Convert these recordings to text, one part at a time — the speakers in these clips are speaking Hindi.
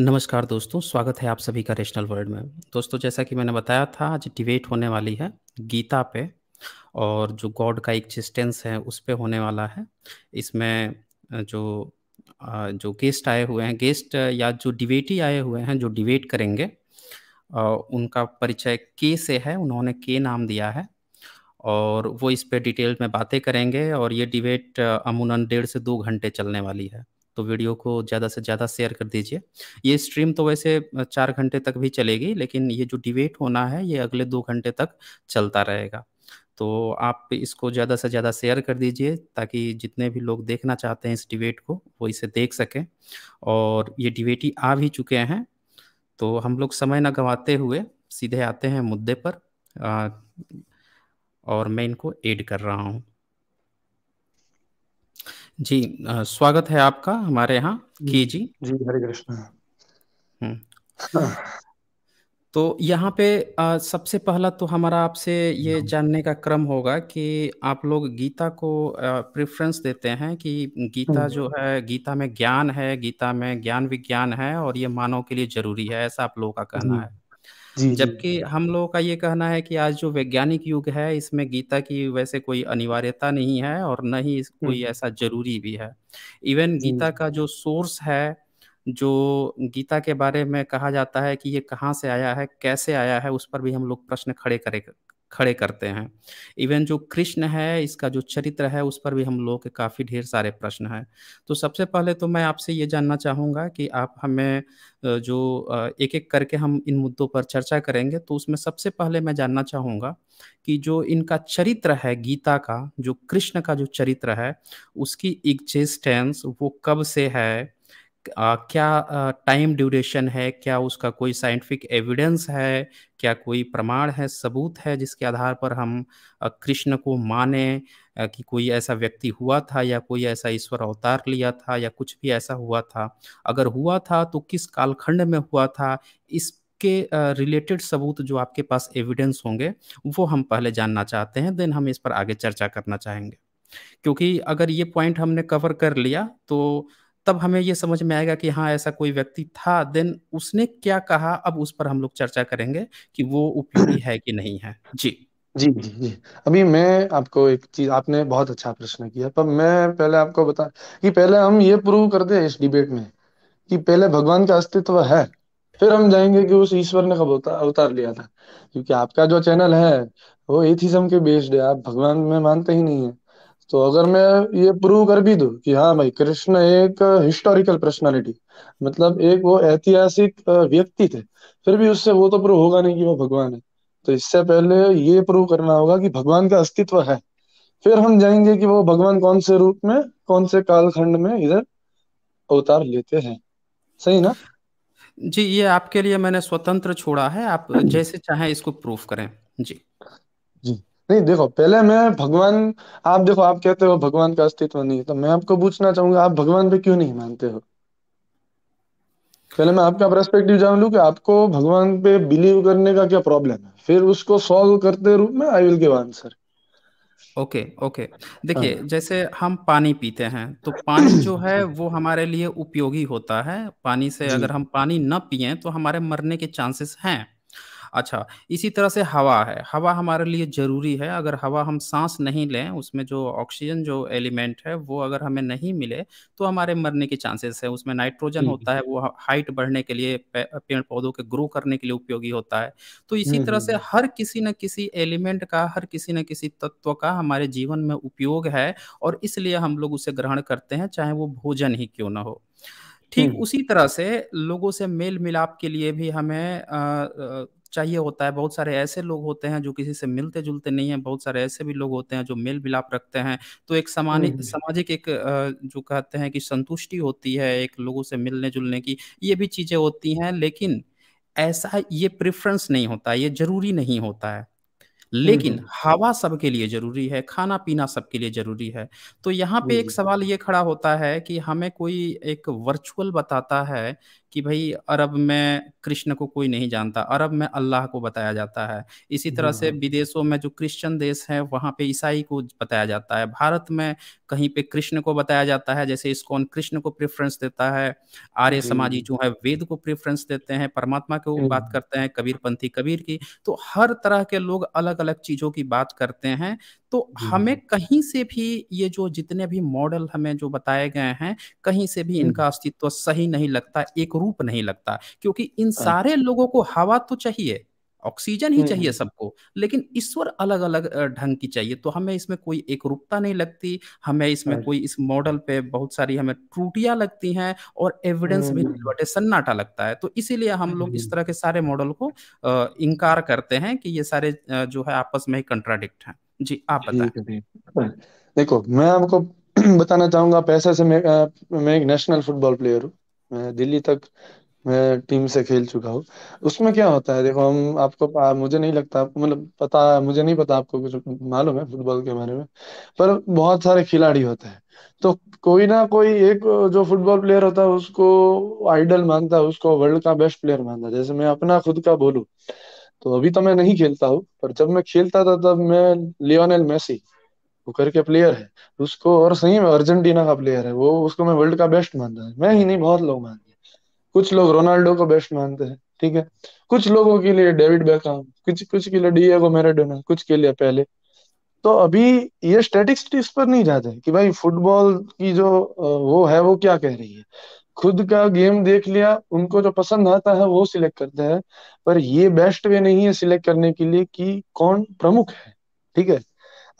नमस्कार दोस्तों स्वागत है आप सभी का रेशनल वर्ल्ड में दोस्तों जैसा कि मैंने बताया था आज डिबेट होने वाली है गीता पे और जो गॉड का एक्जिस्टेंस है उस पर होने वाला है इसमें जो जो गेस्ट आए हुए हैं गेस्ट या जो डिबेटी आए हुए हैं जो डिबेट करेंगे उनका परिचय के से है उन्होंने के नाम दिया है और वो इस पर डिटेल में बातें करेंगे और ये डिबेट अमूना डेढ़ से दो घंटे चलने वाली है तो वीडियो को ज़्यादा से ज़्यादा शेयर कर दीजिए ये स्ट्रीम तो वैसे चार घंटे तक भी चलेगी लेकिन ये जो डिबेट होना है ये अगले दो घंटे तक चलता रहेगा तो आप इसको ज़्यादा से ज़्यादा शेयर कर दीजिए ताकि जितने भी लोग देखना चाहते हैं इस डिबेट को वो इसे देख सकें और ये डिबेटी आ भी चुके हैं तो हम लोग समय ना गंवाते हुए सीधे आते हैं मुद्दे पर आ, और मैं इनको ऐड कर रहा हूँ जी स्वागत है आपका हमारे यहाँ की जी जी हरे कृष्ण हम्म। हाँ। तो यहाँ पे आ, सबसे पहला तो हमारा आपसे ये हाँ। जानने का क्रम होगा कि आप लोग गीता को प्रेफरेंस देते हैं कि गीता हम्म। जो है गीता में ज्ञान है गीता में ज्ञान विज्ञान है और ये मानव के लिए जरूरी है ऐसा आप लोगों का कहना है जबकि हम लोगों का ये कहना है कि आज जो वैज्ञानिक युग है इसमें गीता की वैसे कोई अनिवार्यता नहीं है और न ही इस- कोई ऐसा जरूरी भी है इवन गीता का जो सोर्स है जो गीता के बारे में कहा जाता है कि ये कहाँ से आया है कैसे आया है उस पर भी हम लोग प्रश्न खड़े करे खड़े करते हैं इवन जो कृष्ण है इसका जो चरित्र है उस पर भी हम लोगों के काफ़ी ढेर सारे प्रश्न हैं तो सबसे पहले तो मैं आपसे ये जानना चाहूँगा कि आप हमें जो एक एक करके हम इन मुद्दों पर चर्चा करेंगे तो उसमें सबसे पहले मैं जानना चाहूँगा कि जो इनका चरित्र है गीता का जो कृष्ण का जो चरित्र है उसकी एग्जिस्टेंस वो कब से है क्या टाइम ड्यूरेशन है क्या उसका कोई साइंटिफिक एविडेंस है क्या कोई प्रमाण है सबूत है जिसके आधार पर हम कृष्ण को माने कि कोई ऐसा व्यक्ति हुआ था या कोई ऐसा ईश्वर अवतार लिया था या कुछ भी ऐसा हुआ था अगर हुआ था तो किस कालखंड में हुआ था इस के रिलेटेड सबूत जो आपके पास एविडेंस होंगे वो हम पहले जानना चाहते हैं देन हम इस पर आगे चर्चा करना चाहेंगे क्योंकि अगर ये पॉइंट हमने कवर कर लिया तो तब हमें ये समझ में आएगा कि हाँ ऐसा कोई व्यक्ति था देन उसने क्या कहा अब उस पर हम लोग चर्चा करेंगे कि वो उपयोगी है कि नहीं है जी जी जी जी अभी मैं आपको एक चीज आपने बहुत अच्छा प्रश्न किया पर मैं पहले आपको बता कि पहले हम ये प्रूव कर दे इस डिबेट में कि पहले भगवान का अस्तित्व है फिर हम जाएंगे कि उस ईश्वर ने कब अवतार लिया था क्योंकि आपका जो चैनल है वो एथिज्म के बेस्ड है आप भगवान में मानते ही नहीं है तो अगर मैं ये प्रूव कर भी दू कि हाँ भाई कृष्ण एक हिस्टोरिकल पर्सनालिटी मतलब एक वो ऐतिहासिक व्यक्ति थे फिर भी उससे वो तो प्रूव होगा नहीं कि वो भगवान है तो इससे पहले ये प्रूव करना होगा कि भगवान का अस्तित्व है फिर हम जाएंगे कि वो भगवान कौन से रूप में कौन से कालखंड में इधर अवतार लेते हैं सही ना जी ये आपके लिए मैंने स्वतंत्र छोड़ा है आप जैसे चाहे इसको प्रूफ करें जी नहीं देखो पहले मैं भगवान आप देखो आप कहते हो भगवान का अस्तित्व नहीं है तो मैं आपको पूछना चाहूंगा आप भगवान पे क्यों नहीं मानते हो पहले मैं आपका पर्सपेक्टिव जान लूं कि आपको भगवान पे बिलीव करने का क्या प्रॉब्लम है फिर उसको सॉल्व करते रूप में I will give answer okay okay देखिए हाँ। जैसे हम पानी पीते हैं तो पानी जो है वो हमारे लिए उपयोगी होता है पानी से अगर हम पानी न पिए तो हमारे मरने के चांसेस हैं अच्छा इसी तरह से हवा है हवा हमारे लिए ज़रूरी है अगर हवा हम सांस नहीं लें उसमें जो ऑक्सीजन जो एलिमेंट है वो अगर हमें नहीं मिले तो हमारे मरने के चांसेस है उसमें नाइट्रोजन होता है वो हाइट बढ़ने के लिए पेड़ पौधों के ग्रो करने के लिए उपयोगी होता है तो इसी तरह से हर किसी न किसी एलिमेंट का हर किसी न किसी तत्व का हमारे जीवन में उपयोग है और इसलिए हम लोग उसे ग्रहण करते हैं चाहे वो भोजन ही क्यों ना हो ठीक उसी तरह से लोगों से मेल मिलाप के लिए भी हमें आ, चाहिए होता है बहुत सारे ऐसे लोग होते हैं जो किसी से मिलते जुलते नहीं है बहुत सारे ऐसे भी लोग होते हैं जो मेल मिलाप रखते हैं तो एक सामाजिक सामाजिक एक जो कहते हैं कि संतुष्टि होती है एक लोगों से मिलने जुलने की ये भी चीज़ें होती हैं लेकिन ऐसा ये प्रेफरेंस नहीं होता ये जरूरी नहीं होता है लेकिन हवा सबके लिए जरूरी है खाना पीना सबके लिए जरूरी है तो यहाँ पे एक सवाल ये खड़ा होता है कि हमें कोई एक वर्चुअल बताता है कि भाई अरब में कृष्ण को कोई नहीं जानता अरब में अल्लाह को बताया जाता है इसी तरह से विदेशों में जो क्रिश्चियन देश है वहाँ पे ईसाई को बताया जाता है भारत में कहीं पे कृष्ण को बताया जाता है जैसे इसकोन कृष्ण को प्रेफरेंस देता है आर्य समाजी जो है वेद को प्रेफरेंस देते हैं परमात्मा को बात करते हैं कबीर पंथी कबीर की तो हर तरह के लोग अलग अलग चीजों की बात करते हैं तो हमें कहीं से भी ये जो जितने भी मॉडल हमें जो बताए गए हैं कहीं से भी इनका अस्तित्व सही नहीं लगता एक रूप नहीं लगता क्योंकि इन सारे अच्छा। लोगों को हवा तो चाहिए ऑक्सीजन ही चाहिए सबको लेकिन ईश्वर अलग अलग ढंग की चाहिए तो हमें इसमें कोई एक रूपता नहीं लगती हमें इसमें अच्छा। कोई इस मॉडल पे बहुत सारी हमें त्रुटियां लगती हैं और एविडेंस भी निलवटे सन्नाटा लगता है तो इसीलिए हम लोग इस तरह के सारे मॉडल को इनकार करते हैं कि ये सारे जो है आपस में ही कंट्राडिक्ट हैं जी आप बताएं देखो मैं आपको बताना चाहूंगा पैसा से मैं मैं एक नेशनल फुटबॉल प्लेयर हूँ मैं दिल्ली तक मैं टीम से खेल चुका हूँ उसमें क्या होता है देखो हम आपको आ, मुझे नहीं लगता मतलब पता मुझे नहीं पता आपको कुछ मालूम है फुटबॉल के बारे में पर बहुत सारे खिलाड़ी होते हैं तो कोई ना कोई एक जो फुटबॉल प्लेयर होता है उसको आइडल मानता है उसको वर्ल्ड का बेस्ट प्लेयर मानता है जैसे मैं अपना खुद का बोलू तो अभी तो मैं नहीं खेलता हूँ पर जब मैं खेलता था तब मैं लियोनेल मेसी वो करके प्लेयर है उसको और सही में अर्जेंटीना का प्लेयर है वो उसको मैं वर्ल्ड का बेस्ट मानता है मैं ही नहीं बहुत लोग मानते हैं कुछ लोग रोनाल्डो को बेस्ट मानते हैं ठीक है कुछ लोगों के लिए डेविड बेकाम कुछ कुछ के लिए डिएगो मैराडोना कुछ के लिए पहले तो अभी ये स्टेटिस्टिक्स पर नहीं जाते कि भाई फुटबॉल की जो वो है वो क्या कह रही है खुद का गेम देख लिया उनको जो पसंद आता है वो सिलेक्ट करते हैं पर ये बेस्ट वे नहीं है सिलेक्ट करने के लिए कि कौन प्रमुख है ठीक है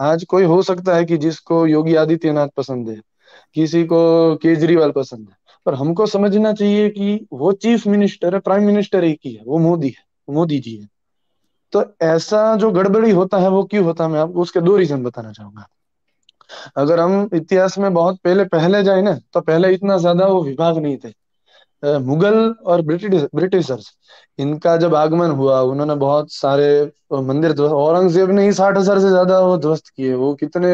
आज कोई हो सकता है कि जिसको योगी आदित्यनाथ पसंद है किसी को केजरीवाल पसंद है पर हमको समझना चाहिए कि वो चीफ मिनिस्टर है प्राइम मिनिस्टर एक ही है वो मोदी है मोदी जी है तो ऐसा जो गड़बड़ी होता है वो क्यों होता है मैं आपको उसके दो रीजन बताना चाहूंगा अगर हम इतिहास में बहुत पहले पहले जाए ना तो पहले इतना ज्यादा वो विभाग नहीं थे मुगल और ब्रिटिश ब्रिटिशर्स इनका जब आगमन हुआ उन्होंने बहुत सारे मंदिर औरंगजेब ने ही साठ हजार से ज्यादा वो ध्वस्त किए वो कितने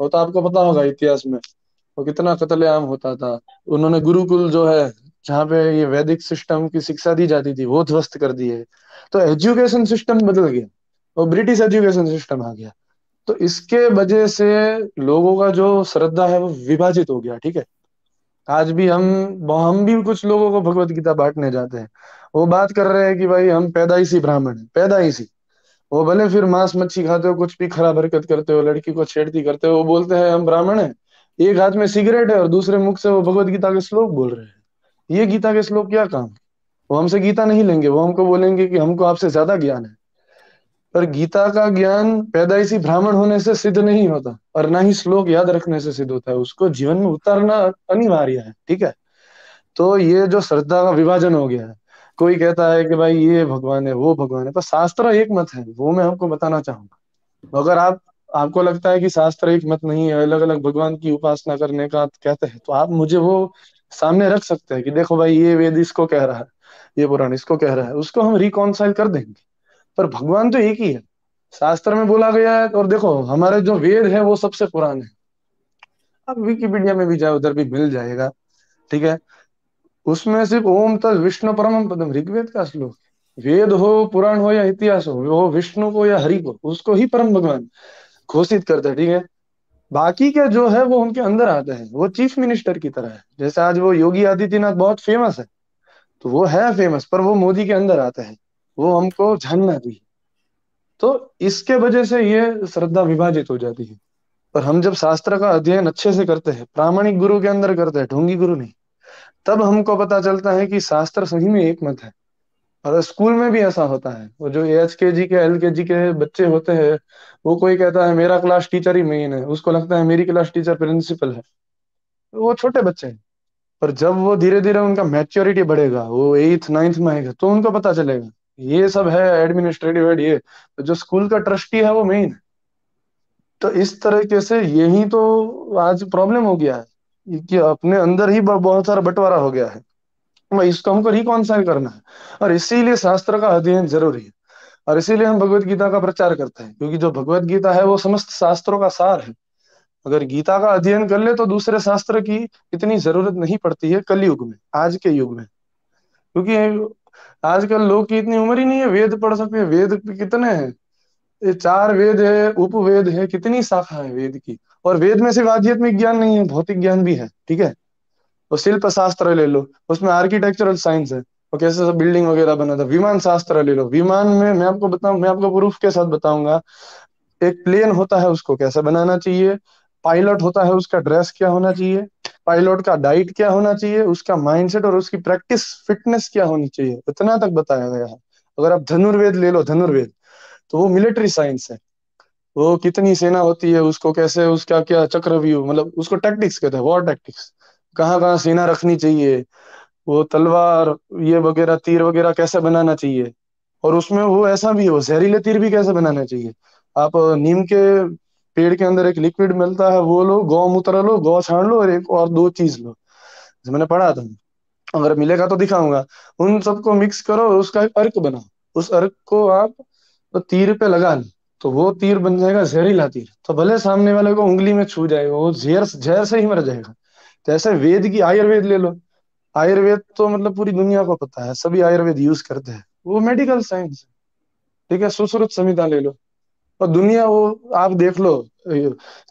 वो तो आपको पता होगा इतिहास में वो कितना कतलेआम होता था उन्होंने गुरुकुल जो है जहाँ पे ये वैदिक सिस्टम की शिक्षा दी जाती थी वो ध्वस्त कर दी है तो एजुकेशन सिस्टम बदल गया वो ब्रिटिश एजुकेशन सिस्टम आ गया तो इसके वजह से लोगों का जो श्रद्धा है वो विभाजित हो गया ठीक है आज भी हम हम भी कुछ लोगों को भगवत गीता बांटने जाते हैं वो बात कर रहे हैं कि भाई हम पैदाइशी ब्राह्मण है इसी वो भले फिर मांस मच्छी खाते हो कुछ भी खराब हरकत करते हो लड़की को छेड़ती करते हो वो बोलते हैं हम ब्राह्मण है एक हाथ में सिगरेट है और दूसरे मुख से वो भगवत गीता के श्लोक बोल रहे हैं ये गीता के श्लोक क्या काम वो हमसे गीता नहीं लेंगे वो हमको बोलेंगे कि हमको आपसे ज्यादा ज्ञान है पर गीता का ज्ञान पैदाइशी ब्राह्मण होने से सिद्ध नहीं होता और ना ही श्लोक याद रखने से सिद्ध होता है उसको जीवन में उतारना अनिवार्य है ठीक है तो ये जो श्रद्धा का विभाजन हो गया है कोई कहता है कि भाई ये भगवान है वो भगवान है पर शास्त्र एक मत है वो मैं आपको बताना चाहूंगा तो अगर आप आपको लगता है कि शास्त्र एक मत नहीं है अलग अलग भगवान की उपासना करने का कहते हैं तो आप मुझे वो सामने रख सकते हैं कि देखो भाई ये वेद इसको कह रहा है ये पुराण इसको कह रहा है उसको हम रिकॉन्साइल कर देंगे पर भगवान तो एक ही है शास्त्र में बोला गया है और देखो हमारे जो वेद है वो सबसे पुराने हैं आप विकीपीडिया में भी जाए उधर भी मिल जाएगा ठीक है उसमें सिर्फ ओम तद विष्णु परम पदम ऋग्वेद का श्लोक वेद हो पुराण हो या इतिहास हो वो विष्णु को या हरि को उसको ही परम भगवान घोषित करता है ठीक है बाकी के जो है वो उनके अंदर आता है वो चीफ मिनिस्टर की तरह है जैसे आज वो योगी आदित्यनाथ बहुत फेमस है तो वो है फेमस पर वो मोदी के अंदर आता है वो हमको जानना भी तो इसके वजह से ये श्रद्धा विभाजित हो जाती है पर हम जब शास्त्र का अध्ययन अच्छे से करते हैं प्रामाणिक गुरु के अंदर करते हैं ढोंगी गुरु नहीं तब हमको पता चलता है कि शास्त्र सही में एक मत है और स्कूल में भी ऐसा होता है वो जो एच के जी के एल के जी के बच्चे होते हैं वो कोई कहता है मेरा क्लास टीचर ही मेन है उसको लगता है मेरी क्लास टीचर प्रिंसिपल है वो छोटे बच्चे हैं पर जब वो धीरे धीरे उनका मैच्योरिटी बढ़ेगा वो एट्थ नाइन्थ में आएगा तो उनको पता चलेगा ये सब है एडमिनिस्ट्रेटिव हेड ये तो जो स्कूल का ट्रस्टी है वो मेन तो इस तरीके से यही तो आज प्रॉब्लम हो गया है कि अपने अंदर ही बहुत सारा बंटवारा हो गया है इसको हमको रिकॉन्साइल करना है और इसीलिए शास्त्र का अध्ययन जरूरी है और इसीलिए हम भगवत गीता का प्रचार करते हैं क्योंकि जो भगवत गीता है वो समस्त शास्त्रों का सार है अगर गीता का अध्ययन कर ले तो दूसरे शास्त्र की इतनी जरूरत नहीं पड़ती है कलयुग में आज के युग में क्योंकि आजकल लोग की इतनी उम्र ही नहीं है वेद पढ़ सकते हैं वेद कितने हैं ये चार वेद है उपवेद है कितनी शाखा है वेद की और वेद में सिर्फ आध्यात्मिक ज्ञान नहीं है भौतिक ज्ञान भी है ठीक है और शिल्प शास्त्र ले लो उसमें आर्किटेक्चरल साइंस है और कैसे सब बिल्डिंग वगैरह बना था विमान शास्त्र ले लो विमान में मैं आपको बताऊं मैं आपको प्रूफ के साथ बताऊंगा एक प्लेन होता है उसको कैसे बनाना चाहिए पायलट होता है उसका ड्रेस क्या होना चाहिए पायलट का डाइट क्या होना चाहिए उसका माइंडसेट और उसकी प्रैक्टिस फिटनेस क्या होनी चाहिए इतना तक बताया गया है अगर आप धनुर्वेद ले लो धनुर्वेद तो वो मिलिट्री साइंस है वो कितनी सेना होती है उसको कैसे उसका क्या चक्रव्यूह मतलब उसको टैक्टिक्स कहते हैं वॉर टैक्टिक्स कहाँ कहाँ सेना रखनी चाहिए वो तलवार ये वगैरह तीर वगैरह कैसे बनाना चाहिए और उसमें वो ऐसा भी हो जहरीले तीर भी कैसे बनाना चाहिए आप नीम के पेड़ के अंदर एक लिक्विड मिलता है वो लो गौ मूत्र लो गौ छाण लो और एक और दो चीज लो मैंने पढ़ा था अगर मिलेगा तो दिखाऊंगा उन सबको मिक्स करो उसका एक अर्क बनाओ उस अर्क को आप तो तीर पे लगा लो तो वो तीर बन जाएगा जहरीला तीर तो भले सामने वाले को उंगली में छू जाएगा वो जहर जहर से ही मर जाएगा जैसे तो वेद की आयुर्वेद ले लो आयुर्वेद तो मतलब पूरी दुनिया को पता है सभी आयुर्वेद यूज करते हैं वो मेडिकल साइंस ठीक है सुश्रुत संहिता ले लो और दुनिया वो आप देख लो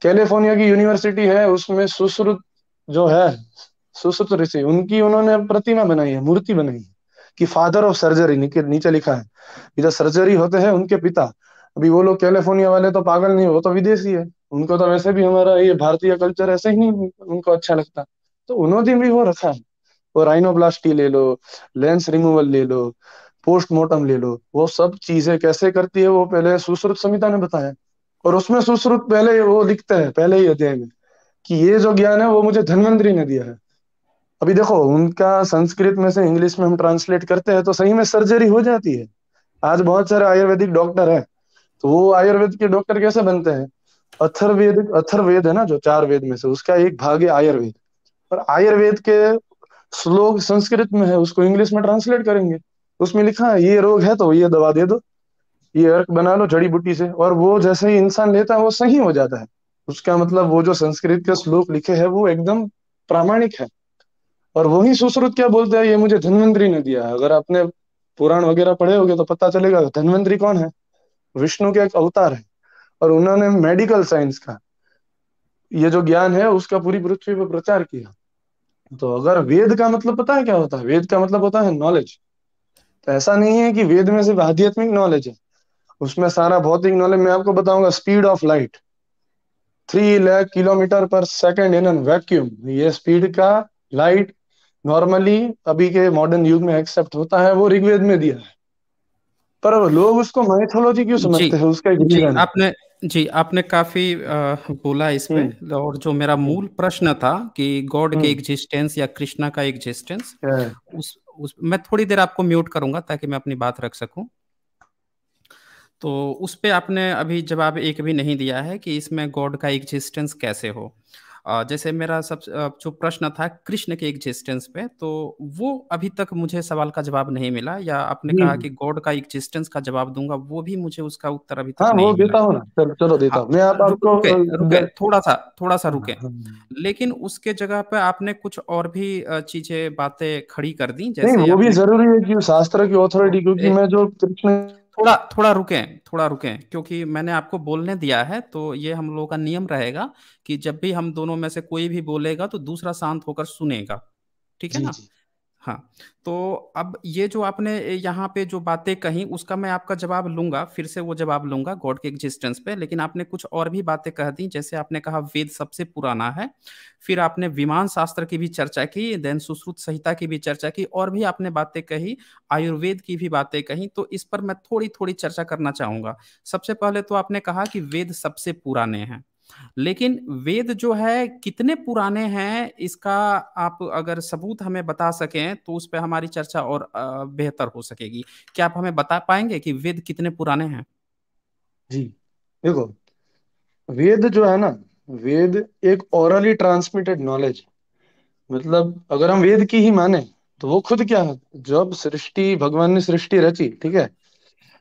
कैलिफोर्निया की यूनिवर्सिटी है उसमें सुश्रुत जो है सुश्रुत ऋषि उनकी उन्होंने प्रतिमा बनाई है मूर्ति बनाई है कि फादर ऑफ सर्जरी नीचे लिखा है जो सर्जरी होते हैं उनके पिता अभी वो लोग कैलिफोर्निया वाले तो पागल नहीं वो तो विदेशी है उनको तो वैसे भी हमारा ये भारतीय कल्चर ऐसे ही नहीं उनको अच्छा लगता तो उन्होंने भी वो रखा है वो राइनोब्लास्टी ले लो लेंस रिमूवल ले लो पोस्टमार्टम ले लो वो सब चीजें कैसे करती है वो पहले सुश्रुत संहिता ने बताया और उसमें सुश्रुत पहले वो लिखता है पहले ही अध्याय में कि ये जो ज्ञान है वो मुझे धनवंतरी ने दिया है अभी देखो उनका संस्कृत में से इंग्लिश में हम ट्रांसलेट करते हैं तो सही में सर्जरी हो जाती है आज बहुत सारे आयुर्वेदिक डॉक्टर है तो वो आयुर्वेद के डॉक्टर कैसे बनते हैं अथर्वेद अथर्वेद है ना जो चार वेद में से उसका एक भाग है आयुर्वेद और आयुर्वेद के श्लोक संस्कृत में है उसको इंग्लिश में ट्रांसलेट करेंगे उसमें लिखा है ये रोग है तो ये दवा दे दो ये अर्क बना लो जड़ी बूटी से और वो जैसे ही इंसान लेता है वो सही हो जाता है उसका मतलब वो जो संस्कृत के श्लोक लिखे है वो एकदम प्रामाणिक है और वही सुश्रुत क्या बोलते हैं ये मुझे धन्वंतरी ने दिया है अगर आपने पुराण वगैरह पढ़े होगे तो पता चलेगा धन्वंतरी कौन है विष्णु के एक अवतार है और उन्होंने मेडिकल साइंस का ये जो ज्ञान है उसका पूरी पृथ्वी पर प्रचार किया तो अगर वेद का मतलब पता है क्या होता है वेद का मतलब होता है नॉलेज तो ऐसा नहीं है कि वेद में सिर्फ आध्यात्मिक नॉलेज है उसमें सारा भौतिक नॉलेज मैं आपको बताऊंगा speed of light three lakh kilometre पर सेकेंड इन एन वैक्यूम ये स्पीड का लाइट नॉर्मली अभी के मॉडर्न युग में एक्सेप्ट होता है वो ऋग्वेद में दिया है पर लोग उसको माइथोलॉजी क्यों समझते हैं उसका जी, आपने जी आपने काफी आ, बोला इसमें हम्म। और जो मेरा मूल प्रश्न था कि गॉड के एग्जिस्टेंस हम्म। या कृष्णा का एग्जिस्टेंस हाँ। उस उस मैं थोड़ी देर आपको म्यूट करूंगा ताकि मैं अपनी बात रख सकूं तो उस पर आपने अभी जवाब एक भी नहीं दिया है कि इसमें गॉड का एग्जिस्टेंस कैसे हो जैसे मेरा सब जो प्रश्न था कृष्ण के एग्जिस्टेंस पे तो वो अभी तक मुझे सवाल का जवाब नहीं मिला या आपने हम्म, कहा हम्म। कि गॉड का एग्जिस्टेंस का जवाब दूंगा वो भी मुझे उसका उत्तर अभी तक हाँ, नहीं वो देता हूँ चलो चलो देता हूँ हाँ, मैं आप आपको रुके, रुके, थोड़ा सा थोड़ा सा हाँ, रुके हाँ, लेकिन उसके जगह पे आपने कुछ और भी चीजें बातें खड़ी कर दी जैसे वो भी जरूरी है कि शास्त्र की ऑथोरिटी क्योंकि मैं जो कृष्ण थोड़ा तो थोड़ा रुकें थोड़ा रुकें क्योंकि मैंने आपको बोलने दिया है तो ये हम लोगों का नियम रहेगा कि जब भी हम दोनों में से कोई भी बोलेगा तो दूसरा शांत होकर सुनेगा ठीक है ना जी. हाँ तो अब ये जो आपने यहाँ पे जो बातें कही उसका मैं आपका जवाब लूंगा फिर से वो जवाब लूंगा गॉड के एग्जिस्टेंस पे लेकिन आपने कुछ और भी बातें कह दी जैसे आपने कहा वेद सबसे पुराना है फिर आपने विमान शास्त्र की भी चर्चा की देन सुश्रुत संहिता की भी चर्चा की और भी आपने बातें कही आयुर्वेद की भी बातें कही तो इस पर मैं थोड़ी थोड़ी चर्चा करना चाहूंगा सबसे पहले तो आपने कहा कि वेद सबसे पुराने हैं लेकिन वेद जो है कितने पुराने हैं इसका आप अगर सबूत हमें बता सकें तो उस पर हमारी चर्चा और बेहतर हो सकेगी क्या आप हमें बता पाएंगे कि वेद कितने पुराने हैं जी देखो वेद जो है ना वेद एक ओरली ट्रांसमिटेड नॉलेज मतलब अगर हम वेद की ही माने तो वो खुद क्या है जब सृष्टि भगवान ने सृष्टि रची ठीक है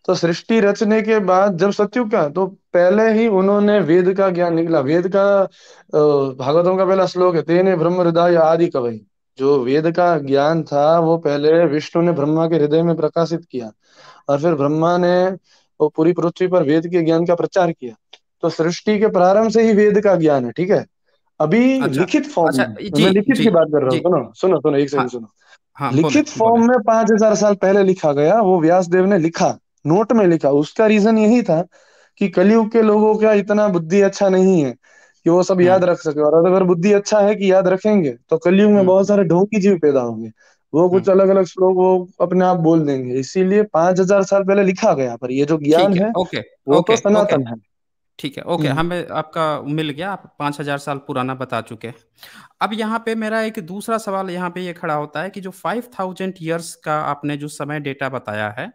तो सृष्टि रचने के बाद जब सत्यु का तो पहले ही उन्होंने वेद का ज्ञान निकला वेद का भागवतों का पहला श्लोक है तेने ब्रह्म हृदय आदि कवि जो वेद का ज्ञान था वो पहले विष्णु ने ब्रह्मा के हृदय में प्रकाशित किया और फिर ब्रह्मा ने वो पूरी पृथ्वी पर वेद के ज्ञान का प्रचार किया तो सृष्टि के प्रारंभ से ही वेद का ज्ञान है ठीक है अभी अच्छा, लिखित फॉर्म अच्छा, मैं लिखित की बात कर रहा हूँ सुनो सुनो सुनो एक सेकंड हाँ, सुनो हाँ, लिखित फॉर्म में पांच हजार साल पहले लिखा गया वो व्यास देव ने लिखा नोट में लिखा उसका रीजन यही था कि कलयुग के लोगों का इतना बुद्धि अच्छा नहीं है कि वो सब हम्म। याद रख सके और अगर बुद्धि अच्छा है कि याद रखेंगे तो कलयुग में हम्म। बहुत सारे ढोंगी जीव पैदा होंगे वो हम्म। कुछ अलग अलग श्लोक वो अपने आप बोल देंगे इसीलिए पांच हजार साल पहले लिखा गया पर ये जो ज्ञान है, है ओके, वो तो ओके, तो सनातन ओके, है ठीक है ओके हमें आपका मिल गया आप पांच हजार साल पुराना बता चुके हैं अब यहाँ पे मेरा एक दूसरा सवाल यहाँ पे ये यह खड़ा होता है कि जो फाइव थाउजेंड ईयर्स का आपने जो समय डेटा बताया है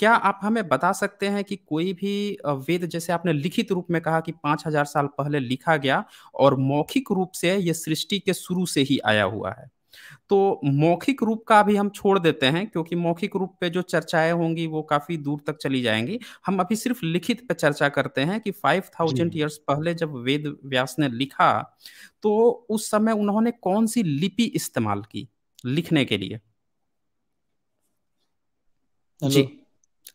क्या आप हमें बता सकते हैं कि कोई भी वेद जैसे आपने लिखित रूप में कहा कि पांच हजार साल पहले लिखा गया और मौखिक रूप से ये सृष्टि के शुरू से ही आया हुआ है तो मौखिक रूप का भी हम छोड़ देते हैं क्योंकि मौखिक रूप पे जो चर्चाएं होंगी वो काफी दूर तक चली जाएंगी हम अभी सिर्फ लिखित पे चर्चा करते हैं कि 5000 ईयर्स पहले जब वेद व्यास ने लिखा तो उस समय उन्होंने कौन सी लिपि इस्तेमाल की लिखने के लिए जी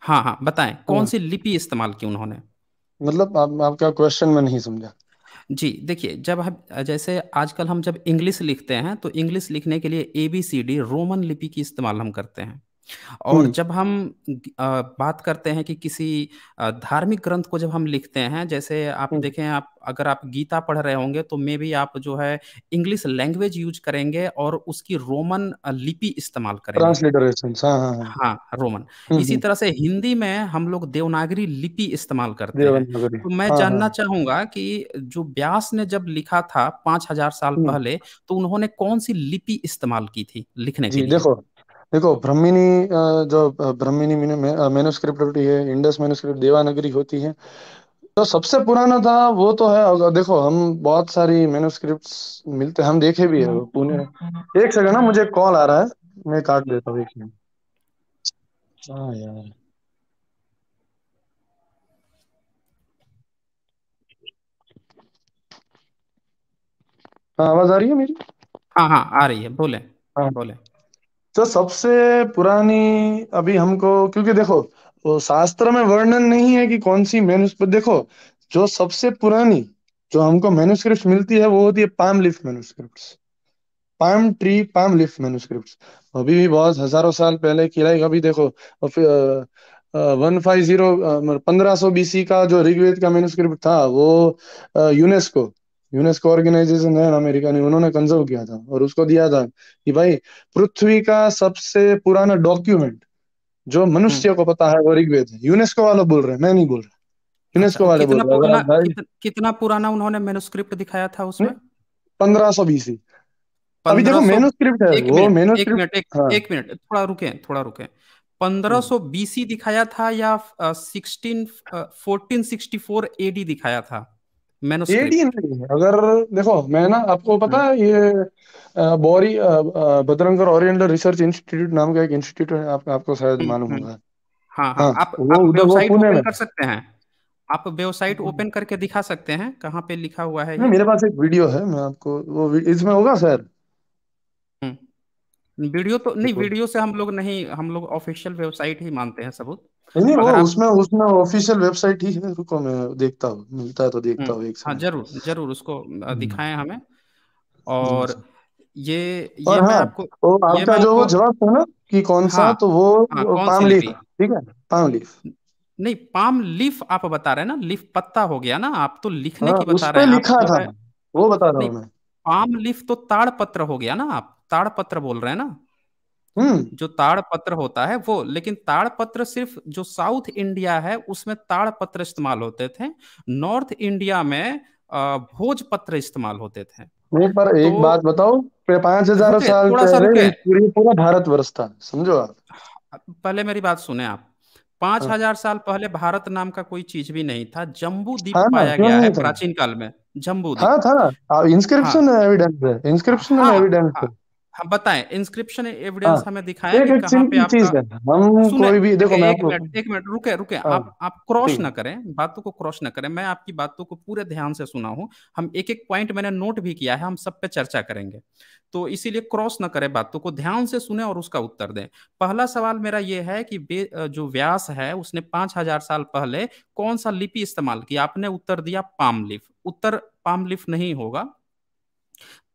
हाँ हाँ बताएं कौन सी लिपि इस्तेमाल की उन्होंने मतलब आप, आपका क्वेश्चन में नहीं समझा जी देखिए जब हम जैसे आजकल हम जब इंग्लिश लिखते हैं तो इंग्लिश लिखने के लिए A B C D Roman लिपि की इस्तेमाल हम करते हैं और जब हम बात करते हैं कि किसी धार्मिक ग्रंथ को जब हम लिखते हैं जैसे आप देखें आप अगर आप गीता पढ़ रहे होंगे तो मे भी आप जो है इंग्लिश लैंग्वेज यूज करेंगे और उसकी रोमन लिपि इस्तेमाल करेंगे हाँ, हाँ, हाँ, हाँ रोमन इसी तरह से हिंदी में हम लोग देवनागरी लिपि इस्तेमाल करते हैं तो मैं हाँ, हाँ। जानना चाहूंगा कि जो व्यास ने जब लिखा था पांच हजार साल पहले तो उन्होंने कौन सी लिपि इस्तेमाल की थी लिखने के लिए देखो देखो ब्रह्मिनी जो अ, ब्रह्मिनी मैन्यूस्क्रिप्ट होती है इंडस मैन्यूस्क्रिप्ट देवानगरी होती है तो सबसे पुराना था वो तो है देखो हम बहुत सारी मैन्यूस्क्रिप्ट्स मिलते हम देखे भी है हम्म, पुणे हम्म। एक सेकंड ना हाँ, मुझे कॉल आ रहा है मैं काट देता हूँ एक मिनट हाँ यार हाँ आवाज आ रही है मेरी हाँ हाँ आ रही है बोले हाँ बोले तो सबसे पुरानी अभी हमको क्योंकि देखो वो शास्त्र में वर्णन नहीं है कि कौन सी मेनुस्क्रिप्ट देखो जो सबसे पुरानी जो हमको मेनुस्क्रिप्ट मिलती है वो होती है palm leaf manuscript palm tree palm leaf manuscript अभी भी बहुत हजारों साल पहले की अभी देखो वन फाइव जीरो पंद्रह सौ बीसी का जो ऋग्वेद का मेनुस्क्रिप्ट था वो यूनेस्को यूनेस्को ऑर्गेनाइजेशन है अमेरिका ने उन्होंने कंजर्व किया था और उसको दिया था कि भाई पृथ्वी का सबसे पुराना डॉक्यूमेंट जो मनुष्य को पता है वो ऋग्वेद है यूनेस्को वाले बोल रहे हैं मैं नहीं बोल रहा यूनेस्को अच्छा, वाले बोल रहे हैं कित, कितना पुराना उन्होंने मेनुस्क्रिप्ट दिखाया था उसमें हम्म? पंद्रह सौ बीसी अभी देखो मेनुस्क्रिप्ट है वो मेनुस्क्रिप्ट हाँ। एक मिनट थोड़ा रुके थोड़ा रुके 1500 बीसी दिखाया था या 16 1464 एडी दिखाया था एटीन नहीं अगर देखो मैं ना आपको हाँ। पता है ये बोरी बदरंगर ओरिएंटल रिसर्च इंस्टीट्यूट नाम का एक इंस्टीट्यूट है आप, आपको शायद हम्म, मालूम हम्म। होगा हाँ, हाँ, हाँ आप वो आप उधर वो वेबसाइट पुणे ओपन में कर सकते हैं आप वेबसाइट हम्म। ओपन करके दिखा सकते हैं कहाँ पे लिखा हुआ है नहीं, ये मेरे पास एक वीडियो है मैं आपको वो इसमें होगा सर वीडियो तो नहीं वीडियो से हम लोग नहीं हम लोग ऑफिशियल वेबसाइट ही मानते हैं सबूत नहीं वो उसमें उसमें ऑफिशियल वेबसाइट ही है रुको मैं देखता हूँ मिलता है तो देखता हम्म, हूँ एक हाँ जरूर जरूर उसको हम्म। दिखाएं हमें हम्म। और ये ये और हाँ, तो ये हाँ, मैं आपको वो आपका जो वो जवाब था ना कि कौन सा हाँ, तो वो हाँ, पाम लीफ ठीक है पाम लीफ नहीं पाम लीफ आप बता रहे हैं ना लीफ पत्ता हो गया ना आप तो लिखने हाँ, की बता रहे हैं लिखा था वो बता रहा हूँ मैं पाम लीफ तो ताड़ पत्र हो गया ना आप ताड़ पत्र बोल रहे हैं ना हम्म। जो ताड़ पत्र होता है वो लेकिन ताड़ पत्र सिर्फ जो साउथ इंडिया है उसमें ताड़ पत्र इस्तेमाल होते थे नॉर्थ इंडिया में भोज पत्र इस्तेमाल होते थे नहीं पर एक तो, बात बताओ पांच हजार साल पहले पूरा भारत वर्ष था समझो आप हाँ, पहले मेरी बात सुने आप पांच हजार हाँ। साल पहले भारत नाम का कोई चीज भी नहीं था जम्बू द्वीप हाँ, पाया गया है प्राचीन काल में जम्बू हाँ, द्वीप हाँ था इंस्क्रिप्शन एविडेंस है इंस्क्रिप्शन एविडेंस है हम बताएं इंस्क्रिप्शन एविडेंस हाँ। हमें दिखाया कि कहां पे आपका हम कोई भी देखो मैं आपको एक मिनट रुके रुके हाँ। आप आप क्रॉस ना करें बातों को क्रॉस ना करें मैं आपकी बातों को पूरे ध्यान से सुना हूं हम एक एक पॉइंट मैंने नोट भी किया है हम सब पे चर्चा करेंगे तो इसीलिए क्रॉस ना करें बातों को ध्यान से सुने और उसका उत्तर दें पहला सवाल मेरा यह है कि जो व्यास है उसने पांच हजार साल पहले कौन सा लिपि इस्तेमाल किया आपने उत्तर दिया पाम लिफ उत्तर पाम लिफ नहीं होगा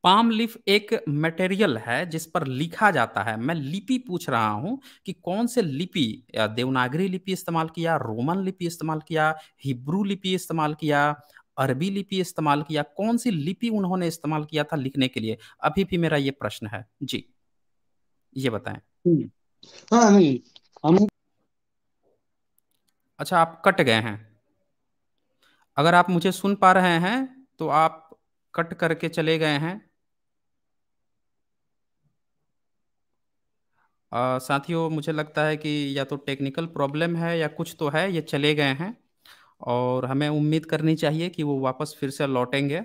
पाम लिफ एक मटेरियल है जिस पर लिखा जाता है मैं लिपि पूछ रहा हूं कि कौन से लिपि देवनागरी लिपि इस्तेमाल किया रोमन लिपि इस्तेमाल किया हिब्रू लिपि इस्तेमाल किया अरबी लिपि इस्तेमाल किया कौन सी लिपि उन्होंने इस्तेमाल किया था लिखने के लिए अभी भी मेरा ये प्रश्न है जी ये बताएं हम्म। हाँ नहीं हम अच्छा आप कट गए हैं अगर आप मुझे सुन पा रहे हैं तो आप कट करके चले गए हैं साथियों मुझे लगता है कि या तो टेक्निकल प्रॉब्लम है या कुछ तो है ये चले गए हैं और हमें उम्मीद करनी चाहिए कि वो वापस फिर से लौटेंगे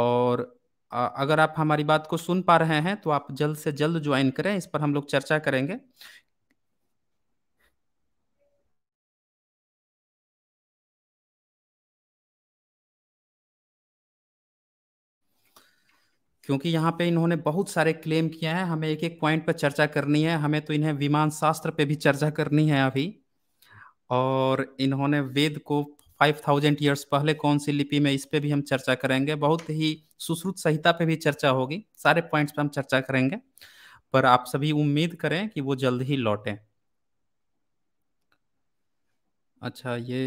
और अगर आप हमारी बात को सुन पा रहे हैं तो आप जल्द से जल्द ज्वाइन करें इस पर हम लोग चर्चा करेंगे क्योंकि यहाँ पे इन्होंने बहुत सारे क्लेम किए हैं हमें एक एक पॉइंट पर चर्चा करनी है हमें तो इन्हें विमान शास्त्र पे भी चर्चा करनी है अभी और इन्होंने वेद को फाइव थाउजेंड ईयर्स पहले कौन सी लिपि में इस पे भी हम चर्चा करेंगे बहुत ही सुश्रुत संहिता पे भी चर्चा होगी सारे पॉइंट्स पे हम चर्चा करेंगे पर आप सभी उम्मीद करें कि वो जल्द ही लौटें अच्छा ये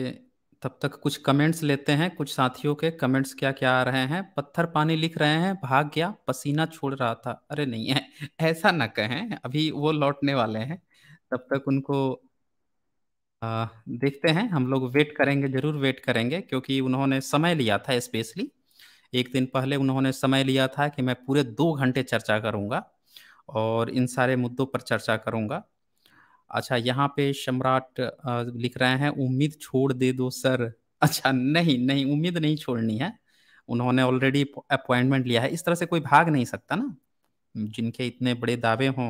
तब तक कुछ कमेंट्स लेते हैं कुछ साथियों के कमेंट्स क्या क्या आ रहे हैं पत्थर पानी लिख रहे हैं भाग गया पसीना छोड़ रहा था अरे नहीं है ऐसा ना कहें अभी वो लौटने वाले हैं तब तक उनको आ, देखते हैं हम लोग वेट करेंगे जरूर वेट करेंगे क्योंकि उन्होंने समय लिया था स्पेशली एक दिन पहले उन्होंने समय लिया था कि मैं पूरे दो घंटे चर्चा करूंगा और इन सारे मुद्दों पर चर्चा करूंगा अच्छा यहाँ पे सम्राट लिख रहे हैं उम्मीद छोड़ दे दो सर अच्छा नहीं नहीं उम्मीद नहीं छोड़नी है उन्होंने ऑलरेडी अपॉइंटमेंट लिया है इस तरह से कोई भाग नहीं सकता ना जिनके इतने बड़े दावे हों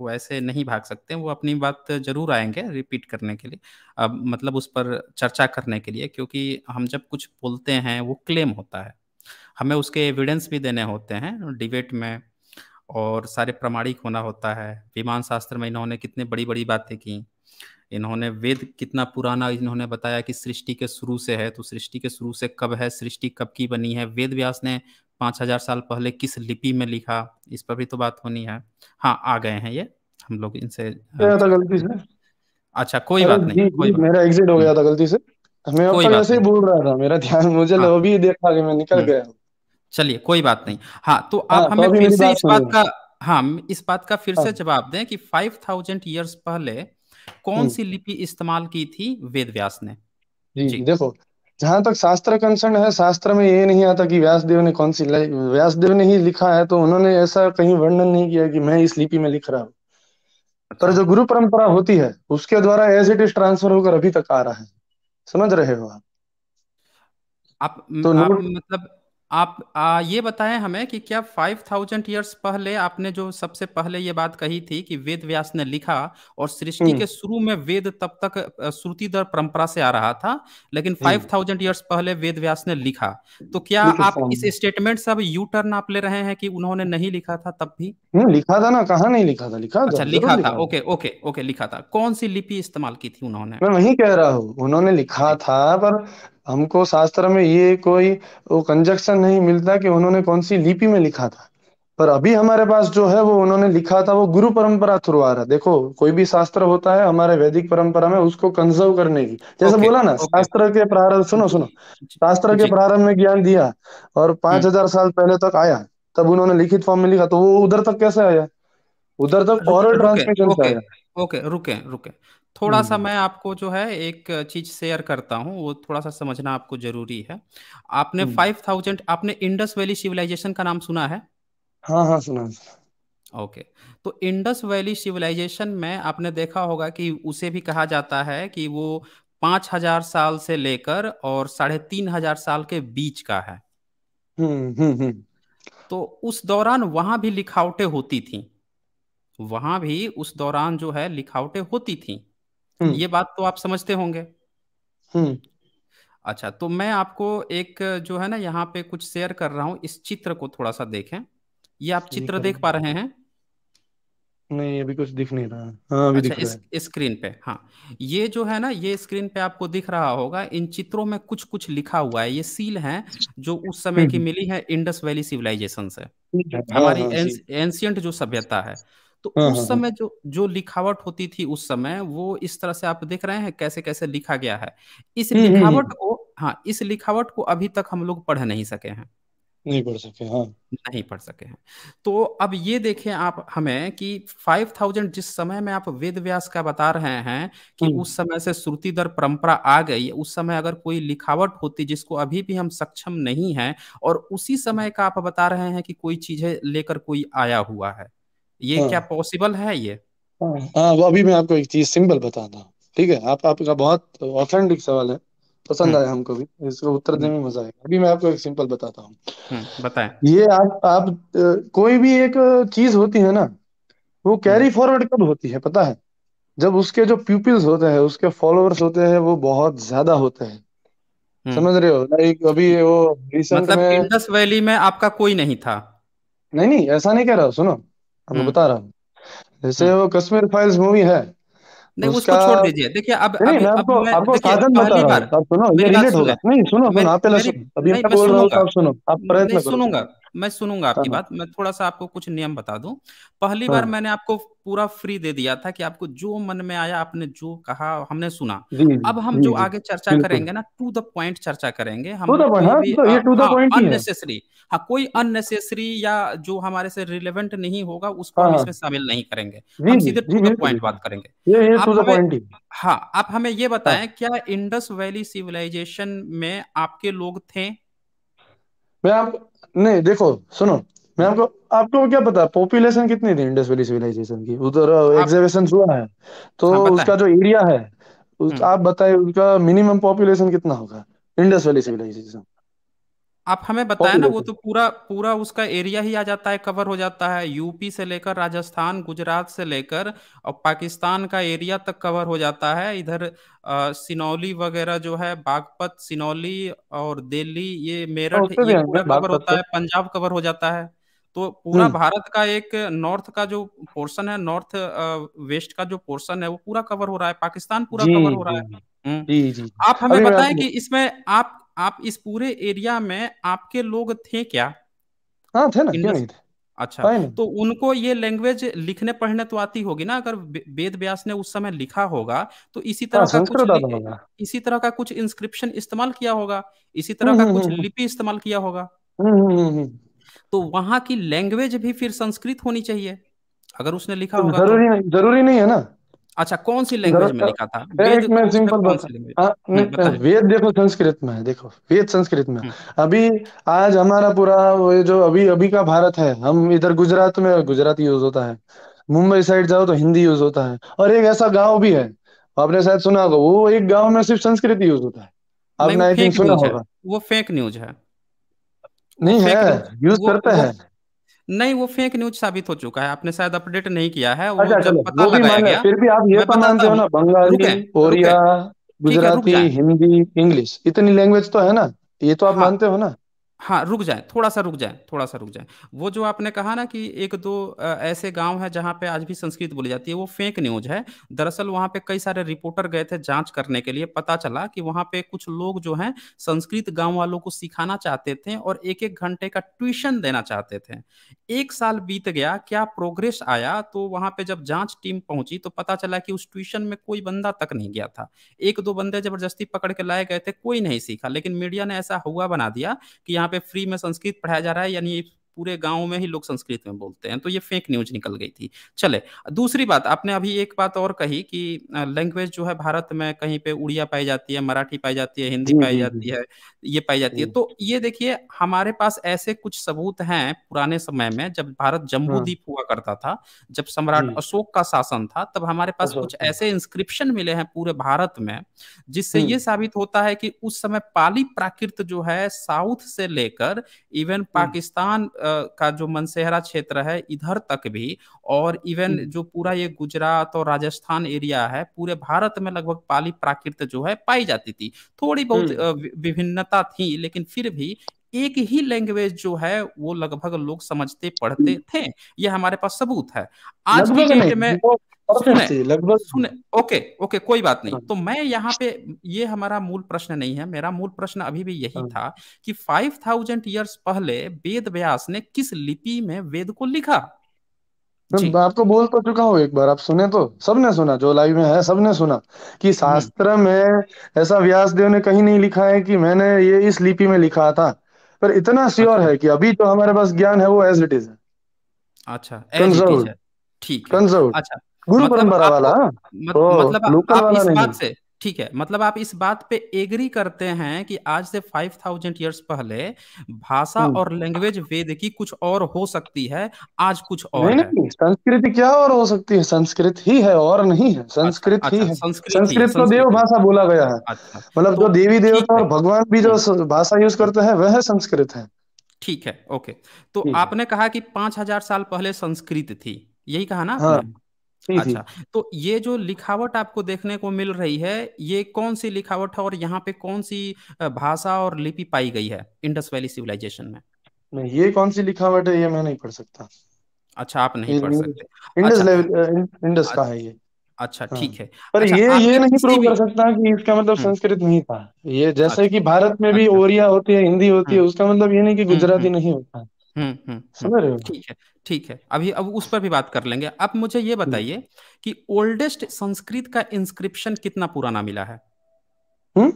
वो ऐसे नहीं भाग सकते वो अपनी बात जरूर आएंगे रिपीट करने के लिए अब मतलब उस पर चर्चा करने के लिए क्योंकि हम जब कुछ बोलते हैं वो क्लेम होता है हमें उसके एविडेंस भी देने होते हैं डिबेट में और सारे प्रमाणिक होना होता है विमान शास्त्र में इन्होंने कितने बड़ी बड़ी बातें की इन्होंने वेद कितना पुराना इन्होंने बताया कि सृष्टि के शुरू से है तो सृष्टि के शुरू से कब है सृष्टि कब की बनी है वेद व्यास ने पाँच हजार साल पहले किस लिपि में लिखा इस पर भी तो बात होनी है हाँ आ गए हैं ये हम लोग इनसे हाँ। गलती से अच्छा कोई बात नहीं कोई बात। मेरा एग्जिट हो गया था हम्म। गलती से मैं ऐसे ही भूल रहा था मेरा ध्यान मुझे अभी हाँ। देखा कि मैं निकल हम्म। गया चलिए कोई बात नहीं हाँ तो आप हाँ, तो हमें तो फिर से इस बात का हाँ इस बात का फिर से हाँ। जवाब दें कि फाइव थाउजेंड ईयर्स पहले कौन हम्म। सी लिपि इस्तेमाल की थी वेद व्यास ने जी, जी देखो जहां तक शास्त्र कंसर्न है शास्त्र में ये नहीं आता कि व्यासदेव ने कौन सी व्यासदेव ने ही लिखा है तो उन्होंने ऐसा कहीं वर्णन नहीं किया कि मैं इस लिपि में लिख रहा हूँ अच्छा। पर जो गुरु परंपरा होती है उसके द्वारा एज इट इज ट्रांसफर होकर अभी तक आ रहा है समझ रहे हो आप आप, तो आप मतलब आप आ, ये बताएं हमें कि क्या 5000 ईयर्स पहले आपने जो सबसे पहले ये बात कही थी कि वेद व्यास ने लिखा और सृष्टि हम्म। के शुरू में वेद तब तक श्रुति दर परंपरा से आ रहा था लेकिन 5000 हम्म। ईयर्स पहले वेद व्यास ने लिखा तो क्या आप इस स्टेटमेंट से अब यू टर्न आप ले रहे हैं कि उन्होंने नहीं लिखा था तब भी लिखा था ना कहा नहीं लिखा था लिखा अच्छा लिखा था ओके ओके ओके लिखा था कौन सी लिपि इस्तेमाल की थी उन्होंने मैं वही कह रहा हूँ उन्होंने लिखा था पर हमको शास्त्र में ये कोई वो कंजक्शन नहीं मिलता कि उन्होंने कौन सी लिपि में लिखा था पर अभी हमारे पास जो है वो उन्होंने लिखा था वो गुरु परंपरा थ्रू आ रहा है देखो कोई भी शास्त्र होता है हमारे वैदिक परंपरा में उसको कंजर्व करने की जैसे okay, बोला ना okay. शास्त्र के प्रारंभ सुनो सुनो शास्त्र के प्रारंभ में ज्ञान दिया और पांच हम्म। हजार साल पहले तक आया तब उन्होंने लिखित फॉर्म में लिखा तो वो उधर तक कैसे आया उधर तक और ट्रांसमिशन से आया ओके रुके रुके थोड़ा सा मैं आपको जो है एक चीज शेयर करता हूँ वो थोड़ा सा समझना आपको जरूरी है आपने फाइव थाउजेंड आपने इंडस वैली सिविलाइजेशन का नाम सुना है हाँ हाँ सुना ओके तो इंडस वैली सिविलाइजेशन में आपने देखा होगा कि उसे भी कहा जाता है कि वो पांच हजार साल से लेकर और साढ़े तीन हजार साल के बीच का है तो उस दौरान वहां भी लिखावटें होती थी वहां भी उस दौरान जो है लिखावटें होती थी हम्म। ये बात तो आप समझते होंगे हम्म। अच्छा तो मैं आपको एक जो है ना यहाँ पे कुछ शेयर कर रहा हूँ इस चित्र को थोड़ा सा देखें ये आप चित्र देख पा रहे हैं नहीं अभी कुछ दिख नहीं रहा हाँ अभी अच्छा, दिख रहा है स्क्रीन पे हाँ ये जो है ना ये स्क्रीन पे आपको दिख रहा होगा इन चित्रों में कुछ कुछ लिखा हुआ है ये सील है जो उस समय हम्म। की मिली है इंडस वैली सिविलाइजेशन से हमारी एंशियंट हाँ, जो सभ्यता है तो हाँ, उस हाँ, हाँ। समय जो जो लिखावट होती थी उस समय वो इस तरह से आप देख रहे हैं कैसे कैसे लिखा गया है इस हम्म, हम्म, लिखावट हम्म। को हाँ इस लिखावट को अभी तक हम लोग पढ़ नहीं सके हैं नहीं पढ़ सके हाँ नहीं पढ़ सके हैं तो अब ये देखें आप हमें कि 5000 जिस समय में आप वेद व्यास का बता रहे हैं कि उस समय से श्रुति दर परंपरा आ गई उस समय अगर कोई लिखावट होती जिसको अभी भी हम सक्षम नहीं है और उसी समय का आप बता रहे हैं कि कोई चीजें लेकर कोई आया हुआ है ये हाँ क्या पॉसिबल है ये हाँ हाँ, वो अभी मैं आपको एक चीज सिंपल बताता हूँ ठीक है आप आपका बहुत ऑथेंटिक सवाल है पसंद हम्म। आया हमको भी इसको उत्तर हम्म। देने में मजा आएगा अभी मैं आपको एक सिंपल बताता हूँ हम्म, बताएं ये आप आप कोई भी एक चीज होती है ना वो कैरी फॉरवर्ड हम्म। कब होती है पता है जब उसके जो पीपल्स होते हैं उसके फॉलोअर्स होते हैं वो बहुत ज्यादा होते हैं समझ रहे हो लाइक अभी वो रिसेंट मतलब में इंडस वैली में आपका कोई नहीं था नहीं नहीं ऐसा नहीं कह रहा सुनो मैं हम्म। बता रहा हूँ जैसे हम्म। वो कश्मीर फाइल्स मूवी है नहीं उसको छोड़ दीजिए देखिए अब नहीं, अभी अब, आपको, मैं आपको देखिए साधन बता रहा हूँ आप सुनो ये मेरी बात रिलेट होगा नहीं सुनो सुनो आप पहले मेरी सुनो अभी मैं बोल रहा हूँ सुनूंगा आप सुनो आप प्रयत्न करो सुनूंगा मैं सुनूंगा आपकी हाँ। बात मैं थोड़ा सा आपको कुछ नियम बता दूं पहली बार हाँ। मैंने आपको पूरा फ्री दे दिया था कि आपको जो मन में आया आपने जो कहा हमने सुना अब हम जो आगे चर्चा करेंगे ना टू द पॉइंट चर्चा करेंगे हम अननेसेसरी हाँ, तो हाँ, हाँ, हाँ कोई अननेसेसरी या जो हमारे से रिलेवेंट नहीं होगा उसको हम इसमें शामिल नहीं करेंगे हम सीधे टू द पॉइंट बात करेंगे हाँ आप हमें ये बताएं क्या इंडस वैली सिविलाइजेशन में आपके लोग थे मैं आप नहीं देखो सुनो मैं आपको आपको क्या पता पॉपुलेशन कितनी थी इंडस वैली सिविलाइजेशन की उधर एग्जेवेशन हुआ है तो हाँ उसका जो एरिया है उस, हम्म। आप बताए उनका मिनिमम पॉपुलेशन कितना होगा इंडस वैली सिविलाइजेशन आप हमें बताया ना वो तो पूरा पूरा उसका एरिया ही आ जाता है कवर हो जाता है यूपी से लेकर राजस्थान गुजरात से लेकर और पाकिस्तान का एरिया तक कवर हो जाता है इधर सिनौली वगैरह जो है बागपत सिनौली और दिल्ली ये मेरठ ये पूरा कवर होता है पंजाब कवर हो जाता है तो पूरा हम्म। भारत का एक नॉर्थ का जो पोर्शन है नॉर्थ वेस्ट का जो पोर्शन है वो पूरा कवर हो रहा है पाकिस्तान पूरा कवर हो रहा है हम्म। जी जी आप हमें बताएं कि इसमें आप आप इस पूरे एरिया में आपके लोग थे क्या हाँ थे ना क्यों नहीं थे अच्छा हाँ, तो उनको ये लैंग्वेज लिखने पढ़ने तो आती होगी ना अगर वेद व्यास ने उस समय लिखा होगा तो इसी हाँ, तरह का कुछ इसी तरह का कुछ इंस्क्रिप्शन इस्तेमाल किया होगा इसी तरह हम्म, का कुछ लिपि इस्तेमाल किया होगा तो वहां की लैंग्वेज भी फिर संस्कृत होनी चाहिए अगर उसने लिखा तो होगा तो। जरूरी नहीं जरूरी नहीं है ना अच्छा कौन सी लैंग्वेज में लिखा था वेद मैं सिंपल बात हम्म, वेद देखो संस्कृत में है देखो वेद संस्कृत में हम्म। अभी आज हमारा पूरा वो जो अभी अभी का भारत है हम इधर गुजरात में गुजराती यूज होता है मुंबई साइड जाओ तो हिंदी यूज होता है और एक ऐसा गांव भी है आपने शायद सुना होगा वो एक गांव में सिर्फ संस्कृत यूज होता है आपने आई थिंक सुना होगा वो फेक न्यूज है नहीं है यूज करते हैं नहीं वो फेक न्यूज साबित हो चुका है आपने शायद अपडेट नहीं किया है वो अच्छा, जब पता वो लगाया गया फिर भी आप ये पता मानते हो ना बंगाली ओरिया गुजराती हिंदी इंग्लिश इतनी लैंग्वेज तो है ना ये तो आप हाँ, मानते हो ना हाँ रुक जाए थोड़ा सा रुक जाए थोड़ा सा रुक जाए वो जो आपने कहा ना कि एक दो ऐसे गांव है जहाँ पे आज भी संस्कृत बोली जाती है वो फेक न्यूज है दरअसल वहाँ पे कई सारे रिपोर्टर गए थे जांच करने के लिए पता चला कि वहाँ पे कुछ लोग जो हैं संस्कृत गांव वालों को सिखाना चाहते थे और एक एक घंटे का ट्यूशन देना चाहते थे एक साल बीत गया क्या प्रोग्रेस आया तो वहाँ पे जब जाँच टीम पहुंची तो पता चला कि उस ट्यूशन में कोई बंदा तक नहीं गया था एक दो बंदे जबरदस्ती पकड़ के लाए गए थे कोई नहीं सीखा लेकिन मीडिया ने ऐसा हुआ बना दिया कि यहाँ यहाँ पे फ्री में संस्कृत पढ़ाया जा रहा है यानी पूरे गांव में ही लोग संस्कृत में बोलते हैं तो ये फेक न्यूज निकल गई थी चले दूसरी बात आपने अभी एक बात और कही कि लैंग्वेज जो है भारत में कहीं पे उड़िया पाई जाती है मराठी पाई जाती है हिंदी पाई जाती है ये पाई जाती है तो ये देखिए हमारे पास ऐसे कुछ सबूत हैं पुराने समय में जब भारत जम्बूद्वीप हाँ। हुआ करता था जब सम्राट अशोक का शासन था तब हमारे पास कुछ ऐसे इंस्क्रिप्शन मिले हैं पूरे भारत में जिससे ये हम्म। साबित होता है कि उस समय पाली प्राकृत जो है साउथ से लेकर इवन हम्म। पाकिस्तान का जो मनसेहरा क्षेत्र है इधर तक भी और इवन जो पूरा ये गुजरात और राजस्थान एरिया है पूरे भारत में लगभग पाली प्राकृत जो है पाई जाती थी थोड़ी बहुत हम्म। विभिन्नता थी लेकिन फिर भी एक ही लैंग्वेज जो है वो लगभग लोग समझते पढ़ते हम्म। थे ये हमारे पास सबूत है आज की डेट में सुने लगभग सुने ओके ओके कोई बात नहीं हाँ। तो मैं यहाँ पे ये हमारा मूल प्रश्न नहीं है मेरा मूल प्रश्न अभी भी यही हाँ। था कि फाइव थाउजेंड ईयर्स पहले वेद व्यास ने किस लिपि में वेद को लिखा तो आप बोल तो चुका हूँ एक बार आप सुने तो सबने सुना जो लाइव में है सबने सुना कि हम्म। शास्त्र में ऐसा व्यास देव ने कहीं नहीं लिखा है कि मैंने ये इस लिपि में लिखा था पर इतना श्योर अच्छा। है कि अभी तो हमारे पास ज्ञान है वो एज इट इज है अच्छा कंजर्व ठीक है कंजर्व अच्छा गुरु मतलब परंपरा वाला हाँ। मतलब, मतलब oh, लोकल वाला नहीं बात से ठीक है मतलब आप इस बात पे एग्री करते हैं कि आज से 5000 ईयर्स पहले भाषा हम्म। और लैंग्वेज वेद की कुछ और हो सकती है आज कुछ और नहीं, नहीं संस्कृत क्या और हो सकती है संस्कृत ही है और नहीं है संस्कृत अच्छा, ही अच्छा, है संस्कृत, संस्कृत तो देव भाषा बोला गया है अच्छा, अच्छा। मतलब तो जो देवी देवता और भगवान भी जो हम्म। भाषा यूज करते हैं वह संस्कृत है ठीक है ओके तो आपने कहा कि पांच हजार साल पहले संस्कृत थी यही कहा ना हाँ अच्छा तो ये जो लिखावट आपको देखने को मिल रही है ये कौन सी लिखावट है और यहाँ पे कौन सी भाषा और लिपि पाई गई है इंडस वैली सिविलाइजेशन में ये कौन सी लिखावट है ये मैं नहीं पढ़ सकता अच्छा आप नहीं पढ़ सकते इंडस अच्छा, इंडस का है ये अच्छा हाँ। ठीक हाँ। है पर अच्छा, ये ये नहीं प्रूव कर सकता कि इसका मतलब हम्म। संस्कृत नहीं था ये जैसे अच्छा, कि भारत में भी अच्छा। ओरिया होती है हिंदी होती है हम्म। उसका मतलब ये नहीं कि हम्म, गुजराती नहीं होता हम्म, हम्म, हम्म। समझ रहे हो ठीक है ठीक है अभी अब उस पर भी बात कर लेंगे अब मुझे ये बताइए कि ओल्डेस्ट संस्कृत का इंस्क्रिप्शन कितना पुराना मिला है हुँ?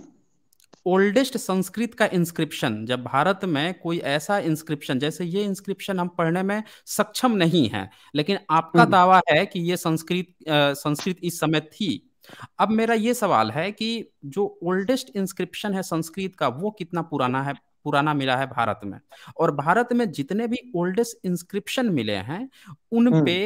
ओल्डेस्ट संस्कृत का इंस्क्रिप्शन जब भारत में कोई ऐसा इंस्क्रिप्शन जैसे ये इंस्क्रिप्शन हम पढ़ने में सक्षम नहीं है लेकिन आपका दावा है कि ये संस्कृत संस्कृत इस समय थी अब मेरा ये सवाल है कि जो ओल्डेस्ट इंस्क्रिप्शन है संस्कृत का वो कितना पुराना है पुराना मिला है भारत में और भारत में जितने भी ओल्डेस्ट इंस्क्रिप्शन मिले हैं उन हम्म। पे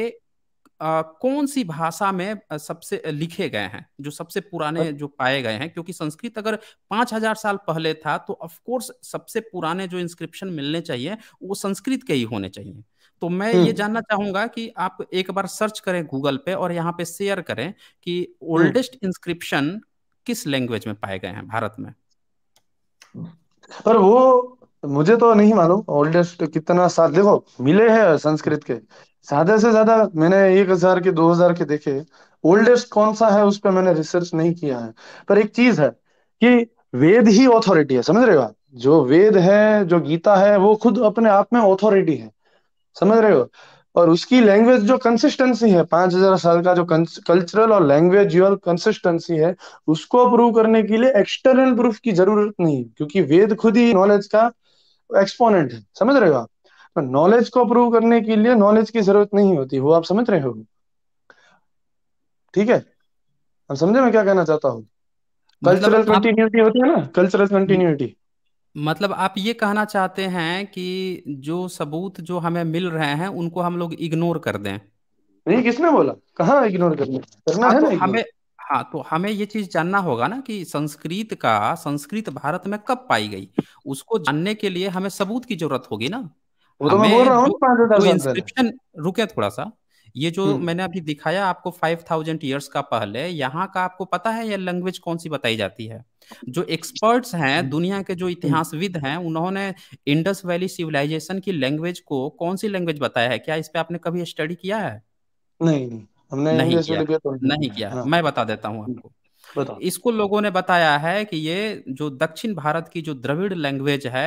आ, कौन सी भाषा में सबसे लिखे गए हैं जो सबसे पुराने जो पाए गए हैं क्योंकि संस्कृत अगर पांच हजार साल पहले था तो ऑफ कोर्स सबसे पुराने जो इंस्क्रिप्शन मिलने चाहिए वो संस्कृत के ही होने चाहिए तो मैं ये हम्म। जानना चाहूंगा कि आप एक बार सर्च करें गूगल पे और यहाँ पे शेयर करें कि ओल्डेस्ट हम्म। इंस्क्रिप्शन किस लैंग्वेज में पाए गए हैं भारत में पर वो मुझे तो नहीं मालूम ओल्डेस्ट कितना साल देखो मिले हैं संस्कृत के ज्यादा से ज्यादा मैंने एक हजार के दो हजार के देखे ओल्डेस्ट कौन सा है उस पर मैंने रिसर्च नहीं किया है पर एक चीज है कि वेद ही ऑथोरिटी है समझ रहे हो आप जो वेद है जो गीता है वो खुद अपने आप में ऑथोरिटी है समझ रहे हो और उसकी लैंग्वेज जो कंसिस्टेंसी है पांच हजार साल का जो कल्चरल और लैंग्वेज कंसिस्टेंसी है उसको प्रूव करने के लिए एक्सटर्नल प्रूफ की जरूरत नहीं क्योंकि वेद खुद ही नॉलेज का एक्सपोनेंट है समझ रहे हो आप तो नॉलेज को प्रूव करने के लिए नॉलेज की जरूरत नहीं होती वो आप समझ रहे हो ठीक है आप समझे मैं क्या कहना चाहता हूँ कल्चरल मतलब कंटिन्यूटी होती है ना कल्चरल कंटिन्यूटी मतलब आप ये कहना चाहते हैं कि जो सबूत जो हमें मिल रहे हैं उनको हम लोग इग्नोर कर दें नहीं किसने बोला कहा इग्नोर करना हाँ, है तो ना हमें हाँ तो हमें ये चीज जानना होगा ना कि संस्कृत का संस्कृत भारत में कब पाई गई उसको जानने के लिए हमें सबूत की जरूरत होगी ना वो तो मैं बोल रहा हूँ इंस्क्रिप्शन तो रुके थोड़ा सा ये जो हम्म। मैंने अभी दिखाया आपको फाइव थाउजेंड ईयर्स का पहले यहाँ का आपको पता है यह लैंग्वेज कौन सी बताई जाती है जो एक्सपर्ट्स हैं हम्म। दुनिया के जो इतिहासविद हैं उन्होंने इंडस वैली सिविलाइजेशन की लैंग्वेज को कौन सी लैंग्वेज बताया है क्या इस पे आपने कभी स्टडी किया है नहीं नहीं हमने नहीं किया तो नहीं किया हाँ। मैं बता देता हूँ आपको हम्म, इसको लोगों ने बताया है कि ये जो दक्षिण भारत की जो द्रविड़ लैंग्वेज है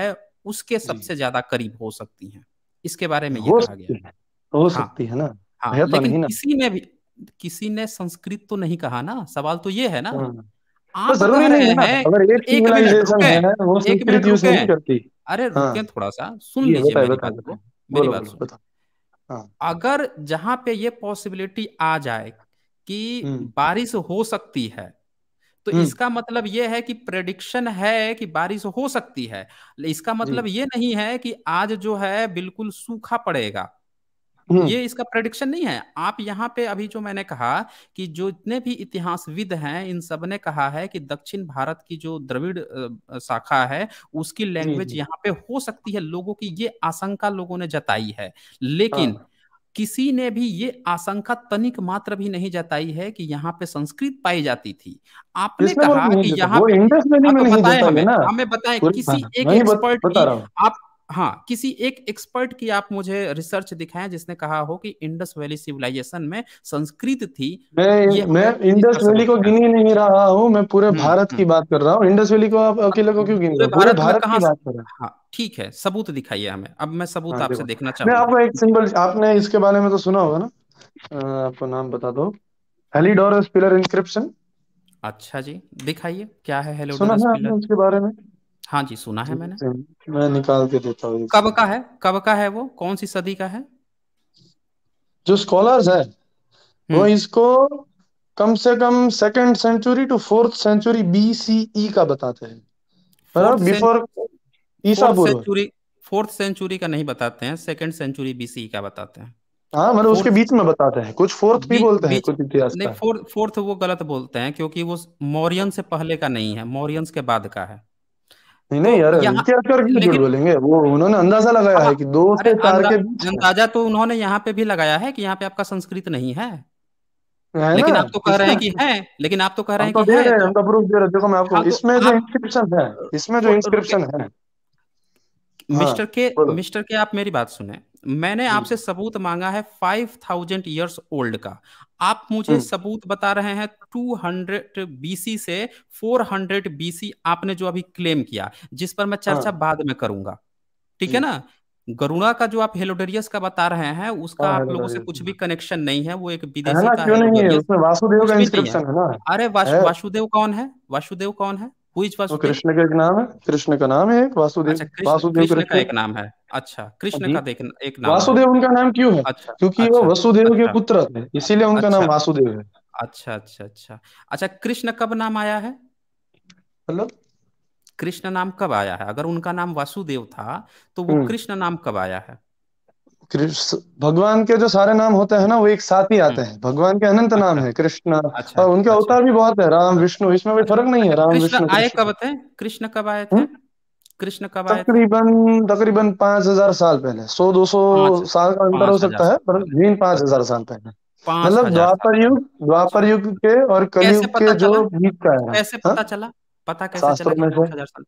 उसके सबसे ज्यादा करीब हो सकती है इसके बारे में ये कहा गया हो हाँ। सकती है ना हाँ लेकिन किसी ने भी किसी ने संस्कृत तो नहीं कहा ना सवाल तो ये है ना हाँ। आप तो जरूरी नहीं है ना अगर एक सिविलाइजेशन है वो संस्कृत यूज नहीं करती अरे हाँ। रुकें थोड़ा सा सुन लीजिए मेरी बात को मेरी बात सुन हाँ। अगर जहां पे ये पॉसिबिलिटी आ जाए कि हम्म। बारिश हो सकती है तो हम्म। इसका मतलब यह है कि प्रेडिक्शन है कि बारिश हो सकती है इसका मतलब ये नहीं है कि आज जो है बिल्कुल सूखा पड़ेगा हम्म। ये इसका प्रडिक्शन नहीं है आप यहाँ पे अभी जो मैंने कहा कि जो इतने भी इतिहासविद हैं इन सब ने कहा है कि दक्षिण भारत की जो द्रविड़ शाखा है उसकी लैंग्वेज यहाँ पे हो सकती है लोगों की ये आशंका लोगों ने जताई है लेकिन हाँ। किसी ने भी ये आशंका तनिक मात्र भी नहीं जताई है कि यहाँ पे संस्कृत पाई जाती थी आपने कहा कि यहाँ पे हमें बताएं किसी हाँ, हाँ। एक एक्सपर्ट आप हाँ किसी एक एक्सपर्ट की आप मुझे रिसर्च दिखाएं जिसने कहा हो कि इंडस वैली सिविलाइजेशन में संस्कृत थी मैं मैं इंडस वैली को गिनी नहीं रहा हूँ मैं पूरे हम्म, भारत की हम्म। बात कर रहा हूँ इंडस वैली को आप अकेले को क्यों गिन रहे पूरे भारत की बात कर रहा हूँ हाँ ठीक है सबूत दिखाइए हमें अब मैं सबूत हाँ, आपसे देखना चाहूंगा आपको एक सिंबल आपने इसके बारे में तो सुना होगा ना आपको नाम बता दो हेलीडोरस पिलर इंक्रिप्शन अच्छा जी दिखाइए क्या है हेलोडोरस पिलर इसके बारे में हाँ जी सुना है मैंने मैं निकाल के देता हूँ कब का है कब का है वो कौन सी सदी का है जो स्कॉलर्स है वो हम्म। इसको कम से कम second century to fourth century BCE का बताते हैं बिफोर ईसा पूर्व सेंचुरी फोर्थ सेंचुरी का नहीं बताते हैं सेकंड सेंचुरी बीसीई का बताते हैं हाँ मतलब उसके बीच में बताते हैं कुछ फोर्थ भी बोलते हैं कुछ इतिहास नहीं फोर्थ फोर्थ वो गलत बोलते हैं क्योंकि वो मौर्यन से पहले का नहीं है मौर्यंस के बाद का है नहीं नहीं यार केआरपी और झूठ बोलेंगे वो उन्होंने अंदाजा लगाया है हाँ, कि दो हाँ, से चार के बीच अंदाजा तो उन्होंने यहाँ पे भी लगाया है कि यहाँ पे आपका संस्कृत नहीं है लेकिन आप तो कह रहे हैं कि है लेकिन आप तो कह रहे हैं कि तो है हम तो प्रूफ दे रहे हैं देखो मैं आपको हाँ, तो इसमें जो इंस्क्रिप्शन है इसमें जो इंस्क्रिप्शन है मिस्टर के मिस्टर के आप मेरी बात सुने मैंने आपसे सबूत मांगा है फाइव थाउजेंड ईयर्स ओल्ड का आप मुझे हम्म। सबूत बता रहे हैं टू हंड्रेड बीसी से फोर हंड्रेड बीसी आपने जो अभी क्लेम किया जिस पर मैं हाँ। चर्चा बाद में करूंगा ठीक है ना गरुणा का जो आप हेलोडेरियस का बता रहे हैं उसका हाँ, आप लोगों से कुछ भी कनेक्शन नहीं है वो एक विदेशी का क्यों नहीं है उसमें वासुदेव का इंस्क्रिप्शन है ना अरे वासुदेव कौन है वासुदेव कौन है कृष्ण का एक नाम है कृष्ण का नाम है वासुदेव अच्छा, वासुदेव का एक नाम है अच्छा कृष्ण का देखना एक नाम वासुदेव उनका नाम क्यों है अच्छा क्योंकि अच्छा, वो अच्छा, वसुदेव अच्छा, के पुत्र थे इसीलिए उनका अच्छा, नाम वासुदेव है अच्छा अच्छा अच्छा अच्छा कृष्ण कब नाम आया है हेलो कृष्ण नाम कब आया है अगर उनका नाम वासुदेव था तो वो हम्म। कृष्ण नाम कब आया है भगवान के जो सारे नाम होते हैं ना वो एक साथ ही हम्म। आते हैं भगवान के अनंत नाम अच्छा। है कृष्ण अच्छा, और उनके अवतार भी बहुत है राम विष्णु इसमें कोई फर्क नहीं है राम विष्णु आए कब थे कृष्ण कब आए थे हम्म? कृष्ण कब आए तकरीबन तकरीबन पांच हजार साल पहले सौ दो सौ साल का अंतर हो सकता है पर जीन पांच हजार साल पहले मतलब द्वापर युग द्वापर युग के और कलयुग के जो बीच का है कैसे पता हाँ? चला पता कैसे चला में से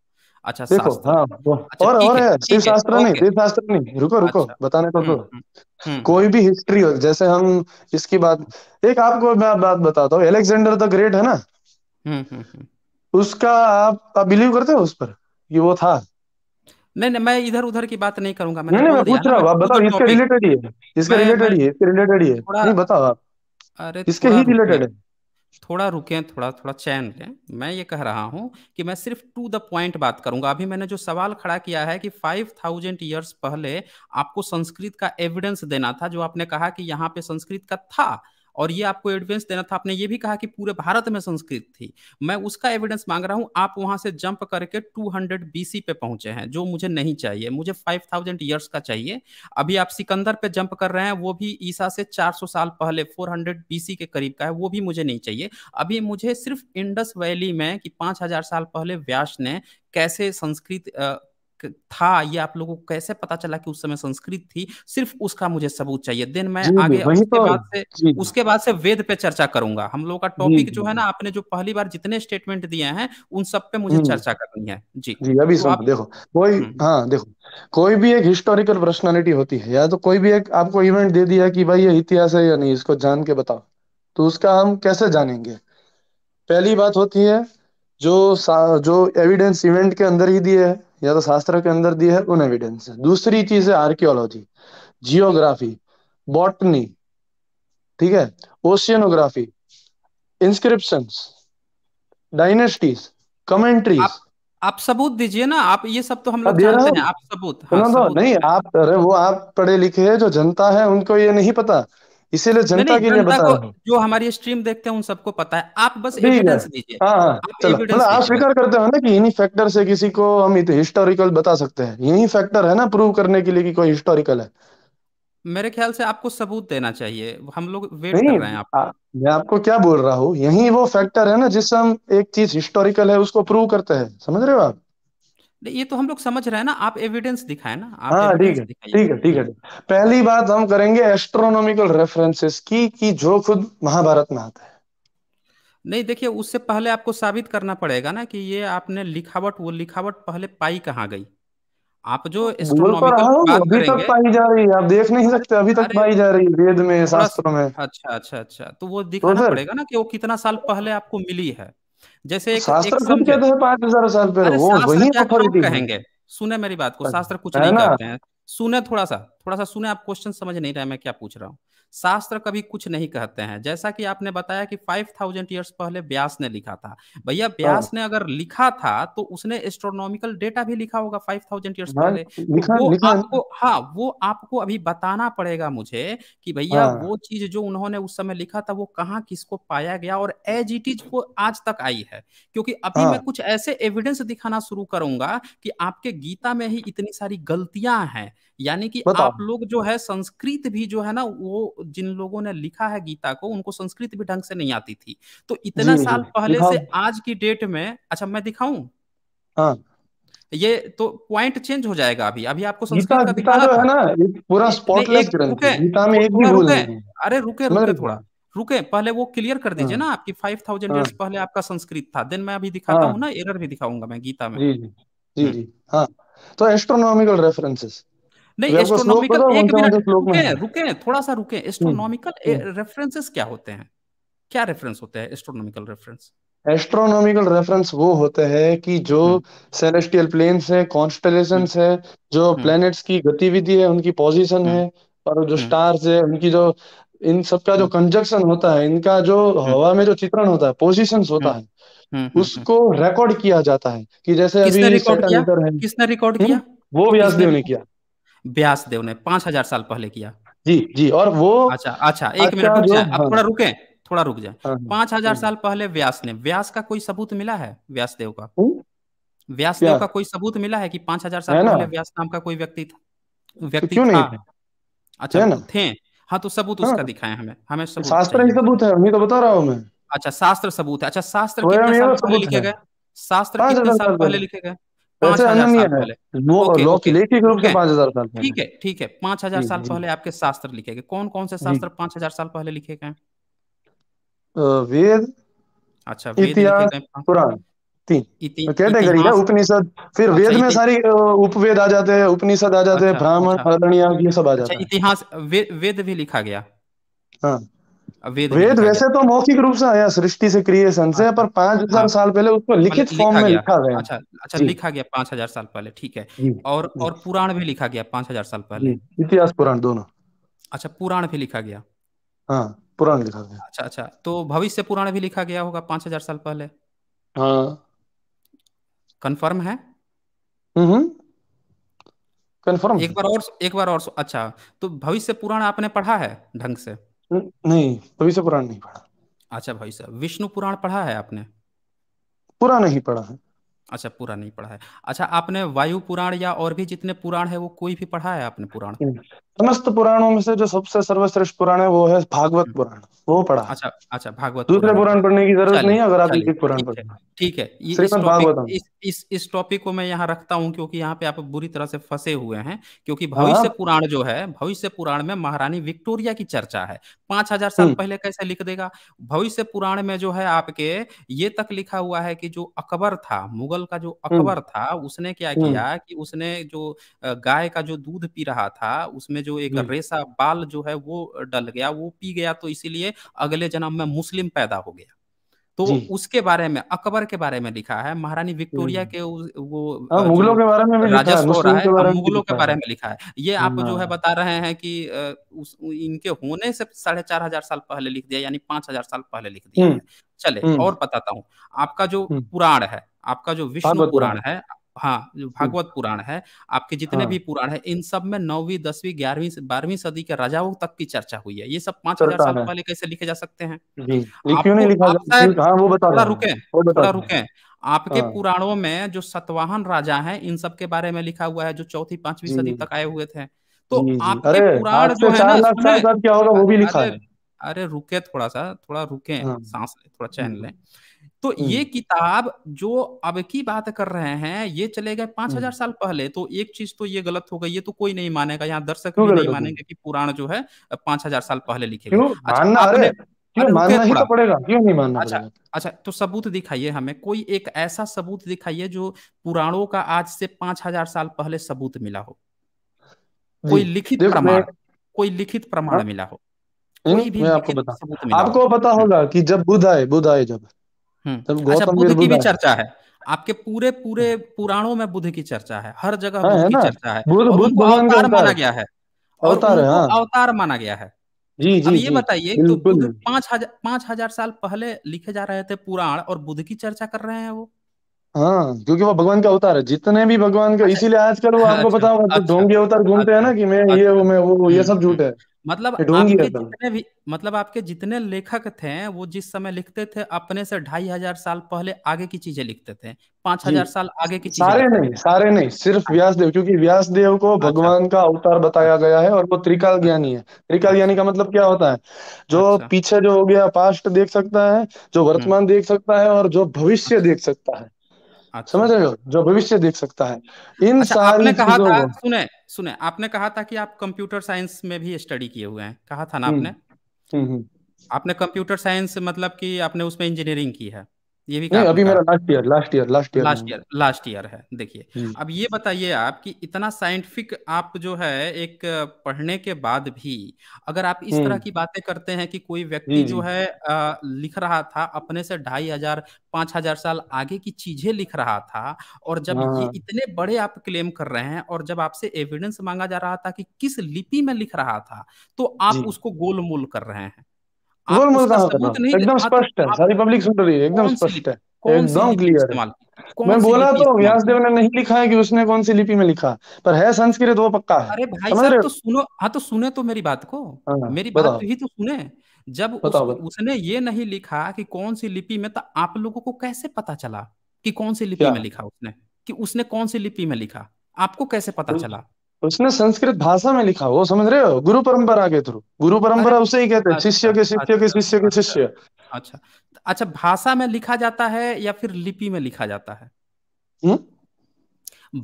अच्छा देखो हाँ और अच्छा, और है शिव शास्त्र नहीं शिव शास्त्र नहीं रुको रुको अच्छा। बताने को रुको हम्म, तो। हम्म, हम्म, कोई भी हिस्ट्री हो जैसे हम इसकी बात एक आपको मैं बात बताता हूँ एलेक्सेंडर द ग्रेट है ना उसका आप आप बिलीव करते हो उस पर कि वो था नहीं नहीं मैं इधर उधर की बात नहीं करूंगा मैंने नहीं नहीं मैं पूछ रहा हूँ बताओ इसके रिलेटेड ही है इसके रिलेटेड ही है इसके रिलेटेड ही है नहीं बताओ आप अरे इसके ही रिलेटेड है थोड़ा रुके थोड़ा थोड़ा चैन लें मैं ये कह रहा हूँ कि मैं सिर्फ टू द पॉइंट बात करूंगा अभी मैंने जो सवाल खड़ा किया है कि फाइव थाउजेंड ईयर्स पहले आपको संस्कृत का एविडेंस देना था जो आपने कहा कि यहाँ पे संस्कृत का था और ये आपको एविडेंस देना था आपने ये भी कहा कि पूरे भारत में संस्कृत थी मैं उसका एविडेंस मांग रहा हूँ आप वहां से जंप करके 200 हंड्रेड पे पहुंचे हैं जो मुझे नहीं चाहिए मुझे 5000 ईयर्स का चाहिए अभी आप सिकंदर पे जंप कर रहे हैं वो भी ईसा से 400 साल पहले 400 हंड्रेड के करीब का है वो भी मुझे नहीं चाहिए अभी मुझे सिर्फ इंडस वैली में कि पाँच साल पहले व्यास ने कैसे संस्कृत था ये आप लोगों को कैसे पता चला कि उस समय संस्कृत थी सिर्फ उसका मुझे सबूत चाहिए देन मैं आगे उसके बाद से उसके बाद से वेद पे चर्चा करूंगा हम लोगों का टॉपिक जो है ना आपने जो पहली बार जितने स्टेटमेंट दिए हैं उन सब पे मुझे हम्म। चर्चा करनी है जी जी अभी तो आप... देखो कोई हम्म। हाँ देखो कोई भी एक हिस्टोरिकल पर्सनैलिटी होती है या तो कोई भी एक आपको इवेंट दे दिया कि भाई ये इतिहास है या नहीं इसको जान के बताओ तो उसका हम कैसे जानेंगे पहली बात होती है जो जो एविडेंस इवेंट के अंदर ही दिए है या तो शास्त्र के अंदर दी है उन एविडेंस दूसरी चीज है आर्कियोलॉजी जियोग्राफी बॉटनी ठीक है ओशियनोग्राफी इंस्क्रिप्शन डायनेस्टीज कमेंट्रीज आप, आप सबूत दीजिए ना आप ये सब तो हम लोग जानते हैं आप सबूत हाँ, तो, सबूत नहीं आप अरे वो आप पढ़े लिखे हैं जो जनता है उनको ये नहीं पता इसीलिए जनता के लिए बता जो हमारी स्ट्रीम देखते हैं उन सबको पता है आप बस एविडेंस दीजिए हाँ, हाँ, आप मतलब स्वीकार करते हो ना कि इन्हीं फैक्टर से किसी को हम हिस्टोरिकल बता सकते हैं यही फैक्टर है ना प्रूव करने के लिए कि कोई हिस्टोरिकल है मेरे ख्याल से आपको सबूत देना चाहिए हम लोग वेट कर रहे हैं आप आ, मैं आपको क्या बोल रहा हूँ यही वो फैक्टर है ना जिससे हम एक चीज हिस्टोरिकल है उसको प्रूव करते हैं समझ रहे हो आप ये तो हम लोग समझ रहे हैं ना आप एविडेंस दिखाए ना आप हाँ ठीक है ठीक है ठीक है पहली बात हम करेंगे एस्ट्रोनॉमिकल रेफरेंसेस की कि जो खुद महाभारत में आता है नहीं देखिए उससे पहले आपको साबित करना पड़ेगा ना कि ये आपने लिखावट वो लिखावट पहले पाई कहाँ गई आप जो एस्ट्रोनॉमिकल तो बात अभी तक पाई जा रही है आप देख नहीं सकते अभी तक पाई जा रही है वेद में शास्त्रों में अच्छा अच्छा अच्छा तो वो तो दिखाना पड़ेगा ना कि वो कितना साल पहले आपको मिली है जैसे एक, शास्त्र एक खुद कहते हैं पांच हजार साल पहले वो वही कहेंगे सुने मेरी बात को अच्छा, शास्त्र कुछ नहीं कहते हैं सुने थोड़ा सा थोड़ा सा सुने आप क्वेश्चन समझ नहीं रहे मैं क्या पूछ रहा हूँ शास्त्र कभी कुछ नहीं कहते हैं जैसा कि आपने बताया कि फाइव थाउजेंड ईयर्स पहले ब्यास ने लिखा था भैया ब्यास हाँ। ने अगर लिखा था तो उसने एस्ट्रोनॉमिकल डेटा भी लिखा होगा 5000 थाउजेंड ईयर्स पहले तो लिखा, वो लिखा, आपको हाँ वो आपको अभी बताना पड़ेगा मुझे कि भैया हाँ। वो चीज जो उन्होंने उस समय लिखा था वो कहाँ किसको पाया गया और एज इट इज वो आज तक आई है क्योंकि अभी मैं हाँ। कुछ ऐसे एविडेंस दिखाना शुरू करूंगा कि आपके गीता में ही इतनी सारी गलतियां हैं यानी कि आप लोग जो है संस्कृत भी जो है ना वो जिन लोगों ने लिखा है गीता को उनको संस्कृत भी ढंग से नहीं आती थी तो इतना साल पहले से आज की डेट में अच्छा मैं दिखाऊं हाँ। ये तो पॉइंट चेंज हो जाएगा अभी अभी आपको संस्कृत का दिखाना है ना पूरा स्पॉटलेस ग्रंथ गीता में एक भी भूल नहीं अरे रुके रुके थोड़ा रुके पहले वो क्लियर कर दीजिए हाँ। ना आपकी फाइव थाउजेंड ईयर्स पहले आपका संस्कृत था देन मैं अभी दिखाता हाँ। हूँ ना एरर भी दिखाऊंगा मैं गीता में जी जी जी हाँ तो एस्ट्रोनॉमिकल रेफरेंसेस नहीं एस्ट्रोनॉमिकल एक मिनट रुके रुके थोड़ा सा रुके एस्ट्रोनॉमिकल रेफरेंसेस क्या होते हैं क्या रेफरेंस होते हैं एस्ट्रोनॉमिकल रेफरेंस एस्ट्रोनॉमिकल रेफरेंस वो होते हैं कि जो सेलेस्टियल प्लेन्स है कॉन्स्टलेशंस है जो प्लैनेट्स हम्म। की गतिविधि है उनकी पोजीशन हम्म। है और जो स्टार्स हम्म। है उनकी जो इन सबका जो कंजक्शन होता है इनका जो हवा में जो चित्रण होता है पोजीशंस होता है उसको रिकॉर्ड किया जाता है कि जैसे अभी रिकॉर्ड किया? किसने रिकॉर्ड किया वो व्यासदेव ने किया व्यास देव ने पांच हजार साल पहले किया जी जी और वो अच्छा अच्छा एक मिनट रुक जाए आप हाँ। थोड़ा रुके थोड़ा रुक जाए हाँ, हाँ, पांच हजार साल पहले व्यास ने व्यास का कोई सबूत मिला है व्यास देव का हम्म? व्यास देव का कोई सबूत मिला है कि पांच हजार साल पहले व्यास नाम का कोई व्यक्ति था तो व्यक्ति क्यों नहीं अच्छा थे हाँ तो सबूत उसका दिखाए हमें हमें शास्त्र ही सबूत है मैं तो बता रहा हूँ मैं अच्छा शास्त्र सबूत है अच्छा शास्त्र तो कितने साल पहले लिखे गए शास्त्र कितने साल पहले लिखे गए पांच तो हजार साल पहले ठीक है ठीक है पांच हजार साल पहले आपके शास्त्र लिखे गए कौन कौन से शास्त्र पांच हजार साल पहले लिखे गए वेद अच्छा वेद पुराण तो कैटेगरी है उपनिषद फिर अच्छा, वेद अच्छा, में सारी उपवेद आ जाते हैं उपनिषद आ जाते हैं अच्छा, ब्राह्मण अच्छा, ये सब आ जाते हैं इतिहास वेद भी लिखा गया हाँ वेद वेद वैसे तो मौखिक रूप से आया सृष्टि से क्रिएशन से हाँ, पर हाँ, पांच हजार हाँ। साल पहले उसको मतलब लिखित फॉर्म में लिखा गया अच्छा अच्छा लिखा गया पांच हजार साल पहले ठीक है और और पुराण भी लिखा गया पांच हजार साल पहले इतिहास पुराण दोनों अच्छा पुराण भी लिखा गया हाँ पुराण लिखा गया अच्छा अच्छा तो भविष्य पुराण भी लिखा गया होगा पांच हजार साल पहले हाँ कंफर्म है कंफर्म हम्म, हम्म। एक बार और एक बार और अच्छा तो भविष्य पुराण आपने पढ़ा है ढंग से नहीं भविष्य पुराण नहीं पढ़ा अच्छा भाई साहब विष्णु पुराण पढ़ा है आपने पूरा नहीं पढ़ा है अच्छा पूरा नहीं पढ़ा है अच्छा आपने वायु पुराण या और भी जितने पुराण है वो कोई भी पढ़ा है आपने पुराण समस्त पुराणों में से जो सबसे सर्वश्रेष्ठ पुराण है वो है भागवत हम्म। पुराण वो पढ़ा अच्छा अच्छा भागवत दूसरे पुराण पढ़ने की जरूरत नहीं अगर आप एक पुराण पढ़ना ठीक है इस इस इस इस टॉपिक को मैं यहाँ रखता हूँ क्योंकि यहाँ पे आप बुरी तरह से फंसे हुए हैं क्योंकि हाँ। भविष्य पुराण जो है भविष्य पुराण में महारानी विक्टोरिया की चर्चा है पांच हजार साल हम्म। पहले कैसे लिख देगा भविष्य पुराण में जो है आपके ये तक लिखा हुआ है कि जो अकबर था मुगल का जो हम्म। अकबर था उसने क्या किया कि उसने जो गाय का जो दूध पी रहा था उसमें में जो एक हम्म। रेसा बाल जो है वो डल गया वो पी गया तो इसीलिए अगले जन्म में मुस्लिम पैदा हो गया तो उसके बारे में अकबर के बारे में लिखा है महारानी विक्टोरिया हम्म। के वो हाँ, मुगलों के बारे में भी लिखा है हाँ, मुगलों के बारे, मुगलों के बारे में लिखा है ये आप जो है हाँ। बता रहे हैं कि उस इनके होने से साढ़े चार हजार साल पहले लिख दिया यानी पांच हजार साल पहले लिख दिया हम्म। चले और बताता हूँ आपका जो पुराण है आपका जो विष्णु पुराण है हाँ जो भागवत पुराण है आपके जितने हाँ। भी पुराण है इन सब में नौवीं दसवीं ग्यारहवीं बारहवीं सदी के राजाओं तक की चर्चा हुई है ये सब पांच हजार साल पहले कैसे लिखे जा सकते हैं रुके हाँ, थोड़ा रुके आपके हाँ। पुराणों में जो सतवाहन राजा हैं इन सब के बारे में लिखा हुआ है जो चौथी पांचवी सदी तक आए हुए थे तो आपके पुराण जो है ना वो भी लिखा है अरे रुके थोड़ा सा थोड़ा रुके हाँ। सांस ले थोड़ा चैन लें तो ये हम्म। किताब जो अब की बात कर रहे हैं ये चले गए पांच हम्म। हजार साल पहले तो एक चीज तो ये गलत हो गई ये तो कोई नहीं मानेगा यहाँ दर्शक भी नहीं मानेंगे कि पुराण जो है पांच हजार साल पहले लिखे गए अच्छा तो अच्छा, अच्छा तो सबूत दिखाइए हमें कोई एक ऐसा सबूत दिखाइए जो पुराणों का आज से पांच हजार साल पहले सबूत मिला हो कोई लिखित प्रमाण कोई लिखित प्रमाण हाँ। मिला हो हम्म, कोई भी मैं आपको बता आपको पता होगा कि जब बुध आए बुध आए जब हम्म। अच्छा बुद्ध की भी चर्चा है आपके पूरे पूरे पुराणों में बुद्ध की चर्चा है हर जगह हाँ, बुद्ध की चर्चा है बुद्ध अवतार माना गया है अवतार हाँ। अवतार माना गया है जी जी ये बताइए तो बुद्ध पांच हजार पांच हजार साल पहले लिखे जा रहे थे पुराण और बुद्ध की चर्चा कर रहे हैं वो हाँ क्योंकि वो भगवान का अवतार है जितने भी भगवान का अच्छा। इसीलिए आजकल वो आपको अच्छा, पता होगा अच्छा। ढोंगी अवतार घूमते हैं ना कि मैं ये वो मैं वो ये सब हम्म, हम्म, झूठ है मतलब आपके जितने भी मतलब आपके जितने लेखक थे वो जिस समय लिखते थे अपने से ढाई हजार साल पहले आगे की चीजें लिखते थे पांच हजार साल आगे की चीजें सारे नहीं सारे नहीं सिर्फ व्यासदेव क्योंकि व्यासदेव को अच्छा। भगवान का अवतार बताया गया है और वो त्रिकाल ज्ञानी है त्रिकाल ज्ञानी का मतलब क्या होता है जो अच्छा। पीछे जो हो गया पास्ट देख सकता है जो हम्म। वर्तमान देख सकता है और जो भविष्य देख सकता है अच्छा, समझ रहे अच्छा। हो जो भविष्य देख सकता है इन अच्छा, आपने कहा था सुने सुने आपने कहा था कि आप कंप्यूटर साइंस में भी स्टडी किए हुए हैं कहा था ना हम्म, आपने हम्म, हम्म। आपने कंप्यूटर साइंस मतलब कि आपने उसमें इंजीनियरिंग की है ये भी नहीं अभी मेरा last year last year last year last year last year है देखिए अब ये बताइए आप कि इतना साइंटिफिक आप जो है एक पढ़ने के बाद भी अगर आप इस तरह हम्म। की बातें करते हैं कि कोई व्यक्ति जो है लिख रहा था अपने से ढाई हजार पांच हजार साल आगे की चीजें लिख रहा था और जब ये हाँ। इतने बड़े आप क्लेम कर रहे हैं और जब आपसे एविडेंस मांगा जा रहा था कि किस लिपि में लिख रहा था तो आप उसको गोलमोल कर रहे हैं करना एकदम स्पष्ट है सारी पब्लिक सुन रही है एकदम स्पष्ट है एकदम क्लियर है मैं बोला तो ने नहीं लिखा है कि उसने कौन सी लिपि में लिखा पर है संस्कृत वो पक्का है अरे भाई साहब तो सुनो हाँ तो सुने तो मेरी बात को हाँ, मेरी बात तो ही तो सुने जब उसने ये नहीं लिखा कि कौन सी लिपि में तो आप लोगों को कैसे पता चला कि कौन सी लिपि में लिखा उसने कि उसने कौन सी लिपि में लिखा आपको कैसे पता चला उसने संस्कृत भाषा में लिखा वो समझ रहे हो गुरु परंपरा के थ्रू गुरु परंपरा उसे ही कहते हैं अच्छा, शिष्य के शिष्य के अच्छा, शिष्य के अच्छा, शिष्य अच्छा अच्छा भाषा में लिखा जाता है या फिर लिपि में लिखा जाता है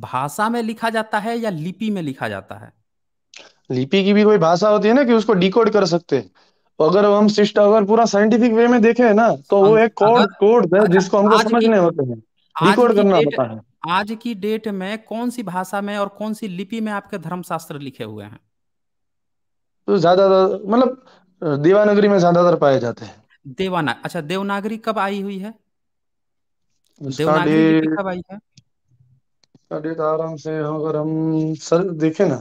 भाषा में लिखा जाता है या लिपि में लिखा जाता है लिपि की भी कोई भाषा होती है ना कि उसको डिकोड कर सकते हैं तो अगर हम सिस्टम अगर पूरा साइंटिफिक वे में देखे ना तो वो एक कोड कोड है जिसको हमको समझने होते हैं डिकोड करना होता है आज की डेट में कौन सी भाषा में और कौन सी लिपि में आपके धर्मशास्त्र लिखे हुए हैं तो ज्यादातर मतलब देवानगरी में ज्यादातर पाए जाते हैं देवाना अच्छा देवनागरी कब आई हुई है देवनागरी लिपि कब आई है डेट आराम से अगर हम सर देखे ना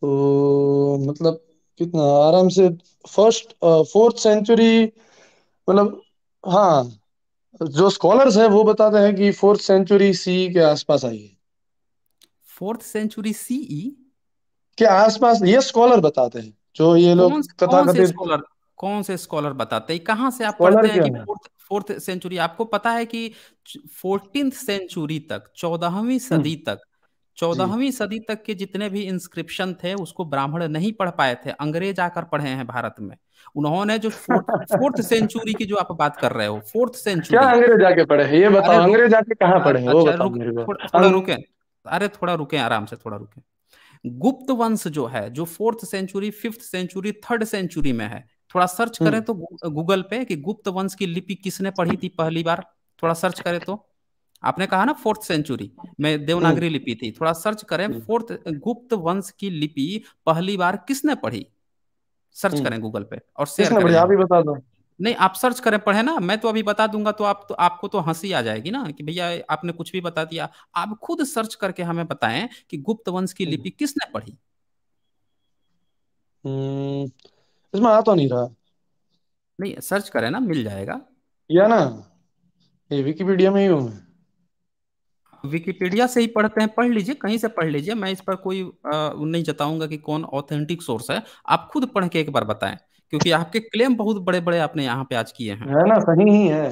तो मतलब कितना आराम से फर्स्ट फोर्थ सेंचुरी मतलब हाँ जो स्कॉलर्स है वो बताते हैं कि फोर्थ सेंचुरी सी के आसपास आई है फोर्थ सेंचुरी सीई के आसपास ये स्कॉलर बताते हैं जो ये लोग तथाकथित स्कॉलर कौन से स्कॉलर बताते हैं कहां से आप पढ़ते हैं कि फोर्थ फोर्थ सेंचुरी आपको पता है कि फोर्टीन सेंचुरी तक चौदहवीं हम्म। सदी तक चौदहवीं सदी तक के जितने भी इंस्क्रिप्शन थे उसको ब्राह्मण नहीं पढ़ पाए थे अंग्रेज आकर पढ़े हैं भारत में उन्होंने जो फोर्थ सेंचुरी की जो आप बात कर रहे हो फोर्थ सेंचुरी क्या अंग्रेज आके पढ़े हैं ये बताओ अंग्रेज आके कहाँ पढ़े हैं अच्छा, रुक, को थोड़ा अं- रुके अरे थोड़ा रुके आराम से थोड़ा रुके गुप्त वंश जो है जो fourth century fifth century third century में है थोड़ा सर्च हम्म। करें तो गूगल पे कि गुप्त वंश की लिपि किसने पढ़ी थी पहली बार थोड़ा सर्च करें तो आपने कहा ना फोर्थ सेंचुरी में देवनागरी हम्म। लिपि थी थोड़ा सर्च करें हम्म। फोर्थ गुप्त वंश की लिपि पहली बार किसने पढ़ी सर्च हम्म। करें गूगल पे और शेयर करें बढ़िया बता दो नहीं आप सर्च करें पढ़े ना मैं तो अभी बता दूंगा तो आप तो आपको तो हंसी आ जाएगी ना कि भैया आपने कुछ भी बता दिया आप खुद सर्च करके हमें बताएं कि गुप्त वंश की लिपि हम्म। किसने पढ़ी हम्म, इसमें आ तो नहीं रहा नहीं सर्च करें ना मिल जाएगा या ना ये विकिपीडिया में ही हूँ मैं विकिपीडिया से ही पढ़ते हैं पढ़ लीजिए कहीं से पढ़ लीजिए मैं इस पर कोई आ, नहीं जताऊंगा कि कौन ऑथेंटिक सोर्स है आप खुद पढ़ के एक बार बताएं क्योंकि आपके क्लेम बहुत बड़े बड़े आपने यहाँ पे आज किए हैं है ना सही ही है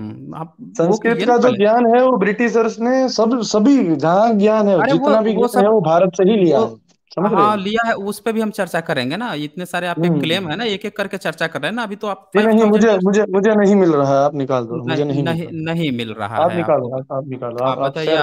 हम्म, आप संस्कृत का जो ज्ञान है वो ब्रिटिशर्स ने सब सभी जहाँ ज्ञान है जितना वो, भी वो है वो भारत से ही लिया है समझ हाँ रहे लिया है उस पर भी हम चर्चा करेंगे ना इतने सारे आपके क्लेम हम्म। है ना एक एक करके चर्चा कर रहे हैं ना अभी तो आप नहीं मुझे मुझे मुझे नहीं मिल रहा है आप निकाल दो मुझे नहीं नहीं, नहीं मिल रहा आप है हाँ, आप आप बताइए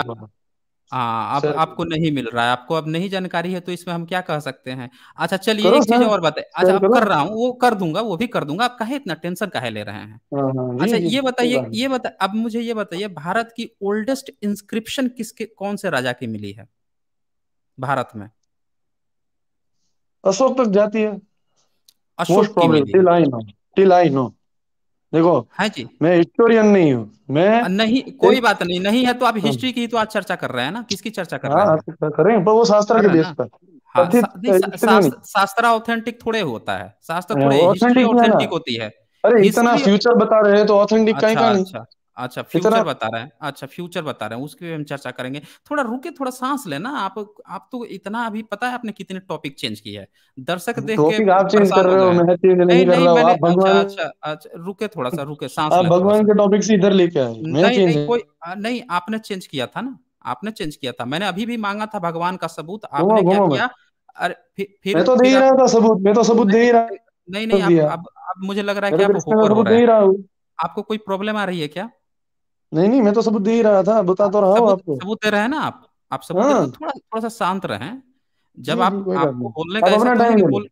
हाँ अब आपको नहीं मिल रहा है आपको अब नहीं जानकारी है तो इसमें हम क्या कह सकते हैं अच्छा चलिए एक चीज और बताए अच्छा आप कर रहा हूँ वो कर दूंगा वो भी कर दूंगा आप कहे इतना टेंशन कहे ले रहे हैं हाँ, हाँ, अच्छा ये बताइए ये बता अब मुझे ये बताइए भारत की ओल्डेस्ट इंस्क्रिप्शन किसके कौन से राजा की मिली है भारत में अशोक तक जाती है most problem till I know till I know देखो हाँ जी मैं हिस्टोरियन नहीं हूँ मैं नहीं कोई बात नहीं नहीं है तो आप हिस्ट्री हाँ। की तो आज चर्चा कर रहे हैं ना किसकी चर्चा कर हाँ, रहे हैं करें पर वो शास्त्र के हाँ बेस पर शास्त्र ऑथेंटिक थोड़े होता है शास्त्र थोड़े ऑथेंटिक होती है अरे इतना फ्यूचर बता रहे हैं तो ऑथेंटिक कहीं का अच्छा, नहीं अच्छा। अच्छा फ्यूचर बता रहे हैं अच्छा फ्यूचर बता रहे हैं उसकी भी हम चर्चा करेंगे थोड़ा रुके थोड़ा सांस लेना आप आप तो इतना अभी पता है आपने कितने टॉपिक चेंज किया है दर्शक देख के आप चेंज कर रहे हो मैं चेंज नहीं नहीं कर रहा अच्छा, भगवान अच्छा अच्छा रुके थोड़ा सा रुके सांस आप भगवान के टॉपिक से इधर लेके आए मैं चेंज नहीं कोई नहीं आपने चेंज किया था ना आपने चेंज किया था मैंने अभी भी मांगा था भगवान का सबूत आपने क्या किया अरे फिर मैं तो दे ही रहा था सबूत मैं तो सबूत दे ही रहा नहीं नहीं आप अब मुझे लग रहा है कि आप हो रहे हैं आपको कोई प्रॉब्लम आ रही है क्या नहीं नहीं मैं तो सबूत दे ही रहा था बता तो रहा हूँ आपको सबूत दे रहे हैं ना आप आप सबूत तो हाँ। थोड़ा थोड़ा सा शांत रहें जब आप आपको बोलने का ऐसा टाइम तो बोल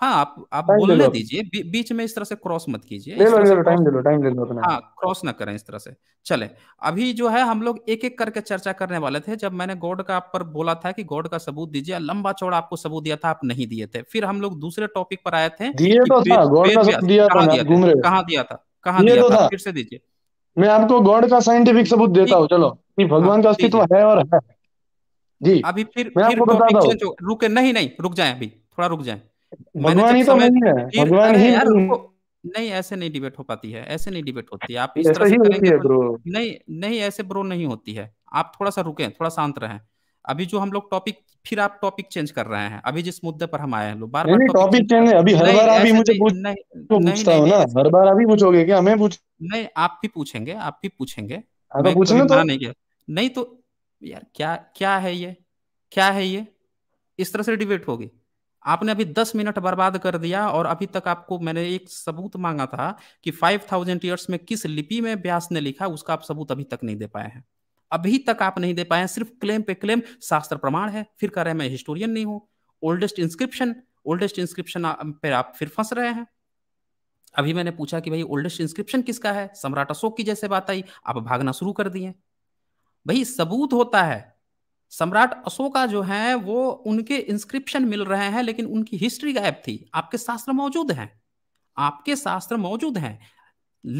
हाँ आप आप बोलने दीजिए बीच में इस तरह से क्रॉस मत कीजिए ले लो ले लो टाइम ले लो टाइम ले लो अपना हाँ क्रॉस ना करें इस तरह से चले अभी जो है हम लोग एक एक करके चर्चा करने वाले थे जब मैंने गॉड का आप पर बोला था कि गॉड का सबूत दीजिए लंबा चौड़ा आपको सबूत दिया था आप नहीं दिए थे फिर हम लोग दूसरे टॉपिक पर आए थे दिए तो था गॉड का सबूत दिया था कहाँ दिया तो था कहाँ दिया था फिर से दीजिए मैं आपको गॉड का साइंटिफिक सबूत देता हूँ चलो कि भगवान का हाँ, अस्तित्व है और है जी अभी फिर मैं फिर आपको बताता हूँ रुके नहीं नहीं रुक जाए अभी थोड़ा रुक जाए भगवान ही तो नहीं है भगवान ही तो नहीं ऐसे नहीं डिबेट हो पाती है ऐसे नहीं डिबेट होती है आप इस तरह से करेंगे तो नहीं नहीं ऐसे ब्रो नहीं होती है आप थोड़ा सा रुके थोड़ा शांत रहें अभी जो हम लोग टॉपिक फिर आप टॉपिक चेंज कर रहे हैं अभी जिस मुद्दे पर हम आए हैं बार बार टॉपिक चेंज अभी हर बार आप ही मुझे तो पूछता हो ना हर बार आप ही पूछोगे क्या हमें पूछ नहीं आप भी पूछेंगे आप भी पूछेंगे मैं पूछना तो नहीं किया नहीं तो यार क्या क्या है ये क्या है ये इस तरह से डिबेट होगी आपने अभी दस मिनट बर्बाद कर दिया और अभी तक आपको मैंने एक सबूत मांगा था कि फाइव थाउजेंड ईयर्स में किस लिपि में व्यास ने लिखा उसका आप सबूत अभी तक नहीं दे पाए हैं अभी तक आप नहीं दे पाए सिर्फ क्लेम पे क्लेम शास्त्र प्रमाण है फिर कह रहे हैं मैं हिस्टोरियन नहीं हूं ओल्डेस्ट इंस्क्रिप्शन ओल्डेस्ट इंस्क्रिप्शन पर आप फिर फंस रहे हैं अभी मैंने पूछा कि भाई ओल्डेस्ट इंस्क्रिप्शन किसका है सम्राट अशोक की जैसे बात आई आप भागना शुरू कर दिए भाई सबूत होता है सम्राट अशोक जो है वो उनके इंस्क्रिप्शन मिल रहे हैं लेकिन उनकी हिस्ट्री गायब थी आपके शास्त्र मौजूद हैं आपके शास्त्र मौजूद हैं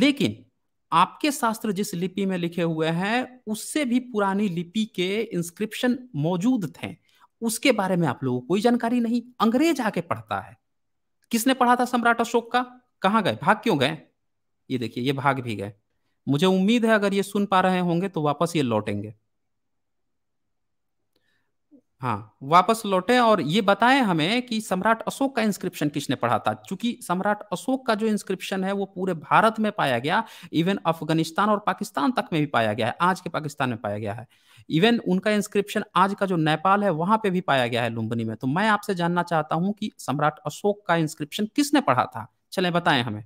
लेकिन आपके शास्त्र जिस लिपि में लिखे हुए हैं उससे भी पुरानी लिपि के इंस्क्रिप्शन मौजूद थे उसके बारे में आप लोगों को कोई जानकारी नहीं अंग्रेज आके पढ़ता है किसने पढ़ा था सम्राट अशोक का कहाँ गए भाग क्यों गए ये देखिए ये भाग भी गए मुझे उम्मीद है अगर ये सुन पा रहे होंगे तो वापस ये लौटेंगे हाँ वापस लौटे और ये बताएं हमें कि सम्राट अशोक का इंस्क्रिप्शन किसने पढ़ा था क्योंकि सम्राट अशोक का जो इंस्क्रिप्शन है वो पूरे भारत में पाया गया इवन अफगानिस्तान और पाकिस्तान तक में भी पाया गया है आज के पाकिस्तान में पाया गया है इवन उनका इंस्क्रिप्शन आज का जो नेपाल है वहां पे भी पाया गया है लुम्बनी में तो मैं आपसे जानना चाहता हूँ कि सम्राट अशोक का इंस्क्रिप्शन किसने पढ़ा था चले बताएं हमें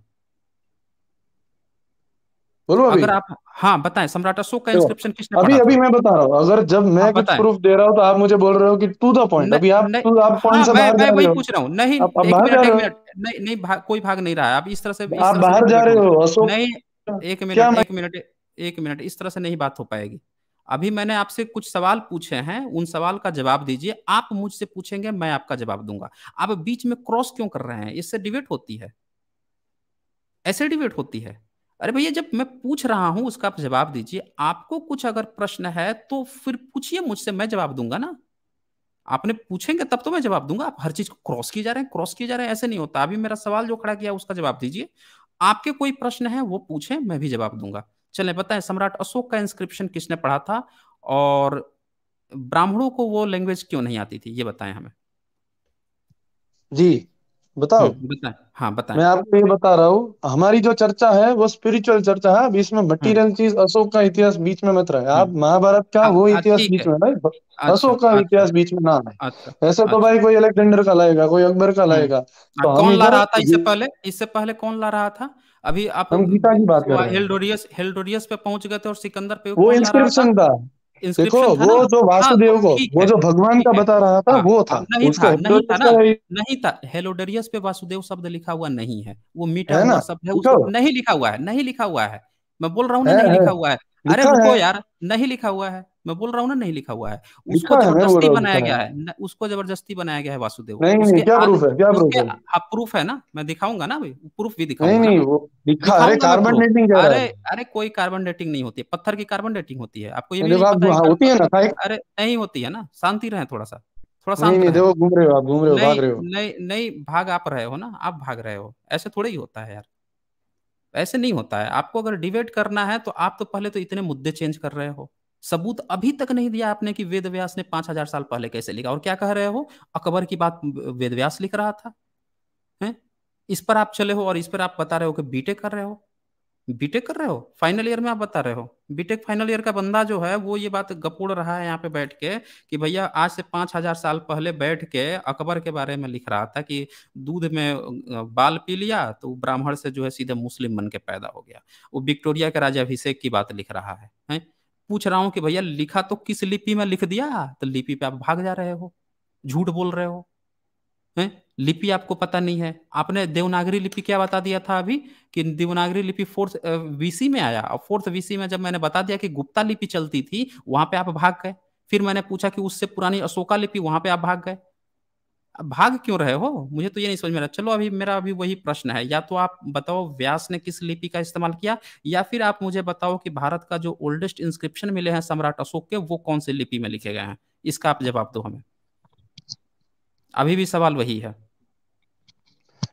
बोलो अगर आप हाँ बताएं सम्राट अशोक का इंस्क्रिप्शन किसने अभी अभी मैं बता रहा हूँ अगर जब मैं हाँ, कुछ प्रूफ दे रहा हूँ तो आप मुझे बोल रहे हो कि टू द पॉइंट अभी आप टू आप पॉइंट से बाहर जा मैं वही पूछ रहा हूँ नहीं एक मिनट एक मिनट नहीं नहीं कोई भाग नहीं रहा है आप इस तरह से आप बाहर जा रहे हो अशोक नहीं एक मिनट एक मिनट एक मिनट इस तरह से नहीं बात हो पाएगी अभी मैंने आपसे कुछ सवाल पूछे हैं उन सवाल का जवाब दीजिए आप मुझसे पूछेंगे मैं आपका जवाब दूंगा आप बीच में क्रॉस क्यों कर रहे हैं इससे डिबेट होती है ऐसे डिबेट होती है अरे भैया जब मैं पूछ रहा हूं उसका आप जवाब दीजिए आपको कुछ अगर प्रश्न है तो फिर पूछिए मुझसे मैं जवाब दूंगा ना आपने पूछेंगे तब तो मैं जवाब दूंगा आप हर चीज को क्रॉस किए जा रहे हैं क्रॉस किए जा रहे हैं ऐसे नहीं होता अभी मेरा सवाल जो खड़ा किया उसका जवाब दीजिए आपके कोई प्रश्न है वो पूछे मैं भी जवाब दूंगा चले बताएं सम्राट अशोक का इंस्क्रिप्शन किसने पढ़ा था और ब्राह्मणों को वो लैंग्वेज क्यों नहीं आती थी ये बताएं हमें जी बताओ हम्म, बता हाँ बता मैं आपको ये बता रहा हूँ हमारी जो चर्चा है वो स्पिरिचुअल चर्चा है इसमें मटेरियल हाँ, चीज अशोक का इतिहास बीच में मत रहे आप हम्म। महाभारत का वो इतिहास बीच में नहीं अच्छा, अशोक का अच्छा। इतिहास बीच में ना है अच्छा, ऐसे तो भाई कोई अलेक्जेंडर का लाएगा कोई अकबर का हम्म। लाएगा तो कौन ला रहा था इससे पहले इससे पहले कौन ला रहा था अभी आप हम गीता की बात कर रहे हैं हेल्डोरियस हेल्डोरियस पे पहुंच गए थे और सिकंदर पे वो इंस्क्रिप्शन था देखो वो जो वासुदेव हाँ, को वो जो भगवान का बता रहा था हाँ, वो था हाँ, नहीं था नहीं था ना नहीं था हेलोडरियस पे वासुदेव शब्द लिखा हुआ नहीं है वो मीटर शब्द है उसको नहीं लिखा हुआ है नहीं लिखा हुआ है मैं बोल रहा हूँ नहीं लिखा हुआ है अरे रुको यार नहीं लिखा हुआ है मैं बोल रहा हूँ ना नहीं लिखा हुआ है उसको जबरदस्ती बनाया गया है उसको जबरदस्ती बनाया गया है वासुदेव नहीं, नहीं, क्या प्रूफ है क्या प्रूफ है आप प्रूफ है ना मैं दिखाऊंगा ना भाई प्रूफ भी दिखाऊंगा नहीं, नहीं, वो लिखा अरे कार्बन डेटिंग जा रहा अरे अरे कोई कार्बन डेटिंग नहीं होती पत्थर की कार्बन डेटिंग होती है आपको ये भी पता है होती है ना अरे नहीं होती है ना शांति रहे थोड़ा सा थोड़ा शांत नहीं, देखो घूम रहे हो आप घूम रहे हो भाग रहे हो नहीं नहीं भाग आप रहे हो ना आप भाग रहे हो ऐसे थोड़े ही होता है यार ऐसे नहीं होता है आपको अगर डिबेट करना है तो आप तो पहले तो इतने मुद्दे चेंज कर रहे हो सबूत अभी तक नहीं दिया आपने कि वेद व्यास ने पांच हजार साल पहले कैसे लिखा और क्या कह रहे हो अकबर की बात वेद व्यास लिख रहा था है? इस पर आप चले हो और इस पर आप बता रहे हो कि बीटेक कर रहे हो बीटेक कर रहे हो फाइनल ईयर में आप बता रहे हो बीटेक फाइनल ईयर का बंदा जो है वो ये बात गपोड़ रहा है यहाँ पे बैठ के कि भैया आज से पांच हजार साल पहले बैठ के अकबर के बारे में लिख रहा था कि दूध में बाल पी लिया तो ब्राह्मण से जो है सीधे मुस्लिम बन के पैदा हो गया वो विक्टोरिया के राजा अभिषेक की बात लिख रहा है, है? पूछ रहा हूँ कि भैया लिखा तो किस लिपि में लिख दिया तो लिपि पे आप भाग जा रहे हो झूठ बोल रहे हो है? लिपि आपको पता नहीं है आपने देवनागरी लिपि क्या बता दिया था अभी कि देवनागरी लिपि फोर्थ वीसी में आया और फोर्थ वीसी में जब मैंने बता दिया कि गुप्ता लिपि चलती थी वहां पे आप भाग गए फिर मैंने पूछा कि उससे पुरानी अशोका लिपि वहां पे आप भाग गए भाग क्यों रहे हो मुझे तो ये नहीं समझ में रहा चलो अभी मेरा अभी वही प्रश्न है या तो आप बताओ व्यास ने किस लिपि का इस्तेमाल किया या फिर आप मुझे बताओ कि भारत का जो ओल्डेस्ट इंस्क्रिप्शन मिले हैं सम्राट अशोक के वो कौन से लिपि में लिखे गए हैं इसका आप जवाब दो हमें अभी भी सवाल वही है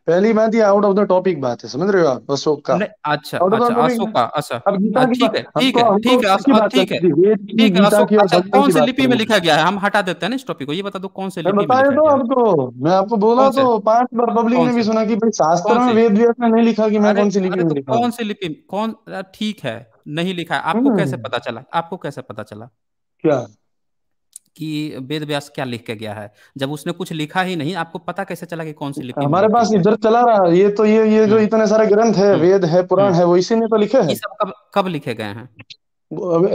पहली बात ये आउट ऑफ द टॉपिक बात है समझ रहे हो आप अशोक का अच्छा अच्छा अशोक का अच्छा अब गीता हाँ, की ठीक है ठीक है ठीक है ठीक है ठीक है अशोक अच्छा कौन से लिपि में लिखा गया है हम हटा देते हैं ना इस टॉपिक को ये बता दो कौन से लिपि में बताया तो आपको मैं आपको बोला तो पांच बार पब्लिक ने भी सुना कि भाई शास्त्र में वेद व्यास ने नहीं लिखा कि मैं कौन सी लिपि में तो लिखा कौन सी लिपि कौन ठीक है नहीं लिखा आपको हम्म। कैसे पता चला आपको कैसे पता चला क्या कि वेद व्यास क्या लिख के गया है जब उसने कुछ लिखा ही नहीं आपको पता कैसे चला कि कौन सी लिखी हमारे पास इधर चला रहा ये तो ये ये जो हम्म। इतने सारे ग्रंथ है हम्म। वेद है पुराण है वो इसी ने तो लिखे हैं सब कब कब लिखे गए हैं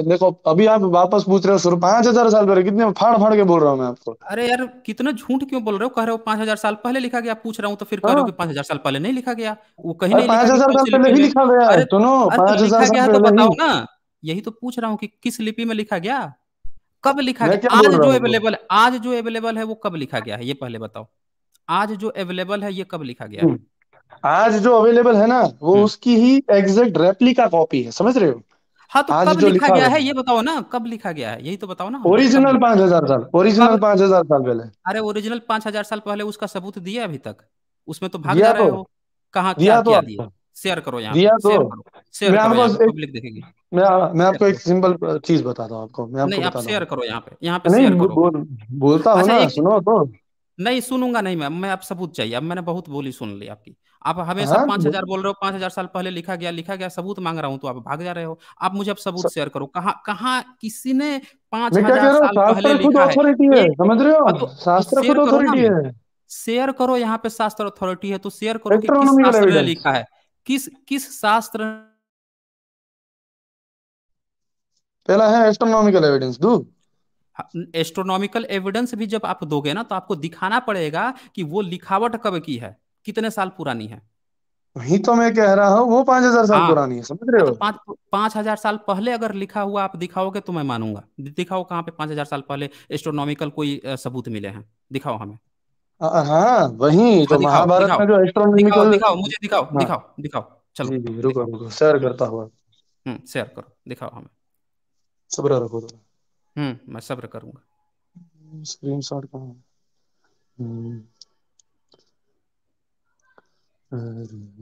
देखो अभी आप वापस पूछ रहे हो सुर पांच हजार साल पहले कितने फाड़ फाड़ के बोल रहा हूँ मैं आपको अरे यार कितना झूठ क्यों बोल रहे हो कह रहे हो पांच हजार साल पहले लिखा गया पूछ रहा हूँ तो फिर कह रहे हो हाँ। कि पांच हजार साल पहले नहीं लिखा गया वो कहीं नहीं पांच हजार साल पहले ही लिखा गया सुनो पांच तो हजार साल तो पहले बताओ ना यही तो पूछ रहा हूँ कि किस लिपि में लिखा गया कब लिखा गया आज जो अवेलेबल है आज जो अवेलेबल है वो कब लिखा गया है ये पहले बताओ आज जो अवेलेबल है ये कब लिखा गया हम्म। आज जो अवेलेबल है ना वो हम्म। उसकी ही एग्जैक्ट रेप्लिका कॉपी है समझ रहे हो हाँ तो कब लिखा, लिखा गया है ये बताओ ना कब लिखा गया है यही तो बताओ ना ओरिजिनल पांच हजार साल ओरिजिनल पांच हजार साल पहले अरे ओरिजिनल पांच हजार साल पहले उसका सबूत दिया अभी तक उसमें तो भाग जा रहे तो। हो कहाँ क्या दिया तो शेयर करो यहाँ दिया तो शेयर करो पब्लिक देखेगी मैं मैं आपको एक सिंपल चीज बताता हूँ आपको मैं आपको नहीं आप शेयर करो यहाँ पे यहाँ पे शेयर करो बोल, बोलता हूँ अच्छा, ना सुनो तो नहीं सुनूंगा नहीं मैं मैं आप सबूत चाहिए अब मैंने बहुत बोली सुन ली आपकी आप हमेशा हाँ, पांच हजार बोल रहे हो पांच हजार साल पहले लिखा गया लिखा गया सबूत मांग रहा हूँ तो आप भाग जा रहे हो आप मुझे अब सबूत शेयर करो कहा, किसी ने पांच हजार साल पहले लिखा है समझ रहे हो तो शास्त्र खुद अथॉरिटी है शेयर करो यहाँ पे शास्त्र अथॉरिटी है तो शेयर करो कि किस शास्त्र ने लिखा है किस किस शास्त्र पहला है एस्ट्रोनॉमिकल एविडेंस दू एस्ट्रोनॉमिकल हाँ, एविडेंस भी जब आप दोगे ना तो आपको दिखाना पड़ेगा कि वो लिखावट कब की है कितने साल पुरानी है वही तो मैं कह रहा हूँ वो पांच हजार साल हाँ। पुरानी है समझ रहे हाँ, तो हो तो पांच पांच हजार साल पहले अगर लिखा हुआ आप दिखाओगे तो मैं मानूंगा दिखाओ कहाँ पे पांच हजार साल पहले एस्ट्रोनॉमिकल कोई सबूत मिले हैं दिखाओ हमें हाँ वही तो महाभारत में जो एस्ट्रोनॉमिकल दिखाओ दिखाओ मुझे दिखाओ हाँ, दिखाओ दिखाओ चलो जी जी रुको रुको शेयर करता हुआ हम्म शेयर करो दिखाओ हमें सब्र रखो तो हम्म मैं सब्र करूंगा स्क्रीनशॉट कहाँ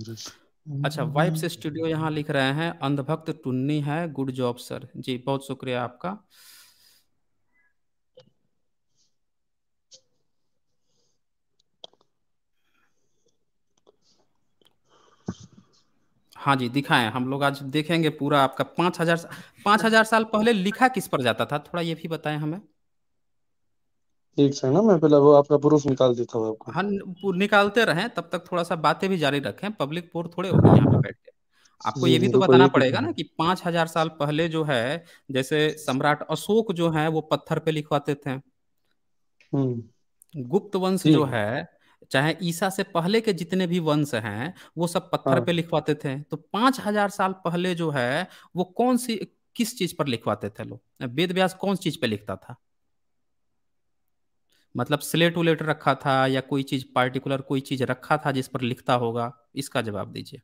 है अच्छा वाइब्स स्टूडियो यहाँ लिख रहे हैं अंधभक्त टुन्नी है गुड जॉब सर जी बहुत शुक्रिया आपका हाँ जी दिखाएं हम लोग आज देखेंगे पूरा आपका पाँच हजार पाँच हजार साल पहले लिखा किस पर जाता था थोड़ा ये भी बताएं हमें ना मैं पहले वो आपका पुरुष निकाल देता हूँ आपको हाँ निकालते रहे तब तक थोड़ा सा बातें भी जारी रखें पब्लिक पोर थोड़े होगी यहाँ पे बैठ के आपको ये भी तो बताना तो पड़ेगा ना कि पांच हजार साल पहले जो है जैसे सम्राट अशोक जो है वो पत्थर पे लिखवाते थे हम्म। गुप्त वंश जो है चाहे ईसा से पहले के जितने भी वंश हैं वो सब पत्थर हाँ। पे लिखवाते थे तो पांच हजार साल पहले जो है वो कौन सी किस चीज पर लिखवाते थे लोग वेद व्यास कौन चीज पे लिखता था मतलब स्लेट उलेट रखा था या कोई चीज पार्टिकुलर कोई चीज रखा था जिस पर लिखता होगा इसका जवाब दीजिए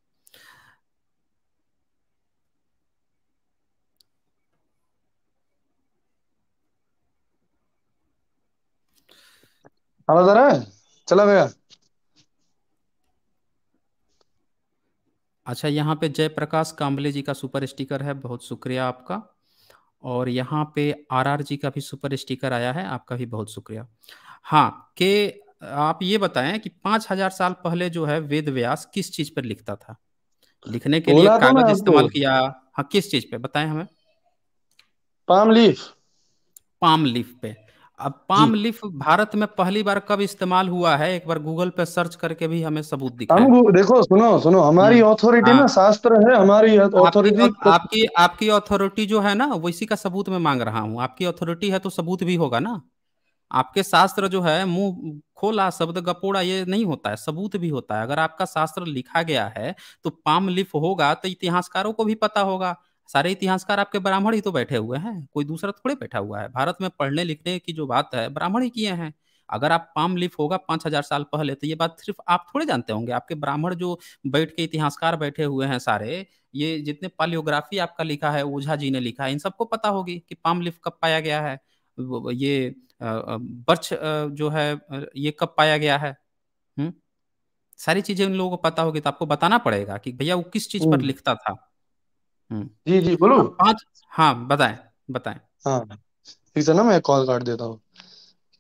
आवाज आ चला गया अच्छा यहाँ पे जयप्रकाश काम्बले जी का सुपर स्टिकर है बहुत शुक्रिया आपका और यहाँ पे आरआर जी का भी सुपर स्टिकर आया है आपका भी बहुत शुक्रिया हाँ के आप ये बताएं कि पांच हजार साल पहले जो है वेद व्यास किस चीज पर लिखता था लिखने के लिए कागज इस्तेमाल किया हाँ किस चीज पे बताएं हमें पाम लीफ पाम लीफ पे अब पाम लीफ भारत में पहली बार कब इस्तेमाल हुआ है एक बार गूगल पे सर्च करके भी हमें सबूत दिखा देखो सुनो सुनो हमारी ऑथोरिटी हम्म। ना हाँ। शास्त्र है हमारी ऑथोरिटी तो आपकी आपकी ऑथोरिटी जो है ना वैसी का सबूत मैं मांग रहा हूँ आपकी ऑथोरिटी है तो सबूत भी होगा ना आपके शास्त्र जो है मुंह खोला शब्द गपोड़ा ये नहीं होता है सबूत भी होता है अगर आपका शास्त्र लिखा गया है तो पाम लिफ होगा तो इतिहासकारों को भी पता होगा सारे इतिहासकार आपके ब्राह्मण ही तो बैठे हुए हैं कोई दूसरा थोड़े बैठा हुआ है भारत में पढ़ने लिखने की जो बात है ब्राह्मण ही किए हैं अगर आप पाम लिफ होगा पांच हजार साल पहले तो ये बात सिर्फ आप थोड़े जानते होंगे आपके ब्राह्मण जो बैठ के इतिहासकार बैठे हुए हैं सारे ये जितने पालियोग्राफी आपका लिखा है ओझा जी ने लिखा है इन सबको पता होगी कि पाम लिफ कब पाया गया है ये बर्च जो है ये कब पाया गया है हुँ? सारी चीजें उन लोगों को पता होगी तो आपको बताना पड़ेगा कि भैया वो किस चीज पर लिखता था हम्म। जी जी बोलो पांच हाँ बताए बताए हाँ ठीक है ना मैं कॉल काट देता हूँ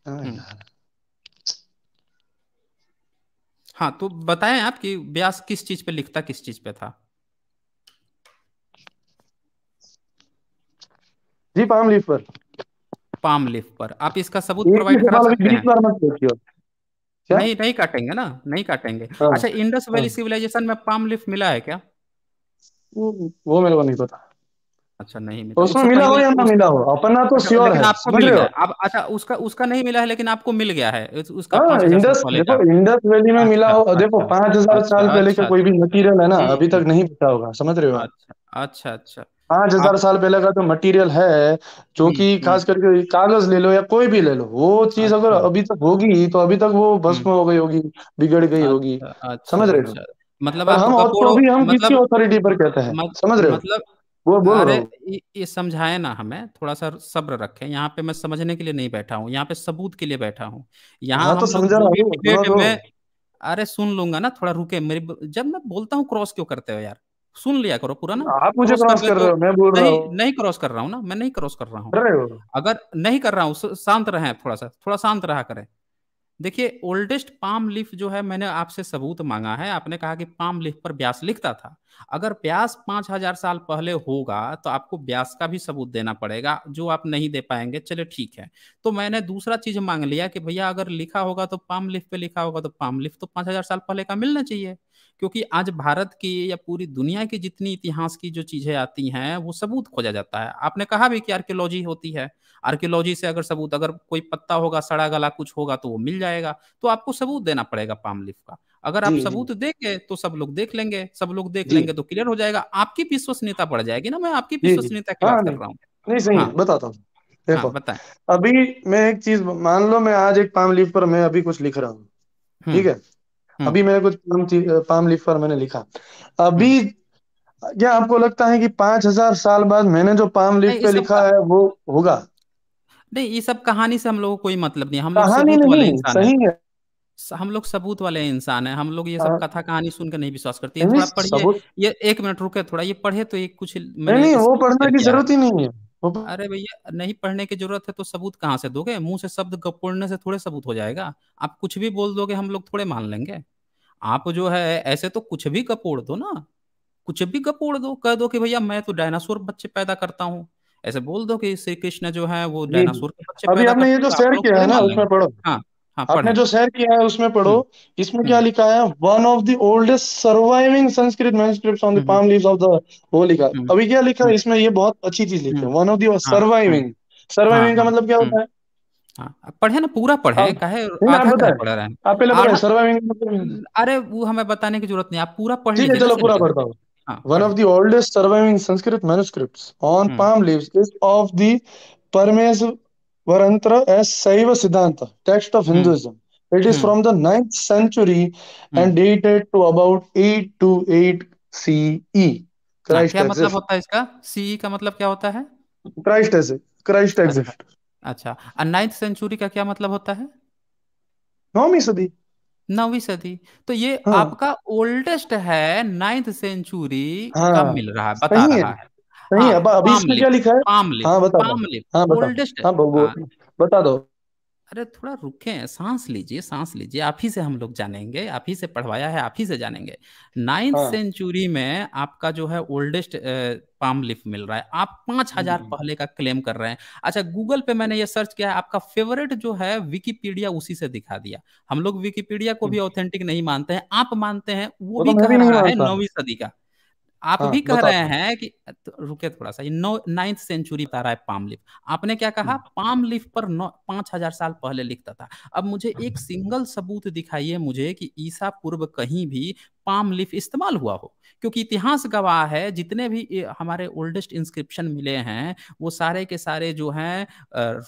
हम्म। हाँ तो बताएं आप कि व्यास किस चीज पे लिखता किस चीज पे था जी पाम लीफ पर पाम लीफ पर आप इसका सबूत प्रोवाइड करा हाँ, सकते हैं बार मत नहीं नहीं काटेंगे ना नहीं काटेंगे हाँ। अच्छा इंडस वैली हाँ। सिविलाइजेशन में पाम लीफ मिला है क्या वो मेरे को नहीं पता अच्छा नहीं मिला उसमें मिला हो या ना मिला हो अपना तो श्योर अच्छा, है आपको मिल गया आप अच्छा उसका उसका नहीं मिला है लेकिन आपको मिल गया है उसका हाँ, इंडस देखो इंडस वैली में मिला हो अच्छा, देखो अच्छा, पांच हजार अच्छा, साल पहले का कोई भी मटेरियल है ना अभी तक नहीं बचा होगा समझ रहे हो अच्छा अच्छा पांच हजार साल पहले का तो मटेरियल है जो कि खास करके कागज ले लो या कोई भी ले लो वो चीज अगर अभी तक होगी तो अभी तक वो भस्म हम्म। हो गई होगी बिगड़ गई होगी समझ रहे हो मतलब आप हम तो भी हम मतलब, किसी अथॉरिटी पर कहते हैं मत, समझ रहे हो मतलब वो बोल अरे ये समझाए ना हमें थोड़ा सा सब्र रखें यहाँ पे मैं समझने के लिए नहीं बैठा हूँ यहाँ पे सबूत के लिए बैठा हूँ यहाँ हाँ, तो समझा अरे सुन लूंगा ना थोड़ा रुके मेरी जब मैं बोलता हूँ क्रॉस क्यों करते हो यार सुन लिया करो पूरा ना आप मुझे क्रॉस कर तो रहे हो मैं बोल रहा हूँ नहीं क्रॉस कर रहा हूँ ना मैं नहीं क्रॉस कर रहा हूँ अगर नहीं कर रहा हूँ शांत रहे थोड़ा सा थोड़ा शांत रहा करें देखिए ओल्डेस्ट पाम लीफ जो है मैंने आपसे सबूत मांगा है आपने कहा कि पाम लीफ पर ब्यास लिखता था अगर ब्यास पांच हजार साल पहले होगा तो आपको ब्यास का भी सबूत देना पड़ेगा जो आप नहीं दे पाएंगे चले ठीक है तो मैंने दूसरा चीज मांग लिया कि भैया अगर लिखा होगा तो पाम लिफ पे लिखा होगा तो पाम लिफ तो पांच हजार साल पहले का मिलना चाहिए क्योंकि आज भारत की या पूरी दुनिया की जितनी इतिहास की जो चीजें आती हैं वो सबूत खोजा जाता है आपने कहा भी कि आर्कियोलॉजी होती है आर्कियोलॉजी से अगर सबूत अगर कोई पत्ता होगा सड़ा गला कुछ होगा तो वो मिल जाएगा तो आपको सबूत देना पड़ेगा पाम लिफ का अगर आप सबूत देंगे तो सब लोग देख लेंगे सब लोग देख लेंगे तो क्लियर हो जाएगा आपकी विश्वसनीयता बढ़ जाएगी ना मैं आपकी विश्वसनीयता की हाँ, बात कर रहा हूँ नहीं सही हाँ, बताता हूँ हाँ, देखो हाँ, अभी मैं एक चीज मान लो मैं आज एक पाम लीफ पर मैं अभी कुछ लिख रहा हूँ हम्म। ठीक है हम्म। अभी मेरे कुछ पाम, पाम लीफ पर मैंने लिखा अभी हम्म। क्या आपको लगता है कि पांच हजार साल बाद मैंने जो पाम लीफ पे लिखा है वो होगा नहीं ये सब कहानी से हम लोग कोई मतलब नहीं हम लोग सबूत नहीं इंसान है हम लोग सबूत वाले इंसान है हम लोग ये सब हाँ। कथा कहानी सुनकर नहीं विश्वास करते हैं थोड़ा पढ़िए ये एक मिनट रुके थोड़ा ये पढ़े तो ये कुछ नहीं वो पढ़ने की जरूरत ही नहीं है अरे भैया नहीं पढ़ने की जरूरत है तो सबूत कहाँ से दोगे मुंह से शब्द पढ़ने से थोड़े सबूत हो जाएगा आप कुछ भी बोल दोगे हम लोग थोड़े मान लेंगे आप जो है ऐसे तो कुछ भी कपोड़ दो ना कुछ भी कपोड़ दो कह दो कि भैया मैं तो डायनासोर बच्चे पैदा करता हूँ ऐसे बोल दो कि श्री कृष्ण जो है वो डायनासोर के बच्चे अभी हमने ये जो तो शेयर किया है ना उसमें पढ़ो हाँ हाँ, आपने जो शेयर किया है उसमें पढ़ो हम्म। इसमें क्या हम्म। लिखा है one of the oldest surviving Sanskrit manuscripts on the palm leaves of the वो लिखा अभी क्या लिखा है हम्म। इसमें ये बहुत अच्छी चीज लिखी है one of the surviving surviving का हाँ, हाँ। मतलब क्या होता है पढ़े ना पूरा पढ़े कहे पढ़ रहे हैं आप पहले पढ़े सर्वाइविंग मतलब अरे वो हमें बताने की जरूरत नहीं आप पूरा पढ़ लीजिए चलो पूरा पढ़ता हूँ one of the oldest surviving Sanskrit manuscripts on palm leaves is of the Parmes Varantra as Saiva Siddhanta, text of Hinduism. Hmm. It is hmm. from the 9th century and dated to about 828 CE. Christ क्या मतलब होता है इसका ce का मतलब क्या होता है christ as christ exist अच्छा और नाइन्थ सेंचुरी का क्या मतलब होता है नौवीं सदी नौवीं सदी तो ये हाँ. आपका ओल्डेस्ट है नाइन्थ सेंचुरी हाँ. कब मिल रहा है बता रहा है, है नहीं हाँ, अब अभी इसमें क्या लिखा है पाम लिप हाँ बता हाँ ओल्डेस्ट हाँ, हाँ बता दो अरे थोड़ा रुके सांस लीजिए सांस लीजिए आप ही से हम लोग जानेंगे आप ही से पढ़वाया है आप ही से जानेंगे नाइन्थ हाँ। सेंचुरी में आपका जो है ओल्डेस्ट पाम लिफ मिल रहा है आप पांच हम्म, हजार हम्म। पहले का क्लेम कर रहे हैं अच्छा गूगल पे मैंने ये सर्च किया है आपका फेवरेट जो है विकीपीडिया उसी से दिखा दिया हम लोग विकीपीडिया को हम्म। भी ऑथेंटिक नहीं मानते हैं आप मानते हैं वो भी तो कह रहा है नौवीं सदी का आप हाँ, भी कह रहे हैं कि तो रुके थोड़ा सा ये नौ नाइन्थ सेंचुरी पर आ रहा है पाम लिफ आपने क्या कहा हम्म। पाम लिफ पर नौ पांच हजार साल पहले लिखता था अब मुझे हम्म, एक हम्म। सिंगल सबूत दिखाइए मुझे कि ईसा पूर्व कहीं भी पाम लिफ इस्तेमाल हुआ हो क्योंकि इतिहास गवाह है जितने भी हमारे ओल्डेस्ट इंस्क्रिप्शन मिले हैं वो सारे के सारे जो हैं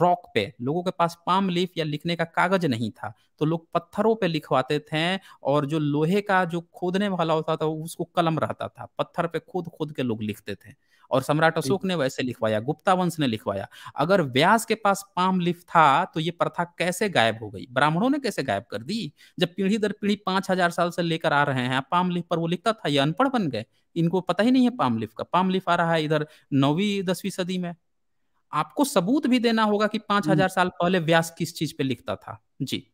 रॉक पे लोगों के पास पाम लीफ या लिखने का कागज नहीं था तो लोग पत्थरों पे लिखवाते थे और जो लोहे का जो खोदने वाला होता था उसको कलम रहता था पत्थर पे खोद खोद के लोग लिखते थे और सम्राट अशोक ने वैसे लिखवाया गुप्ता वंश ने लिखवाया अगर व्यास के पास पाम लिफ था तो ये प्रथा कैसे गायब हो गई ब्राह्मणों ने कैसे गायब कर दी जब पीढ़ी दर पीढ़ी पांच हजार साल से लेकर आ रहे हैं पाम लिफ पर वो लिखता था ये अनपढ़ बन गए इनको पता ही नहीं है पाम लिफ का पाम लिफ आ रहा है इधर नौवीं दसवीं सदी में आपको सबूत भी देना होगा कि पांच हम्म। हजार साल पहले व्यास किस चीज पे लिखता था जी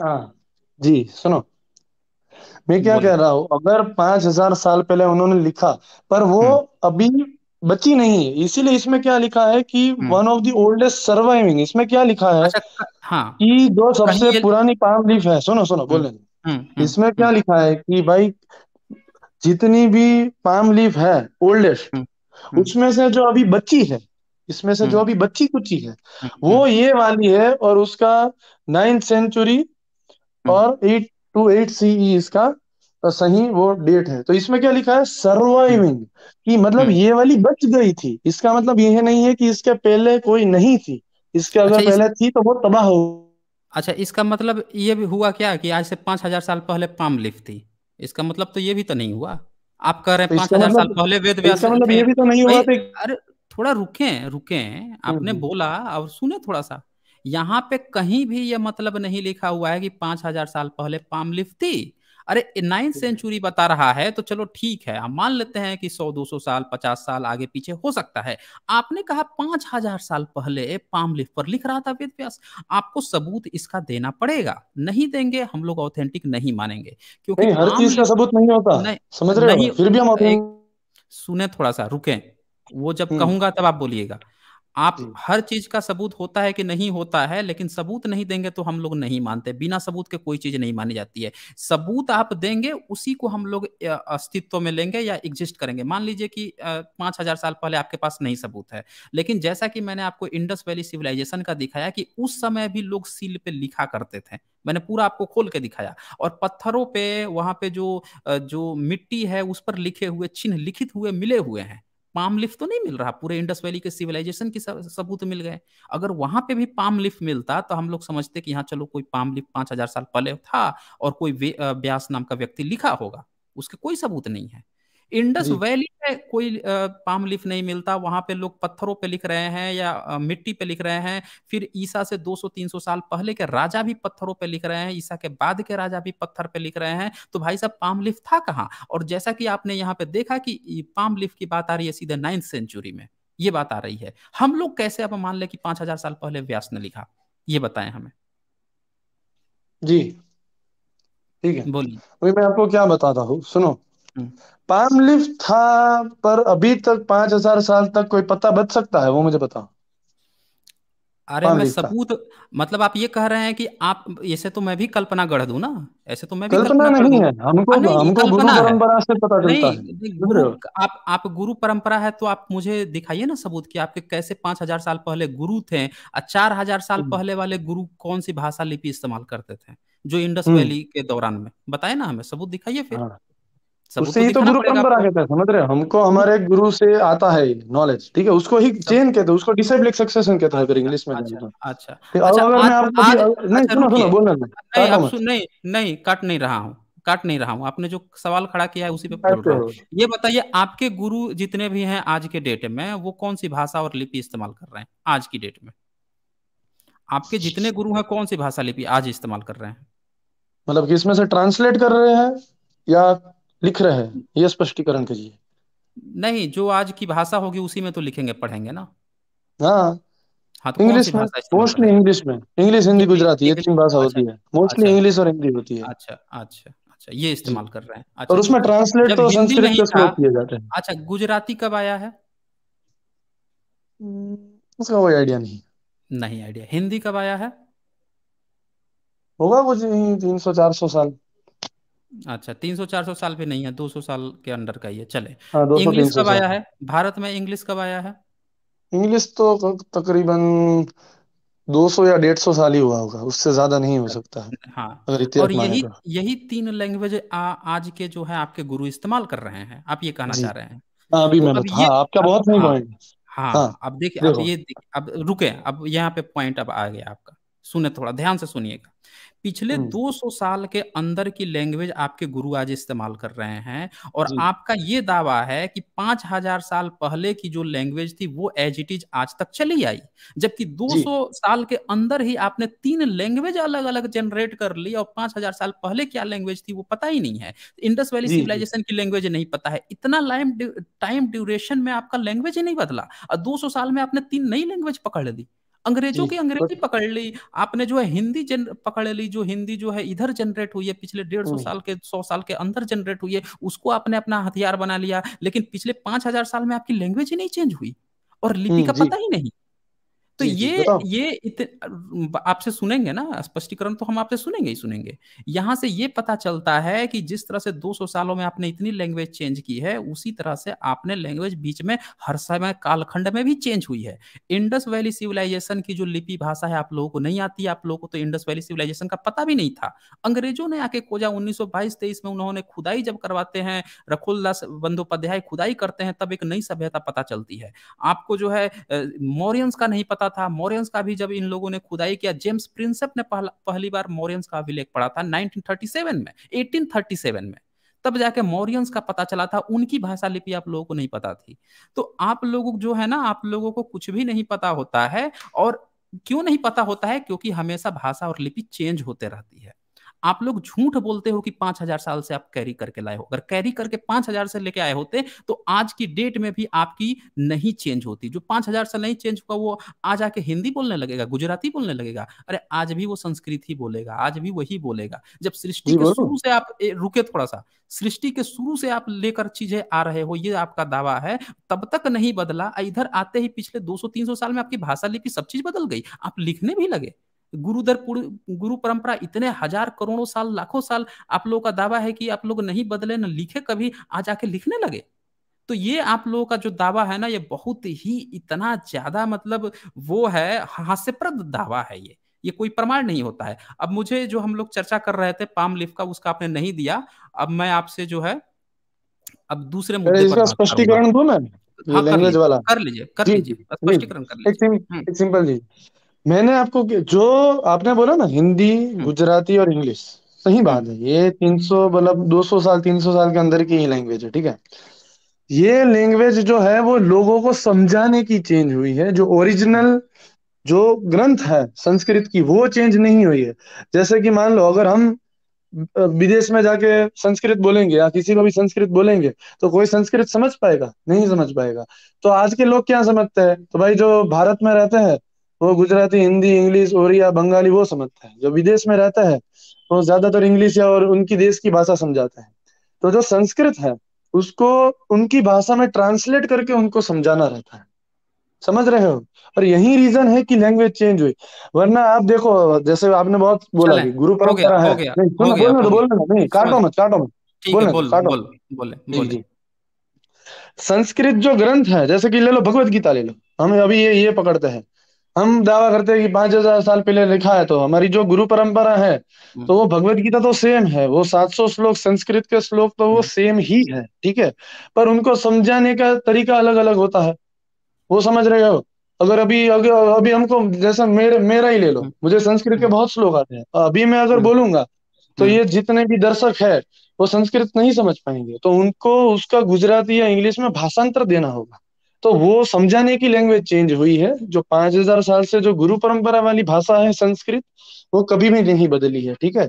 आ, हाँ। जी सुनो मैं क्या कह रहा हूँ अगर पांच हजार साल पहले उन्होंने लिखा पर वो हम्म। अभी बची नहीं है इसीलिए इसमें क्या लिखा है कि one of the oldest surviving इसमें क्या लिखा है अच्छा, हाँ, कि जो सबसे पुरानी पाम लीफ है सुनो सुनो हम्म, बोले हम्म, इसमें क्या लिखा है कि भाई जितनी भी पाम लीफ है ओल्डेस्ट उसमें से जो अभी बची है इसमें से जो अभी बच्ची कुची है वो ये वाली है और उसका नाइन्थ सेंचुरी और eight two eight C E इसका सही वो डेट है तो इसमें क्या लिखा है सर्वाइविंग कि मतलब हम्म। ये वाली बच गई थी इसका मतलब ये है नहीं है कि इसके पहले कोई नहीं थी इसके अगर अच्छा, पहले इस... थी तो वो तबाह हो अच्छा इसका मतलब ये भी हुआ क्या कि आज से पांच हजार साल पहले पाम लिफ थी इसका मतलब तो ये भी तो नहीं हुआ आप कह रहे हैं तो पांच हजार साल मतलब पहले वेद व्यास मतलब ये भी तो नहीं हुआ अरे थोड़ा रुके रुके हम्म, आपने हम्म। बोला और सुने थोड़ा सा यहाँ पे कहीं भी यह मतलब नहीं लिखा हुआ है कि पांच हजार साल पहले थी अरे नाइन्थ सेंचुरी बता रहा है तो चलो ठीक है हम मान लेते हैं कि सौ दो सौ साल पचास साल आगे पीछे हो सकता है आपने कहा पांच हजार साल पहले पाम लिफ्ट पर लिख रहा था वेद व्यास आपको सबूत इसका देना पड़ेगा नहीं देंगे हम लोग ऑथेंटिक नहीं मानेंगे क्योंकि नहीं, हर चीज का सबूत नहीं होता नहीं, समझ रहे नहीं, फिर भी हम सुने थोड़ा सा रुके वो जब हम्म। कहूंगा तब आप बोलिएगा आप हर चीज का सबूत होता है कि नहीं होता है लेकिन सबूत नहीं देंगे तो हम लोग नहीं मानते बिना सबूत के कोई चीज नहीं मानी जाती है सबूत आप देंगे उसी को हम लोग अस्तित्व में लेंगे या एग्जिस्ट करेंगे मान लीजिए कि पांच हजार साल पहले आपके पास नहीं सबूत है लेकिन जैसा कि मैंने आपको इंडस वैली सिविलाइजेशन का दिखाया कि उस समय भी लोग सील पे लिखा करते थे मैंने पूरा आपको खोल के दिखाया और पत्थरों पे वहां पे जो जो मिट्टी है उस पर लिखे हुए चिन्ह लिखित हुए मिले हुए हैं पाम लिफ्ट तो नहीं मिल रहा पूरे इंडस वैली के सिविलाइजेशन के सबूत मिल गए अगर वहां पे भी पाम लिफ्ट मिलता तो हम लोग समझते कि यहाँ चलो कोई पाम लिफ्ट पांच हजार साल पहले था और कोई व्यास नाम का व्यक्ति लिखा होगा उसके कोई सबूत नहीं है इंडस वैली में कोई पाम लीफ नहीं मिलता वहां पे लोग पत्थरों पे लिख रहे हैं या मिट्टी पे लिख रहे हैं फिर ईसा से 200-300 साल पहले के राजा भी पत्थरों पे लिख रहे हैं ईसा के बाद के राजा भी पत्थर पे लिख रहे हैं तो भाई साहब पाम लीफ था कहाँ और जैसा कि आपने यहाँ पे देखा कि पाम लीफ की बात आ रही है सीधे नाइन्थ सेंचुरी में ये बात आ रही है हम लोग कैसे अब मान ले कि पांच हजार साल पहले व्यास ने लिखा ये बताएं हमें जी ठीक है बोलिए मैं आपको क्या बताता हूँ सुनो हम्म। पाम लिफ था पर अभी तक पांच हजार साल तक कोई पता बच सकता है वो मुझे बताओ अरे मैं सबूत मतलब आप ये कह रहे हैं कि आप ऐसे तो मैं भी कल्पना गढ़ दू ना ऐसे तो मैं भी कल्पना, कल्पना नहीं है हमको नहीं, हमको गुरु परंपरा से पता चलता है आप आप गुरु परंपरा है तो आप मुझे दिखाइए ना सबूत कि आपके कैसे पांच हजार साल पहले गुरु थे और चार हजार साल हम्म। पहले वाले गुरु कौन सी भाषा लिपि इस्तेमाल करते थे जो इंडस हम्म। वैली के दौरान में बताए ना हमें सबूत दिखाइए फिर हाँ। उससे ही तो गुरु परंपरा कहता है समझ रहे हो हमको हमारे हम्म। गुरु से आता है नॉलेज ठीक है उसको ही चेन कहते हैं उसको डिसेबलिक सक्सेशन कहता है फिर इंग्लिश में अच्छा तो। अच्छा अच्छा अगर मैं आपको नहीं अच्छा, सुनो सुनो बोल बोलना नहीं नहीं नहीं काट नहीं रहा हूँ काट नहीं रहा हूँ आपने जो सवाल खड़ा किया है उसी पे बोल रहा ये बताइए आपके गुरु जितने भी हैं आज के डेट में वो कौन सी भाषा और लिपि इस्तेमाल कर रहे हैं आज की डेट में आपके जितने गुरु हैं कौन सी भाषा लिपि आज इस्तेमाल कर रहे हैं मतलब कि इसमें से ट्रांसलेट कर रहे हैं या लिख रहे हैं ये स्पष्टीकरण कीजिए नहीं जो आज की भाषा होगी उसी में तो लिखेंगे पढ़ेंगे ना हाँ हाँ तो इंग्लिश में मोस्टली इंग्लिश में इंग्लिश हिंदी गुजराती ये तीन भाषा होती अच्छा, है मोस्टली अच्छा। इंग्लिश और हिंदी होती है अच्छा अच्छा अच्छा ये इस्तेमाल कर रहे हैं अच्छा और उसमें ट्रांसलेट तो संस्कृत से श्लोक किए जाते हैं अच्छा गुजराती कब आया है हम्म, उसका कोई आइडिया नहीं नहीं आइडिया हिंदी कब आया है होगा कुछ तीन सौ चार सौ साल अच्छा तीन सौ चार सौ साल पे नहीं है दो सौ साल के अंडर का ही है चले हाँ, इंग्लिश कब आया है भारत में इंग्लिश कब आया है इंग्लिश तो तकरीबन दो सौ या डेढ़ सौ साल ही हुआ होगा उससे ज्यादा नहीं हो सकता है अच्छा, हाँ अगर इतिहास और यही तो। यही तीन लैंग्वेज आज के जो है आपके गुरु इस्तेमाल कर रहे हैं आप ये कहना चाह रहे हैं हाँ अभी तो मैंने तो, हाँ आपका बहुत सही हाँ, हाँ हाँ अब देखिए अब ये अब रुके अब यहाँ पे पॉइंट अब आ गया आपका सुने थोड़ा ध्यान से सुनिएगा पिछले 200 साल के अंदर की लैंग्वेज आपके गुरु आज इस्तेमाल कर रहे हैं और आपका ये दावा है कि 5000 साल पहले की जो लैंग्वेज थी वो एज इट इज आज तक चली आई जबकि 200 साल के अंदर ही आपने तीन लैंग्वेज अलग अलग जनरेट कर ली और 5000 साल पहले क्या लैंग्वेज थी वो पता ही नहीं है इंडस वैली सिविलाइजेशन की लैंग्वेज नहीं पता है इतना टाइम ड्यूरेशन में आपका लैंग्वेज ही नहीं बदला और दो साल में आपने तीन नई लैंग्वेज पकड़ ली अंग्रेजों की अंग्रेजी पकड़ ली आपने जो है हिंदी जन पकड़ ली जो हिंदी जो है इधर जनरेट हुई है पिछले डेढ़ सौ साल के सौ साल के अंदर जनरेट हुई है उसको आपने अपना हथियार बना लिया लेकिन पिछले पांच हजार साल में आपकी लैंग्वेज ही नहीं चेंज हुई और लिपि का पता ही नहीं तो ये ये आपसे सुनेंगे ना स्पष्टीकरण तो हम आपसे सुनेंगे ही सुनेंगे यहाँ से ये पता चलता है कि जिस तरह से 200 सालों में आपने इतनी लैंग्वेज चेंज की है उसी तरह से आपने लैंग्वेज बीच में हर समय कालखंड में भी चेंज हुई है इंडस वैली सिविलाइजेशन की जो लिपि भाषा है आप लोगों को नहीं आती आप लोगों को तो इंडस वैली सिविलाइजेशन का पता भी नहीं था अंग्रेजों ने आके खोजा उन्नीस सौ में उन्होंने खुदाई जब करवाते हैं रखुल दास बंदोपाध्याय खुदाई करते हैं तब एक नई सभ्यता पता चलती है आपको जो है मौर्यंस का नहीं पता था मोरियंस का भी जब इन लोगों ने खुदाई किया जेम्स प्रिंसेप ने पहली बार मोरियंस का अभिलेख पढ़ा था 1937 में 1837 में तब जाके मोरियंस का पता चला था उनकी भाषा लिपि आप लोगों को नहीं पता थी तो आप लोग जो है ना आप लोगों को कुछ भी नहीं पता होता है और क्यों नहीं पता होता है क्योंकि हमेशा भाषा और लिपि चेंज होते रहती है आप लोग झूठ बोलते हो कि पांच हजार साल से आप कैरी करके लाए हो अगर कैरी करके पांच हजार से लेके आए होते तो आज की डेट में भी आपकी नहीं चेंज होती जो पांच हजार से नहीं चेंज हुआ वो आज आके हिंदी बोलने लगेगा गुजराती बोलने लगेगा अरे आज भी वो संस्कृत ही बोलेगा आज भी वही बोलेगा जब सृष्टि के शुरू से आप रुके थोड़ा सा सृष्टि के शुरू से आप लेकर चीजें आ रहे हो ये आपका दावा है तब तक नहीं बदला इधर आते ही पिछले दो सौ साल में आपकी भाषा लिपि सब चीज बदल गई आप लिखने भी लगे गुरुदर गुरु परंपरा इतने हजार करोड़ों साल लाखों साल आप लोगों का दावा है कि आप लोग नहीं बदले ना लिखे कभी आज आके लिखने लगे तो ये आप लोगों का जो दावा है ना ये बहुत ही इतना ज्यादा मतलब वो है हास्यप्रद दावा है ये ये कोई प्रमाण नहीं होता है अब मुझे जो हम लोग चर्चा कर रहे थे पाम लिफ का उसका आपने नहीं दिया अब मैं आपसे जो है अब दूसरे मुद्दे पर स्पष्टीकरण दो ना हाँ, लैंग्वेज वाला कर लीजिए कर लीजिए स्पष्टीकरण कर लीजिए हम्म। सिंपल जी मैंने आपको जो आपने बोला ना हिंदी हम्म। गुजराती और इंग्लिश सही हम्म। बात है ये तीन सौ मतलब दो सौ साल तीन सौ साल के अंदर की ही लैंग्वेज है ठीक है ये लैंग्वेज जो है वो लोगों को समझाने की चेंज हुई है जो ओरिजिनल जो ग्रंथ है संस्कृत की वो चेंज नहीं हुई है जैसे कि मान लो अगर हम विदेश में जाके संस्कृत बोलेंगे या किसी को भी संस्कृत बोलेंगे तो कोई संस्कृत समझ पाएगा नहीं समझ पाएगा तो आज के लोग क्या समझते हैं तो भाई जो भारत में रहते हैं वो गुजराती हिंदी इंग्लिश या बंगाली वो समझता है जो विदेश में रहता है वो ज्यादातर इंग्लिश या और उनकी देश की भाषा समझाता है तो जो संस्कृत है उसको उनकी भाषा में ट्रांसलेट करके उनको समझाना रहता है समझ रहे हो और यही रीजन है कि लैंग्वेज चेंज हुई वरना आप देखो जैसे आपने बहुत बोला कि गुरु परंपरा है नहीं काटो मत काटो मत बोले संस्कृत जो ग्रंथ है जैसे कि ले लो भगवत गीता ले लो हम अभी ये ये पकड़ते हैं हम दावा करते हैं कि पांच हजार साल पहले लिखा है तो हमारी जो गुरु परंपरा है हम्म। तो वो भगवत गीता तो सेम है वो 700 श्लोक संस्कृत के श्लोक तो वो सेम हम्म। ही है ठीक है पर उनको समझाने का तरीका अलग अलग होता है वो समझ रहे हो अगर अभी अगर अभी हमको जैसा मेरे मेरा ही ले लो हम्म। मुझे संस्कृत के बहुत श्लोक आते हैं अभी मैं अगर बोलूंगा तो ये जितने भी दर्शक है वो संस्कृत नहीं समझ पाएंगे तो उनको उसका गुजराती या इंग्लिश में भाषांतर देना होगा तो वो समझाने की लैंग्वेज चेंज हुई है जो पांच हजार साल से जो गुरु परंपरा वाली भाषा है संस्कृत वो कभी भी नहीं बदली है ठीक है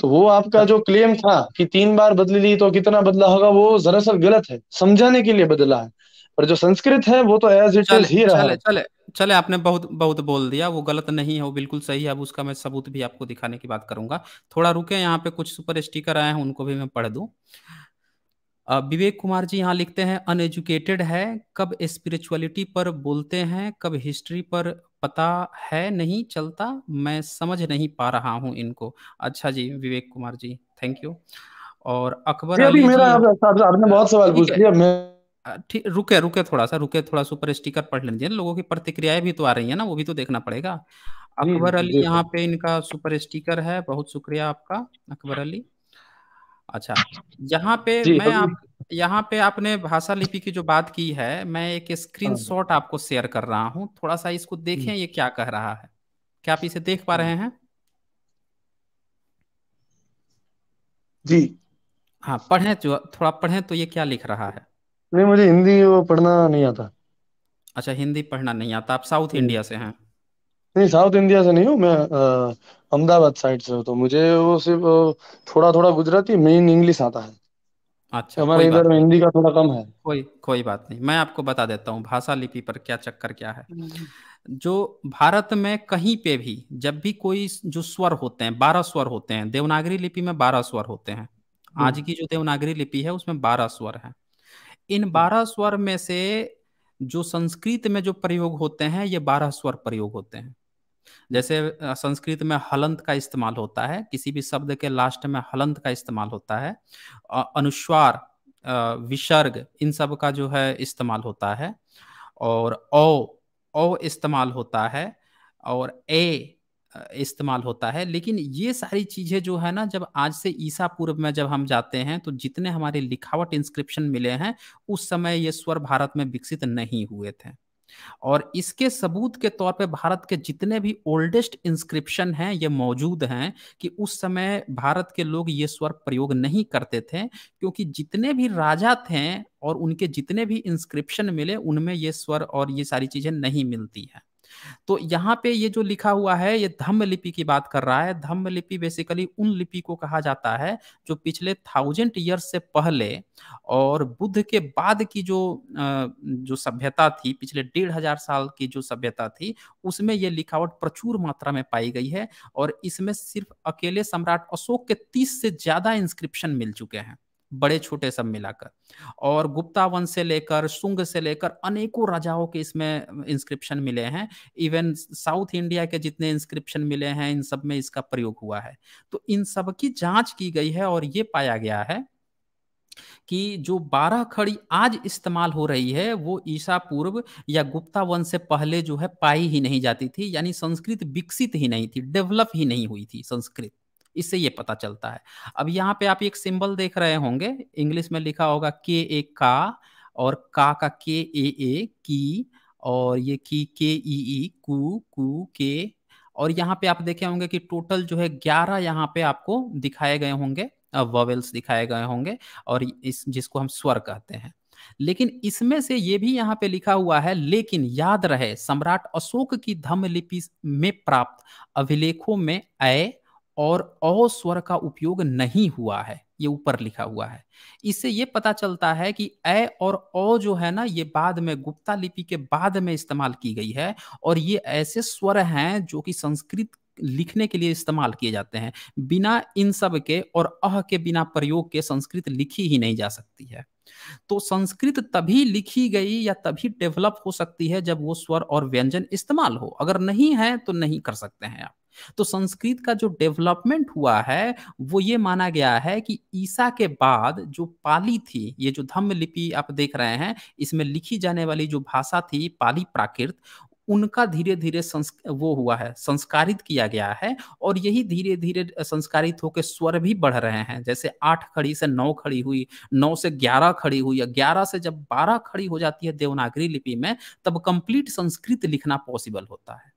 तो वो आपका जो क्लेम था कि तीन बार बदली ली तो कितना बदला होगा वो दरअसल गलत है समझाने के लिए बदला है पर जो संस्कृत है वो तो एज इट इज ही रहा चले, चले चले आपने बहुत बहुत बोल दिया वो गलत नहीं है वो बिल्कुल सही है अब उसका मैं सबूत भी आपको दिखाने की बात करूंगा थोड़ा रुके यहाँ पे कुछ सुपर स्टिकर आए हैं उनको भी मैं पढ़ दूं विवेक कुमार जी यहाँ लिखते हैं अनएजुकेटेड है कब स्पिरिचुअलिटी पर बोलते हैं कब हिस्ट्री पर पता है नहीं चलता मैं समझ नहीं पा रहा हूँ इनको अच्छा जी विवेक कुमार जी थैंक यू और अकबर अली मेरा आपने बहुत सवाल पूछ लिया मैं ठीक रुके रुके थोड़ा सा रुके थोड़ा सुपर स्टिकर पढ़ लेंगे लोगों की प्रतिक्रियाएं भी तो आ रही है ना वो भी तो देखना पड़ेगा अकबर अली यहाँ पे इनका सुपर स्टिकर है बहुत शुक्रिया आपका अकबर अली अच्छा यहाँ पे मैं आप यहाँ पे आपने भाषा लिपि की जो बात की है मैं एक स्क्रीनशॉट हाँ। आपको शेयर कर रहा हूँ थोड़ा सा इसको देखें हम्म। ये क्या कह रहा है क्या आप इसे देख पा हाँ। रहे हैं जी हाँ पढ़ें जो तो, थोड़ा पढ़ें तो ये क्या लिख रहा है नहीं मुझे हिंदी वो पढ़ना नहीं आता अच्छा हिंदी पढ़ना नहीं आता आप साउथ इंडिया से हैं नहीं साउथ इंडिया से नहीं हूँ मैं अहमदाबाद साइड से हो तो मुझे वो सिर्फ थोड़ा थोड़ा गुजराती मेन इंग्लिश आता है अच्छा तो हमारे कोई बात इधर में नहीं हिंदी का थोड़ा कम है कोई कोई बात नहीं मैं आपको बता देता हूँ भाषा लिपि पर क्या चक्कर क्या है हम्म, हम्म। जो भारत में कहीं पे भी जब भी कोई जो स्वर होते हैं बारह स्वर होते हैं देवनागरी लिपि में बारह स्वर होते हैं हम्म। आज की जो देवनागरी लिपि है उसमें बारह स्वर हैं इन बारह स्वर में से जो संस्कृत में जो प्रयोग होते हैं ये बारह स्वर प्रयोग होते हैं जैसे संस्कृत में हलंत का इस्तेमाल होता है किसी भी शब्द के लास्ट में हलंत का इस्तेमाल होता है अनुस्वार विसर्ग इन सब का जो है इस्तेमाल होता है और ओ ओ इस्तेमाल होता है और ए इस्तेमाल होता है लेकिन ये सारी चीज़ें जो है ना जब आज से ईसा पूर्व में जब हम जाते हैं तो जितने हमारे लिखावट इंस्क्रिप्शन मिले हैं उस समय ये स्वर भारत में विकसित नहीं हुए थे और इसके सबूत के तौर पे भारत के जितने भी ओल्डेस्ट इंस्क्रिप्शन हैं ये मौजूद हैं कि उस समय भारत के लोग ये स्वर प्रयोग नहीं करते थे क्योंकि जितने भी राजा थे और उनके जितने भी इंस्क्रिप्शन मिले उनमें ये स्वर और ये सारी चीजें नहीं मिलती हैं तो यहाँ पे ये जो लिखा हुआ है ये धम्म लिपि की बात कर रहा है धम्म लिपि बेसिकली उन लिपि को कहा जाता है जो पिछले थाउजेंड ईयर्स से पहले और बुद्ध के बाद की जो जो सभ्यता थी पिछले डेढ़ हजार साल की जो सभ्यता थी उसमें ये लिखावट प्रचुर मात्रा में पाई गई है और इसमें सिर्फ अकेले सम्राट अशोक के तीस से ज्यादा इंस्क्रिप्शन मिल चुके हैं बड़े छोटे सब मिलाकर और गुप्ता वंश से लेकर शुंग से लेकर अनेकों राजाओं के इसमें इंस्क्रिप्शन मिले हैं इवन साउथ इंडिया के जितने इंस्क्रिप्शन मिले हैं इन सब में इसका प्रयोग हुआ है तो इन सब की जांच की गई है और ये पाया गया है कि जो बारह खड़ी आज इस्तेमाल हो रही है वो ईसा पूर्व या गुप्ता वंश से पहले जो है पाई ही नहीं जाती थी यानी संस्कृत विकसित ही नहीं थी डेवलप ही नहीं हुई थी संस्कृत इससे ये पता चलता है अब यहाँ पे आप एक सिंबल देख रहे होंगे इंग्लिश में लिखा होगा के ए का और का का के ए ए की और ये की के ई ई कू कू के और यहाँ पे आप देखे होंगे कि टोटल जो है ग्यारह यहाँ पे आपको दिखाए गए होंगे ववेल्स दिखाए गए होंगे और इस जिसको हम स्वर कहते हैं लेकिन इसमें से ये भी यहाँ पे लिखा हुआ है लेकिन याद रहे सम्राट अशोक की धम्म लिपि में प्राप्त अभिलेखों में अय और अ स्वर का उपयोग नहीं हुआ है ये ऊपर लिखा हुआ है इससे ये पता चलता है कि ए और अ जो है ना ये बाद में गुप्ता लिपि के बाद में इस्तेमाल की गई है और ये ऐसे स्वर हैं जो कि संस्कृत लिखने के लिए इस्तेमाल किए जाते हैं बिना इन सब के और अह के बिना प्रयोग के संस्कृत लिखी ही नहीं जा सकती है तो संस्कृत तभी लिखी गई या तभी डेवलप हो सकती है जब वो स्वर और व्यंजन इस्तेमाल हो अगर नहीं है तो नहीं कर सकते हैं आप तो संस्कृत का जो डेवलपमेंट हुआ है वो ये माना गया है कि ईसा के बाद जो पाली थी ये जो धम्म लिपि आप देख रहे हैं इसमें लिखी जाने वाली जो भाषा थी पाली प्राकृत उनका धीरे धीरे वो हुआ है संस्कारित किया गया है और यही धीरे धीरे संस्कारित होकर स्वर भी बढ़ रहे हैं जैसे आठ खड़ी से नौ खड़ी हुई नौ से ग्यारह खड़ी हुई ग्यारह से जब बारह खड़ी हो जाती है देवनागरी लिपि में तब कंप्लीट संस्कृत लिखना पॉसिबल होता है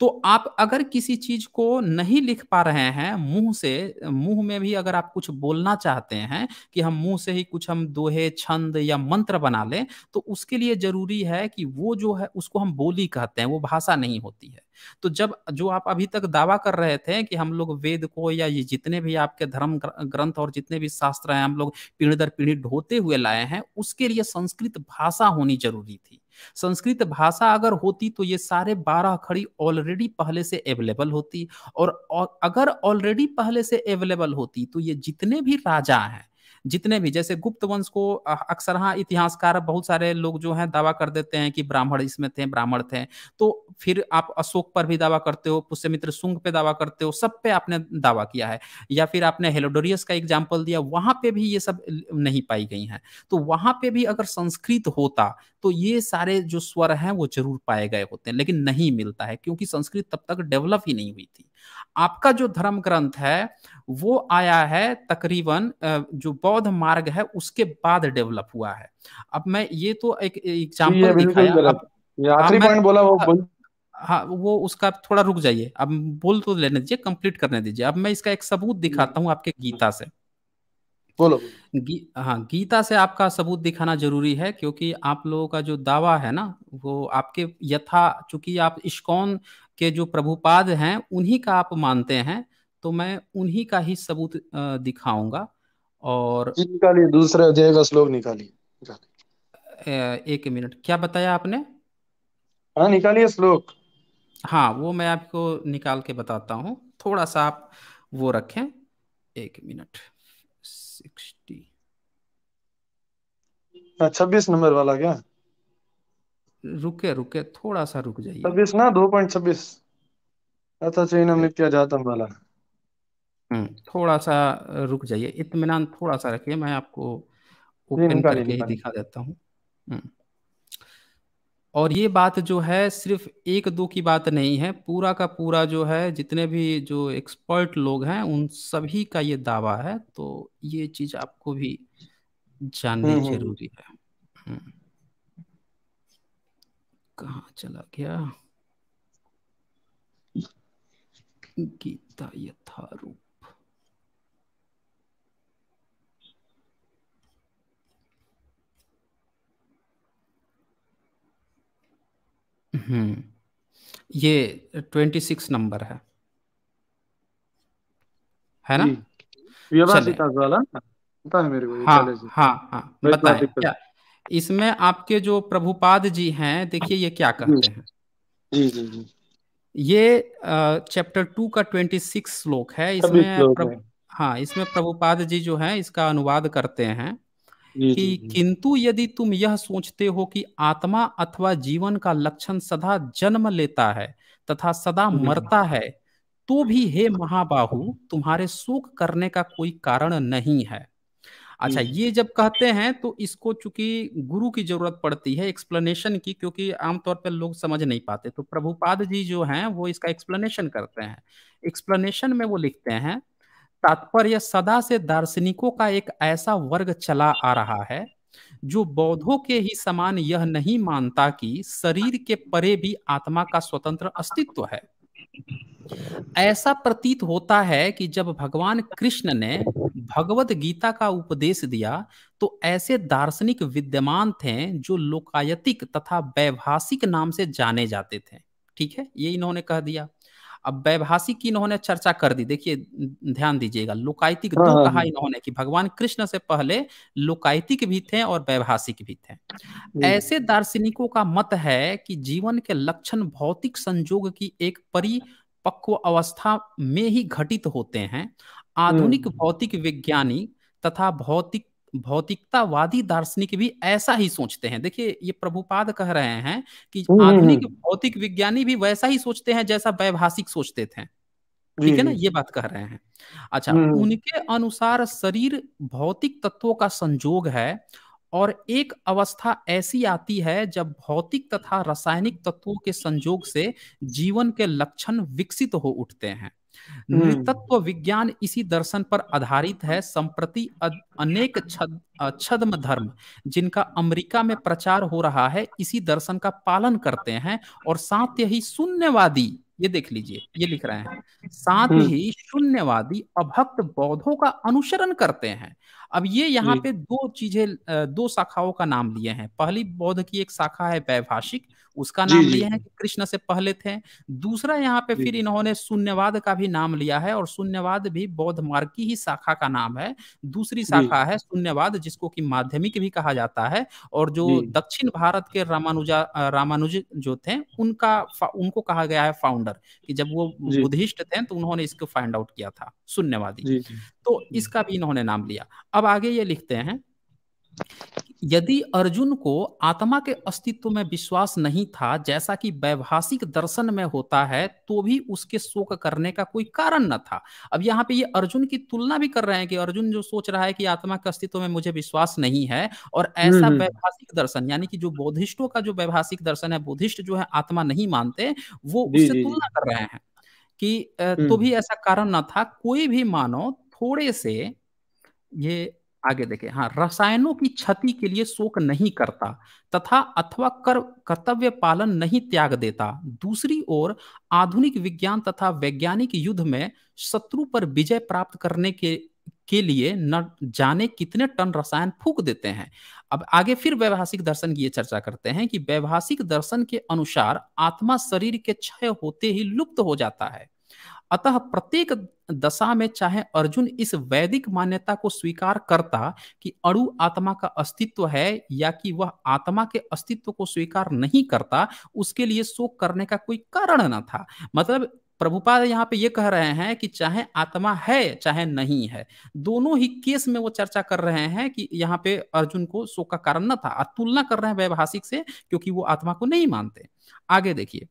तो आप अगर किसी चीज को नहीं लिख पा रहे हैं मुंह से मुंह में भी अगर आप कुछ बोलना चाहते हैं कि हम मुंह से ही कुछ हम दोहे छंद या मंत्र बना लें तो उसके लिए जरूरी है कि वो जो है उसको हम बोली कहते हैं वो भाषा नहीं होती है तो जब जो आप अभी तक दावा कर रहे थे कि हम लोग वेद को या ये जितने भी आपके धर्म ग्रंथ और जितने भी शास्त्र हैं हम लोग पीढ़ी दर पीढ़ी ढोते हुए लाए हैं उसके लिए संस्कृत भाषा होनी जरूरी थी संस्कृत भाषा अगर होती तो ये सारे बारह खड़ी ऑलरेडी पहले से अवेलेबल होती और अगर ऑलरेडी पहले से अवेलेबल होती तो ये जितने भी राजा हैं जितने भी जैसे गुप्त वंश को अक्सर हाँ इतिहासकार बहुत सारे लोग जो हैं दावा कर देते हैं कि ब्राह्मण इसमें थे ब्राह्मण थे तो फिर आप अशोक पर भी दावा करते हो पुष्यमित्र सुंग पे दावा करते हो सब पे आपने दावा किया है या फिर आपने हेलोडोरियस का एग्जाम्पल दिया वहां पे भी ये सब नहीं पाई गई हैं तो वहां पे भी अगर संस्कृत होता तो ये सारे जो स्वर हैं वो जरूर पाए गए होते हैं लेकिन नहीं मिलता है क्योंकि संस्कृत तब तक डेवलप ही नहीं हुई थी आपका जो धर्म ग्रंथ है वो आया है तकरीबन जो बौद्ध मार्ग है उसके बाद डेवलप हुआ है अब मैं ये तो एक एग्जाम्पल दिखाया हाँ, बोला वो हाँ, हाँ वो उसका थोड़ा रुक जाइए अब बोल तो लेने दीजिए कंप्लीट करने दीजिए अब मैं इसका एक सबूत दिखाता हूँ आपके गीता से बोलो गी, हाँ गीता से आपका सबूत दिखाना जरूरी है क्योंकि आप लोगों का जो दावा है ना वो आपके यथा चूंकि आप इश्कॉन के जो प्रभुपाद हैं उन्हीं का आप मानते हैं तो मैं उन्हीं का ही सबूत दिखाऊंगा और निकालिए दूसरे अध्याय का श्लोक निकालिए एक मिनट क्या बताया आपने हाँ निकालिए श्लोक हाँ वो मैं आपको निकाल के बताता हूँ थोड़ा सा आप वो रखें एक मिनट सिक्सटी हाँ, छब्बीस नंबर वाला क्या रुके रुके थोड़ा सा रुक जाइए छब्बीस ना दो पॉइंट छब्बीस अच्छा चीन नित्या जातम वाला हम्म, थोड़ा सा रुक जाइए इतमान थोड़ा सा रखिए मैं आपको जी ओपन निकालिए करके ही निकालिए दिखा देता हूँ हम्म। और ये बात जो है सिर्फ एक दो की बात नहीं है पूरा का पूरा जो है जितने भी जो एक्सपर्ट लोग हैं उन सभी का ये दावा है तो ये चीज आपको भी जाननी हम्म, जरूरी है हम्म कहा चला गया गीता यथारूप हम्म ये ट्वेंटी सिक्स नंबर है है ना ये वाला है मेरे को हाँ, हाँ हाँ हाँ बताएं क्या इसमें आपके जो प्रभुपाद जी हैं देखिए ये क्या कहते हैं जी जी जी ये चैप्टर टू का ट्वेंटी सिक्स श्लोक है इसमें प्रभु हाँ इसमें प्रभुपाद जी जो है इसका अनुवाद करते हैं कि किंतु यदि तुम यह सोचते हो कि आत्मा अथवा जीवन का लक्षण सदा जन्म लेता है तथा सदा मरता है तो भी हे महाबाहु तुम्हारे शोक करने का कोई कारण नहीं है अच्छा हम्म। ये जब कहते हैं तो इसको चूंकि गुरु की जरूरत पड़ती है एक्सप्लेनेशन की क्योंकि आमतौर पर लोग समझ नहीं पाते तो प्रभुपाद जी जो हैं वो इसका एक्सप्लेनेशन करते हैं एक्सप्लेनेशन में वो लिखते हैं तात्पर्य सदा से दार्शनिकों का एक ऐसा वर्ग चला आ रहा है जो बौद्धों के ही समान यह नहीं मानता कि शरीर के परे भी आत्मा का स्वतंत्र अस्तित्व है ऐसा प्रतीत होता है कि जब भगवान कृष्ण ने भगवत गीता का उपदेश दिया तो ऐसे दार्शनिक विद्यमान थे जो लोकायतिक तथा वैभाषिक नाम से जाने जाते थे ठीक है ये इन्होंने कह दिया अब वैभाषिक की इन्होंने चर्चा कर दी देखिए ध्यान दीजिएगा लोकायतिक दो हाँ, हाँ, कहा इन्होंने कि भगवान कृष्ण से पहले लोकायतिक भी थे और वैभाषिक भी थे ऐसे दार्शनिकों का मत है कि जीवन के लक्षण भौतिक संजोग की एक परिपक्व अवस्था में ही घटित होते हैं आधुनिक हम्म। भौतिक विज्ञानी तथा भौतिक भौतिकतावादी दार्शनिक भी ऐसा ही सोचते हैं देखिए ये प्रभुपाद कह रहे हैं कि हम्म, हम्म, आधुनिक भौतिक विज्ञानी भी वैसा ही सोचते हैं जैसा वैभाषिक सोचते थे ठीक है ना ये बात कह रहे हैं अच्छा उनके अनुसार शरीर भौतिक तत्वों का संजोग है और एक अवस्था ऐसी आती है जब भौतिक तथा रासायनिक तत्वों के संजोग से जीवन के लक्षण विकसित हो उठते हैं हम्म। नृतत्व विज्ञान इसी दर्शन पर आधारित है संप्रति अनेक छद, छद्म धर्म जिनका अमेरिका में प्रचार हो रहा है इसी दर्शन का पालन करते हैं और साथ ही शून्यवादी ये देख लीजिए ये लिख रहे हैं साथ हम्म। ही शून्यवादी अभक्त बौद्धों का अनुसरण करते हैं अब ये यहाँ पे दो चीजें दो शाखाओं का नाम लिए हैं पहली बौद्ध की एक शाखा है वैभाषिक उसका नाम लिया है कि कृष्ण से पहले थे दूसरा यहाँ पे फिर इन्होंने शून्यवाद का भी नाम लिया है और शून्यवाद भी बौद्ध मार्ग की ही शाखा का नाम है दूसरी शाखा है शून्यवाद जिसको कि माध्यमिक भी कहा जाता है और जो दक्षिण भारत के रामानुजा रामानुज जो थे उनका उनको कहा गया है फाउंडर कि जब वो बुद्धिस्ट थे तो उन्होंने इसको फाइंड आउट किया था शून्यवादी तो इसका भी इन्होंने नाम लिया अब आगे ये लिखते हैं यदि अर्जुन को आत्मा के अस्तित्व में विश्वास नहीं था जैसा कि वैभाषिक दर्शन में होता है तो भी उसके शोक करने का कोई कारण न था अब यहाँ पे ये अर्जुन की तुलना भी कर रहे हैं कि अर्जुन जो सोच रहा है कि आत्मा के अस्तित्व में मुझे विश्वास नहीं है और हम्म, ऐसा हम्म। वैभाषिक दर्शन यानी कि जो बोधिष्टों का जो वैभाषिक दर्शन है बोधिष्ट जो है आत्मा नहीं मानते वो उससे तुलना कर रहे हैं कि तो हम्म। भी ऐसा कारण न था कोई भी मानो थोड़े से ये आगे देखें हाँ रसायनों की क्षति के लिए शोक नहीं करता तथा अथवा कर कर्तव्य पालन नहीं त्याग देता दूसरी ओर आधुनिक विज्ञान तथा वैज्ञानिक युद्ध में शत्रु पर विजय प्राप्त करने के के लिए न जाने कितने टन रसायन फूक देते हैं अब आगे फिर व्यवहारिक दर्शन की ये चर्चा करते हैं कि व्यवहारिक दर्शन के अनुसार आत्मा शरीर के क्षय होते ही लुप्त हो जाता है अतः प्रत्येक दशा में चाहे अर्जुन इस वैदिक मान्यता को स्वीकार करता कि अणु आत्मा का अस्तित्व है या कि वह आत्मा के अस्तित्व को स्वीकार नहीं करता उसके लिए शोक करने का कोई कारण न था मतलब प्रभुपाद यहाँ पे ये कह रहे हैं कि चाहे आत्मा है चाहे नहीं है दोनों ही केस में वो चर्चा कर रहे हैं कि यहाँ पे अर्जुन को शोक का कारण न था तुलना कर रहे हैं वैभाषिक से क्योंकि वो आत्मा को नहीं मानते आगे देखिए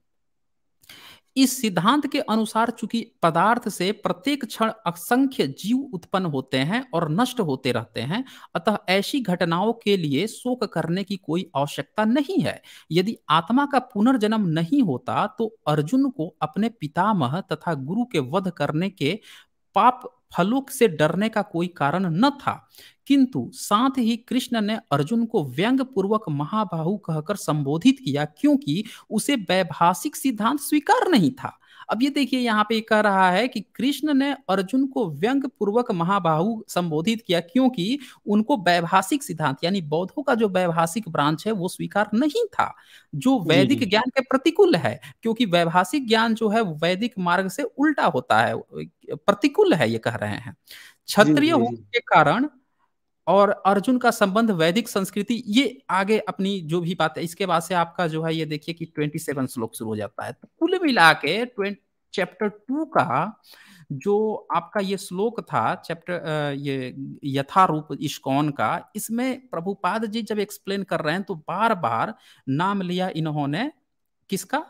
इस सिद्धांत के अनुसार चूंकि पदार्थ से प्रत्येक क्षण असंख्य जीव उत्पन्न होते हैं और नष्ट होते रहते हैं अतः ऐसी घटनाओं के लिए शोक करने की कोई आवश्यकता नहीं है यदि आत्मा का पुनर्जन्म नहीं होता तो अर्जुन को अपने पितामह तथा गुरु के वध करने के पाप फलूक से डरने का कोई कारण न था किंतु साथ ही कृष्ण ने अर्जुन को व्यंग पूर्वक महाबाहु कहकर संबोधित किया क्योंकि उसे वैभाषिक सिद्धांत स्वीकार नहीं था अब ये देखिए यहाँ पे कह रहा है कि कृष्ण ने अर्जुन को व्यंग पूर्वक महाबाहु संबोधित किया क्योंकि उनको वैभाषिक सिद्धांत यानी बौद्धों का जो वैभाषिक ब्रांच है वो स्वीकार नहीं था जो वैदिक ज्ञान के प्रतिकूल है क्योंकि वैभाषिक ज्ञान जो है वैदिक मार्ग से उल्टा होता है प्रतिकूल है ये कह रहे हैं क्षत्रिय होने के कारण और अर्जुन का संबंध वैदिक संस्कृति ये आगे अपनी जो भी बात है इसके बाद से आपका जो है ये देखिए कि ट्वेंटी सेवन श्लोक शुरू हो जाता है तो कुल मिला के चैप्टर टू का जो आपका ये श्लोक था चैप्टर ये यथारूप इश्कॉन का इसमें प्रभुपाद जी जब एक्सप्लेन कर रहे हैं तो बार बार नाम लिया इन्होंने किसका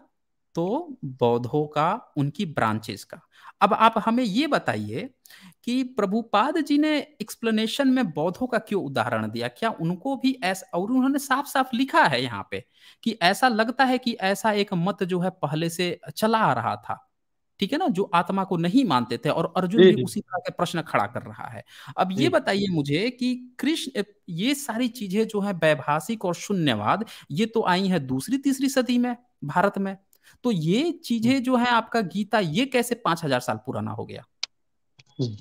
तो बौद्धों का उनकी ब्रांचेस का अब आप हमें ये बताइए कि प्रभुपाद जी ने एक्सप्लेनेशन में बौद्धों का क्यों उदाहरण दिया क्या उनको भी ऐसा और उन्होंने साफ साफ लिखा है यहाँ पे कि ऐसा लगता है कि ऐसा एक मत जो है पहले से चला आ रहा था ठीक है ना जो आत्मा को नहीं मानते थे और अर्जुन भी उसी तरह का प्रश्न खड़ा कर रहा है अब ये बताइए मुझे कि कृष्ण ये सारी चीजें जो है वैभाषिक और शून्यवाद ये तो आई है दूसरी तीसरी सदी में भारत में तो ये चीजें हम्म। जो है आपका गीता ये कैसे पांच हजार साल पुराना हो गया हम्म।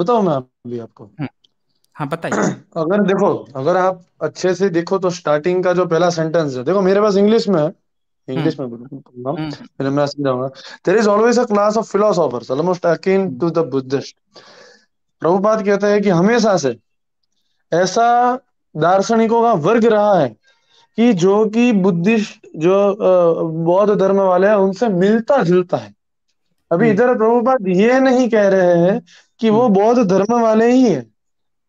बताओ मैं अभी आपको हम्म। हाँ बताइए अगर देखो अगर आप अच्छे से देखो तो स्टार्टिंग का जो पहला सेंटेंस है देखो मेरे पास इंग्लिश में है इंग्लिश में फिर मैं समझाऊंगा is always a class of philosopher almost akin to the Buddhist Prabhupada कहते हैं कि हमेशा से ऐसा दार्शनिकों का वर्ग रहा है कि जो कि बुद्धिस्ट जो बौद्ध धर्म वाले हैं उनसे मिलता जुलता है अभी हम्म। इधर प्रभुपाद ये नहीं कह रहे हैं कि वो हम्म। बौद्ध धर्म वाले ही हैं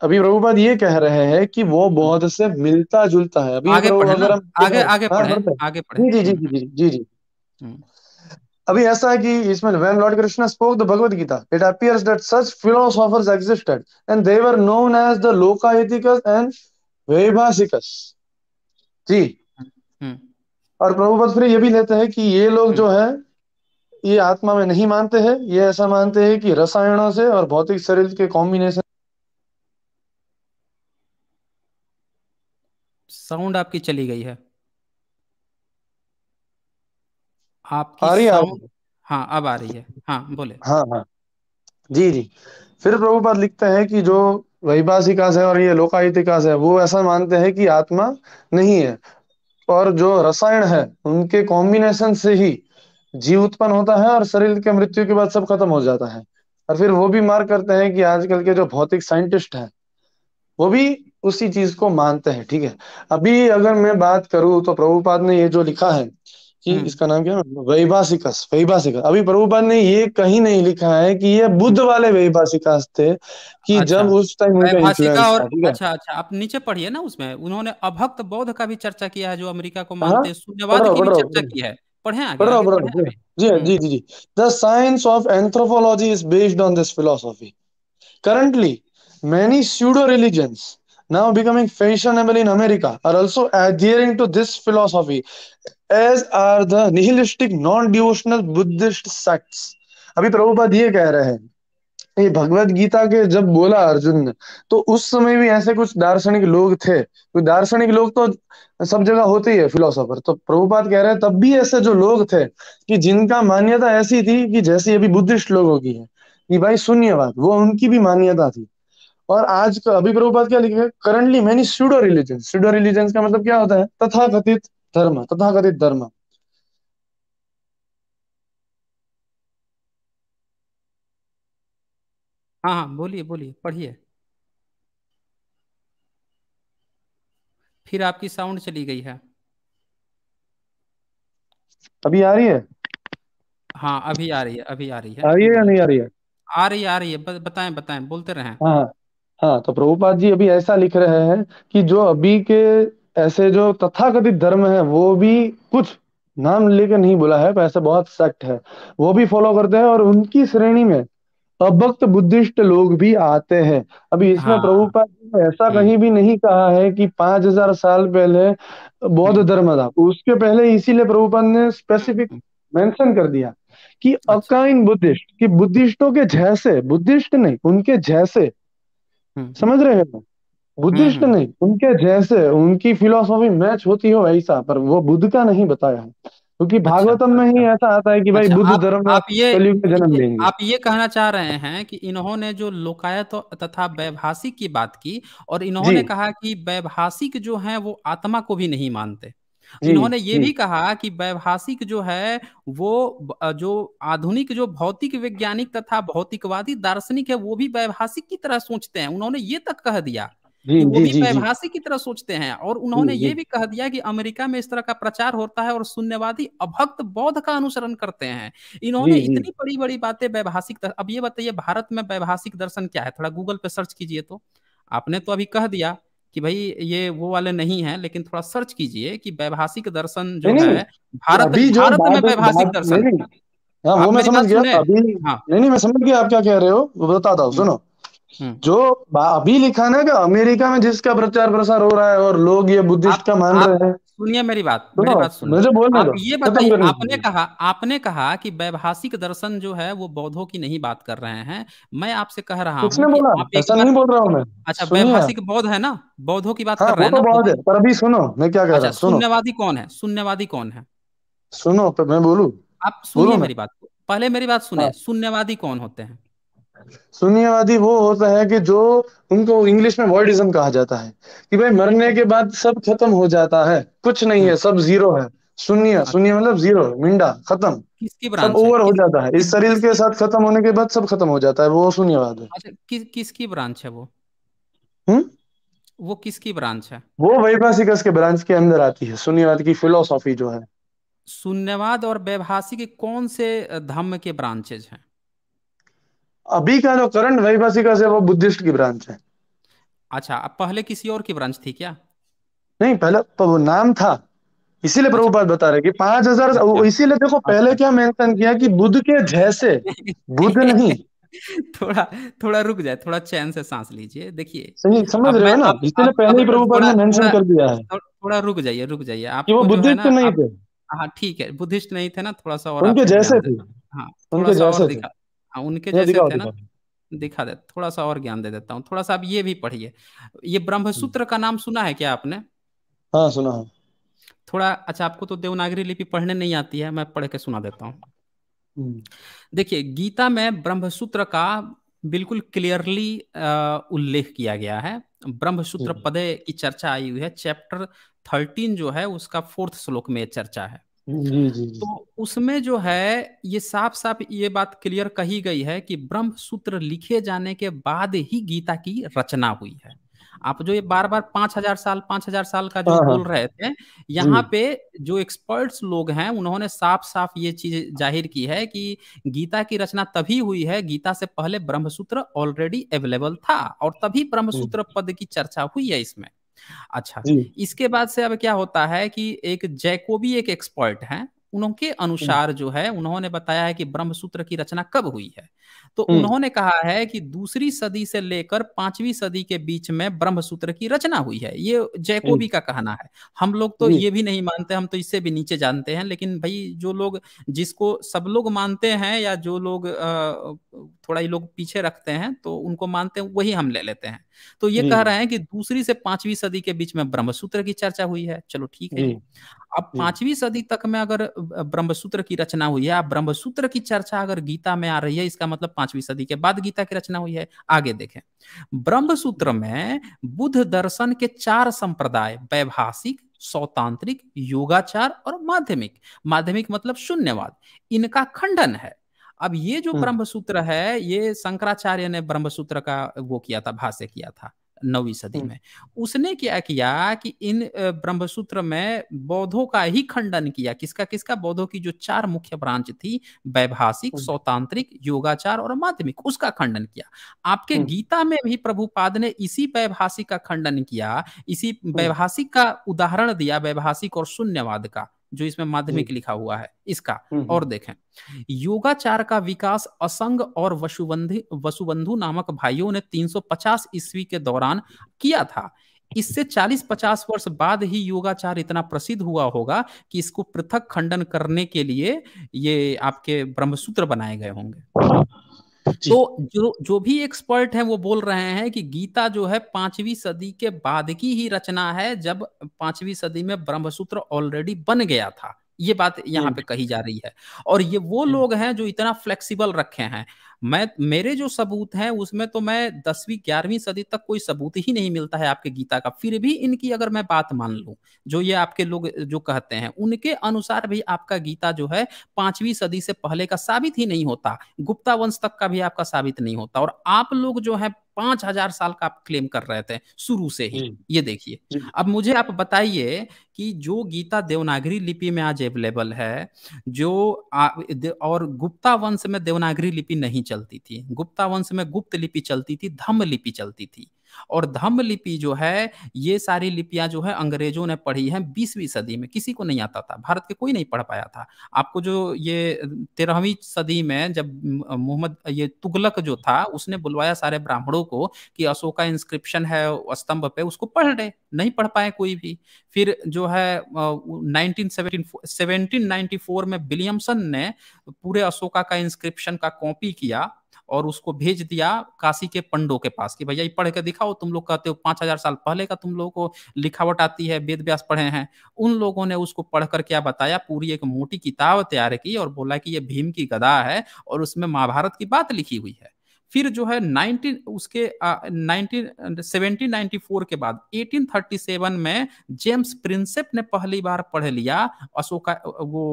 अभी प्रभुपाद ये कह रहे हैं कि वो हम्म। बौद्ध से मिलता जुलता है अभी आगे आगे हाँ, आगे जी जी जी जी जी जी अभी ऐसा है कि इसमें when lord Krishna spoke the Bhagavad Gita it appears that such philosophers existed and they were known as the Lokayatikas and Vaibhashikas जी हम्म। और प्रभुपद फिर ये भी लेते हैं कि ये लोग जो है ये आत्मा में नहीं मानते हैं ये ऐसा मानते हैं कि रसायनों से और भौतिक शरीर के कॉम्बिनेशन साउंड आपकी चली गई है आपकी आ रही है हाँ अब आ रही है हाँ बोले हाँ हाँ जी जी फिर प्रभुपाद लिखते हैं कि जो वैभाषिका से और ये लोकायतिका से वो ऐसा मानते हैं कि आत्मा नहीं है और जो रसायन है उनके कॉम्बिनेशन से ही जीव उत्पन्न होता है और शरीर के मृत्यु के बाद सब खत्म हो जाता है और फिर वो भी मार करते हैं कि आजकल के जो भौतिक साइंटिस्ट है वो भी उसी चीज को मानते हैं ठीक है अभी अगर मैं बात करूं तो प्रभुपाद ने ये जो लिखा है कि हम्म। इसका नाम क्या वैभाषिकस वैभाषिकस अभी प्रभुपाद ने ये कहीं नहीं लिखा है कि ये बुद्ध वाले वैभाषिकस थे कि अच्छा, जब उस टाइम और अच्छा अच्छा आप नीचे पढ़िए ना उसमें उन्होंने अभक्त बौद्ध का भी चर्चा किया है जो अमेरिका को हाँ। मानते हैं शून्यवाद की भी चर्चा की है fashionable in America are also adhering to this philosophy as are the nihilistic non devotional Buddhist sects अभी प्रभुपाद ये कह रहे हैं ये भगवत गीता के जब बोला अर्जुन ने तो उस समय भी ऐसे कुछ दार्शनिक लोग थे तो दार्शनिक लोग तो सब जगह होते ही है फिलोसोफर तो प्रभुपाद कह रहे हैं तब भी ऐसे जो लोग थे कि जिनका मान्यता ऐसी थी कि जैसी अभी बुद्धिस्ट लोगों की है कि भाई शून्यवाद वो उनकी भी मान्यता थी और आज का अभी प्रभुपात क्या लिखे currently many pseudo religion pseudo religion का मतलब क्या होता है तथा कथित धर्म तथाकथित धर्म हाँ हाँ बोलिए बोलिए पढ़िए फिर आपकी साउंड चली गई है अभी आ रही है हाँ अभी आ रही है अभी आ रही है आ रही है या नहीं आ रही है आ रही है आ रही है बताएं बताएं बोलते रहें हाँ, हाँ हाँ तो प्रभुपाद जी अभी ऐसा लिख रहे हैं कि जो अभी के ऐसे जो तथाकथित धर्म है वो भी कुछ नाम लेकर नहीं बोला है ऐसा बहुत सख्त है वो भी फॉलो करते हैं और उनकी श्रेणी में अभक्त बुद्धिस्ट लोग भी आते हैं अभी इसमें हाँ। प्रभुपाद ने ऐसा हम्म। कहीं भी नहीं कहा है कि पांच हजार साल पहले बौद्ध हम्म। धर्म था उसके पहले इसीलिए प्रभुपाद ने स्पेसिफिक हम्म। मेंशन कर दिया कि अच्छा। अकाइन बुद्धिस्ट कि बुद्धिस्टों के जैसे बुद्धिस्ट नहीं उनके जैसे समझ रहे हैं बुद्धिस्ट हम्म। नहीं उनके जैसे उनकी फिलोसॉफी मैच होती हो ऐसा पर वो बुद्ध का नहीं बताया है क्योंकि अच्छा, भागवतम अच्छा, में ही अच्छा। ऐसा आता है कि भाई अच्छा, बुद्ध धर्म आप ये जन्म लेंगे आप ये कहना चाह रहे हैं कि इन्होंने जो लोकायत तथा वैभाषिक की बात की और इन्होंने कहा कि वैभाषिक जो है वो आत्मा को भी नहीं मानते इन्होंने ये भी कहा कि वैभाषिक जो है वो जो आधुनिक जो भौतिक वैज्ञानिक तथा भौतिकवादी दार्शनिक है वो भी वैभाषिक की तरह सोचते हैं उन्होंने ये तक कह दिया जी, तो वो जी, भी परिभाषी की तरह सोचते हैं और उन्होंने ये भी कह दिया कि अमेरिका में इस तरह का प्रचार होता है और शून्यवादी अभक्त बौद्ध का अनुसरण करते हैं इन्होंने इतनी बड़ी बड़ी बातें वैभाषिक अब ये बताइए भारत में वैभाषिक दर्शन क्या है थोड़ा गूगल पे सर्च कीजिए तो आपने तो अभी कह दिया कि भाई ये वो वाले नहीं है लेकिन थोड़ा सर्च कीजिए कि वैभाषिक दर्शन जो है भारत भारत में वैभाषिक दर्शन हाँ वो मैं समझ गया अभी हाँ नहीं नहीं मैं समझ गया आप क्या कह रहे हो बता दो हम्म। सुनो हम्म। जो अभी लिखा ना कि अमेरिका में जिसका प्रचार प्रसार हो रहा है और लोग ये बुद्धिस्ट का मान रहे हैं सुनिए मेरी बात हाँ, मेरी बात सुनिए मुझे बोलने दो ये बताइए आपने कहा आपने कहा कि वैभाषिक दर्शन जो है वो बौद्धों की नहीं बात कर रहे हैं मैं आपसे कह रहा हूँ ऐसा नहीं बोल रहा हूँ मैं अच्छा वैभाषिक बौद्ध है ना बौद्धों की बात हाँ, कर रहे हैं तो पर अभी सुनो मैं क्या कह रहा अच्छा, हूँ शून्यवादी कौन है शून्यवादी कौन है सुनो तो मैं बोलू आप सुनिए मेरी बात पहले मेरी बात सुने हाँ। शून्यवादी कौन होते हैं शून्यवादी वो होता है कि जो उनको इंग्लिश में वर्डिज्म कहा जाता है कि भाई मरने के बाद सब खत्म हो जाता है कुछ नहीं है सब जीरो है शून्य शून्य मतलब जीरो मिंडा खत्म किसकी ब्रांच सब ओवर हो जाता है इस शरीर के साथ खत्म होने के बाद सब खत्म हो जाता है वो शून्यवाद है अच्छा, किसकी ब्रांच है वो हम्म वो किसकी ब्रांच है वो वैभाषिक के ब्रांच के अंदर आती है शून्यवाद की फिलोसॉफी जो है शून्यवाद और वैभाषिक कौन से धम्म के ब्रांचेज हैं अभी का जो करंट वैभाषिका से वो बुद्धिस्ट की ब्रांच है अच्छा अब पहले किसी और की ब्रांच थी क्या नहीं पहले तो वो नाम था इसीलिए अच्छा। प्रभु बात बता रहे कि पांच हजार अच्छा। इसीलिए देखो अच्छा। पहले क्या मेंशन किया कि बुद्ध के जैसे बुद्ध नहीं थोड़ा थोड़ा रुक जाए थोड़ा चैन से सांस लीजिए देखिए सही समझ रहे हो ना इसीलिए पहले ही प्रभुपाद ने मेंशन कर दिया है थोड़ा रुक जाइए रुक जाइए आप वो बुद्धिस्ट नहीं थे हाँ ठीक है बुद्धिस्ट नहीं थे ना थोड़ा सा और उनके जैसे थे हाँ उनके जैसे थे हाँ उनके जैसे थे ना दिखा दे थोड़ा सा और ज्ञान दे देता हूँ थोड़ा सा आप ये भी पढ़िए ये हम्म। ब्रह्मसूत्र का नाम सुना है क्या आपने हाँ सुना है थोड़ा अच्छा आपको तो देवनागरी लिपि पढ़ने नहीं आती है मैं पढ़ के सुना देता हूँ हम्म। देखिए गीता में ब्रह्मसूत्र का बिल्कुल क्लियरली उल्लेख किया गया है ब्रह्मसूत्र हम्म। पदे की चर्चा आई हुई है चैप्टर थर्टीन जो है उसका फोर्थ श्लोक में चर्चा है जी जी तो उसमें जो है ये साफ साफ ये बात क्लियर कही गई है कि ब्रह्म सूत्र लिखे जाने के बाद ही गीता की रचना हुई है आप जो ये बार बार पांच हजार साल पांच हजार साल का जो हाँ, हाँ। बोल रहे थे यहाँ पे जो एक्सपर्ट्स लोग हैं उन्होंने साफ साफ ये चीज जाहिर की है कि गीता की रचना तभी हुई है गीता से पहले ब्रह्मसूत्र ऑलरेडी अवेलेबल था और तभी ब्रह्मसूत्र पद की चर्चा हुई है इसमें अच्छा इसके बाद से अब क्या होता है कि एक जैकोबी एक एक्सपर्ट है उनके हम्म। अनुसार जो है उन्होंने बताया है कि ब्रह्म सूत्र की रचना कब हुई है तो हम्म। उन्होंने कहा है कि दूसरी सदी से लेकर पांचवी सदी के बीच में ब्रह्म सूत्र की रचना हुई है ये जैकोबी हम्म। का कहना है हम लोग तो ये भी नहीं मानते हम तो इससे भी नीचे जानते हैं लेकिन भाई जो लोग जिसको सब लोग मानते हैं या जो लोग थोड़ा ही लोग पीछे रखते हैं तो उनको मानते हैं वही हम ले लेते हैं तो ये कह हम्म। रहे हैं कि दूसरी से पांचवी सदी के बीच में ब्रह्मसूत्र की चर्चा हुई है चलो ठीक है हम्म। अब हम्म। पांचवी सदी तक में अगर ब्रह्मसूत्र की रचना हुई है ब्रह्मसूत्र की चर्चा अगर गीता में आ रही है इसका मतलब पांचवी सदी के बाद गीता की रचना हुई है आगे देखें ब्रह्मसूत्र में बुद्ध दर्शन के चार संप्रदाय वैभाषिक सौतांत्रिक योगाचार और माध्यमिक माध्यमिक मतलब शून्यवाद इनका खंडन है अब ये जो ब्रह्म सूत्र है ये शंकराचार्य ने सूत्र का वो किया था भाष्य किया था नवी सदी में उसने क्या किया कि इन ब्रह्मसूत्र में बौद्धों का ही खंडन किया किसका किसका बौद्धों की जो चार मुख्य ब्रांच थी वैभाषिक स्वतांत्रिक योगाचार और माध्यमिक उसका खंडन किया आपके गीता में भी प्रभुपाद ने इसी वैभाषिक का खंडन किया इसी वैभाषिक का उदाहरण दिया वैभाषिक और शून्यवाद का जो इसमें माध्यमिक लिखा हुआ है इसका हम्म, हम्म। और देखें योगाचार का विकास असंग और वसुबंधी वसुबंधु नामक भाइयों ने 350 ईस्वी के दौरान किया था इससे 40-50 वर्ष बाद ही योगाचार इतना प्रसिद्ध हुआ होगा कि इसको पृथक खंडन करने के लिए ये आपके ब्रह्मसूत्र बनाए गए होंगे तो जो जो भी एक्सपर्ट है वो बोल रहे हैं कि गीता जो है पांचवी सदी के बाद की ही रचना है जब पांचवी सदी में ब्रह्मसूत्र ऑलरेडी बन गया था ये बात यहाँ हम्म। पे कही जा रही है और ये वो हम्म। लोग हैं जो इतना फ्लेक्सिबल रखे हैं मैं मेरे जो सबूत हैं उसमें तो मैं दसवीं ग्यारहवीं सदी तक कोई सबूत ही नहीं मिलता है आपके गीता का फिर भी इनकी अगर मैं बात मान लू जो ये आपके लोग जो कहते हैं उनके अनुसार भी आपका गीता जो है पांचवी सदी से पहले का साबित ही नहीं होता गुप्ता वंश तक का भी आपका साबित नहीं होता और आप लोग जो है पांच हजार साल का आप क्लेम कर रहे थे शुरू से ही हम्म। ये देखिए अब मुझे आप बताइए कि जो गीता देवनागरी लिपि में आज अवेलेबल है जो आ, और गुप्ता वंश में देवनागरी लिपि नहीं चलती थी गुप्ता वंश में गुप्त लिपि चलती थी धम्म लिपि चलती थी और धम्म लिपि जो है ये सारी लिपियां जो है अंग्रेजों ने पढ़ी है बीसवीं सदी में किसी को नहीं आता था भारत के कोई नहीं पढ़ पाया था आपको जो ये तेरहवीं सदी में जब मोहम्मद ये तुगलक जो था उसने बुलवाया सारे ब्राह्मणों को कि अशोका इंस्क्रिप्शन है स्तंभ पे उसको पढ़ रहे नहीं पढ़ पाए कोई भी फिर जो है नाइनटीन सेवनटीन में विलियमसन ने पूरे अशोका का इंस्क्रिप्शन का कॉपी किया और उसको भेज दिया काशी के पंडो के पास कि भैया ये पढ़ के दिखाओ तुम लोग कहते हो पांच हजार साल पहले का तुम लोगों को लिखावट आती है वेद व्यास पढ़े हैं उन लोगों ने उसको पढ़कर क्या बताया पूरी एक मोटी किताब तैयार की और बोला कि ये भीम की गदा है और उसमें महाभारत की बात लिखी हुई है फिर जो है 19 उसके सेवनटीन नाइनटी फोर के बाद 1837 में जेम्स प्रिंसेप ने पहली बार पढ़ लिया अशोक वो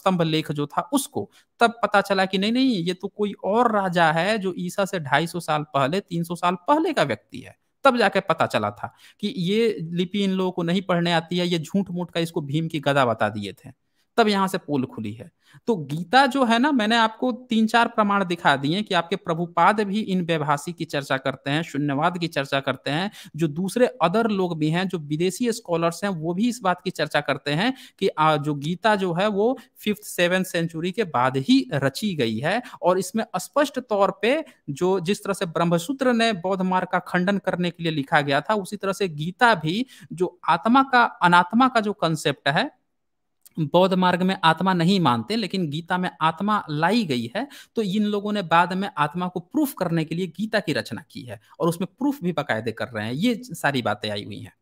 स्तंभ लेख जो था उसको तब पता चला कि नहीं नहीं ये तो कोई और राजा है जो ईसा से 250 साल पहले 300 साल पहले का व्यक्ति है तब जाके पता चला था कि ये लिपि इन लोगों को नहीं पढ़ने आती है ये झूठ मूठ का इसको भीम की गदा बता दिए थे तब यहाँ से पोल खुली है तो गीता जो है ना मैंने आपको तीन चार प्रमाण दिखा दिए कि आपके प्रभुपाद भी इन व्यभाषी की चर्चा करते हैं शून्यवाद की चर्चा करते हैं जो दूसरे अदर लोग भी हैं जो विदेशी स्कॉलर्स हैं वो भी इस बात की चर्चा करते हैं कि जो गीता जो है वो फिफ्थ सेवन सेंचुरी के बाद ही रची गई है और इसमें स्पष्ट तौर पर जो जिस तरह से ब्रह्मसूत्र ने बौद्ध मार्ग का खंडन करने के लिए लिखा गया था उसी तरह से गीता भी जो आत्मा का अनात्मा का जो कंसेप्ट है बौद्ध मार्ग में आत्मा नहीं मानते लेकिन गीता में आत्मा लाई गई है तो इन लोगों ने बाद में आत्मा को प्रूफ करने के लिए गीता की रचना की है और उसमें प्रूफ भी बकायदे कर रहे हैं ये सारी बातें आई हुई हैं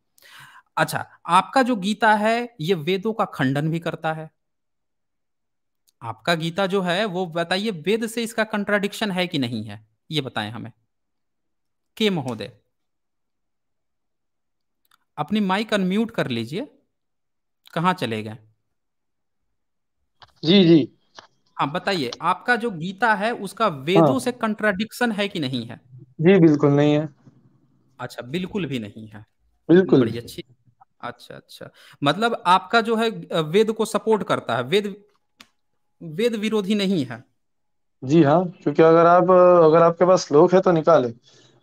अच्छा आपका जो गीता है ये वेदों का खंडन भी करता है आपका गीता जो है वो बताइए वेद से इसका कंट्राडिक्शन है कि नहीं है ये बताएं हमें के महोदय अपनी माइक अनम्यूट कर लीजिए कहाँ चले गए जी जी हाँ बताइए आपका जो गीता है उसका वेदों हाँ। से कंट्राडिक्शन है कि नहीं है जी बिल्कुल नहीं है अच्छा बिल्कुल भी नहीं है बिल्कुल बड़ी अच्छी अच्छा अच्छा मतलब आपका जो है वेद को सपोर्ट करता है वेद वेद विरोधी नहीं है जी हाँ क्योंकि अगर आप अगर आपके पास श्लोक है तो निकाले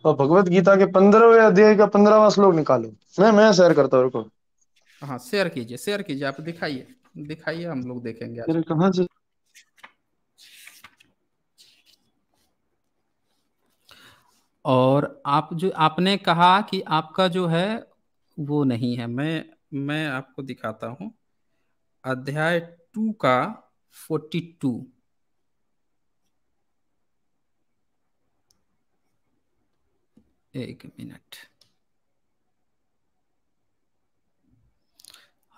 और भगवत गीता के पंद्रहवे अध्याय का पंद्रहवा श्लोक निकालो मैं मैं शेयर करता हूँ हाँ शेयर कीजिए शेयर कीजिए आप दिखाइए दिखाइए हम लोग देखेंगे अरे से और आप जो आपने कहा कि आपका जो है वो नहीं है मैं मैं आपको दिखाता हूं अध्याय टू का फोर्टी टू एक मिनट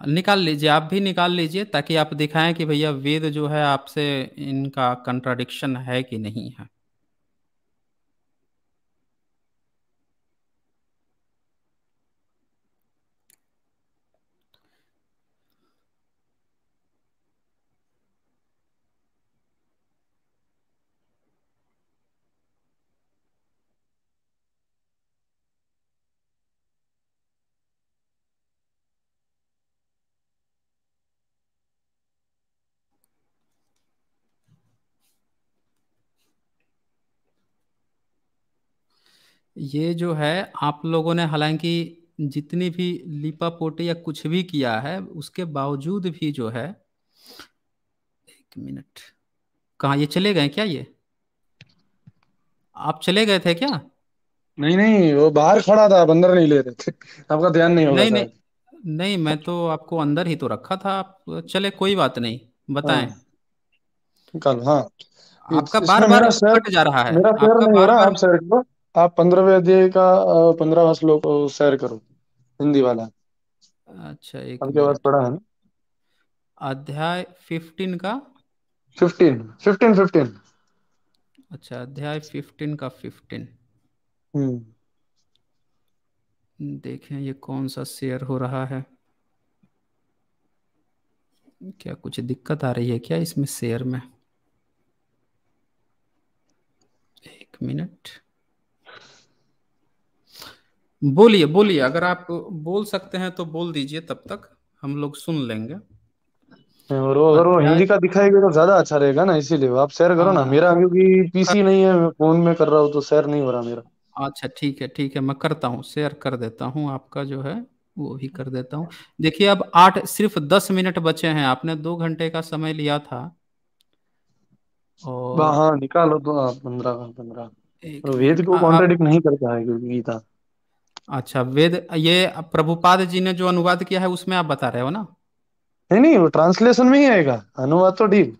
निकाल लीजिए आप भी निकाल लीजिए ताकि आप दिखाएं कि भैया वेद जो है आपसे इनका कंट्राडिक्शन है कि नहीं है ये जो है आप लोगों ने हालांकि जितनी भी लिपा पोटी या कुछ भी किया है उसके बावजूद भी जो है एक मिनट कहा ये चले गए क्या ये आप चले गए थे क्या नहीं नहीं वो बाहर खड़ा था अंदर नहीं ले रहे थे आपका ध्यान नहीं होगा नहीं नहीं नहीं मैं तो आपको अंदर ही तो रखा था आप चले कोई बात नहीं बताए हाँ, कल हाँ आपका बार बार कट जा रहा है मेरा आपका नहीं बार बार आप आप पंद्रहवें अध्याय का पंद्रहवा श्लोक शेयर करो हिंदी वाला अच्छा एक आपके पास पढ़ा है ना अध्याय फिफ्टीन का फिफ्टीन फिफ्टीन फिफ्टीन अच्छा अध्याय फिफ्टीन का फिफ्टीन हम्म। देखें ये कौन सा शेयर हो रहा है क्या कुछ दिक्कत आ रही है क्या इसमें शेयर में एक मिनट बोलिए बोलिए अगर आप बोल सकते हैं तो बोल दीजिए तब तक हम लोग सुन लेंगे हाँ, और अगर वो हिंदी का दिखाएगा तो ज्यादा अच्छा रहेगा ना इसीलिए आप शेयर करो ना हाँ। मेरा क्योंकि पीसी नहीं है मैं फोन में कर रहा हूँ तो शेयर नहीं हो रहा मेरा अच्छा ठीक है ठीक है मैं करता हूँ शेयर कर देता हूँ आपका जो है वो भी कर देता हूँ देखिए अब आठ सिर्फ दस मिनट बचे हैं आपने दो घंटे का समय लिया था और हाँ निकालो तो आप पंद्रह पंद्रह वेद को कॉन्ट्रेडिक्ट नहीं करता है क्योंकि गीता अच्छा वेद ये प्रभुपाद जी ने जो अनुवाद किया है उसमें आप बता रहे हो ना नहीं नहीं वो ट्रांसलेशन में ही आएगा अनुवाद तो डील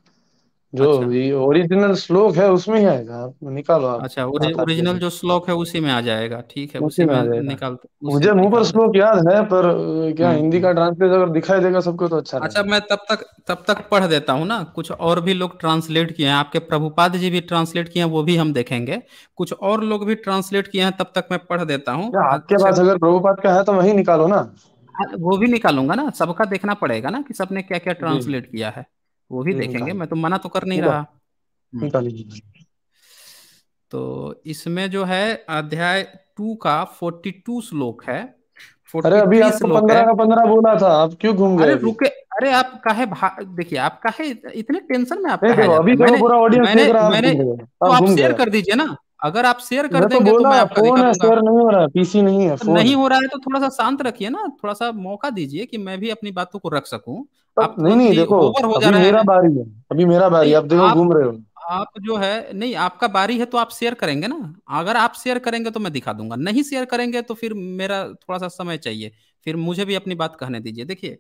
जो अच्छा ओरिजिनल श्लोक है उसमें ही आएगा आप निकालो आप अच्छा ओरिजिनल जो श्लोक है उसी में आ जाएगा ठीक है उसी उसी में आ में जाएगा निकाल उसी मुझे में मुंह पर निकाल श्लोक याद है पर क्या हम्म, हिंदी का ट्रांसलेट हम्म। अगर दिखाई देगा सबको तो अच्छा अच्छा रहेगा मैं तब तक तब तक पढ़ देता हूँ ना कुछ और भी लोग ट्रांसलेट किए हैं आपके प्रभुपाद जी भी ट्रांसलेट किए हैं वो भी हम देखेंगे कुछ और लोग भी ट्रांसलेट किए हैं तब तक मैं पढ़ देता हूँ क्या आपके अच्छा पास अगर प्रभुपाद का है तो वही निकालो ना हाँ, वो भी निकालूंगा ना सबका देखना पड़ेगा ना कि सबने क्या क्या जी ट्रांसलेट किया है वो भी हम्म, देखेंगे मैं तो मना तो कर नहीं रहा तो इसमें जो है अध्याय टू का फोर्टी टू श्लोक है अरे अभी आपको पंद्रह का पंद्रह बोला था आप क्यों घूम गए अरे रुके अरे आप काहे देखिए आप काहे इतने टेंशन में आप अभी मैंने, तो पूरा मैंने, मैंने, मैंने तो आप शेयर कर दीजिए ना अगर आप शेयर कर तो देंगे तो, मैं आपका फोन है शेयर नहीं हो रहा है पीसी नहीं है फोन तो नहीं हो रहा है तो थोड़ा सा शांत रखिए ना थोड़ा सा मौका दीजिए कि मैं भी अपनी बातों को रख सकूं आप नहीं नहीं देखो अभी मेरा बारी है अभी मेरा बारी आप देखो घूम रहे हो आप जो है नहीं आपका बारी है तो आप शेयर करेंगे ना अगर आप शेयर करेंगे तो मैं दिखा दूंगा नहीं शेयर करेंगे तो फिर मेरा थोड़ा सा समय चाहिए फिर मुझे भी अपनी बात कहने दीजिए देखिए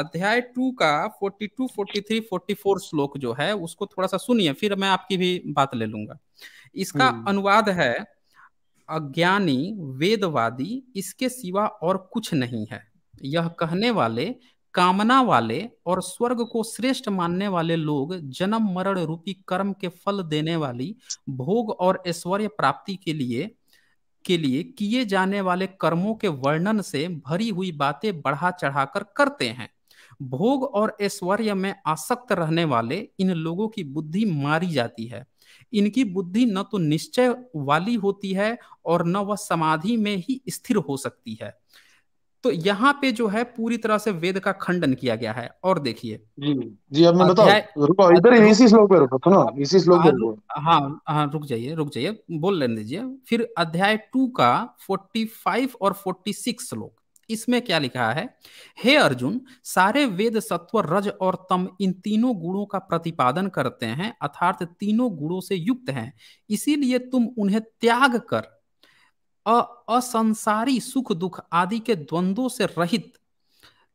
अध्याय टू का forty two forty three forty four श्लोक जो है उसको थोड़ा सा सुनिए फिर मैं आपकी भी बात ले लूंगा इसका हम्म। अनुवाद है अज्ञानी वेदवादी इसके सिवा और कुछ नहीं है यह कहने वाले कामना वाले और स्वर्ग को श्रेष्ठ मानने वाले लोग जन्म मरण रूपी कर्म के फल देने वाली भोग और ऐश्वर्य प्राप्ति के लिए के लिए किए जाने वाले कर्मों के वर्णन से भरी हुई बातें बढ़ा चढ़ाकर करते हैं भोग और ऐश्वर्य में आसक्त रहने वाले इन लोगों की बुद्धि मारी जाती है इनकी बुद्धि न तो निश्चय वाली होती है और न वह समाधि में ही स्थिर हो सकती है तो यहाँ पे जो है पूरी तरह से वेद का खंडन किया गया है और देखिए जी जी बताओ इधर इसी श्लोक पे रुको सुनो इसी श्लोक पे हाँ, हाँ हाँ रुक जाइए रुक जाइए बोल लेने दीजिए फिर अध्याय टू का फोर्टी फाइव और फोर्टी सिक्स श्लोक इसमें क्या लिखा है हे अर्जुन सारे वेद सत्व रज और तम इन तीनों गुणों का प्रतिपादन करते हैं अर्थात तीनों गुणों से युक्त हैं इसीलिए तुम उन्हें त्याग कर असंसारी सुख दुख आदि के द्वंद्वों से रहित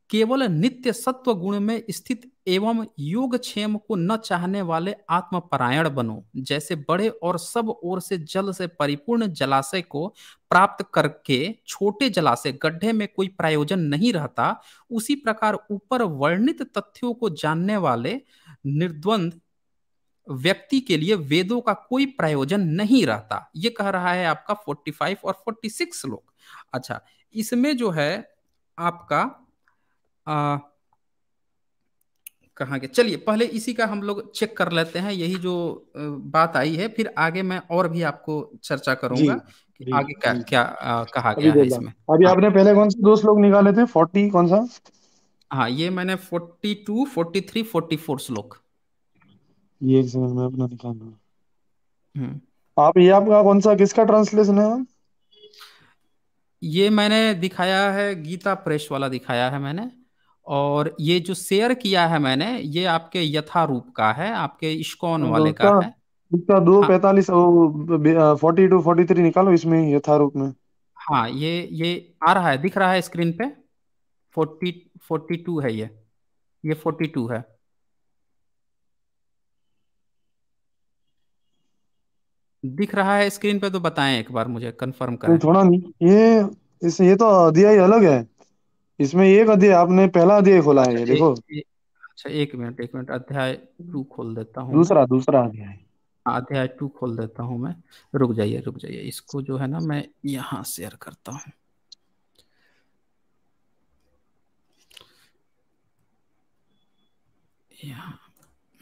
केवल नित्य सत्व गुण में स्थित एवं योग क्षेम को न चाहने वाले आत्मपरायण बनो जैसे बड़े और सब ओर से जल से परिपूर्ण जलाशय को प्राप्त करके छोटे जलाशय गड्ढे में कोई प्रायोजन नहीं रहता उसी प्रकार ऊपर वर्णित तथ्यों को जानने वाले निर्द्वंद व्यक्ति के लिए वेदों का कोई प्रयोजन नहीं रहता ये कह रहा है आपका 45 और 46 लोग अच्छा इसमें जो है आपका आ, कहाँ के चलिए पहले इसी का हम लोग चेक कर लेते हैं यही जो बात आई है फिर आगे मैं और भी आपको चर्चा करूंगा कि जी, आगे क्या क्या आ, कहा गया है इसमें अभी हाँ। आपने पहले कौन से दोस्त लोग निकाले थे फोर्टी कौन सा हाँ ये मैंने forty two forty three forty four श्लोक ये एक सेकंड अपना निकाल रहा हम्म। आप ये आपका कौन सा किसका ट्रांसलेशन है ये मैंने दिखाया है गीता प्रेस वाला दिखाया है मैंने और ये जो शेयर किया है मैंने ये आपके यथारूप का है आपके इश्कॉन हाँ, वाले का है इसका दो हाँ, पैतालीस फोर्टी टू फोर्टी थ्री निकालो इसमें यथारूप में हाँ ये ये आ रहा है दिख रहा है स्क्रीन पे फोर्टी फोर्टी टू है ये ये फोर्टी टू है दिख रहा है स्क्रीन पे तो बताएं एक बार मुझे कंफर्म करें थोड़ा नहीं ये इस ये तो दिया ही अलग है इसमें एक अध्याय आपने पहला अध्याय खोला है ये अच्छा, देखो अच्छा एक मिनट एक मिनट अध्याय टू खोल देता हूँ दूसरा दूसरा अध्याय हाँ, अध्याय टू खोल देता हूँ मैं रुक जाइए रुक जाइए इसको जो है ना मैं यहाँ शेयर करता हूँ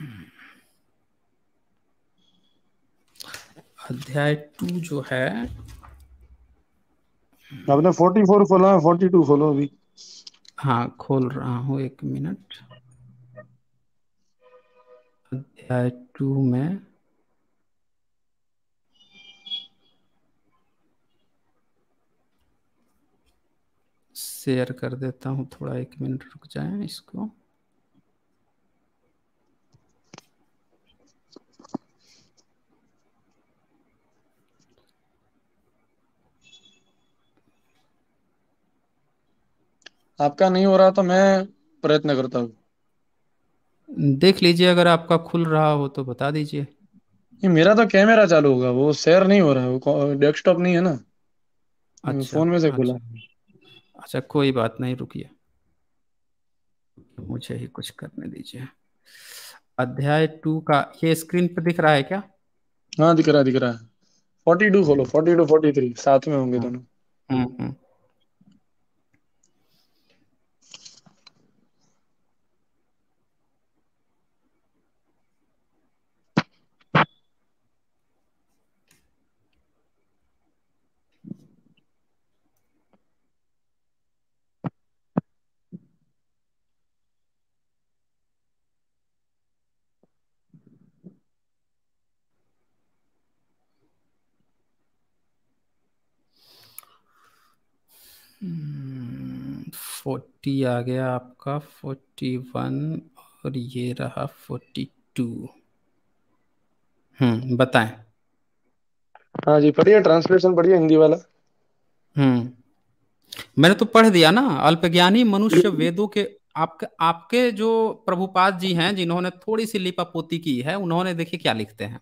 हम्म। अध्याय टू जो है आपने फोर्टी फोर खोला है फोर्टी टू खोलो अभी हाँ खोल रहा हूँ एक मिनट अध्याय टू में शेयर कर देता हूँ थोड़ा एक मिनट रुक जाए इसको आपका नहीं हो रहा तो मैं प्रयत्न करता हूँ देख लीजिए अगर आपका खुल रहा हो तो बता दीजिए ये मेरा तो कैमरा चालू होगा वो शेयर नहीं हो रहा है वो डेस्कटॉप नहीं है ना अच्छा, फोन में से खुला अच्छा, अच्छा कोई बात नहीं रुकिए मुझे ही कुछ करने दीजिए अध्याय टू का ये स्क्रीन पर दिख रहा है क्या हाँ दिख रहा है दिख रहा है फोर्टी टू खोलो फोर्टी टू फोर्टी थ्री साथ में होंगे हाँ। दोनों हम्म हम्म फोर्टी आ गया आपका फोर्टी वन और ये रहा फोर्टी टू हम्म बताएं हाँ जी पढ़िए ट्रांसलेशन पढ़िए हिंदी वाला हम्म मैंने तो पढ़ दिया ना अल्पज्ञानी मनुष्य वेदों के आपके आपके जो प्रभुपाद जी हैं जिन्होंने थोड़ी सी लिपापोती की है उन्होंने देखिए क्या लिखते हैं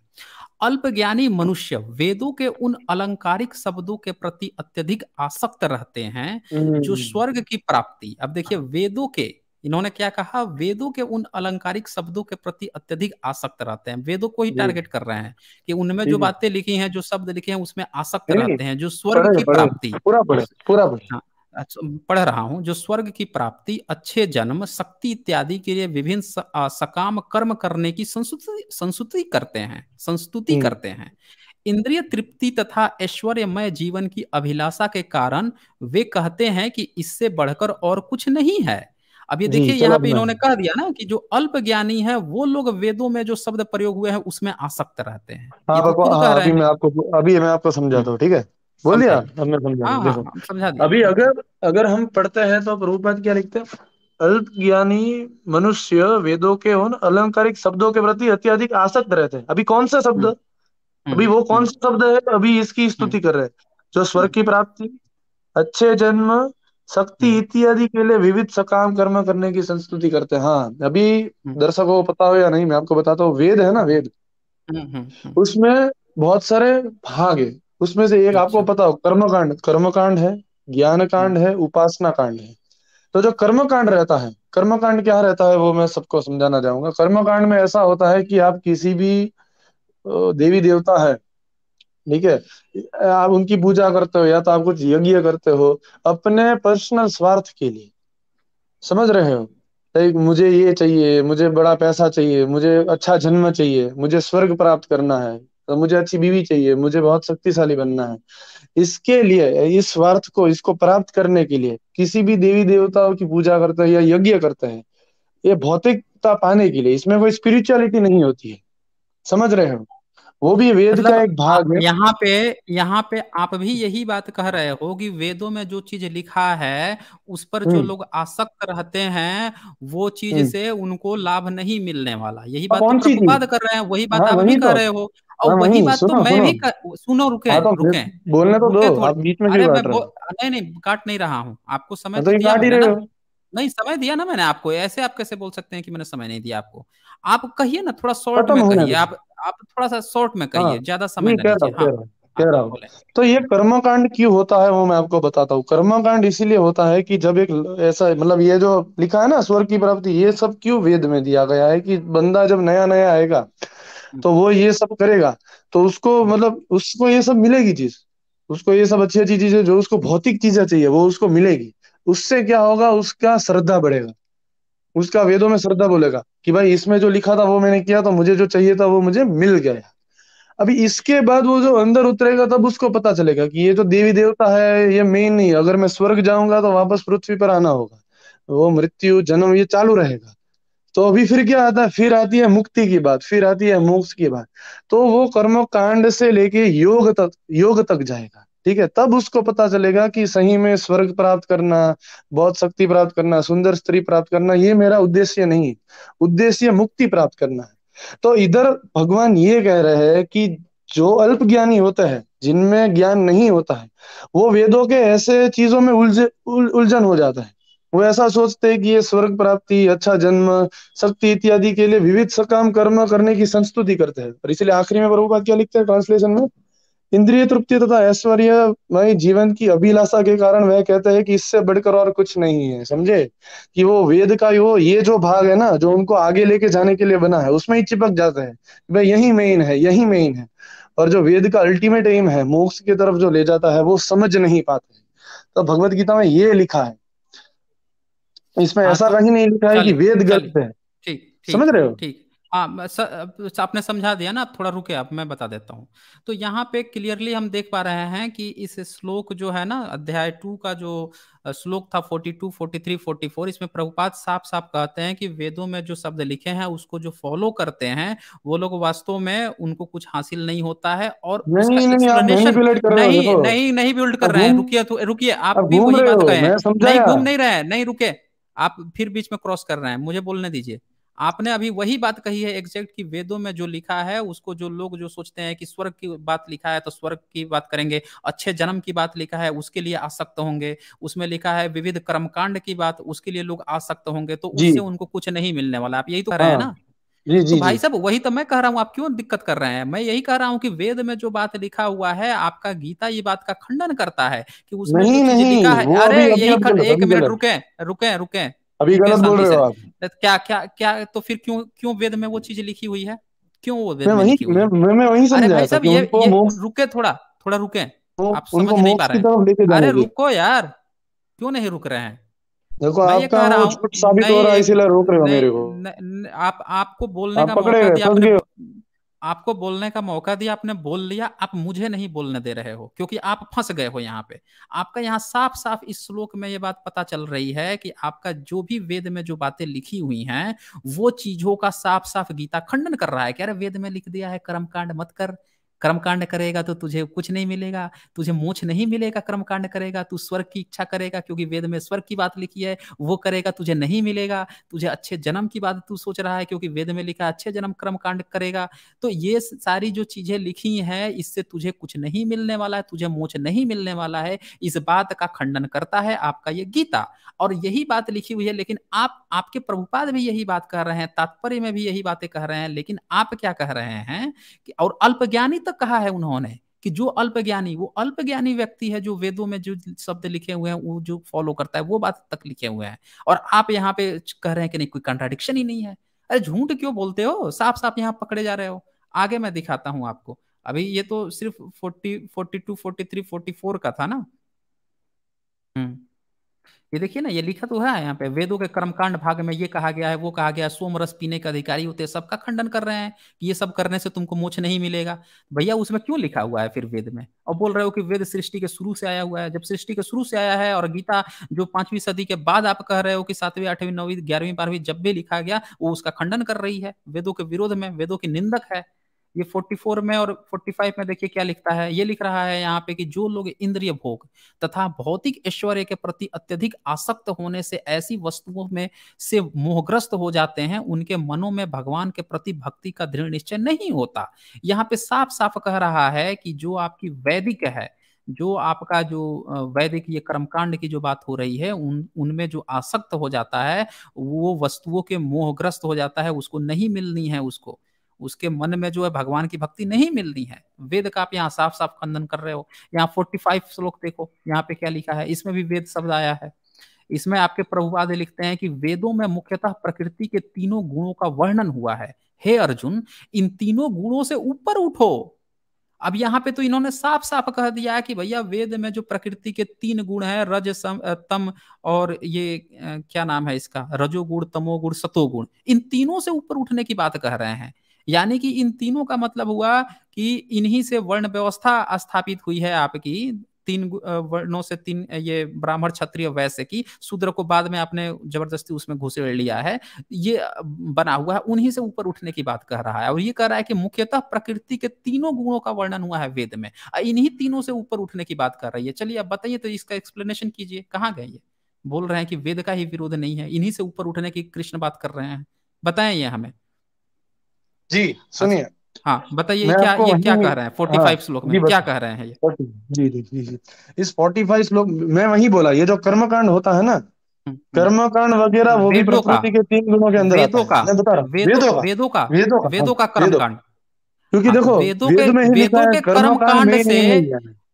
अल्पज्ञानी मनुष्य वेदों के उन अलंकारिक शब्दों के प्रति अत्यधिक आसक्त रहते हैं जो हम्म। स्वर्ग की प्राप्ति अब देखिए वेदों के इन्होंने क्या कहा वेदों के उन अलंकारिक शब्दों के प्रति अत्यधिक आसक्त रहते हैं वेदों को ही टारगेट कर रहे हैं कि उनमें जो बातें लिखी हैं जो शब्द लिखे हैं उसमें आसक्त रहते हैं जो स्वर्ग की प्राप्ति पूरा पूरा हाँ। अच्छा, पढ़ रहा हूं जो स्वर्ग की प्राप्ति अच्छे जन्म शक्ति इत्यादि के लिए विभिन्न सकाम कर्म करने की संस्तुति करते हैं संस्तुति हम्म। करते हैं इंद्रिय तृप्ति तथा ऐश्वर्यमय जीवन की अभिलाषा के कारण वे कहते हैं कि इससे बढ़कर और कुछ नहीं है अब ये देखिए यहाँ पे इन्होंने कह दिया ना कि जो अल्प ज्ञानी है वो लोग वेदों में जो शब्द प्रयोग हुए हैं उसमें आसक्त रहते हैं हाँ, तो हाँ, अभी मैं आपको अभी मैं आपको समझाता हम्म। हूँ ठीक है बोल दिया अब मैं समझा हाँ, देखो हाँ, समझा दिया अभी अगर अगर हम पढ़ते हैं तो प्रभुपाद क्या लिखते हैं अल्प ज्ञानी मनुष्य वेदों के उन अलंकारिक शब्दों के प्रति अत्यधिक आसक्त रहते हैं अभी कौन सा शब्द हम्म। अभी वो हम्म। कौन सा शब्द है अभी इसकी हम्म। स्तुति कर रहे हैं जो स्वर की प्राप्ति अच्छे जन्म शक्ति इत्यादि के लिए विविध सकाम कर्म करने की संस्तुति करते हैं हाँ अभी दर्शकों को पता हो या नहीं मैं आपको बताता हूँ वेद है ना वेद उसमें बहुत सारे भाग है उसमें से एक आपको अच्छा। पता हो कर्मकांड कर्मकांड है ज्ञान कांड है उपासना कांड है तो जो कर्मकांड रहता है कर्मकांड क्या रहता है वो मैं सबको समझाना चाहूंगा कर्मकांड में ऐसा होता है कि आप किसी भी देवी देवता है ठीक है आप उनकी पूजा करते हो या तो आप कुछ यज्ञ करते हो अपने पर्सनल स्वार्थ के लिए समझ रहे हो मुझे ये चाहिए मुझे बड़ा पैसा चाहिए मुझे अच्छा जन्म चाहिए मुझे स्वर्ग प्राप्त करना है तो मुझे अच्छी बीवी चाहिए मुझे बहुत शक्तिशाली बनना है इसके लिए इस स्वार्थ को इसको प्राप्त करने के लिए किसी भी देवी देवताओं की पूजा करते है या यज्ञ करते हैं ये भौतिकता पाने के लिए इसमें कोई स्पिरिचुअलिटी नहीं होती है समझ रहे हो वो भी वेद का मतलब एक भाग है यहाँ पे यहाँ पे आप भी यही बात कह रहे हो कि वेदों में जो चीज लिखा है उस पर जो हम्म। लोग आसक्त रहते हैं वो चीज हम्म। से उनको लाभ नहीं मिलने वाला यही हाँ, बात कौन तो सी बात कर रहे हैं वही बात हाँ, आप भी कर तो। रहे हो और हाँ, वही बात तो मैं भी सुनो रुके तो रुके बोलने तो दो बीच में अरे मैं नहीं नहीं काट नहीं रहा हूँ आपको समय नहीं समय दिया ना मैंने आपको ऐसे आप कैसे बोल सकते हैं कि मैंने समय नहीं दिया आपको आप कहिए ना थोड़ा शॉर्ट में कहिए आप आप थोड़ा सा शॉर्ट में कहिए हाँ। ज्यादा समय कह रहा हूँ हाँ, कह रहा हाँ, हूँ तो ये कर्मकांड क्यों होता है वो मैं आपको बताता हूँ कर्मकांड इसीलिए होता है कि जब एक ऐसा मतलब ये जो लिखा है ना स्वर की प्राप्ति ये सब क्यों वेद में दिया गया है कि बंदा जब नया नया आएगा तो वो ये सब करेगा तो उसको मतलब उसको ये सब मिलेगी चीज उसको ये सब अच्छी अच्छी चीजें जो उसको भौतिक चीजें चाहिए वो उसको मिलेगी उससे क्या होगा उसका श्रद्धा बढ़ेगा उसका वेदों में श्रद्धा बोलेगा कि भाई इसमें जो लिखा था वो मैंने किया तो मुझे जो चाहिए था वो मुझे मिल गया अभी इसके बाद वो जो अंदर उतरेगा तब उसको पता चलेगा कि ये जो देवी देवता है ये मेन नहीं अगर मैं स्वर्ग जाऊंगा तो वापस पृथ्वी पर आना होगा वो मृत्यु जन्म ये चालू रहेगा तो अभी फिर क्या आता है फिर आती है मुक्ति की बात फिर आती है मोक्ष की बात तो वो कर्म कांड से लेके योग तक योग तक जाएगा ठीक है तब उसको पता चलेगा कि सही में स्वर्ग प्राप्त करना बहुत शक्ति प्राप्त करना सुंदर स्त्री प्राप्त करना ये मेरा उद्देश्य नहीं उद्देश्य मुक्ति प्राप्त करना है तो इधर भगवान ये कह रहे हैं कि जो अल्प ज्ञानी होता है जिनमें ज्ञान नहीं होता है वो वेदों के ऐसे चीजों में उलझे उलझन हो जाता है वो ऐसा सोचते हैं कि ये स्वर्ग प्राप्ति अच्छा जन्म शक्ति इत्यादि के लिए विविध सकाम कर्म करने की संस्तुति करते हैं और इसलिए आखिरी में प्रभुपात क्या लिखते हैं ट्रांसलेशन में इंद्रिय तृप्ति तथा ऐश्वर्यमय जीवन की अभिलाषा के कारण वह कहते हैं कि इससे बढ़कर और कुछ नहीं है समझे कि वो वेद का वो ये जो भाग है ना जो उनको आगे लेके जाने के लिए बना है उसमें ही चिपक जाते हैं भाई यही मेन है यही मेन है और जो वेद का अल्टीमेट एम है मोक्ष की तरफ जो ले जाता है वो समझ नहीं पाते तो भगवत गीता में ये लिखा है इसमें हाँ, ऐसा कहीं नहीं लिखा है कि वेद गलत है समझ रहे हो ठीक हाँ आपने समझा दिया ना थोड़ा रुके आप मैं बता देता हूँ तो यहाँ पे क्लियरली हम देख पा रहे हैं कि इस श्लोक जो है ना अध्याय टू का जो श्लोक था forty two forty three forty four इसमें प्रभुपाद साफ साफ कहते हैं कि वेदों में जो शब्द लिखे हैं उसको जो फॉलो करते हैं वो लोग वास्तव में उनको कुछ हासिल नहीं होता है और नहीं नहीं, बिल्ड कर रहे हैं रुकिए तो, रुकिए आप भी वही बात कहे नहीं घूम नहीं रहे नहीं रुके आप फिर बीच में क्रॉस कर रहे हैं मुझे बोलने दीजिए आपने अभी वही बात कही है एग्जैक्ट कि वेदों में जो लिखा है उसको जो लोग जो सोचते हैं कि स्वर्ग की बात लिखा है तो स्वर्ग की बात करेंगे अच्छे जन्म की बात लिखा है उसके लिए आसक्त होंगे उसमें लिखा है विविध कर्मकांड की बात उसके लिए लोग आसक्त होंगे तो उससे उनको कुछ नहीं मिलने वाला आप यही तो कह रहे हैं ना जी, जी, तो भाई साहब वही तो मैं कह रहा हूँ आप क्यों दिक्कत कर रहे हैं मैं यही कह रहा हूँ कि वेद में जो बात लिखा हुआ है आपका गीता ये बात का खंडन करता है कि उसमें नहीं, नहीं, लिखा है अरे यही एक मिनट रुके रुके रुके अभी गलत बोल रहे हो आप तो क्या क्या क्या तो फिर क्यों क्यों वेद में वो चीज लिखी हुई है क्यों वो वेद मैं में लिखी मैं, मैं, मैं वही समझ रहा था रुके थोड़ा थोड़ा रुके आप समझ नहीं पा रहे अरे रुको यार क्यों नहीं रुक रहे हैं देखो आपका वो झूठ साबित हो रहा है इसीलिए रोक रहे हो मेरे को आप आपको बोलने का मौका दिया आपको बोलने का मौका दिया आपने बोल लिया आप मुझे नहीं बोलने दे रहे हो क्योंकि आप फंस गए हो यहाँ पे आपका यहाँ साफ साफ इस श्लोक में ये बात पता चल रही है कि आपका जो भी वेद में जो बातें लिखी हुई हैं वो चीजों का साफ साफ गीता खंडन कर रहा है कि अरे वेद में लिख दिया है कर्म कांड मत कर कर्मकांड करेगा तो तुझे कुछ नहीं मिलेगा तुझे मोक्ष नहीं मिलेगा कर्मकांड करेगा तू स्वर्ग की इच्छा करेगा क्योंकि वेद में स्वर्ग की बात लिखी है वो करेगा तुझे नहीं मिलेगा तुझे अच्छे जन्म की बात तू सोच रहा है क्योंकि वेद में लिखा अच्छे जन्म कर्मकांड करेगा तो ये सारी जो चीजें लिखी है इससे तुझे कुछ नहीं मिलने वाला है तुझे मोक्ष नहीं मिलने वाला है इस बात का खंडन करता है आपका ये गीता और यही बात लिखी हुई है लेकिन आप आपके प्रभुपाद भी यही बात कह रहे हैं तात्पर्य में भी यही बातें कह रहे हैं लेकिन आप क्या कह रहे हैं कि और अल्पज्ञानी तक तो तक कहा है उन्होंने कि जो अल्पज्ञानी वो अल्पज्ञानी व्यक्ति है जो वेदों में जो शब्द लिखे हुए हैं वो जो फॉलो करता है वो बात तक लिखे हुए हैं और आप यहाँ पे कह रहे हैं कि नहीं कोई कंट्राडिक्शन ही नहीं है अरे झूठ क्यों बोलते हो साफ साफ यहाँ पकड़े जा रहे हो आगे मैं दिखाता हूँ आपको अभी ये तो सिर्फ forty forty two forty three forty four का था ना हम्म ये देखिए ना ये लिखा तो है यहाँ पे वेदों के कर्मकांड भाग में ये कहा गया है वो कहा गया है सोम रस पीने के अधिकारी होते हैं सबका खंडन कर रहे हैं कि ये सब करने से तुमको मोक्ष नहीं मिलेगा भैया उसमें क्यों लिखा हुआ है फिर वेद में और बोल रहे हो कि वेद सृष्टि के शुरू से आया हुआ है जब सृष्टि के शुरू से आया है और गीता जो पांचवी सदी के बाद आप कह रहे हो कि सातवीं आठवीं नौवीं ग्यारहवीं बारहवीं जब भी लिखा गया वो उसका खंडन कर रही है वेदों के विरोध में वेदों की निंदक है ये 44 में और 45 में देखिए क्या लिखता है ये लिख रहा है यहाँ पे कि जो लोग इंद्रिय भोग तथा भौतिक ऐश्वर्य के प्रति अत्यधिक आसक्त होने से ऐसी वस्तुओं में से मोहग्रस्त हो जाते हैं उनके मनों में भगवान के प्रति भक्ति का दृढ़ निश्चय नहीं होता यहाँ पे साफ साफ कह रहा है कि जो आपकी वैदिक है जो आपका जो वैदिक ये कर्मकांड की जो बात हो रही है उन उनमें जो आसक्त हो जाता है वो वस्तुओं के मोहग्रस्त हो जाता है उसको नहीं मिलनी है उसको उसके मन में जो है भगवान की भक्ति नहीं मिलनी है वेद का आप यहाँ साफ साफ खंडन कर रहे हो यहाँ फोर्टी फाइव श्लोक देखो यहाँ पे क्या लिखा है इसमें भी वेद शब्द आया है इसमें आपके प्रभुपाद लिखते हैं कि वेदों में मुख्यतः प्रकृति के तीनों गुणों का वर्णन हुआ है हे अर्जुन इन तीनों गुणों से ऊपर उठो अब यहाँ पे तो इन्होंने साफ साफ कह दिया है कि भैया वेद में जो प्रकृति के तीन गुण है रज सम, तम और ये क्या नाम है इसका रजोगुण तमोगुण सतोगुण इन तीनों से ऊपर उठने की बात कह रहे हैं यानी कि इन तीनों का मतलब हुआ कि इन्हीं से वर्ण व्यवस्था स्थापित हुई है आपकी तीन वर्णों से तीन ये ब्राह्मण क्षत्रिय वैश्य की शूद्र को बाद में आपने जबरदस्ती उसमें घुसेड़ लिया है ये बना हुआ है उन्हीं से ऊपर उठने की बात कह रहा है और ये कह रहा है कि मुख्यतः प्रकृति के तीनों गुणों का वर्णन हुआ है वेद में इन्हीं तीनों से ऊपर उठने की बात कर रही है चलिए आप बताइए तो इसका एक्सप्लेनेशन कीजिए कहाँ गए ये बोल रहे हैं कि वेद का ही विरोध नहीं है इन्हीं से ऊपर उठने की कृष्ण बात कर रहे हैं बताएं ये हमें जी सुनिए अच्छा। हाँ बताइए क्या ये क्या कह रहे हैं फोर्टी फाइव हाँ, श्लोक में क्या कह रहे हैं ये जी जी जी जी इस फोर्टी फाइव श्लोक मैं वही बोला ये जो कर्मकांड होता है ना हम्म, हम्म। कर्मकांड वगैरह वो भी प्रकृति के तीन गुणों के अंदर वेदों का वेदों का वेदों का वेदों का कर्मकांड क्योंकि हाँ, देखो वेदों के वेदों के कर्मकांड से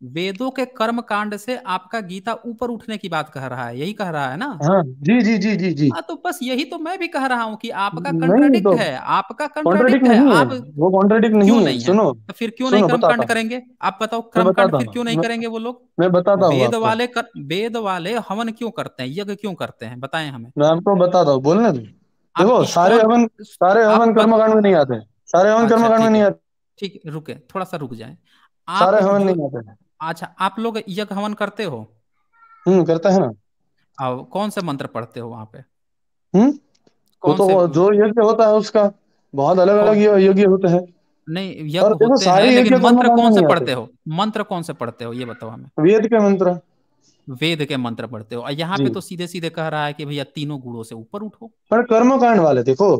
वेदों के कर्म कांड से आपका गीता ऊपर उठने की बात कह रहा है यही कह रहा है ना हाँ, जी जी जी जी जी हाँ, तो बस यही तो मैं भी कह रहा हूँ कि आपका कंट्राडिक्ट तो, है आपका कंट्राडिक्ट है आप वो कॉन्ट्राडिक्ट नहीं क्यों नहीं सुनो तो फिर क्यों नहीं कर्म कांड करेंगे आप बताओ कर्म कांड फिर क्यों नहीं करेंगे वो लोग मैं बताता हूँ वेद वाले वेद वाले हवन क्यों करते हैं यज्ञ क्यों करते हैं बताए हमें मैं आपको बताता हूँ बोलने देखो सारे हवन सारे हवन कर्मकांड में नहीं आते सारे हवन अच्छा, कर्मकांड में नहीं आते ठीक रुके थोड़ा सा रुक जाए सारे हवन नहीं आते अच्छा आप लोग यज्ञ हवन करते हो हम्म करता है ना अब कौन से मंत्र पढ़ते हो वहां पे हम्म वो तो जो यज्ञ होता है उसका बहुत अलग अलग यज्ञ होते हैं नहीं यज्ञ होते हैं लेकिन तो मंत्र कौन से पढ़ते हो मंत्र कौन से पढ़ते हो ये बताओ हमें वेद के मंत्र वेद के मंत्र पढ़ते हो और यहाँ पे तो सीधे सीधे कह रहा है कि भैया तीनों गुणों से ऊपर उठो पर कर्म कांड वाले देखो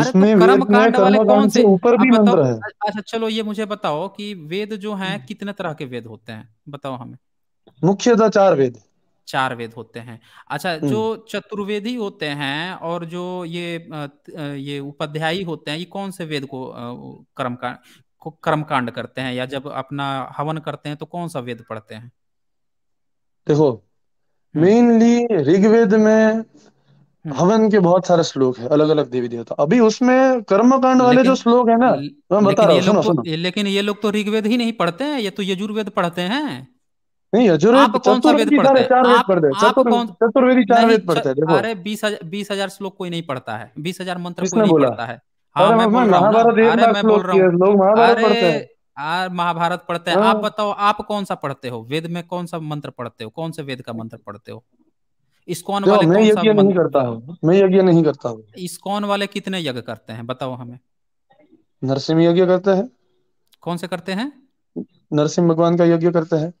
उसमें तो कर्म कांड वाले कौन से ऊपर भी मंत्र है अच्छा चलो ये मुझे बताओ कि वेद जो हैं हम्म। कितने तरह के वेद होते हैं बताओ हमें मुख्यतः चार वेद चार वेद होते हैं अच्छा जो हम्म। चतुर्वेदी होते हैं और जो ये ये उपाध्यायी होते हैं ये कौन से वेद को कर्म कांड कर्म कांड करते हैं या जब अपना हवन करते हैं तो कौन सा वेद पढ़ते हैं देखो हम्म। मेनली ऋग्वेद में हम्म। हवन के बहुत सारे श्लोक है अलग अलग देवी देवता अभी उसमें कर्मकांड वाले जो लेकिन श्लोक है ना तो मैं बता लेकिन रहा ये हूँ लोग सुनो तो सुनो लेकिन ये लोग तो ऋग्वेद ही नहीं पढ़ते हैं ये तो यजुर्वेद पढ़ते हैं नहीं यजुर्वेद कौन सा चतुर्वेदी चार वेद पढ़ते हैं आप कौन चतुर्वेदी चार नहीं वेद पढ़ते हैं देखो अरे बीस हजार बीस हजार श्लोक कोई नहीं पढ़ता है बीस हजार मंत्र कोई नहीं बोला पढ़ता है हाँ मैं बोल रहा हूँ महाभारत अरे मैं बोल रहा हूँ लोग महाभारत पढ़ते हैं महाभारत पढ़ते हैं आप हाँ। बताओ आप कौन सा पढ़ते हो वेद में कौन सा मंत्र पढ़ते हो कौन से वेद का मंत्र पढ़ते हो इस्कॉन वाले मैं यज्ञ नहीं करता हूँ मैं यज्ञ नहीं करता हूँ इस्कॉन वाले कितने यज्ञ करते हैं बताओ हमें नरसिंह यज्ञ करते हैं कौन से करते हैं नरसिंह भगवान का यज्ञ करते हैं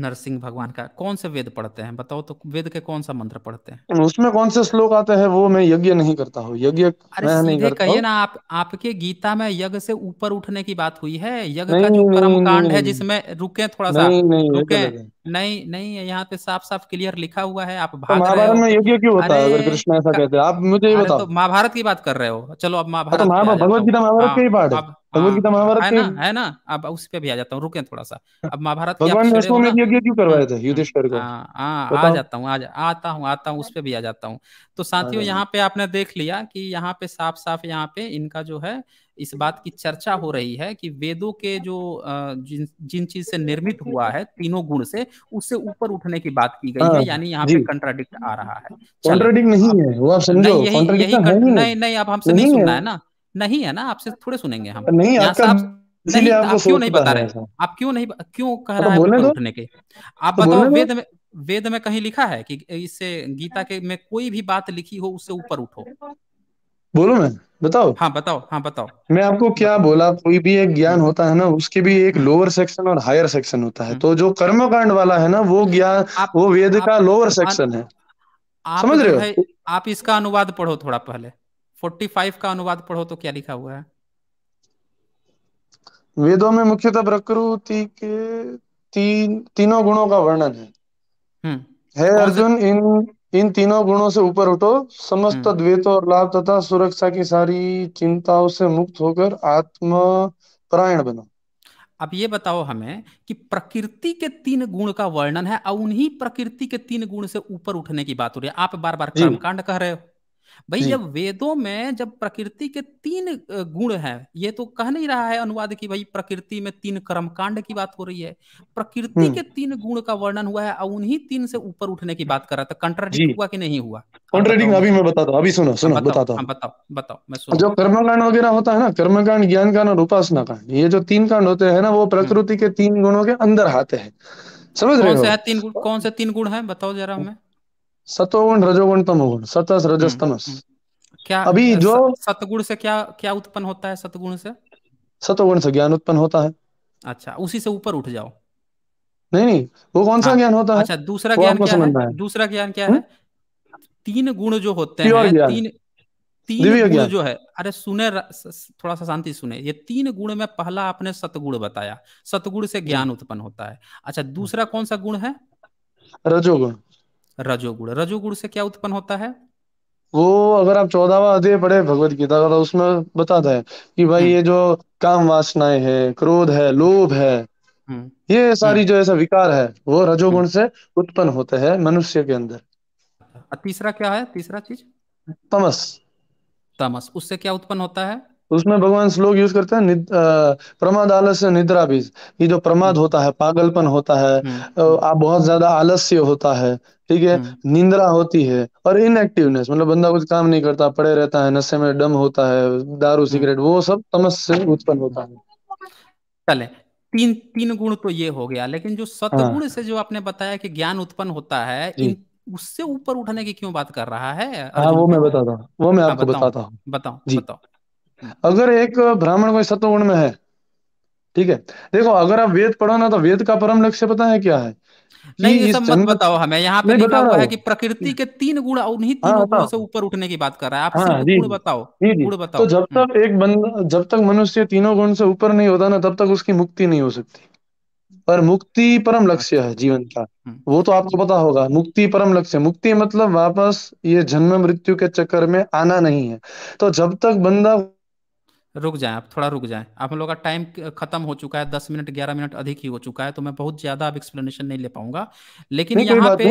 नरसिंह भगवान का कौन से वेद पढ़ते हैं बताओ तो वेद के कौन सा मंत्र पढ़ते हैं तो उसमें कौन से श्लोक आते हैं वो मैं यज्ञ नहीं करता हूँ यज्ञ अरे नहीं करता कहिए ना आप आपके गीता में यज्ञ से ऊपर उठने की बात हुई है यज्ञ का जो कर्म कांड है जिसमें रुके थोड़ा सा रुके नहीं नहीं यहाँ पे साफ साफ क्लियर लिखा हुआ है आप तो भाग महाभारत में यज्ञ क्यों होता है अगर कृष्ण ऐसा कहते हैं आप मुझे तो बताओ तो महाभारत की बात कर रहे हो चलो अब हाँ, महाभारत महाभारत भगवत गीता महाभारत हाँ, की ही है भगवत हाँ। तो गीता महाभारत है ना है ना अब उस पे भी आ जाता हूँ रुके थोड़ा सा अब महाभारत भगवान विष्णु ने यज्ञ क्यों करवाए थे हाँ, युधिष्ठिर को हाँ, हाँ आ जाता हूँ आता हूँ आता हूँ उस पे भी आ जाता हूँ तो साथियों यहाँ पे आपने देख लिया कि यहाँ पे साफ साफ यहाँ पे इनका जो है इस बात की चर्चा हो रही है कि वेदों के जो जिन जिन चीज से निर्मित हुआ है तीनों गुण से उससे ऊपर उठने की बात की गई है यानी यहाँ पे कंट्राडिक्ट आ रहा है कंट्राडिक्ट नहीं है वो आप समझो नहीं, यही, यही, तो नहीं, नहीं आप हमसे नहीं सुनना है ना नहीं है ना आपसे थोड़े सुनेंगे हम नहीं आप, नहीं आप क्यों नहीं बता रहे आप क्यों नहीं क्यों कह रहे हैं उठने के आप तो बताओ वेद में वेद में कहीं लिखा है कि इससे गीता के में कोई भी बात लिखी हो उससे ऊपर उठो बोलो मैं बताओ हाँ बताओ हाँ बताओ मैं आपको क्या बोला कोई भी एक ज्ञान हम्म। होता है ना उसके भी एक लोअर हम्म। सेक्शन और हायर सेक्शन होता है हम्म। तो जो कर्मकांड वाला है ना वो ज्ञान वो वेद का लोअर सेक्शन है समझ रहे हो आप इसका अनुवाद पढ़ो थोड़ा पहले फोर्टी फाइव का अनुवाद पढ़ो तो क्या लिखा हुआ है वेदों में मुख्यतः प्रकृति के तीन तीनों गुणों का वर्णन है हम्म। हे अर्जुन इन इन तीनों गुणों से ऊपर उठो समस्त हम्म। द्वैत और लाभ तथा सुरक्षा की सारी चिंताओं से मुक्त होकर आत्म परायण बनो अब ये बताओ हमें कि प्रकृति के तीन गुण का वर्णन है और उन्हीं प्रकृति के तीन गुण से ऊपर उठने की बात हो रही है आप बार बार कर्मकांड कह रहे हो भाई जब वेदों में जब प्रकृति के तीन गुण हैं ये तो कह नहीं रहा है अनुवाद की भाई प्रकृति में तीन कर्मकांड की बात हो रही है प्रकृति के तीन गुण का वर्णन हुआ है और उन्हीं तीन से ऊपर उठने की बात कर रहा था कंट्राडिक्ट हुआ कि नहीं हुआ कॉन्ट्रेडिक्ट अभी मैं बताता अभी सुनो सुनो बताता हाँ, हूँ बताओ बताओ मैं जो कर्मकांड वगैरह होता है ना कर्मकांड ज्ञान कांड और उपासना कांड ये जो तीन कांड होते हैं ना वो प्रकृति के तीन गुणों के अंदर आते हैं समझ रहे हो तीन गुण कौन से तीन गुण है बताओ जरा हमें सतोगुण रजोगुण तमोगुण सतस रजस हम्म, तमस हम्म, हम्म। क्या अभी जो सतगुण से क्या क्या उत्पन्न होता है सतगुण से सतोगुण से ज्ञान उत्पन्न होता है अच्छा उसी से ऊपर उठ जाओ नहीं नहीं वो कौन सा हाँ, ज्ञान होता है अच्छा दूसरा ज्ञान क्या है दूसरा ज्ञान क्या है तीन गुण जो होते हैं तीन तीन गुण जो है अरे सुने थोड़ा सा शांति सुने ये तीन गुण में पहला आपने सतगुण बताया सतगुण से ज्ञान उत्पन्न होता है अच्छा दूसरा कौन सा गुण है रजोगुण रजोगुण रजोगुण से क्या उत्पन्न होता है वो अगर आप चौदहवा अध्याय पढ़े भगवत गीता का तो उसमें बताता है कि भाई हम्म। ये जो काम वासनाएं हैं क्रोध है लोभ है हम्म। ये सारी हम्म। जो ऐसा विकार है वो रजोगुण से उत्पन्न होते हैं मनुष्य के अंदर तीसरा क्या है तीसरा चीज तमस तमस उससे क्या उत्पन्न होता है उसमें भगवान श्लोक यूज करते हैं प्रमाद आलस्य निद्रा बीज ये जो प्रमाद हम्म। होता है पागलपन होता है हम्म। आप बहुत ज्यादा आलस्य होता है ठीक है हम्म। निंद्रा होती है और इनएक्टिवनेस मतलब बंदा कुछ काम नहीं करता पड़े रहता है नशे में डम होता है दारू सिगरेट वो सब तमस से उत्पन्न होता है चले तीन तीन गुण तो ये हो गया लेकिन जो सतगुण हाँ। से जो आपने बताया कि ज्ञान उत्पन्न होता है इन उससे ऊपर उठने की क्यों बात कर रहा है हाँ, वो मैं बताता हूँ वो मैं हाँ, आपको बताता हूँ बताओ बताओ अगर एक ब्राह्मण कोई सत्वगुण में है ठीक है देखो अगर आप वेद पढ़ो ना तो वेद का परम लक्ष्य पता है क्या है नहीं ये सब मत बताओ हमें यहाँ पे लिखा हुआ है कि प्रकृति के तीन गुण और उन्हीं तीन हाँ, गुणों से ऊपर उठने की बात कर रहा है आप हाँ, गुण बताओ गुण बताओ तो जब तक हम्म। एक बंदा जब तक मनुष्य तीनों गुण से ऊपर नहीं होता ना तब तक उसकी मुक्ति नहीं हो सकती पर मुक्ति परम लक्ष्य है जीवन का हम्म। वो तो आपको पता होगा मुक्ति परम लक्ष्य मुक्ति मतलब वापस ये जन्म मृत्यु के चक्कर में आना नहीं है तो जब तक बंदा रुक जाए आप थोड़ा रुक जाए आप लोग का टाइम खत्म हो चुका है दस मिनट ग्यारह मिनट अधिक ही हो चुका है तो मैं बहुत ज्यादा अब एक्सप्लेनेशन नहीं ले पाऊंगा लेकिन यहाँ पे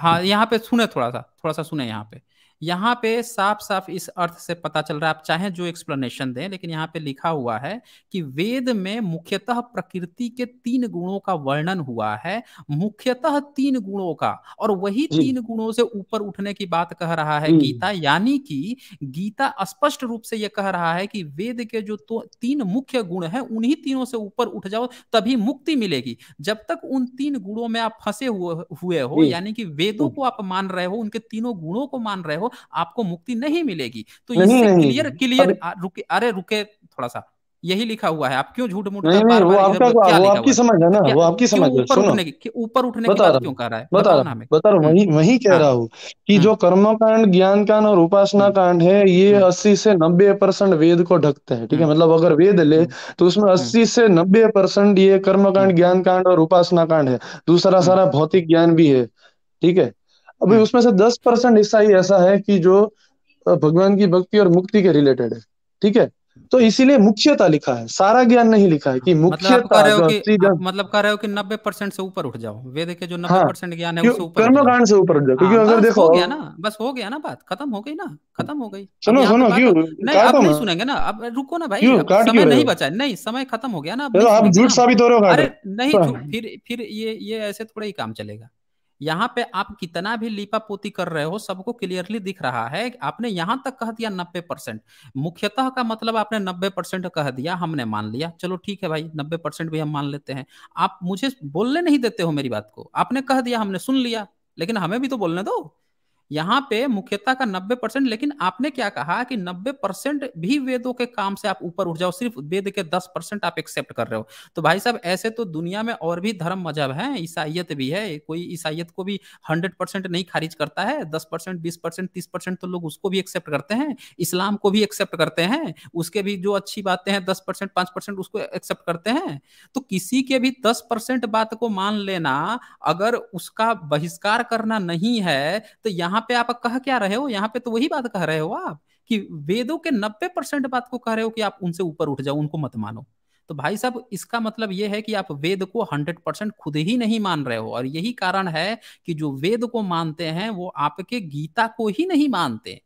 हाँ यहाँ पे सुने थोड़ा सा थोड़ा सा सुने यहाँ पे यहाँ पे साफ साफ इस अर्थ से पता चल रहा है आप चाहे जो एक्सप्लेनेशन दें लेकिन यहाँ पे लिखा हुआ है कि वेद में मुख्यतः प्रकृति के तीन गुणों का वर्णन हुआ है मुख्यतः तीन गुणों का और वही तीन गुणों से ऊपर उठने की बात कह रहा है हम्म। गीता यानी कि गीता स्पष्ट रूप से यह कह रहा है कि वेद के जो तो तीन मुख्य गुण है उन्हीं तीनों से ऊपर उठ जाओ तभी मुक्ति मिलेगी जब तक उन तीन गुणों में आप फंसे हुए हुए हो यानी कि वेदों हम्म। को आप मान रहे हो उनके तीनों गुणों को मान रहे हो आपको मुक्ति नहीं मिलेगी तो नहीं, इससे नहीं, क्लियर क्लियर रुके अरे रुके थोड़ा सा यही लिखा हुआ है आप क्यों झूठ मूठ नहीं, बार, वो आपका क्या वो आपकी समझ है ना वो आपकी समझ है सुनो ऊपर उठने की बात क्यों कर रहा है बता रहा हूँ बता रहा वही हम्म। वही कह हाँ। रहा हूँ कि हम्म। जो कर्म कांड ज्ञान कांड और उपासना हम्म। कांड है ये 80 से 90 परसेंट वेद को ढकते हैं ठीक है मतलब अगर वेद ले तो उसमें 80 से 90 परसेंट ये कर्म कांड ज्ञान कांड और उपासना कांड है दूसरा सारा भौतिक ज्ञान भी है ठीक है अभी हम्म। उसमें से दस परसेंट हिस्सा ही ऐसा है कि जो भगवान की भक्ति और मुक्ति के रिलेटेड है ठीक है तो इसीलिए मुख्यता लिखा है सारा ज्ञान नहीं लिखा है कि हाँ, मतलब मुख्यता मतलब कह रहे हो कि नब्बे परसेंट से ऊपर उठ जाओ वेद के जो हाँ। नब्बे परसेंट ज्ञान है उससे ऊपर कर्मकांड से ऊपर उठ जाओ क्योंकि हाँ, अगर देखो हो गया ना बस हो गया ना बात खत्म हो गई ना खत्म हो गई सुनो सुनो क्यों नहीं आप नहीं सुनेंगे ना अब रुको ना भाई समय नहीं बचा नहीं समय खत्म हो गया ना आप झूठ साबित हो रहे हो अरे नहीं तो फिर फिर ये ये ऐसे थोड़ा ही काम चलेगा यहाँ पे आप कितना भी लिपा पोती कर रहे हो सबको क्लियरली दिख रहा है आपने यहाँ तक कह दिया नब्बे परसेंट मुख्यतः का मतलब आपने नब्बे परसेंट कह दिया हमने मान लिया चलो ठीक है भाई नब्बे परसेंट भी हम मान लेते हैं आप मुझे बोलने नहीं देते हो मेरी बात को आपने कह दिया हमने सुन लिया लेकिन हमें भी तो बोलने दो यहाँ पे मुख्यता का 90 परसेंट लेकिन आपने क्या कहा कि 90 परसेंट भी वेदों के काम से आप ऊपर उठ जाओ सिर्फ वेद के 10 परसेंट आप एक्सेप्ट कर रहे हो तो भाई साहब ऐसे तो दुनिया में और भी धर्म मजहब है ईसाइत भी है कोई ईसाइत को भी 100 परसेंट नहीं खारिज करता है 10 परसेंट बीस परसेंट तीस परसेंट तो लोग उसको भी एक्सेप्ट करते हैं इस्लाम को भी एक्सेप्ट करते हैं उसके भी जो अच्छी बातें हैं दस परसेंट पांच परसेंट उसको एक्सेप्ट करते हैं तो किसी के भी दस परसेंट बात को मान लेना अगर उसका बहिष्कार करना नहीं है तो यहाँ यहाँ पे आप कह क्या रहे हो यहाँ पे तो वही बात कह रहे हो आप कि वेदों के नब्बे परसेंट बात को कह रहे हो कि आप उनसे ऊपर उठ जाओ उनको मत मानो तो भाई साहब इसका मतलब ये है कि आप वेद को हंड्रेड परसेंट खुद ही नहीं मान रहे हो और यही कारण है कि जो वेद को मानते हैं वो आपके गीता को ही नहीं मानते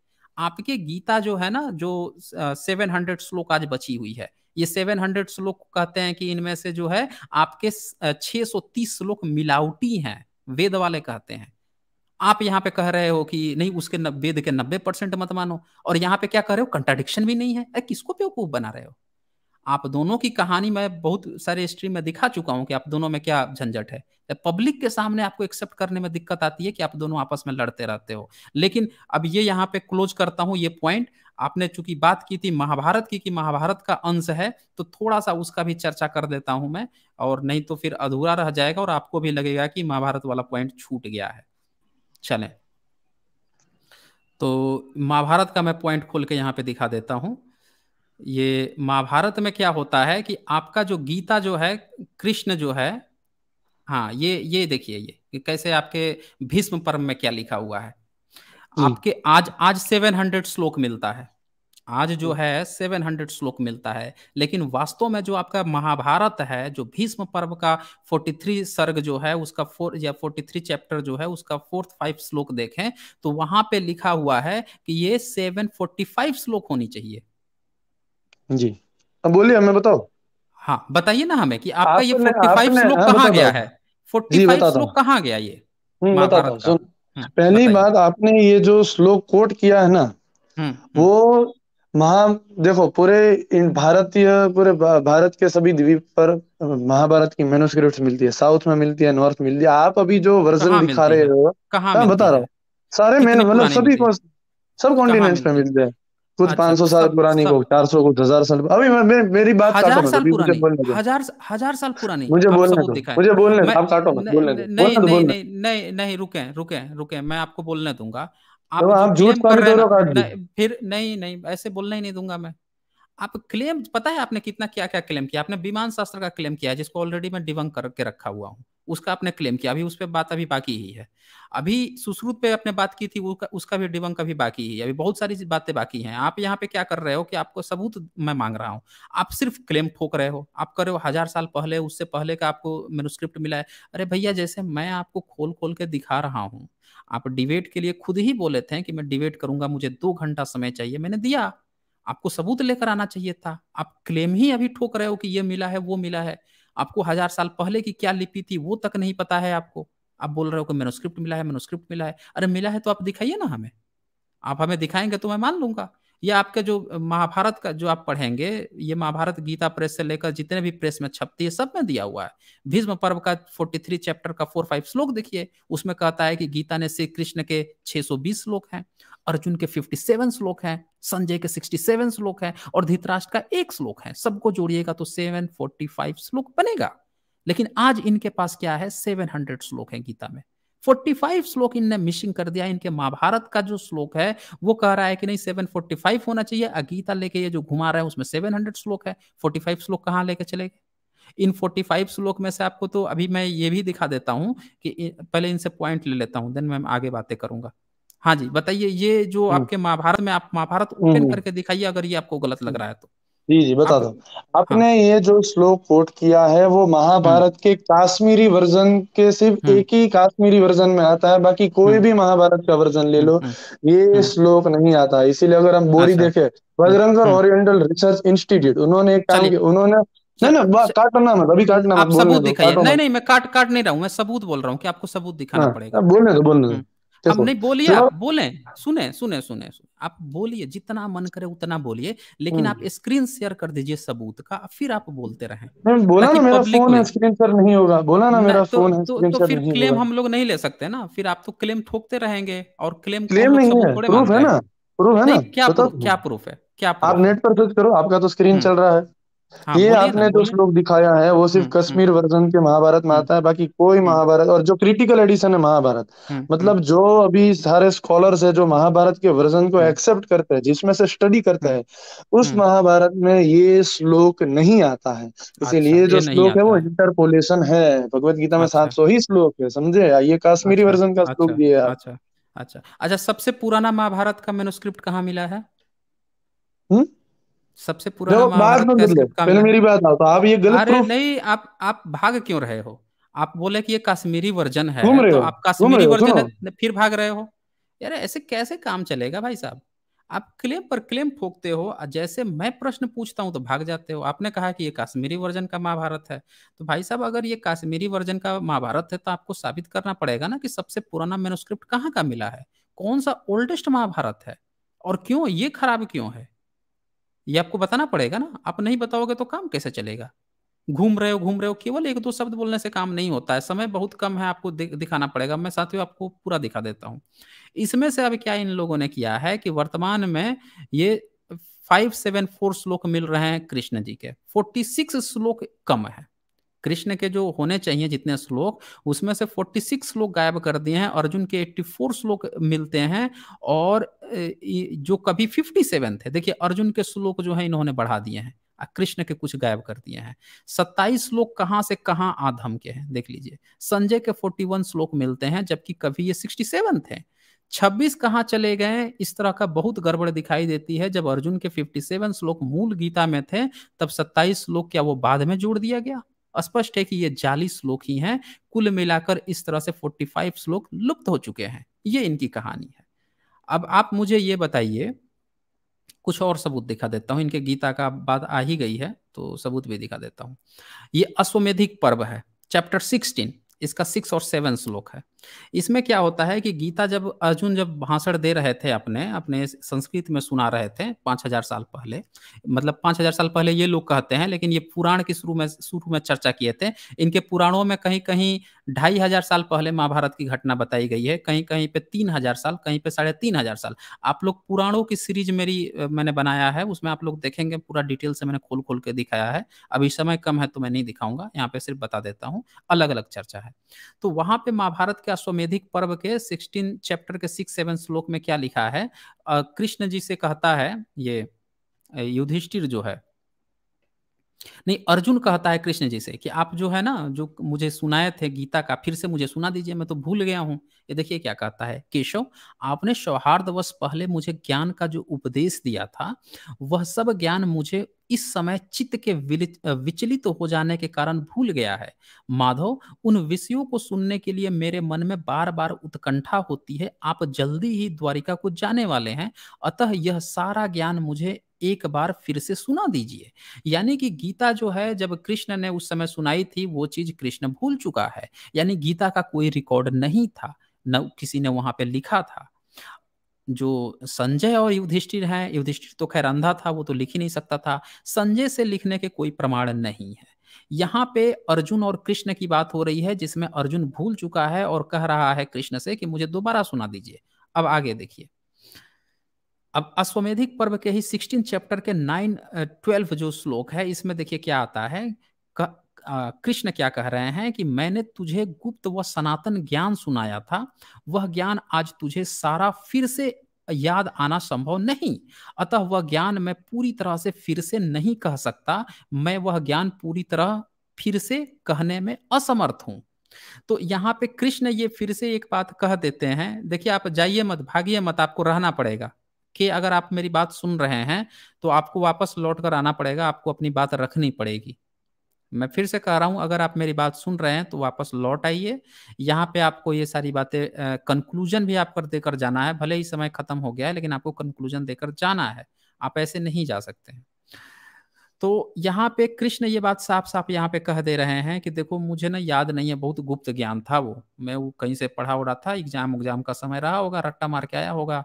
आपके गीता जो है ना जो सेवन हंड्रेड श्लोक आज बची हुई है ये सेवन हंड्रेड श्लोक कहते हैं कि इनमें से जो है आपके छह सौ तीस श्लोक मिलावटी हैं वेद वाले कहते हैं आप यहाँ पे कह रहे हो कि नहीं उसके वेद के नब्बे परसेंट मत मानो और यहाँ पे क्या कह रहे हो कंट्राडिक्शन भी नहीं है अरे किसको बेवकूफ बना रहे हो आप दोनों की कहानी मैं बहुत सारे हिस्ट्री में दिखा चुका हूँ कि आप दोनों में क्या झंझट है पब्लिक के सामने आपको एक्सेप्ट करने में दिक्कत आती है कि आप दोनों आपस में लड़ते रहते हो लेकिन अब ये यहाँ पे क्लोज करता हूँ ये पॉइंट आपने चूंकि बात की थी महाभारत की कि महाभारत का अंश है तो थोड़ा सा उसका भी चर्चा कर देता हूँ मैं और नहीं तो फिर अधूरा रह जाएगा और आपको भी लगेगा कि महाभारत वाला पॉइंट छूट गया है चलें तो महाभारत का मैं पॉइंट खोल के यहाँ पे दिखा देता हूँ ये महाभारत में क्या होता है कि आपका जो गीता जो है कृष्ण जो है हाँ ये ये देखिए ये कि कैसे आपके भीष्म पर्व में क्या लिखा हुआ है हम्म। आपके आज आज सेवन हंड्रेड श्लोक मिलता है आज जो है 700 श्लोक मिलता है लेकिन वास्तव में जो आपका महाभारत है जो भीष्म पर्व का 43 सर्ग जो है उसका फोर या 43 चैप्टर जो है उसका फोर्थ फाइव श्लोक देखें तो वहां पे लिखा हुआ है कि ये 745 श्लोक होनी चाहिए जी अब बोलिए हमें बताओ हाँ बताइए ना हमें कि आपका ये 45 श्लोक हाँ, कहाँ गया है 45 श्लोक कहाँ गया ये हम्म, हाँ, पहली बात आपने ये जो श्लोक कोट किया है ना हम्म, हम्म। वो महा देखो पूरे इन भारतीय पूरे भारत के सभी द्वीप पर महाभारत की मेनोस्क्रिप्ट मिलती है साउथ में मिलती है नॉर्थ मिलती है आप अभी जो वर्जन दिखा रहे हो कहाँ बता रहा हूँ सारे मेन मतलब सभी सब कॉन्टिनेंट पे मिलते हैं कुछ अच्छा, पांच सौ साल पुरानी को चार सौ कुछ हजार साल अभी मैं, मैं मेरी बात हजार साल मुझे बोलने हजार हजार साल पुरानी मुझे बोलने दो मुझे बोलने आप काटो मत बोलने नहीं नहीं नहीं नहीं रुके रुके रुके मैं आपको बोलने दूंगा आप तो आप झूठ कर रहे हो तो फिर नहीं नहीं ऐसे बोलना ही नहीं दूंगा मैं आप क्लेम पता है आपने कितना क्या क्या क्लेम किया आपने विमान शास्त्र का क्लेम किया जिसको ऑलरेडी मैं डिवंग करके रखा हुआ हूँ उसका आपने क्लेम किया अभी उस पर बात अभी बाकी ही है अभी सुश्रुत पे आपने बात की थी उसका, उसका भी डिबंक अभी बाकी ही है अभी बहुत सारी बातें बाकी हैं आप यहाँ पे क्या कर रहे हो कि आपको सबूत मैं मांग रहा हूँ आप सिर्फ क्लेम ठोक रहे हो आप कर रहे हो हजार साल पहले उससे पहले का आपको मेनुस्क्रिप्ट मिला है अरे भैया जैसे मैं आपको खोल खोल के दिखा रहा हूँ आप डिबेट के लिए खुद ही बोले थे कि मैं डिबेट करूंगा मुझे दो घंटा समय चाहिए मैंने दिया आपको सबूत लेकर आना चाहिए था आप क्लेम ही अभी ठोक रहे हो कि ये मिला है वो मिला है आपको हजार साल पहले की क्या लिपि थी वो तक नहीं पता है आपको आप बोल रहे हो कि मेनोस्क्रिप्ट मिला है मेनोस्क्रिप्ट मिला है अरे मिला है तो आप दिखाइए ना हमें आप हमें दिखाएंगे तो मैं मान लूंगा ये आपका जो महाभारत का जो आप पढ़ेंगे ये महाभारत गीता प्रेस से लेकर जितने भी प्रेस में छपती है सब में दिया हुआ है भीष्म पर्व का 43 चैप्टर का 4 5 श्लोक देखिए उसमें कहता है कि गीता ने श्री कृष्ण के 620 श्लोक हैं अर्जुन के 57 श्लोक हैं संजय के 67 श्लोक हैं और धृतराष्ट्र का एक श्लोक है सबको जोड़िएगा तो सेवन श्लोक बनेगा लेकिन आज इनके पास क्या है सेवन श्लोक है गीता में 45 श्लोक इनने मिशिंग कर दिया इनके महाभारत का जो श्लोक है वो कह रहा है कि नहीं 745 होना चाहिए अगीता लेके ये जो घुमा रहा है उसमें 700 श्लोक है 45 श्लोक कहाँ लेके चले गए इन 45 श्लोक में से आपको तो अभी मैं ये भी दिखा देता हूँ कि पहले इनसे पॉइंट ले लेता हूँ देन मैं आगे बातें करूंगा हाँ जी बताइए ये जो हम्म। आपके महाभारत में आप महाभारत हम्म, ओपन हम्म। करके दिखाइए अगर ये आपको गलत लग रहा है तो जी जी बता दो हाँ आपने ये जो श्लोक कोट किया है वो हम्म। महाभारत के काश्मीरी वर्जन के सिर्फ हम्म। एक ही काश्मीरी वर्जन में आता है बाकी कोई हम्म। भी महाभारत का वर्जन ले लो ये श्लोक नहीं आता है। इसीलिए अगर हम बोरी अच्छा। देखे बजरंग ओरिएंटल रिसर्च इंस्टीट्यूट उन्होंने एक काम किया उन्होंने नहीं नहीं ना काटना मत अभी काटना मत सबूत दिखाइए नहीं नहीं मैं काट काट नहीं रहा हूँ मैं सबूत बोल रहा हूँ कि आपको सबूत दिखाना हाँ, पड़ेगा हाँ, बोलने दो बोलने दो अब नहीं बोलिए आप बोले सुने सुने सुने आप बोलिए जितना मन करे उतना बोलिए लेकिन हम्म। आप स्क्रीन शेयर कर दीजिए सबूत का फिर आप बोलते रहे बोला ना मेरा फोन स्क्रीन नहीं होगा बोला ना मेरा तो- फोन तो, तो फिर क्लेम हम लोग नहीं ले सकते ना फिर आप तो क्लेम ठोकते रहेंगे और क्लेम क्लेम नहीं है प्रूफ है ना प्रूफ है ना क्या क्या प्रूफ है क्या आप नेट पर सर्च करो आपका तो स्क्रीन हम्म। चल रहा है हाँ, ये आपने जो श्लोक दिखाया है वो सिर्फ हम्म, हम्म। कश्मीर वर्जन के महाभारत में आता है बाकी कोई हम्म। महाभारत और जो क्रिटिकल एडिशन है महाभारत मतलब जो अभी सारे स्कॉलर्स है जो महाभारत के वर्जन को एक्सेप्ट करते हैं जिसमें से स्टडी करते हैं उस महाभारत में ये श्लोक नहीं आता है इसीलिए अच्छा, जो श्लोक है वो इंटरपोलेशन है भगवत गीता में अच्छा। सात सौ ही श्लोक है समझे ये काश्मीरी अच्छा, वर्जन का श्लोक भी अच्छा अच्छा अच्छा सबसे पुराना महाभारत का मेनोस्क्रिप्ट कहाँ मिला है हम्म सबसे पुराना बात पहले मेरी बात आओ तो आप ये गलत अरे नहीं आप आप भाग क्यों रहे हो आप बोले कि ये कश्मीरी वर्जन है तो आप कश्मीरी वर्जन फिर भाग रहे हो यार ऐसे कैसे काम चलेगा भाई साहब आप क्लेम पर क्लेम फूकते हो जैसे मैं प्रश्न पूछता हूं तो भाग जाते हो आपने कहा कि ये काश्मीरी वर्जन का महाभारत है तो भाई साहब अगर ये काश्मीरी वर्जन का महाभारत है तो आपको साबित करना पड़ेगा ना कि सबसे पुराना मेनोस्क्रिप्ट कहाँ का मिला है कौन सा ओल्डेस्ट महाभारत है और क्यों ये खराब क्यों है ये आपको बताना पड़ेगा ना आप नहीं बताओगे तो काम कैसे चलेगा घूम रहे हो घूम रहे हो केवल एक दो शब्द बोलने से काम नहीं होता है समय बहुत कम है आपको दिखाना पड़ेगा मैं साथियों आपको पूरा दिखा देता हूँ इसमें से अब क्या इन लोगों ने किया है कि वर्तमान में ये फाइव सेवन फोर श्लोक मिल रहे हैं कृष्ण जी के फोर्टी सिक्स श्लोक कम है कृष्ण के जो होने चाहिए जितने श्लोक उसमें से 46 श्लोक गायब कर दिए हैं अर्जुन के 84 श्लोक मिलते हैं और जो कभी 57 थे देखिए अर्जुन के श्लोक जो है इन्होंने बढ़ा दिए हैं कृष्ण के कुछ गायब कर दिए हैं सत्ताईस श्लोक कहाँ से कहाँ आधम के हैं देख लीजिए संजय के फोर्टी वन श्लोक मिलते हैं जबकि कभी ये सिक्सटी सेवन थे छब्बीस कहाँ चले गए इस तरह का बहुत गड़बड़ दिखाई देती है जब अर्जुन के फिफ्टी सेवन श्लोक मूल गीता में थे तब सत्ताईस श्लोक क्या वो बाद में जोड़ दिया गया स्पष्ट है कि ये जाली श्लोक ही हैं कुल मिलाकर इस तरह से 45 श्लोक लुप्त हो चुके हैं ये इनकी कहानी है अब आप मुझे ये बताइए कुछ और सबूत दिखा देता हूँ इनके गीता का बात आ ही गई है तो सबूत भी दिखा देता हूँ ये अश्वमेधिक पर्व है चैप्टर सिक्सटीन इसका सिक्स और सेवन श्लोक है इसमें क्या होता है कि गीता जब अर्जुन जब भाषण दे रहे थे अपने अपने संस्कृत में सुना रहे थे पाँच हजार साल पहले मतलब पाँच हजार साल पहले ये लोग कहते हैं लेकिन ये पुराण की शुरू में शुरू में चर्चा किए थे इनके पुराणों में कहीं कहीं ढाई हजार साल पहले महाभारत की घटना बताई गई है कहीं कहीं पे तीन हजार साल कहीं पे साढ़े तीन हजार साल आप लोग पुराणों की सीरीज मेरी मैंने बनाया है उसमें आप लोग देखेंगे पूरा डिटेल से मैंने खोल खोल के दिखाया है अभी समय कम है तो मैं नहीं दिखाऊंगा यहाँ पे सिर्फ बता देता हूँ अलग अलग चर्चा है तो वहां पे महाभारत के अश्वमेधिक पर्व के सिक्सटीन चैप्टर के सिक्स सेवन श्लोक में क्या लिखा है कृष्ण जी से कहता है ये युधिष्ठिर जो है नहीं अर्जुन कहता है कृष्ण जी से कि आप जो है ना जो मुझे सुनाए थे गीता का फिर से मुझे सुना दीजिए मैं तो भूल गया हूं ये देखिए क्या कहता है केशव आपने सौहार्दवश पहले मुझे ज्ञान का जो उपदेश दिया था वह सब ज्ञान मुझे इस समय चित्त के विचलित तो हो जाने के कारण भूल गया है माधव उन विषयों को सुनने के लिए मेरे मन में बार बार उत्कंठा होती है आप जल्दी ही द्वारिका को जाने वाले हैं अतः यह सारा ज्ञान मुझे एक बार फिर से सुना दीजिए यानी कि गीता जो है जब कृष्ण ने उस समय सुनाई थी वो चीज कृष्ण भूल चुका है यानी गीता का कोई रिकॉर्ड नहीं था न किसी ने वहां पे लिखा था जो संजय और युधिष्ठिर हैं युधिष्ठिर तो खैर अंधा था वो तो लिख ही नहीं सकता था संजय से लिखने के कोई प्रमाण नहीं है यहाँ पे अर्जुन और कृष्ण की बात हो रही है जिसमें अर्जुन भूल चुका है और कह रहा है कृष्ण से कि मुझे दोबारा सुना दीजिए अब आगे देखिए अब अश्वमेधिक पर्व के ही सिक्सटीन चैप्टर के नाइन ट्वेल्व जो श्लोक है इसमें देखिए क्या आता है कृष्ण क्या कह रहे हैं कि मैंने तुझे गुप्त व सनातन ज्ञान सुनाया था वह ज्ञान आज तुझे सारा फिर से याद आना संभव नहीं अतः वह ज्ञान मैं पूरी तरह से फिर से नहीं कह सकता मैं वह ज्ञान पूरी तरह फिर से कहने में असमर्थ हूं तो यहाँ पे कृष्ण ये फिर से एक बात कह देते हैं देखिए आप जाइए मत भागिए मत आपको रहना पड़ेगा कि अगर आप मेरी बात सुन रहे हैं तो आपको वापस लौट कर आना पड़ेगा आपको अपनी बात रखनी पड़ेगी मैं फिर से कह रहा हूं अगर आप मेरी बात सुन रहे हैं तो वापस लौट आइए यहाँ पे आपको ये सारी बातें कंक्लूजन भी आपको देकर जाना है भले ही समय खत्म हो गया है लेकिन आपको कंक्लूजन देकर जाना है आप ऐसे नहीं जा सकते हैं तो यहाँ पे कृष्ण ये बात साफ साफ यहाँ पे कह दे रहे हैं कि देखो मुझे ना याद नहीं है बहुत गुप्त ज्ञान था वो मैं वो कहीं से पढ़ा उड़ा था एग्जाम उग्जाम का समय रहा होगा रट्टा मार के आया होगा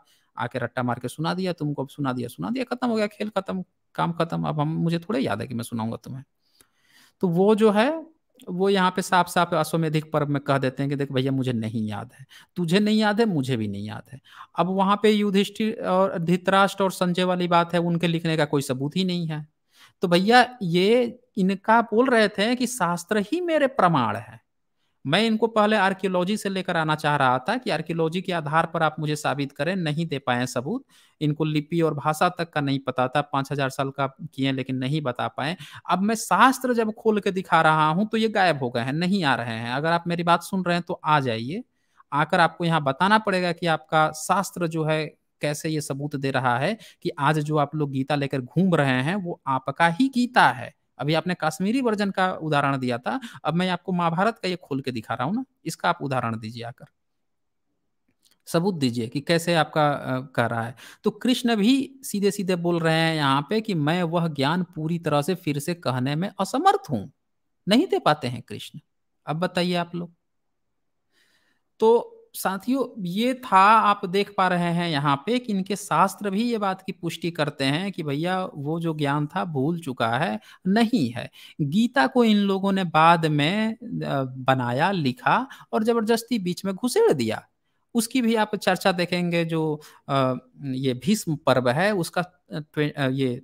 आके रट्टा मार के सुना दिया तुमको अब सुना दिया सुना दिया खत्म हो गया खेल खत्म काम खत्म अब हम मुझे थोड़े याद है कि मैं सुनाऊंगा तुम्हें तो वो जो है वो यहाँ पे साफ साफ अश्वमेधिक पर्व में कह देते हैं कि देख भैया मुझे नहीं याद है तुझे नहीं याद है मुझे भी नहीं याद है अब वहां पे युधिष्ठिर और धृतराष्ट्र और संजय वाली बात है उनके लिखने का कोई सबूत ही नहीं है तो भैया ये इनका बोल रहे थे कि शास्त्र ही मेरे प्रमाण है मैं इनको पहले आर्कियोलॉजी से लेकर आना चाह रहा था कि आर्कियोलॉजी के आधार पर आप मुझे साबित करें नहीं दे पाए सबूत इनको लिपि और भाषा तक का नहीं पता था पांच हजार साल का किए लेकिन नहीं बता पाए अब मैं शास्त्र जब खोल के दिखा रहा हूँ तो ये गायब हो गए हैं नहीं आ रहे हैं अगर आप मेरी बात सुन रहे हैं तो आ जाइए आकर आपको यहाँ बताना पड़ेगा कि आपका शास्त्र जो है कैसे ये सबूत दे रहा है कि आज जो आप लोग गीता लेकर घूम रहे हैं वो आपका ही गीता है अभी आपने कश्मीरी वर्जन का उदाहरण दिया था अब मैं आपको महाभारत का ये खोल के दिखा रहा हूँ ना इसका आप उदाहरण दीजिए आकर सबूत दीजिए कि कैसे आपका कह रहा है तो कृष्ण भी सीधे सीधे बोल रहे हैं यहाँ पे कि मैं वह ज्ञान पूरी तरह से फिर से कहने में असमर्थ हूं नहीं दे पाते हैं कृष्ण अब बताइए आप लोग तो साथियों ये था आप देख पा रहे हैं यहाँ पे कि इनके शास्त्र भी ये बात की पुष्टि करते हैं कि भैया वो जो ज्ञान था भूल चुका है नहीं है गीता को इन लोगों ने बाद में बनाया लिखा और जबरदस्ती बीच में घुसेड़ दिया उसकी भी आप चर्चा देखेंगे जो ये भीष्म पर्व है उसका ये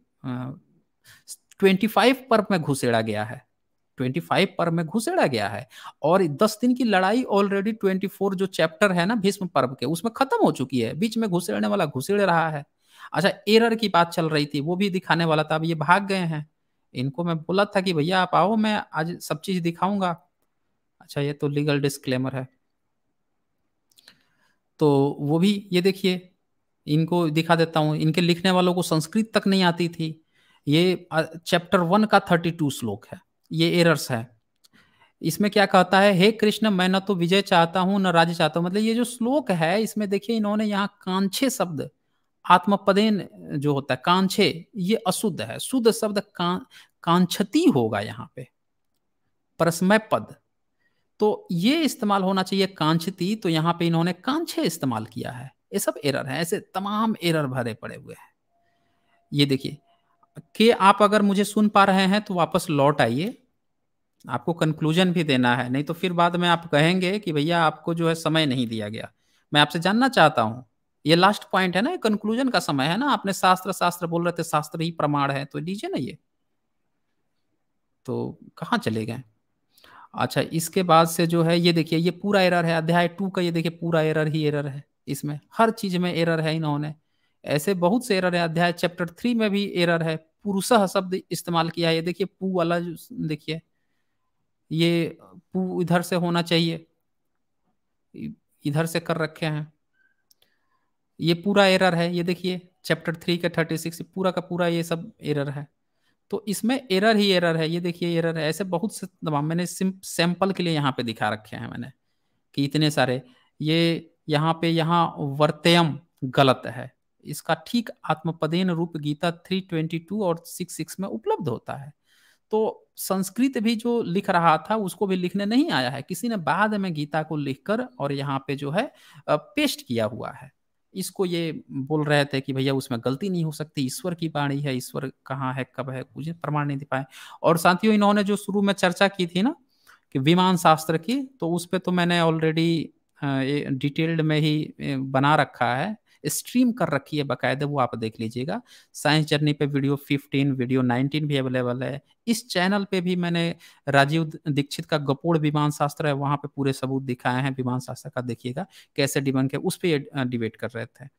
ट्वेंटी फाइव पर्व में घुसेड़ा गया है 25 पर्व में घुसेड़ा गया है और 10 दिन की लड़ाई ऑलरेडी 24 जो चैप्टर है ना भीष्म पर्व के उसमें खत्म हो चुकी है बीच में घुसेड़ने वाला घुसेड़ रहा है अच्छा एरर की बात चल रही थी वो भी दिखाने वाला था अब ये भाग गए हैं इनको मैं बोला था कि भैया आप आओ मैं आज सब चीज दिखाऊंगा अच्छा ये तो लीगल डिस्क्लेमर है तो वो भी ये देखिए इनको दिखा देता हूँ इनके लिखने वालों को संस्कृत तक नहीं आती थी ये चैप्टर वन का थर्टी टू श्लोक है ये एरर्स है इसमें क्या कहता है हे कृष्ण मैं न तो विजय चाहता हूं न राज्य चाहता हूं मतलब ये जो श्लोक है इसमें देखिए इन्होंने यहाँ कांछे शब्द आत्मपदेन जो होता है कांछे ये अशुद्ध है शुद्ध शब्द कां कांछती होगा यहाँ पे परस्मय पद तो ये इस्तेमाल होना चाहिए कांछती तो यहाँ पे इन्होंने कांछे इस्तेमाल किया है ये सब एरर है ऐसे तमाम एरर भरे पड़े हुए हैं ये देखिए कि आप अगर मुझे सुन पा रहे हैं तो वापस लौट आइए आपको कंक्लूजन भी देना है नहीं तो फिर बाद में आप कहेंगे कि भैया आपको जो है समय नहीं दिया गया मैं आपसे जानना चाहता हूँ ये लास्ट पॉइंट है ना ये कंक्लूजन का समय है ना आपने शास्त्र शास्त्र बोल रहे थे शास्त्र ही प्रमाण है तो लीजिए ना ये तो कहाँ चले गए अच्छा इसके बाद से जो है ये देखिए ये पूरा एरर है अध्याय टू का ये देखिए पूरा एरर ही एरर है इसमें हर चीज में एरर है इन्होंने ऐसे बहुत से एरर है अध्याय चैप्टर थ्री में भी एरर है पुरुष शब्द इस्तेमाल किया है देखिए पू वाला देखिए ये पू इधर से होना चाहिए इधर से कर रखे हैं ये पूरा एरर है ये देखिए चैप्टर थ्री का थर्टी सिक्स पूरा का पूरा ये सब एरर है तो इसमें एरर ही एरर है ये देखिए एरर है ऐसे बहुत से तमाम मैंने सैंपल के लिए यहाँ पे दिखा रखे हैं मैंने कि इतने सारे ये यहाँ पे यहाँ वर्तयम गलत है इसका ठीक आत्मपदेन रूप गीता 322 और 66 में उपलब्ध होता है तो संस्कृत भी जो लिख रहा था उसको भी लिखने नहीं आया है किसी ने बाद में गीता को लिखकर और यहाँ पे जो है पेस्ट किया हुआ है इसको ये बोल रहे थे कि भैया उसमें गलती नहीं हो सकती ईश्वर की वाणी है ईश्वर कहाँ है कब है कुछ प्रमाण नहीं दे पाए और साथियों इन्होंने जो शुरू में चर्चा की थी ना कि विमान शास्त्र की तो उस पर तो मैंने ऑलरेडी डिटेल्ड में ही बना रखा है स्ट्रीम कर रखी है बाकायदे वो आप देख लीजिएगा साइंस जर्नी पे वीडियो 15 वीडियो 19 भी अवेलेबल है इस चैनल पे भी मैंने राजीव दीक्षित का गपोड़ विमान शास्त्र है वहाँ पे पूरे सबूत दिखाए हैं विमान शास्त्र का देखिएगा कैसे डिबंक है उस पर डिबेट कर रहे थे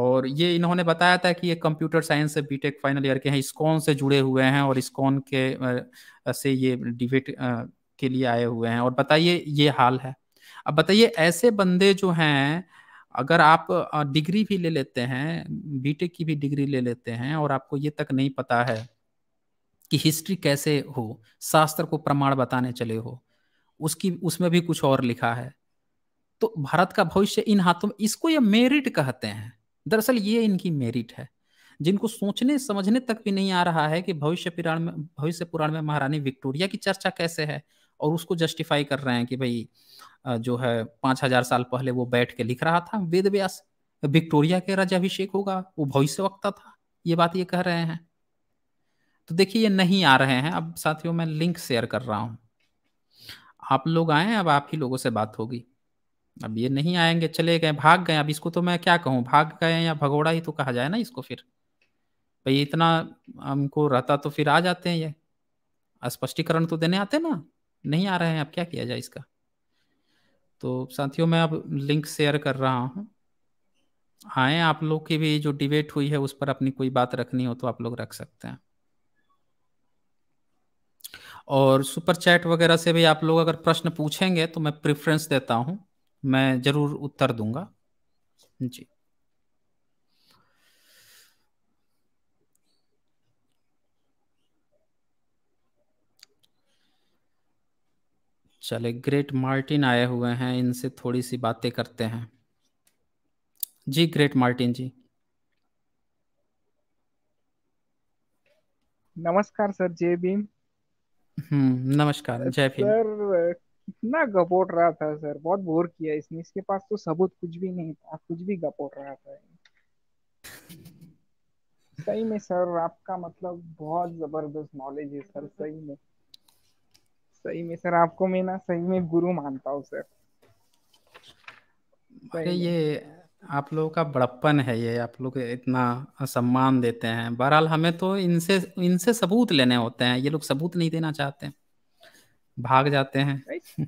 और ये इन्होंने बताया था कि ये कंप्यूटर साइंस से बीटेक फाइनल ईयर के हैं इस्कॉन से जुड़े हुए हैं और इस्कॉन के से ये डिबेट के लिए आए हुए हैं और बताइए ये हाल है अब बताइए ऐसे बंदे जो हैं अगर आप डिग्री भी ले लेते हैं बीटेक की भी डिग्री ले लेते हैं और आपको ये तक नहीं पता है कि हिस्ट्री कैसे हो शास्त्र को प्रमाण बताने चले हो उसकी उसमें भी कुछ और लिखा है तो भारत का भविष्य इन हाथों में इसको ये मेरिट कहते हैं दरअसल ये इनकी मेरिट है जिनको सोचने समझने तक भी नहीं आ रहा है कि भविष्य पुराण में भविष्य पुराण में महारानी विक्टोरिया की चर्चा कैसे है और उसको जस्टिफाई कर रहे हैं कि भाई जो है पाँच हजार साल पहले वो बैठ के लिख रहा था वेद व्यास विक्टोरिया के राजाभिषेक होगा वो भविष्य वक्ता था ये बात ये कह रहे हैं तो देखिए ये नहीं आ रहे हैं अब साथियों मैं लिंक शेयर कर रहा हूँ आप लोग आए अब आप ही लोगों से बात होगी अब ये नहीं आएंगे चले गए भाग गए अब इसको तो मैं क्या कहूँ भाग गए या भगोड़ा ही तो कहा जाए ना इसको फिर भाई इतना हमको रहता तो फिर आ जाते हैं ये स्पष्टीकरण तो देने आते ना नहीं आ रहे हैं अब क्या किया जाए इसका तो साथियों मैं अब लिंक शेयर कर रहा हूँ आए आप लोग की भी जो डिबेट हुई है उस पर अपनी कोई बात रखनी हो तो आप लोग रख सकते हैं और सुपर चैट वगैरह से भी आप लोग अगर प्रश्न पूछेंगे तो मैं प्रेफरेंस देता हूँ मैं ज़रूर उत्तर दूंगा जी चले ग्रेट मार्टिन आए हुए हैं इनसे थोड़ी सी बातें करते हैं जी ग्रेट मार्टिन जी नमस्कार सर जय भीम हम्म नमस्कार जय भीम सर कितना गपोट रहा था सर बहुत बोर किया इसने इसके पास तो सबूत कुछ भी नहीं था कुछ भी गपोट रहा था सही में सर आपका मतलब बहुत जबरदस्त नॉलेज है सर सही में सही में सर आपको मैं ना सही में गुरु मानता हूँ सर अरे ये आप लोगों का बड़प्पन है ये आप लोग इतना सम्मान देते हैं बहरहाल हमें तो इनसे इनसे सबूत लेने होते हैं ये लोग सबूत नहीं देना चाहते भाग जाते हैं नहीं,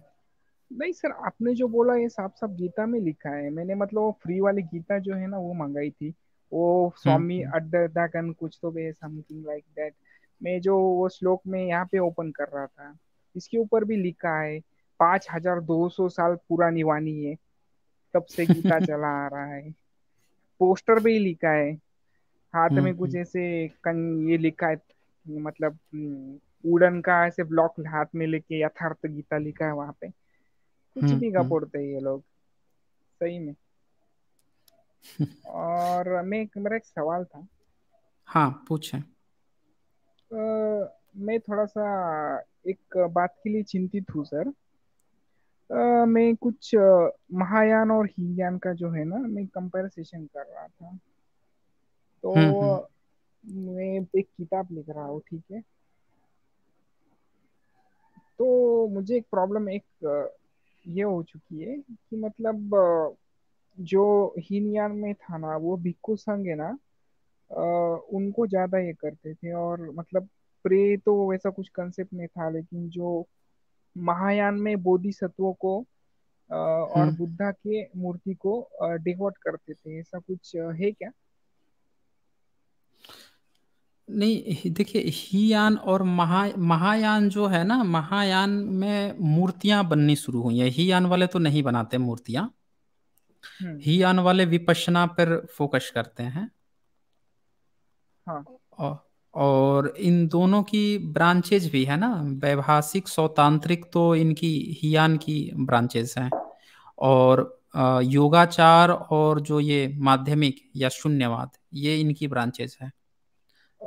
नहीं सर आपने जो बोला ये साफ साफ गीता में लिखा है मैंने मतलब वो फ्री वाली गीता जो है ना वो मंगाई थी वो स्वामी हम्म, हम्म। अड्डा कुछ तो समथिंग लाइक दैट मैं जो वो श्लोक में यहाँ पे ओपन कर रहा था इसके ऊपर भी लिखा है पांच हजार दो सौ साल पुरानी वाणी है तब से गीता चला आ रहा है पोस्टर भी लिखा है हाथ में हम्म, कुछ हम्म। ऐसे कंग ये लिखा है मतलब हम्म, उड़न का ऐसे ब्लॉक हाथ में लेके यथार्थ गीता लिखा है वहां पे कुछ भी का पढ़ते ये लोग सही में और मैं मेरा एक सवाल था हाँ पूछे मैं थोड़ा सा एक बात के लिए चिंतित हूँ सर Uh, मैं कुछ uh, महायान और हीनयान का जो है ना मैं कंपैरिसेशन कर रहा था तो हम्म, हम्म। मैं एक किताब लिख रहा हूँ ठीक है तो मुझे एक प्रॉब्लम एक ये हो चुकी है कि मतलब जो हीनयान में था ना वो भिक्खु संघ है ना उनको ज्यादा ये करते थे और मतलब प्रे तो वैसा कुछ कंसेप्ट नहीं था लेकिन जो महायान में बोधि सत्वों को और हम्म। बुद्धा के मूर्ति को डिवोट करते थे ऐसा कुछ है क्या नहीं देखिए हीयान और महा महायान जो है ना महायान में मूर्तियां बननी शुरू हुई है हीयान वाले तो नहीं बनाते मूर्तियां हीयान हम्म। वाले विपश्यना पर फोकस करते हैं हाँ। और और इन दोनों की ब्रांचेज भी है ना वैभाषिक स्वतांत्रिक तो इनकी हियान की ब्रांचेज हैं और योगाचार और जो ये माध्यमिक या शून्यवाद ये इनकी ब्रांचेज है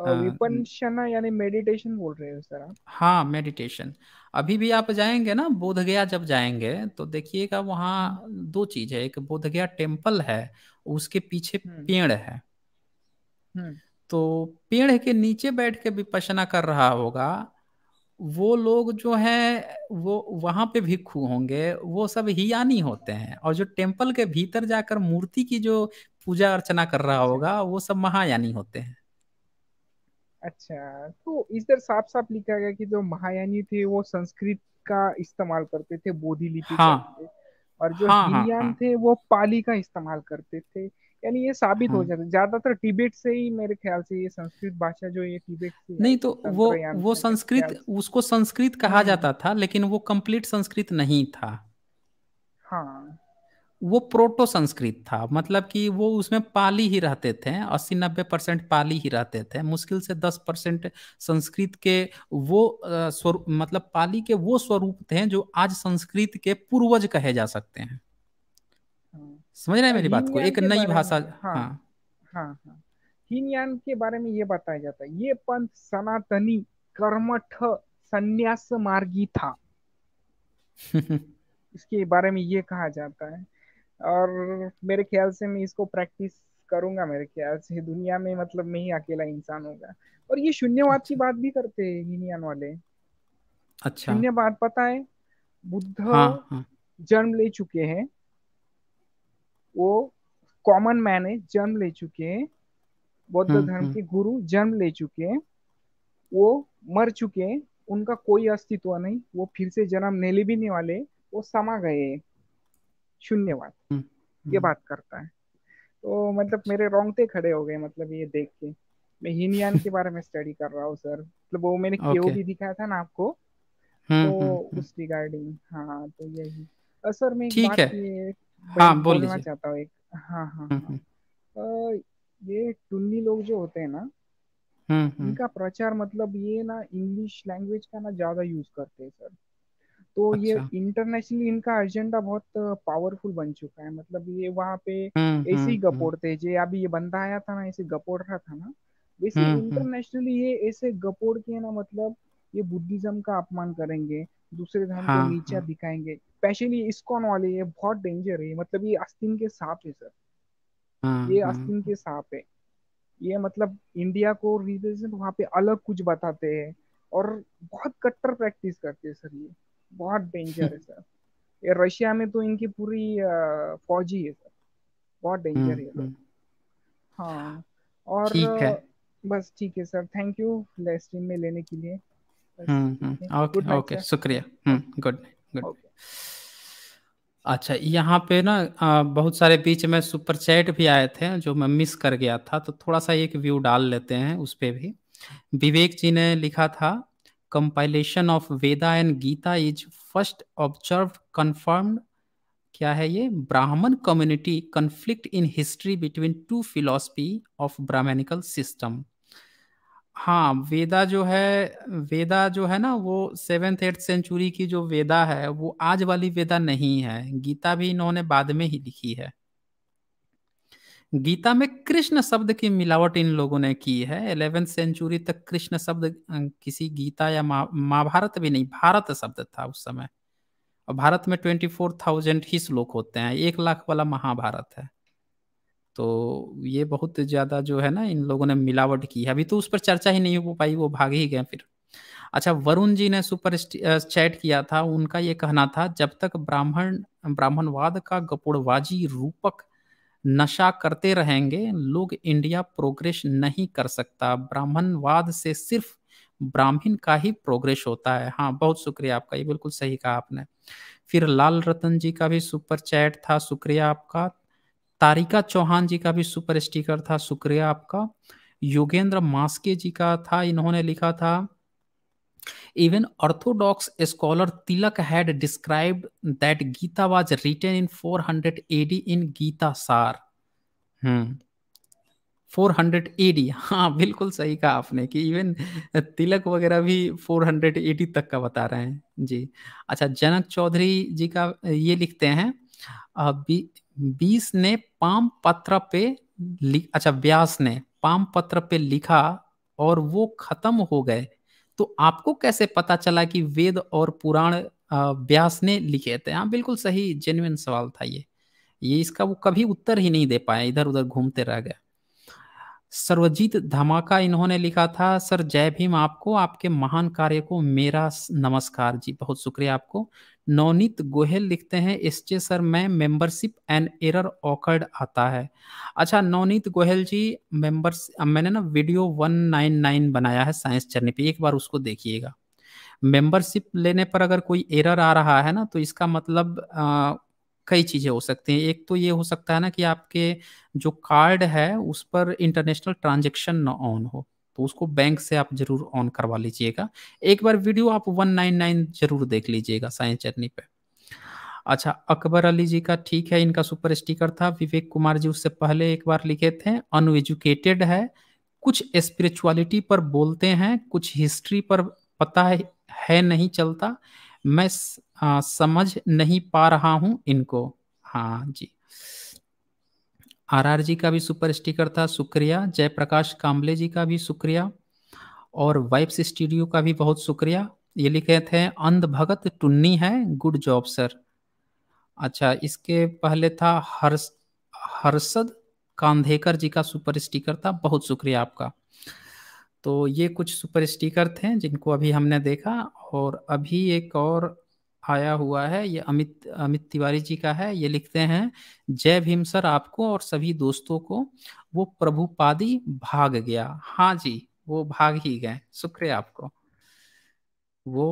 यानी मेडिटेशन बोल रहे हो सर हाँ मेडिटेशन अभी भी आप जाएंगे ना बोध गया जब जाएंगे तो देखिएगा वहाँ दो चीज है एक बोध गया टेम्पल है उसके पीछे हम्म। पेड़ है हम्म। तो पेड़ के नीचे बैठ के विपसना कर रहा होगा वो लोग जो हैं वो वहां पे भिक्खु होंगे वो सब हियानी होते हैं और जो टेम्पल के भीतर जाकर मूर्ति की जो पूजा अर्चना कर रहा होगा वो सब महायानी होते हैं अच्छा तो इधर साफ साफ लिखा गया कि जो महायानी थे वो संस्कृत का इस्तेमाल करते थे बोधी लिपि हाँ, और जो हाँ, हाँ, हाँ, थे वो पाली का इस्तेमाल करते थे यानी ये साबित हाँ. हो जाता है ज्यादातर टिबेट से ही मेरे ख्याल से ये संस्कृत भाषा जो ये तिब्बत से नहीं तो वो वो संस्कृत उसको संस्कृत कहा हाँ। जाता था लेकिन वो कंप्लीट संस्कृत नहीं था हाँ वो प्रोटो संस्कृत था मतलब कि वो उसमें पाली ही रहते थे अस्सी नब्बे परसेंट पाली ही रहते थे मुश्किल से दस परसेंट संस्कृत के वो स्वरूप मतलब पाली के वो स्वरूप थे जो आज संस्कृत के पूर्वज कहे जा सकते हैं समझ रहे हैं मेरी बात को एक नई भाषा हाँ हाँ हाँ, हाँ। हीनयान के बारे में ये बताया जाता है ये पंथ सनातनी कर्मठ संन्यास मार्गी था इसके बारे में ये कहा जाता है और मेरे ख्याल से मैं इसको प्रैक्टिस करूंगा मेरे ख्याल से दुनिया में मतलब मैं ही अकेला इंसान होगा और ये शून्यवाद की अच्छा। बात भी करते हैं हीनयान वाले अच्छा शून्यवाद पता है बुद्ध हाँ, हाँ. जन्म ले चुके हैं वो कॉमन मैन है जन्म ले चुके हैं बौद्ध हम्म, धर्म हम्म। के गुरु जन्म ले चुके हैं वो मर चुके हैं उनका कोई अस्तित्व नहीं वो फिर से जन्म ले भी नहीं वाले वो समा गए शून्यवाद हम्म, ये बात करता है तो मतलब अच्छा। मेरे रोंगटे खड़े हो गए मतलब ये देख के मैं हिनयान के बारे में स्टडी कर रहा हूँ सर मतलब वो मैंने okay. केओ भी दिखाया था ना आपको तो उस रिगार्डिंग हाँ तो यही सर मैं एक बात ये हाँ बोल बोलना चाहता हूँ एक हाँ हाँ, हम्म, हाँ। आ, हम्म। ये टुन्नी लोग जो होते हैं ना हम्म, इनका प्रचार मतलब ये ना इंग्लिश लैंग्वेज का ना ज्यादा यूज करते हैं सर तो अच्छा। ये इंटरनेशनली इनका एजेंडा बहुत पावरफुल बन चुका है मतलब ये वहाँ पे ऐसे ही गपोड़ते जे अभी ये बंदा आया था ना ऐसे गपोड़ रहा था ना वैसे इंटरनेशनली ये ऐसे गपोड़ के ना मतलब ये बुद्धिज्म का अपमान करेंगे दूसरे धर्म हाँ, को नीचा हाँ. दिखाएंगे स्पेशली इसकॉन वाले ये बहुत डेंजर है मतलब ये अस्तिन के सांप है सर हाँ, ये अस्तिन के सांप है ये मतलब इंडिया हाँ, हाँ। मतलब को रिप्रेजेंट वहां पे अलग कुछ बताते हैं और बहुत कट्टर प्रैक्टिस करते हैं सर ये बहुत डेंजर है सर ये रशिया में तो इनकी पूरी फौजी है सर बहुत डेंजर है लोग हम्म, हम्म। हाँ और ठीक है। बस ठीक है sir thank you live stream में लेने के लिए ओके हम्म, ओके हम्म, शुक्रिया गुड हम्म, गुड अच्छा यहाँ पे ना बहुत सारे बीच में सुपर चैट भी आए थे जो मैं मिस कर गया था तो थोड़ा सा एक व्यू डाल लेते हैं उस पर भी विवेक जी ने लिखा था compilation of Veda and Gita is first observe confirmed क्या है ये Brahmin community conflict in history between two philosophy of Brahmanical system हाँ वेदा जो है वेदा जो है ना वो सेवेंथ एट्थ सेंचुरी की जो वेदा है वो आज वाली वेदा नहीं है गीता भी इन्होंने बाद में ही लिखी है गीता में कृष्ण शब्द की मिलावट इन लोगों ने की है इलेवेंथ सेंचुरी तक कृष्ण शब्द किसी गीता या महाभारत भी नहीं भारत शब्द था उस समय और भारत में ट्वेंटी फोर थाउजेंड ही श्लोक होते हैं एक लाख वाला महाभारत है तो ये बहुत ज़्यादा जो है ना इन लोगों ने मिलावट की है अभी तो उस पर चर्चा ही नहीं हो पाई वो भाग ही गए फिर अच्छा वरुण जी ने सुपर चैट किया था उनका ये कहना था जब तक ब्राह्मण ब्राह्मणवाद का गपुड़वाजी रूपक नशा करते रहेंगे लोग इंडिया प्रोग्रेस नहीं कर सकता ब्राह्मणवाद से सिर्फ ब्राह्मण का ही प्रोग्रेस होता है हाँ बहुत शुक्रिया आपका ये बिल्कुल सही कहा आपने फिर लाल रतन जी का भी सुपर चैट था शुक्रिया आपका तारिका चौहान जी का भी सुपर स्टिकर था शुक्रिया आपका योगेंद्र मास्के जी का था इन्होंने लिखा था even orthodox scholar Tilak had describe that Gita was written in 400 AD in Gita सार हम्म 400 एडी हाँ बिल्कुल सही कहा आपने कि इवन तिलक वगैरह भी 400 एडी तक का बता रहे हैं जी अच्छा जनक चौधरी जी का ये लिखते हैं बीस ने पाम पत्र पे अच्छा व्यास ने पाम पत्र पे लिखा और वो खत्म हो गए तो आपको कैसे पता चला कि वेद और पुराण व्यास ने लिखे थे हाँ बिल्कुल सही जेन्युन सवाल था ये ये इसका वो कभी उत्तर ही नहीं दे पाया इधर उधर घूमते रह गए सर्वजीत धमाका इन्होंने लिखा था सर जय भीम आपको आपके महान कार्य को मेरा नमस्कार जी बहुत शुक्रिया आपको नवनीत गोहेल लिखते हैं एस सर मैं मेंबरशिप एंड एरर ऑकर्ड आता है अच्छा नवनीत गोहेल जी मेंबर्स मैंने ना वीडियो 199 बनाया है साइंस चर्नी पे एक बार उसको देखिएगा मेंबरशिप लेने पर अगर कोई एरर आ रहा है ना तो इसका मतलब आ, कई चीज़ें हो सकती हैं एक तो ये हो सकता है ना कि आपके जो कार्ड है उस पर इंटरनेशनल ट्रांजेक्शन ना ऑन हो तो उसको बैंक से आप जरूर ऑन करवा लीजिएगा एक बार वीडियो आप 199 जरूर देख लीजिएगा साइंस जर्नी पे अच्छा अकबर अली जी का ठीक है इनका सुपर स्टिकर था विवेक कुमार जी उससे पहले एक बार लिखे थे अनएजुकेटेड है कुछ स्पिरिचुअलिटी पर बोलते हैं कुछ हिस्ट्री पर पता है, है नहीं चलता मैं आ, समझ नहीं पा रहा हूं इनको हाँ जी आरआर जी का भी सुपर स्टिकर था शुक्रिया जयप्रकाश काम्बले जी का भी शुक्रिया और वाइब्स स्टूडियो का भी बहुत शुक्रिया ये लिखे थे अंध भगत टुन्नी है गुड जॉब सर अच्छा इसके पहले था हर्ष हर्षद कांधेकर जी का सुपर स्टिकर था बहुत शुक्रिया आपका तो ये कुछ सुपर स्टिकर थे जिनको अभी हमने देखा और अभी एक और आया हुआ है ये अमित अमित तिवारी जी का है ये लिखते हैं जय भीम सर आपको और सभी दोस्तों को वो प्रभुपादी भाग गया हाँ जी वो भाग ही गए शुक्रिया आपको वो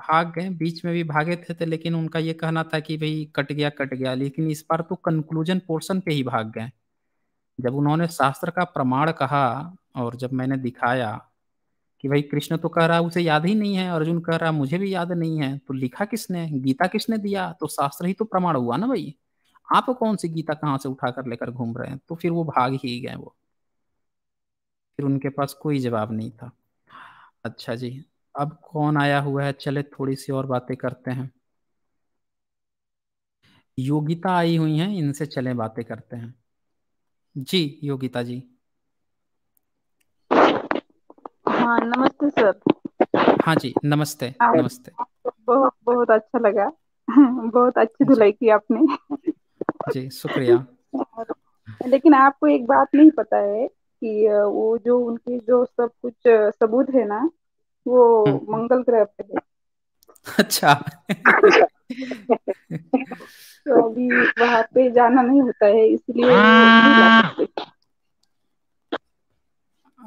भाग गए बीच में भी भागे थे, थे लेकिन उनका ये कहना था कि भाई कट गया कट गया लेकिन इस बार तो कंक्लूजन पोर्शन पे ही भाग गए जब उन्होंने शास्त्र का प्रमाण कहा और जब मैंने दिखाया कि भाई कृष्ण तो कह रहा उसे याद ही नहीं है अर्जुन कह रहा मुझे भी याद नहीं है तो लिखा किसने गीता किसने दिया तो शास्त्र ही तो प्रमाण हुआ ना भाई आप कौन सी गीता कहाँ से उठा कर लेकर घूम रहे हैं तो फिर वो भाग ही गए वो फिर उनके पास कोई जवाब नहीं था अच्छा जी अब कौन आया हुआ है चले थोड़ी सी और बातें करते हैं योगिता आई हुई है इनसे चले बातें करते हैं जी योगिता जी हाँ, नमस्ते सर हाँ जी नमस्ते हाँ, नमस्ते बहुत बहुत अच्छा लगा बहुत अच्छी धुलाई की आपने जी शुक्रिया लेकिन आपको एक बात नहीं पता है कि वो जो उनकी जो सब कुछ सबूत है ना वो हम्म। मंगल ग्रह पे है अच्छा तो अभी वहां पे जाना नहीं होता है इसलिए हाँ।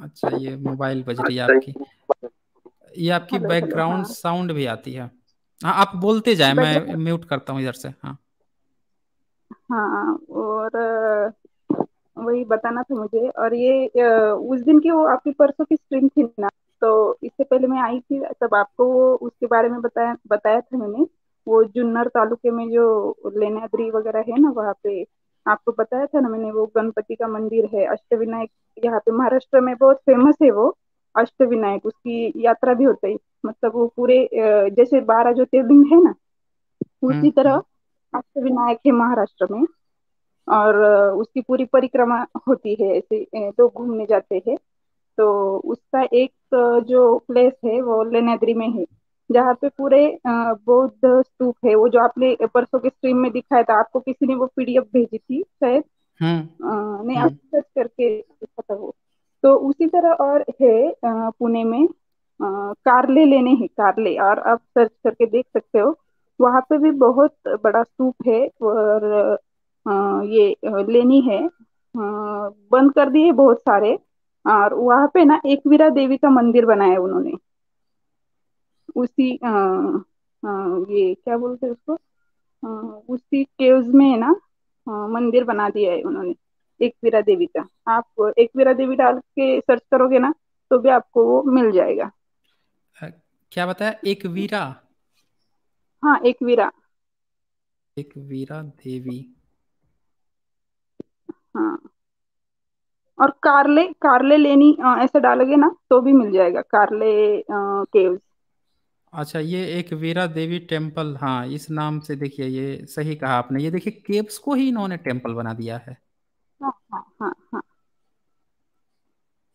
अच्छा ये मोबाइल बज रही है अच्छा, आपकी ये आपकी हाँ, बैकग्राउंड हाँ, हाँ। साउंड भी आती है हाँ आप बोलते जाए मैं म्यूट करता हूँ इधर से हाँ हाँ और वही बताना था मुझे और ये उस दिन की वो आपकी परसों की स्ट्रीम थी ना तो इससे पहले मैं आई थी तब आपको वो उसके बारे में बताया बताया था मैंने वो जुन्नर तालुके में जो लेनाद्री वगैरह है ना वहाँ पे आपको बताया था ना मैंने वो गणपति का मंदिर है अष्ट विनायक यहाँ पे महाराष्ट्र में बहुत फेमस है वो अष्ट विनायक उसकी यात्रा भी होती है मतलब वो पूरे जैसे बारह ज्योतिर्लिंग है ना उसी हम्म, तरह हम्म। अष्ट विनायक है महाराष्ट्र में और उसकी पूरी परिक्रमा होती है ऐसे तो घूमने जाते हैं तो उसका एक जो प्लेस है वो लेनाद्री में है जहाँ पे पूरे बौद्ध स्तूप है वो जो आपने परसों के स्ट्रीम में दिखाया था आपको किसी ने वो पीडीएफ भेजी थी शायद हम्म। हम्म। आप सर्च करके देखा था वो तो उसी तरह और है पुणे में कार्ले लेने हैं कारले और आप सर्च करके देख सकते हो वहाँ पे भी बहुत बड़ा स्तूप है और ये लेनी है बंद कर दिए बहुत सारे और वहाँ पे ना एकवीरा देवी का मंदिर बनाया उन्होंने उसी आ, आ, ये क्या बोलते हैं उसको आ, उसी केव्स में ना आ, मंदिर बना दिया है उन्होंने एकवीरा देवी का आप एकवीरा देवी डाल के सर्च करोगे ना तो भी आपको वो मिल जाएगा क्या बताया एक वीरा हाँ एक वीरा एक वीरा देवी हाँ और कार्ले कार्ले लेनी ऐसे डालोगे ना तो भी मिल जाएगा कार्ले केव्स अच्छा ये एक वीरा देवी टेम्पल हाँ इस नाम से देखिए ये सही कहा आपने ये देखिए केप्स को ही इन्होंने टेम्पल बना दिया है हाँ, हाँ, हाँ,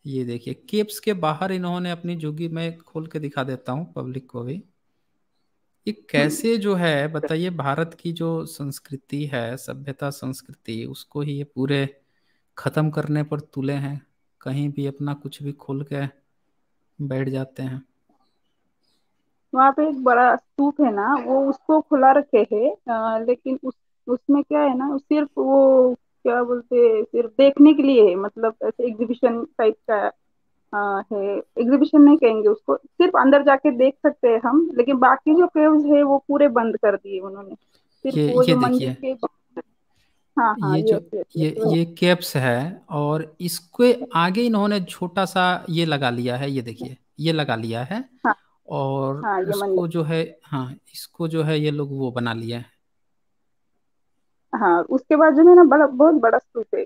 ये देखिए केप्स के बाहर इन्होंने अपनी जुगी मैं खोल के दिखा देता हूँ पब्लिक को भी ये कैसे जो है बताइए भारत की जो संस्कृति है सभ्यता संस्कृति उसको ही ये पूरे खत्म करने पर तुले हैं कहीं भी अपना कुछ भी खोल के बैठ जाते हैं वहाँ पे एक बड़ा स्तूप है ना वो उसको खुला रखे है आ, लेकिन उस उसमें क्या है ना सिर्फ वो क्या बोलते सिर्फ देखने के लिए है मतलब ऐसे एग्जीबिशन टाइप का आ, है एग्जीबिशन नहीं कहेंगे उसको सिर्फ अंदर जाके देख सकते हैं हम लेकिन बाकी जो केव्स है वो पूरे बंद कर दिए उन्होंने सिर्फ वो ये जो मंदिर के हाँ, हाँ, ये, जो ये ये, ये कैप्स है और इसके आगे इन्होंने छोटा सा ये लगा लिया है ये देखिए ये लगा लिया है हाँ, और हाँ, इसको जो है हाँ इसको जो है ये लोग वो बना लिया है हाँ उसके बाजू में ना बड़ा बहुत बड़ा स्तूप है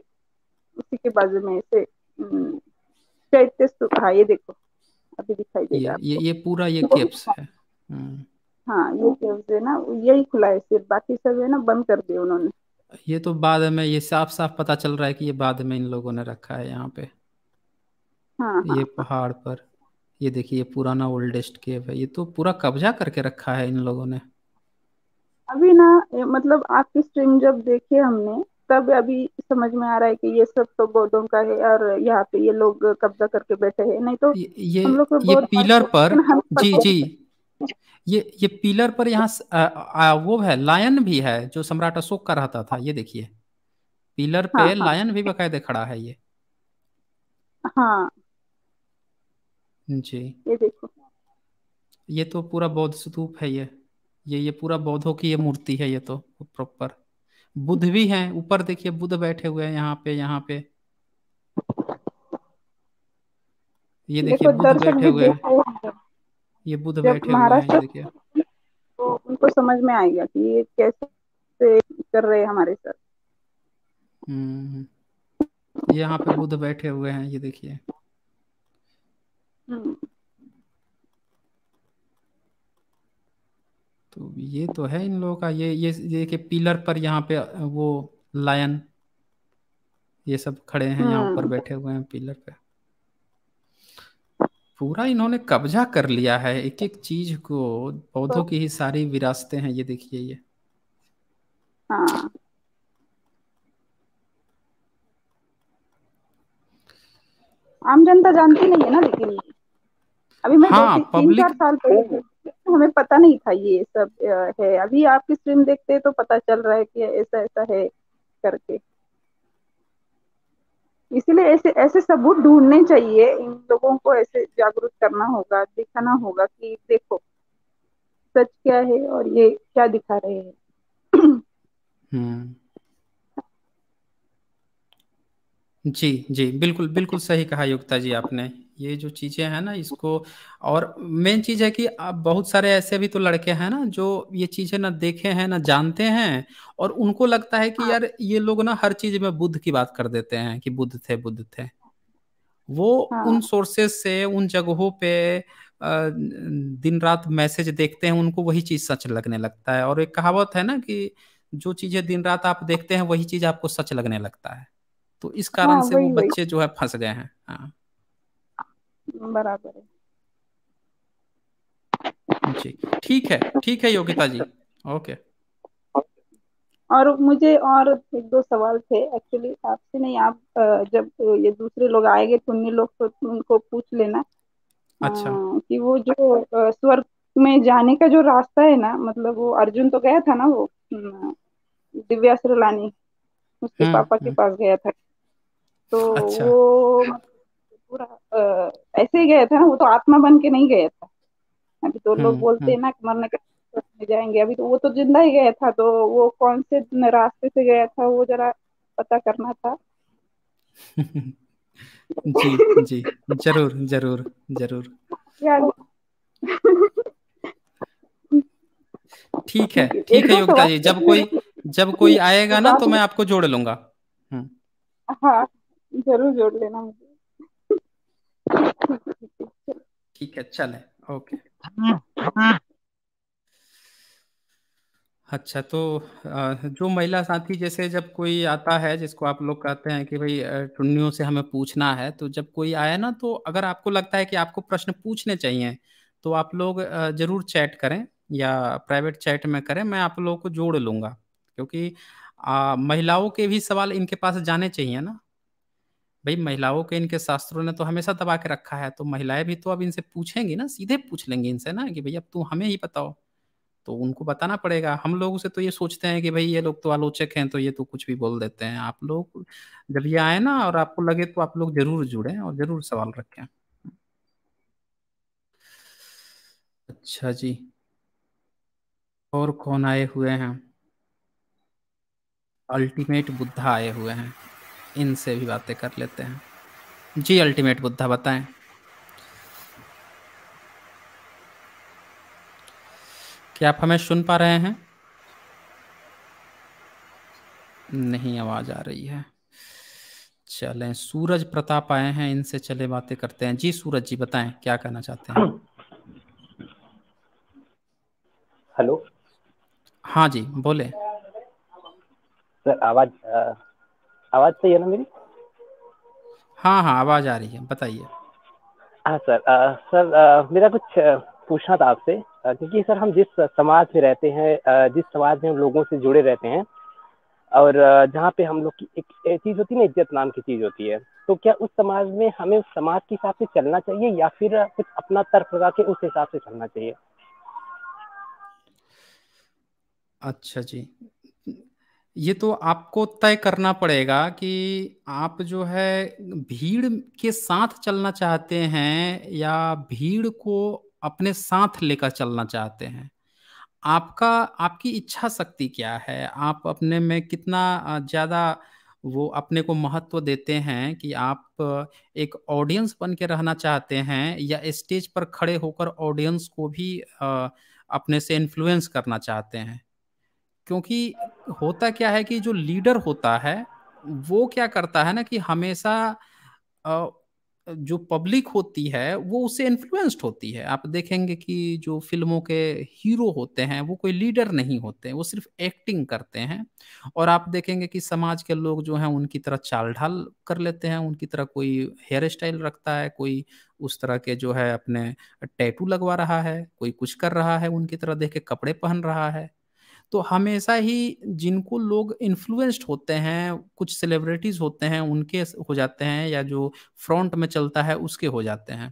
उसी के बाजू में ऐसे चैत्य स्तूप हाँ ये देखो अभी दिखाई देगा ये, ये ये पूरा ये केप्स है हम्म। हाँ ये केव्स है ना यही खुला है सिर्फ बाकी सब है ना बंद कर दिए उन्होंने ये तो बाद में ये साफ साफ पता चल रहा है कि ये बाद में इन लोगों ने रखा है यहाँ पे हाँ, हाँ। ये हाँ, पहाड़ पर ये देखिए ये पुराना ओल्डेस्ट केव है ये तो पूरा कब्जा करके रखा है इन लोगों ने अभी ना मतलब आपकी स्ट्रीम जब देखी हमने तब अभी समझ में आ रहा है कि ये सब तो बौद्धों का है और यहाँ पे ये लोग कब्जा करके बैठे हैं नहीं तो ये हम लोग ये पिलर पर जी जी ये ये पिलर पर यहाँ वो है लायन भी है जो सम्राट अशोक का रहता था ये देखिए पिलर पे हाँ, हाँ। लायन भी बकायदे खड़ा है ये हाँ जी ये देखो ये तो पूरा बौद्ध स्तूप है ये ये ये पूरा बौद्धों की ये मूर्ति है ये तो प्रॉपर बुद्ध भी हैं ऊपर देखिए बुद्ध बैठे हुए हैं यहाँ पे यहाँ पे ये देखिए बुद्ध बैठे हुए हैं ये बुद्ध बैठे हुए हैं देखिए तो उनको समझ में आएगा कि ये कैसे कर रहे हैं हमारे साथ हम्म, हम्म। यहाँ पे बुद्ध बैठे हुए हैं ये देखिए तो ये तो है इन लोगों का ये ये ये के पिलर पर यहाँ पे वो लायन ये सब खड़े हैं यहाँ पर हाँ। बैठे हुए हैं पिलर पे पूरा इन्होंने कब्जा कर लिया है एक एक चीज को पौधों तो की ही सारी विरासतें हैं ये देखिए ये हाँ। आम जनता जानती नहीं है ना लेकिन अभी मैं हाँ, दो तीन चार साल पहले तो- हमें पता नहीं था ये सब है अभी आपकी स्ट्रीम देखते हैं तो पता चल रहा है कि ऐसा ऐसा है करके इसीलिए ऐसे ऐसे सबूत ढूंढने चाहिए इन लोगों को ऐसे जागरूक करना होगा दिखाना होगा कि देखो सच क्या है और ये क्या दिखा रहे हैं हम्म। जी जी बिल्कुल बिल्कुल सही कहा युक्ता जी आपने ये जो चीजें हैं ना इसको और मेन चीज है कि आप बहुत सारे ऐसे भी तो लड़के हैं ना जो ये चीजें ना देखे हैं ना जानते हैं और उनको लगता है कि हाँ। यार ये लोग ना हर चीज में बुद्ध की बात कर देते हैं कि बुद्ध थे बुद्ध थे वो हाँ। उन सोर्सेज से उन जगहों पे दिन रात मैसेज देखते हैं उनको वही चीज सच लगने लगता है और एक कहावत है ना कि जो चीजें दिन रात आप देखते हैं वही चीज आपको सच लगने लगता है तो इस कारण हाँ, से वो बच्चे जो है फंस गए हैं हाँ बराबर है जी ठीक है ठीक है योगिता जी ओके और मुझे और एक दो सवाल थे एक्चुअली आपसे नहीं आप जब ये दूसरे लोग आएंगे तो उन्हीं लोग तो उनको पूछ लेना अच्छा आ, कि वो जो स्वर्ग में जाने का जो रास्ता है ना मतलब वो अर्जुन तो गया था ना वो दिव्यास्त्र लाने उसके हाँ, पापा हाँ, के हम्म। पास गया था तो अच्छा। वो पूरा ऐसे ही गया था ना वो तो आत्मा बन के नहीं गया था अभी तो लोग हम्म, बोलते हैं हम्म। ना कि मरने का जाएंगे अभी तो वो तो जिंदा ही गया था तो वो कौन से रास्ते से गया था वो जरा पता करना था जी जी जरूर जरूर जरूर ठीक है ठीक है योगिता जी जब कोई जब कोई आएगा ना तो मैं आपको जोड़ लूंगा हम्म। हाँ जरूर जोड़ लेना मुझे ठीक है चले ओके अच्छा तो जो महिला साथी जैसे जब कोई आता है जिसको आप लोग कहते हैं कि भाई टुन्नियों से हमें पूछना है तो जब कोई आया ना तो अगर आपको लगता है कि आपको प्रश्न पूछने चाहिए तो आप लोग जरूर चैट करें या प्राइवेट चैट में करें मैं आप लोगों को जोड़ लूंगा क्योंकि आ, महिलाओं के भी सवाल इनके पास जाने चाहिए ना भाई महिलाओं के इनके शास्त्रों ने तो हमेशा दबा के रखा है तो महिलाएं भी तो अब इनसे पूछेंगी ना सीधे पूछ लेंगे इनसे ना कि भाई अब तू हमें ही बताओ तो उनको बताना पड़ेगा हम लोगों से तो ये सोचते हैं कि भाई ये लोग तो आलोचक हैं तो ये तो कुछ भी बोल देते हैं आप लोग जब ये आए ना और आपको लगे तो आप लोग जरूर जुड़े और जरूर सवाल रखें अच्छा जी और कौन आए हुए हैं अल्टीमेट बुद्धा आए हुए हैं इनसे भी बातें कर लेते हैं जी अल्टीमेट बुद्धा बताएं क्या आप हमें सुन पा रहे हैं नहीं आवाज़ आ रही है चलें सूरज प्रताप आए हैं इनसे चले बातें करते हैं जी सूरज जी बताएं क्या कहना चाहते हैं हेलो हाँ जी बोले सर आवाज आवाज सही है ना मेरी हाँ हाँ आवाज आ रही है बताइए हाँ सर आ, सर आ, मेरा कुछ पूछना था आपसे क्योंकि सर हम जिस समाज में रहते हैं जिस समाज में हम लोगों से जुड़े रहते हैं और जहाँ पे हम लोग की एक चीज़ होती है ना इज्जत नाम की चीज़ होती है तो क्या उस समाज में हमें उस समाज के हिसाब से चलना चाहिए या फिर कुछ अपना तर्क लगा के उस हिसाब से चलना चाहिए अच्छा जी ये तो आपको तय करना पड़ेगा कि आप जो है भीड़ के साथ चलना चाहते हैं या भीड़ को अपने साथ लेकर चलना चाहते हैं आपका आपकी इच्छा शक्ति क्या है आप अपने में कितना ज़्यादा वो अपने को महत्व देते हैं कि आप एक ऑडियंस बन के रहना चाहते हैं या स्टेज पर खड़े होकर ऑडियंस को भी अपने से इन्फ्लुएंस करना चाहते हैं क्योंकि होता क्या है कि जो लीडर होता है वो क्या करता है ना कि हमेशा जो पब्लिक होती है वो उससे इन्फ्लुएंस्ड होती है आप देखेंगे कि जो फिल्मों के हीरो होते हैं वो कोई लीडर नहीं होते वो सिर्फ एक्टिंग करते हैं और आप देखेंगे कि समाज के लोग जो हैं उनकी तरह चाल ढाल कर लेते हैं उनकी तरह कोई हेयर स्टाइल रखता है कोई उस तरह के जो है अपने टैटू लगवा रहा है कोई कुछ कर रहा है उनकी तरह देख के कपड़े पहन रहा है तो हमेशा ही जिनको लोग इन्फ्लुएंस्ड होते हैं कुछ सेलिब्रिटीज होते हैं उनके हो जाते हैं या जो फ्रंट में चलता है उसके हो जाते हैं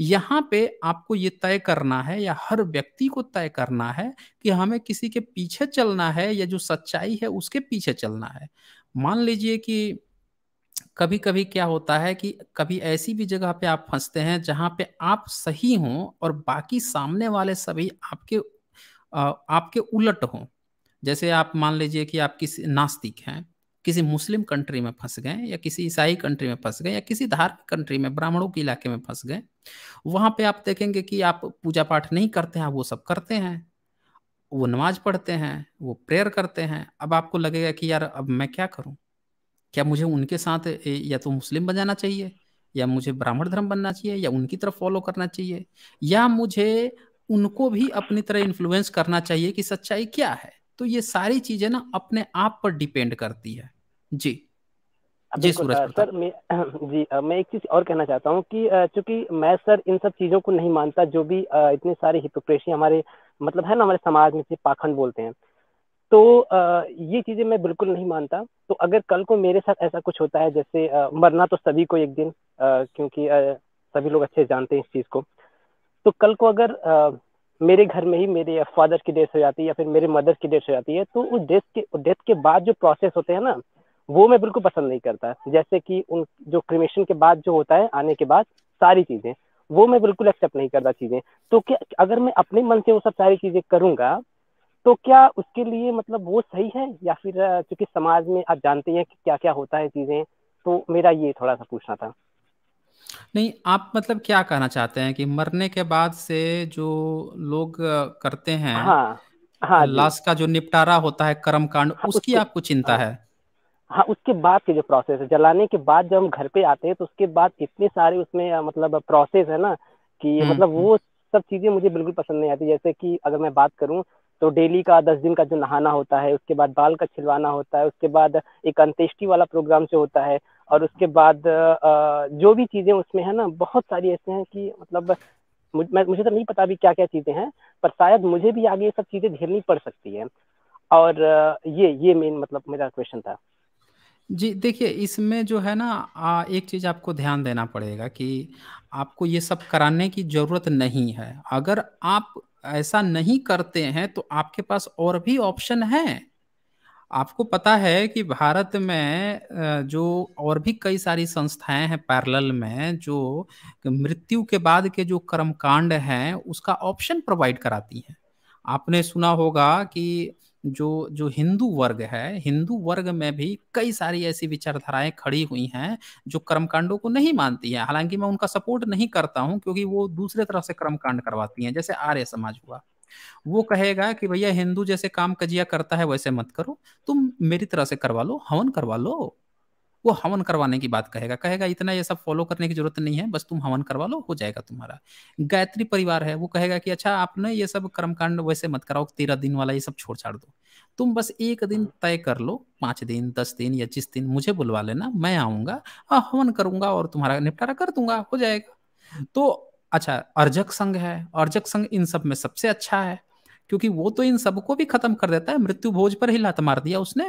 यहाँ पे आपको ये तय करना है या हर व्यक्ति को तय करना है कि हमें किसी के पीछे चलना है या जो सच्चाई है उसके पीछे चलना है मान लीजिए कि कभी कभी क्या होता है कि कभी ऐसी भी जगह पे आप फंसते हैं जहाँ पे आप सही हों और बाकी सामने वाले सभी आपके आपके उलट हों जैसे आप मान लीजिए कि आप किसी नास्तिक हैं किसी मुस्लिम कंट्री में फंस गए या किसी ईसाई कंट्री में फंस गए या किसी धार्मिक कंट्री में ब्राह्मणों के इलाके में फंस गए वहाँ पे आप देखेंगे कि आप पूजा पाठ नहीं करते हैं वो सब करते हैं वो नमाज पढ़ते हैं वो प्रेयर करते हैं अब आपको लगेगा कि यार अब मैं क्या करूँ क्या मुझे उनके साथ या तो मुस्लिम बन जाना चाहिए या मुझे ब्राह्मण धर्म बनना चाहिए या उनकी तरफ फॉलो करना चाहिए या मुझे उनको भी अपनी तरह इन्फ्लुएंस करना चाहिए कि सच्चाई क्या है तो ये सारी चीजें ना अपने आप पर डिपेंड करती है जी जी सूरज सर मैं जी मैं एक चीज और कहना चाहता हूँ कि चूंकि मैं सर इन सब चीजों को नहीं मानता जो भी इतने सारे हिपोक्रेसी हमारे मतलब है ना हमारे समाज में से पाखंड बोलते हैं तो ये चीजें मैं बिल्कुल नहीं मानता तो अगर कल को मेरे साथ ऐसा कुछ होता है जैसे मरना तो सभी को एक दिन क्योंकि सभी लोग अच्छे जानते हैं इस चीज को तो कल को अगर मेरे घर में ही मेरे फादर की डेथ हो जाती है या फिर मेरे मदर की डेथ हो जाती है तो उस डेथ के डेथ के बाद जो प्रोसेस होते हैं ना वो मैं बिल्कुल पसंद नहीं करता जैसे कि उन जो क्रिमेशन के बाद जो होता है आने के बाद सारी चीज़ें वो मैं बिल्कुल एक्सेप्ट नहीं करता चीज़ें तो क्या अगर मैं अपने मन से वो सब सारी चीज़ें करूँगा तो क्या उसके लिए मतलब वो सही है या फिर चूंकि समाज में आप जानते हैं कि क्या क्या होता है चीज़ें तो मेरा ये थोड़ा सा पूछना था नहीं, आप मतलब क्या कहना चाहते हैं कि मरने के बाद से जो लोग करते हैं हाँ, हाँ लाश का जो निपटारा होता है कर्म कांड हाँ, उसकी आपको चिंता हाँ, है हाँ उसके बाद के जो प्रोसेस है जलाने के बाद जब हम घर पे आते हैं तो उसके बाद इतने सारे उसमें मतलब प्रोसेस है ना कि हम्म, मतलब वो हम्म। सब चीजें मुझे बिल्कुल पसंद नहीं आती जैसे कि अगर मैं बात करूं तो डेली का दस दिन का जो नहाना होता है उसके बाद बाल का छिलवाना होता है उसके बाद एक अंत्येष्टि वाला प्रोग्राम जो होता है और उसके बाद जो भी चीज़ें उसमें है ना बहुत सारी ऐसे हैं कि मतलब मुझे तो नहीं पता भी क्या क्या चीज़ें हैं पर शायद मुझे भी आगे ये सब चीज़ें झेलनी पड़ सकती है और ये ये मेन मतलब मेरा क्वेश्चन था जी देखिए इसमें जो है ना आ, एक चीज़ आपको ध्यान देना पड़ेगा कि आपको ये सब कराने की ज़रूरत नहीं है अगर आप ऐसा नहीं करते हैं तो आपके पास और भी ऑप्शन हैं आपको पता है कि भारत में जो और भी कई सारी संस्थाएं हैं पैरल में जो मृत्यु के बाद के जो कर्मकांड हैं उसका ऑप्शन प्रोवाइड कराती हैं आपने सुना होगा कि जो जो हिंदू वर्ग है हिंदू वर्ग में भी कई सारी ऐसी विचारधाराएं खड़ी हुई हैं जो कर्मकांडों को नहीं मानती हैं हालांकि मैं उनका सपोर्ट नहीं करता हूं क्योंकि वो दूसरे तरह से कर्मकांड करवाती हैं जैसे आर्य समाज हुआ वो कहेगा कि भैया हिंदू जैसे काम कजिया करता है वैसे मत करो तुम मेरी तरह से करवा लो हवन करवा लो वो हवन करवाने की बात कहेगा कहेगा इतना ये सब फॉलो करने की जरूरत नहीं है बस तुम हवन करवा लो हो जाएगा तुम्हारा गायत्री परिवार है वो कहेगा कि अच्छा आपने ये सब कर्मकांड वैसे मत कराओ तेरह दिन वाला ये सब छोड़ छाड़ दो तुम बस एक दिन हाँ। तय कर लो पांच दिन दस दिन या जिस दिन मुझे बुलवा लेना मैं आऊंगा हवन करूंगा और तुम्हारा निपटारा कर दूंगा हो जाएगा तो अच्छा अर्जक संघ है अर्जक संघ इन सब में सबसे अच्छा है क्योंकि वो तो इन सबको भी खत्म कर देता है मृत्यु भोज पर ही लात मार दिया उसने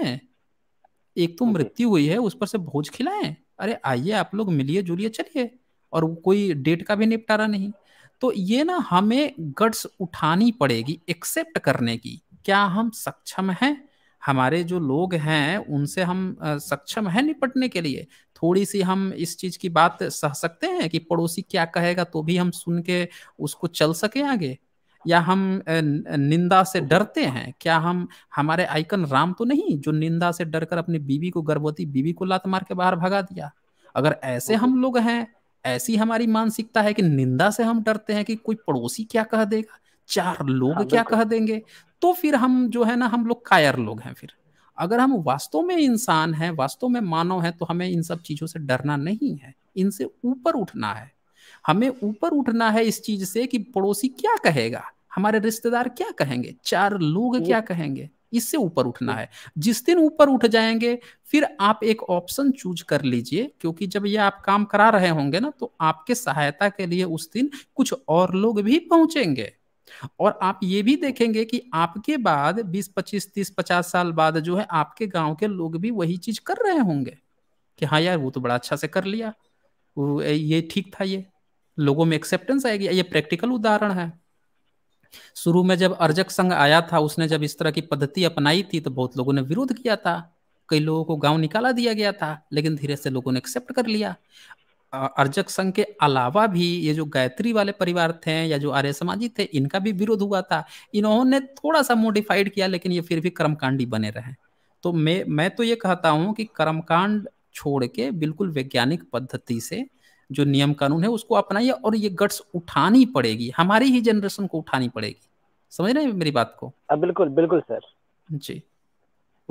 एक तो मृत्यु हुई है उस पर से भोज खिलाए अरे आइए आप लोग मिलिए जुलिए चलिए और कोई डेट का भी निपटारा नहीं तो ये ना हमें गट्स उठानी पड़ेगी एक्सेप्ट करने की क्या हम सक्षम हैं हमारे जो लोग हैं उनसे हम सक्षम है निपटने के लिए थोड़ी सी हम इस चीज की बात सह सकते हैं कि पड़ोसी क्या कहेगा तो भी हम सुन के उसको चल सके आगे या हम निंदा से डरते हैं क्या हम हमारे आइकन राम तो नहीं जो निंदा से डरकर अपनी बीवी को गर्भवती बीवी को लात मार के बाहर भगा दिया अगर ऐसे हम लोग हैं ऐसी हमारी मानसिकता है कि निंदा से हम डरते हैं कि कोई पड़ोसी क्या कह देगा चार लोग हाँ, क्या कह देंगे तो फिर हम जो है ना हम लोग कायर लोग हैं फिर अगर हम वास्तव में इंसान हैं वास्तव में मानव हैं तो हमें इन सब चीज़ों से डरना नहीं है इनसे ऊपर उठना है हमें ऊपर उठना है इस चीज से कि पड़ोसी क्या कहेगा हमारे रिश्तेदार क्या कहेंगे चार लोग क्या कहेंगे इससे ऊपर उठना है जिस दिन ऊपर उठ जाएंगे फिर आप एक ऑप्शन चूज कर लीजिए क्योंकि जब ये आप काम करा रहे होंगे ना तो आपके सहायता के लिए उस दिन कुछ और लोग भी पहुंचेंगे और आप ये भी देखेंगे कि आपके बाद 20, 25, 30, 50 साल बाद जो है आपके गांव के लोग भी वही चीज कर रहे होंगे कि हाँ यार वो तो बड़ा अच्छा से कर लिया ये ठीक था ये लोगों में एक्सेप्टेंस आएगी ये प्रैक्टिकल उदाहरण है शुरू में जब अर्जक संघ आया था उसने जब इस तरह की पद्धति अपनाई थी तो बहुत लोगों ने विरोध किया था कई लोगों को गांव निकाला दिया गया था लेकिन धीरे से लोगों ने एक्सेप्ट कर लिया अर्जक संघ के अलावा भी ये जो गायत्री वाले परिवार थे या जो आर्य समाजी थे इनका भी विरोध हुआ था इन्होंने थोड़ा सा मोडिफाइड किया लेकिन ये फिर भी कर्मकांडी बने रहे तो मैं मैं तो ये कहता हूँ कि कर्मकांड छोड़ के बिल्कुल वैज्ञानिक पद्धति से जो नियम कानून है उसको अपनाइए और ये गट्स उठानी पड़ेगी हमारी ही जनरेशन को उठानी पड़ेगी समझ रहे हैं मेरी बात को आ, बिल्कुल बिल्कुल सर जी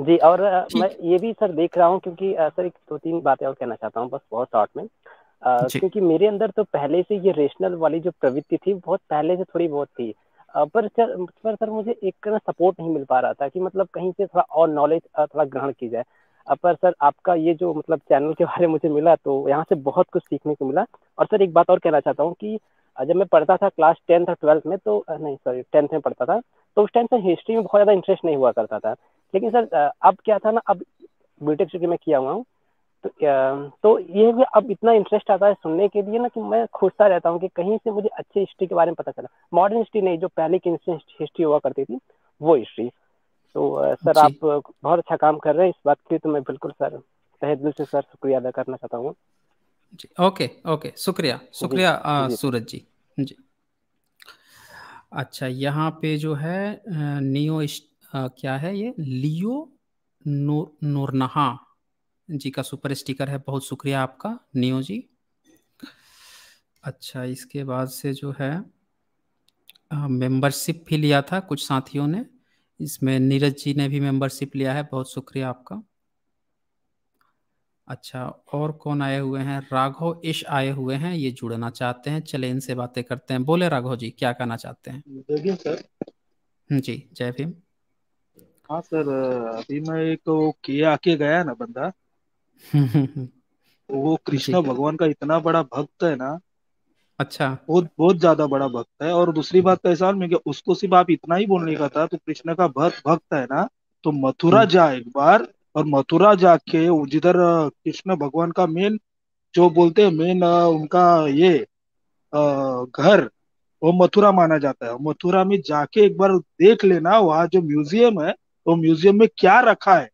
जी और मैं ये भी सर देख रहा हूँ क्योंकि सर एक दो तो तीन बातें और कहना चाहता हूँ बस बहुत शॉर्ट में Uh, क्योंकि मेरे अंदर तो पहले से ये रेशनल वाली जो प्रवृत्ति थी बहुत पहले से थोड़ी बहुत थी uh, पर सर पर सर मुझे एक ना सपोर्ट नहीं मिल पा रहा था कि मतलब कहीं से थोड़ा और नॉलेज थोड़ा ग्रहण की जाए uh, पर सर आपका ये जो मतलब चैनल के बारे में मुझे मिला तो यहाँ से बहुत कुछ सीखने को मिला और सर एक बात और कहना चाहता हूँ कि जब मैं पढ़ता था क्लास टेंथ और ट्वेल्थ में तो नहीं सॉरी टेंथ में पढ़ता था तो उस टाइम सर हिस्ट्री में बहुत ज़्यादा इंटरेस्ट नहीं हुआ करता था लेकिन सर अब क्या था ना अब बीटेक चूँकि मैं किया हुआ हूँ तो, तो ये भी अब इतना इंटरेस्ट आता है सुनने के लिए ना कि मैं खोजता रहता हूँ कि कहीं से मुझे अच्छी हिस्ट्री के बारे में पता चला मॉडर्न हिस्ट्री नहीं जो पहले की हिस्ट्री हुआ करती थी वो हिस्ट्री तो सर आप बहुत अच्छा काम कर रहे हैं इस बात के लिए तो मैं बिल्कुल सर तहे दिल से सर शुक्रिया अदा करना चाहता हूँ ओके ओके शुक्रिया शुक्रिया सूरज जी जी अच्छा यहाँ पे जो है नियो क्या है ये लियो नूर नूरनहा जी का सुपर स्टिकर है बहुत शुक्रिया आपका नियो जी अच्छा इसके बाद से जो है मेंबरशिप भी लिया था कुछ साथियों ने इसमें नीरज जी ने भी मेंबरशिप लिया है बहुत शुक्रिया आपका अच्छा और कौन आए हुए हैं राघव इश आए हुए हैं ये जुड़ना चाहते हैं चले इनसे बातें करते हैं बोले राघव जी क्या कहना चाहते हैं सर हम्म, जी जय भीम हाँ सर अभी मैं एक तो किया आके गया ना बंदा वो कृष्ण भगवान का इतना बड़ा भक्त है ना अच्छा बहुत बहुत ज्यादा बड़ा भक्त है और दूसरी बात कैसा तो में उसको सिर्फ आप इतना ही बोलने का था तो कृष्ण का भक्त भक्त है ना तो मथुरा हम्म। जा एक बार और मथुरा जाके जिधर कृष्ण भगवान का मेन जो बोलते हैं मेन उनका ये घर वो मथुरा माना जाता है मथुरा में जाके एक बार देख लेना वहां जो म्यूजियम है वो तो म्यूजियम में क्या रखा है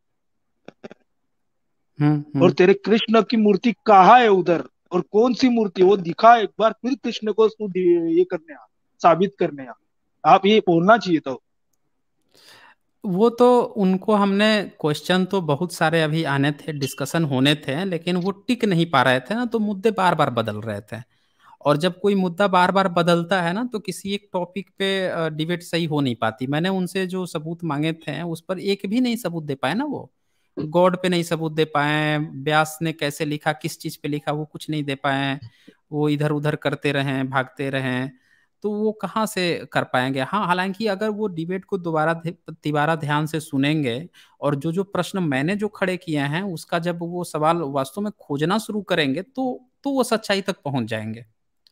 हम्म, हम्म। और तेरे कृष्ण की मूर्ति कहा है उधर और कौन सी मूर्ति वो दिखा एक बार फिर कृष्ण को ये करने आ साबित करने आ आप ये बोलना चाहिए तो वो तो उनको हमने क्वेश्चन तो बहुत सारे अभी आने थे डिस्कशन होने थे लेकिन वो टिक नहीं पा रहे थे ना तो मुद्दे बार बार बदल रहे थे और जब कोई मुद्दा बार बार बदलता है ना तो किसी एक टॉपिक पे डिबेट सही हो नहीं पाती मैंने उनसे जो सबूत मांगे थे उस पर एक भी नहीं सबूत दे पाए ना वो गॉड पे नहीं सबूत दे पाए व्यास ने कैसे लिखा किस चीज पे लिखा वो कुछ नहीं दे पाए वो इधर उधर करते रहे भागते रहे तो वो कहाँ से कर पाएंगे हाँ हालांकि अगर वो डिबेट को दोबारा तिबारा ध्यान से सुनेंगे और जो जो प्रश्न मैंने जो खड़े किए हैं उसका जब वो सवाल वास्तव में खोजना शुरू करेंगे तो तो वो सच्चाई तक पहुंच जाएंगे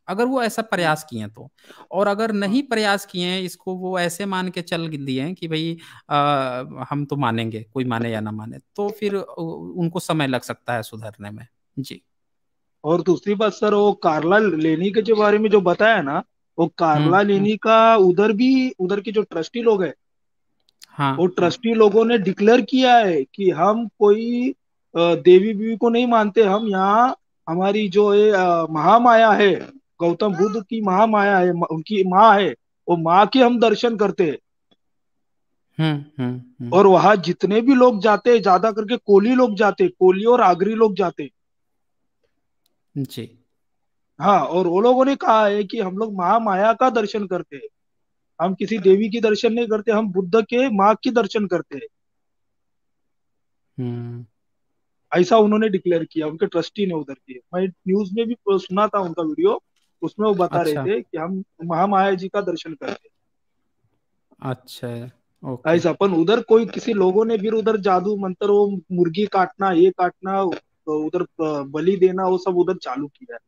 अगर वो ऐसा प्रयास किए तो और अगर नहीं प्रयास किए हैं इसको वो ऐसे मान के चल दिए कि भाई आ, हम तो मानेंगे कोई माने या ना माने तो फिर उनको समय लग सकता है सुधरने में जी और दूसरी बात सर वो कार्ला लेनी के जो बारे में जो बताया ना वो हम्म, कार्ला लेनी हम्म। का उधर भी उधर के जो ट्रस्टी लोग है हाँ वो ट्रस्टी लोगों ने डिक्लेयर किया है कि हम कोई देवी बीवी को नहीं मानते हम यहाँ हमारी जो ये महामाया है गौतम बुद्ध की महामाया है उनकी माँ है वो माँ के हम दर्शन करते हैं हम्म, हम्म, हम्म। और वहां जितने भी लोग जाते हैं ज्यादा करके कोली लोग जाते कोली और आगरी लोग जाते जी हाँ और वो लोगों ने कहा है कि हम लोग महामाया का दर्शन करते हैं हम किसी देवी की दर्शन नहीं करते हम बुद्ध के माँ की दर्शन करते हैं ऐसा उन्होंने डिक्लेयर किया उनके ट्रस्टी ने उधर किया मैं न्यूज में भी सुना था उनका वीडियो उसमें वो बता अच्छा। रहे थे कि हम महामाया जी का दर्शन करते अच्छा ओके ऐसा अपन उधर कोई किसी लोगों ने फिर उधर जादू मंत्र वो मुर्गी काटना ये काटना तो उधर बलि देना वो सब उधर चालू किया है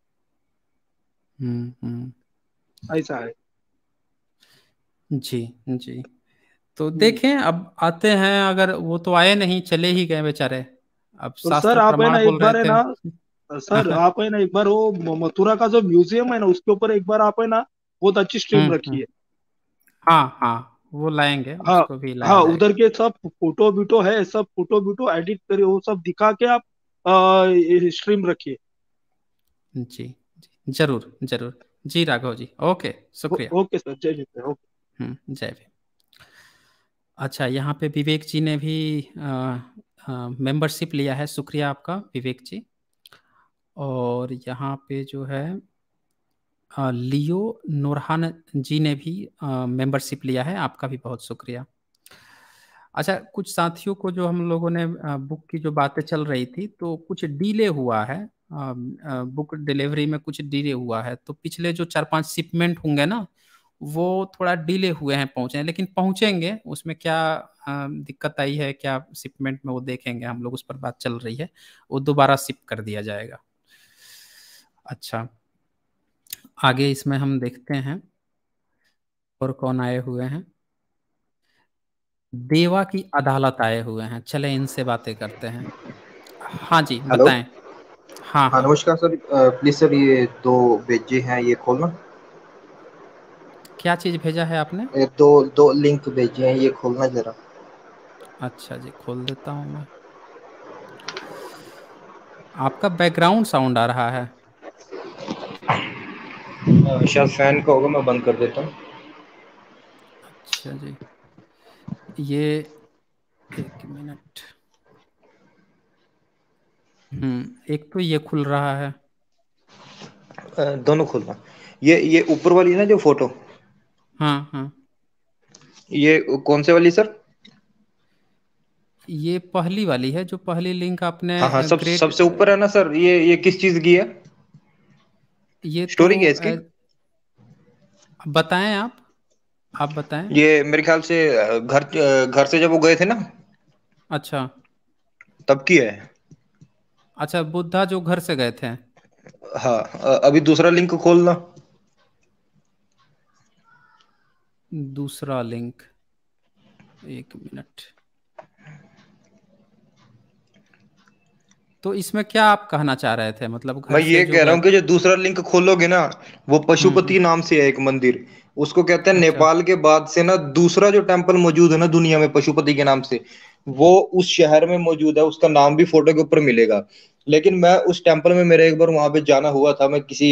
हम्म, हम्म। ऐसा है जी जी तो हम्म। देखें अब आते हैं अगर वो तो आए नहीं चले ही गए बेचारे अब तो सर आप है ना एक बार है ना सर आप है ना एक बार वो मथुरा का जो म्यूजियम है ना उसके ऊपर एक बार आप है ना बहुत अच्छी स्ट्रीम हम्म, रखी है हम्म। हाँ हाँ वो लाएंगे हाँ उसको भी हाँ उधर के सब फोटो बीटो है सब फोटो बीटो एडिट करे वो सब दिखा के आप स्ट्रीम रखिए जी, जी जरूर जरूर जी राघव जी ओके शुक्रिया ओके सर जय जय ओके हम्म, जय भीम अच्छा यहाँ पे विवेक जी ने भी मेंबरशिप लिया है शुक्रिया आपका विवेक जी और यहाँ पे जो है लियो नोरहान जी ने भी मेंबरशिप लिया है आपका भी बहुत शुक्रिया अच्छा कुछ साथियों को जो हम लोगों ने बुक की जो बातें चल रही थी तो कुछ डीले हुआ है बुक डिलीवरी में कुछ डीले हुआ है तो पिछले जो चार पांच शिपमेंट होंगे ना वो थोड़ा डिले हुए हैं पहुँचे लेकिन पहुँचेंगे उसमें क्या दिक्कत आई है क्या शिपमेंट में वो देखेंगे हम लोग उस पर बात चल रही है वो दोबारा शिप कर दिया जाएगा अच्छा आगे इसमें हम देखते हैं और कौन आए हुए हैं देवा की अदालत आए हुए हैं चले इनसे बातें करते हैं हाँ जी Hello? बताएं हाँ, हाँ हाँ नमस्कार सर प्लीज सर ये दो भेजे हैं ये खोलना क्या चीज भेजा है आपने दो दो लिंक भेजे हैं ये खोलना जरा अच्छा जी खोल देता हूँ मैं आपका बैकग्राउंड साउंड आ रहा है शायद फैन का होगा मैं बंद कर देता हूँ अच्छा जी ये एक मिनट हम्म एक तो ये खुल रहा है दोनों खुल रहा ये ये ऊपर वाली ना जो फोटो हाँ हाँ ये कौन से वाली सर ये पहली वाली है जो पहली लिंक आपने हाँ, हाँ, सब, सबसे ऊपर है ना सर ये ये किस चीज की है ये स्टोरी तो क्या इसकी बताएं आप आप बताएं ये मेरे ख्याल से घर घर से जब वो गए थे ना अच्छा तब की है अच्छा बुद्धा जो घर से गए थे हाँ अभी दूसरा लिंक खोलना दूसरा लिंक एक मिनट तो इसमें क्या आप कहना चाह रहे थे मतलब मैं ये कह रहा हूँ कि जो दूसरा लिंक खोलोगे ना वो पशुपति हम्म, हम्म। नाम से है एक मंदिर उसको कहते हैं अच्छा। नेपाल के बाद से ना दूसरा जो टेम्पल मौजूद है ना दुनिया में पशुपति के नाम से वो उस शहर में मौजूद है उसका नाम भी फोटो के ऊपर मिलेगा लेकिन मैं उस टेम्पल में मेरे एक बार वहां पे जाना हुआ था मैं किसी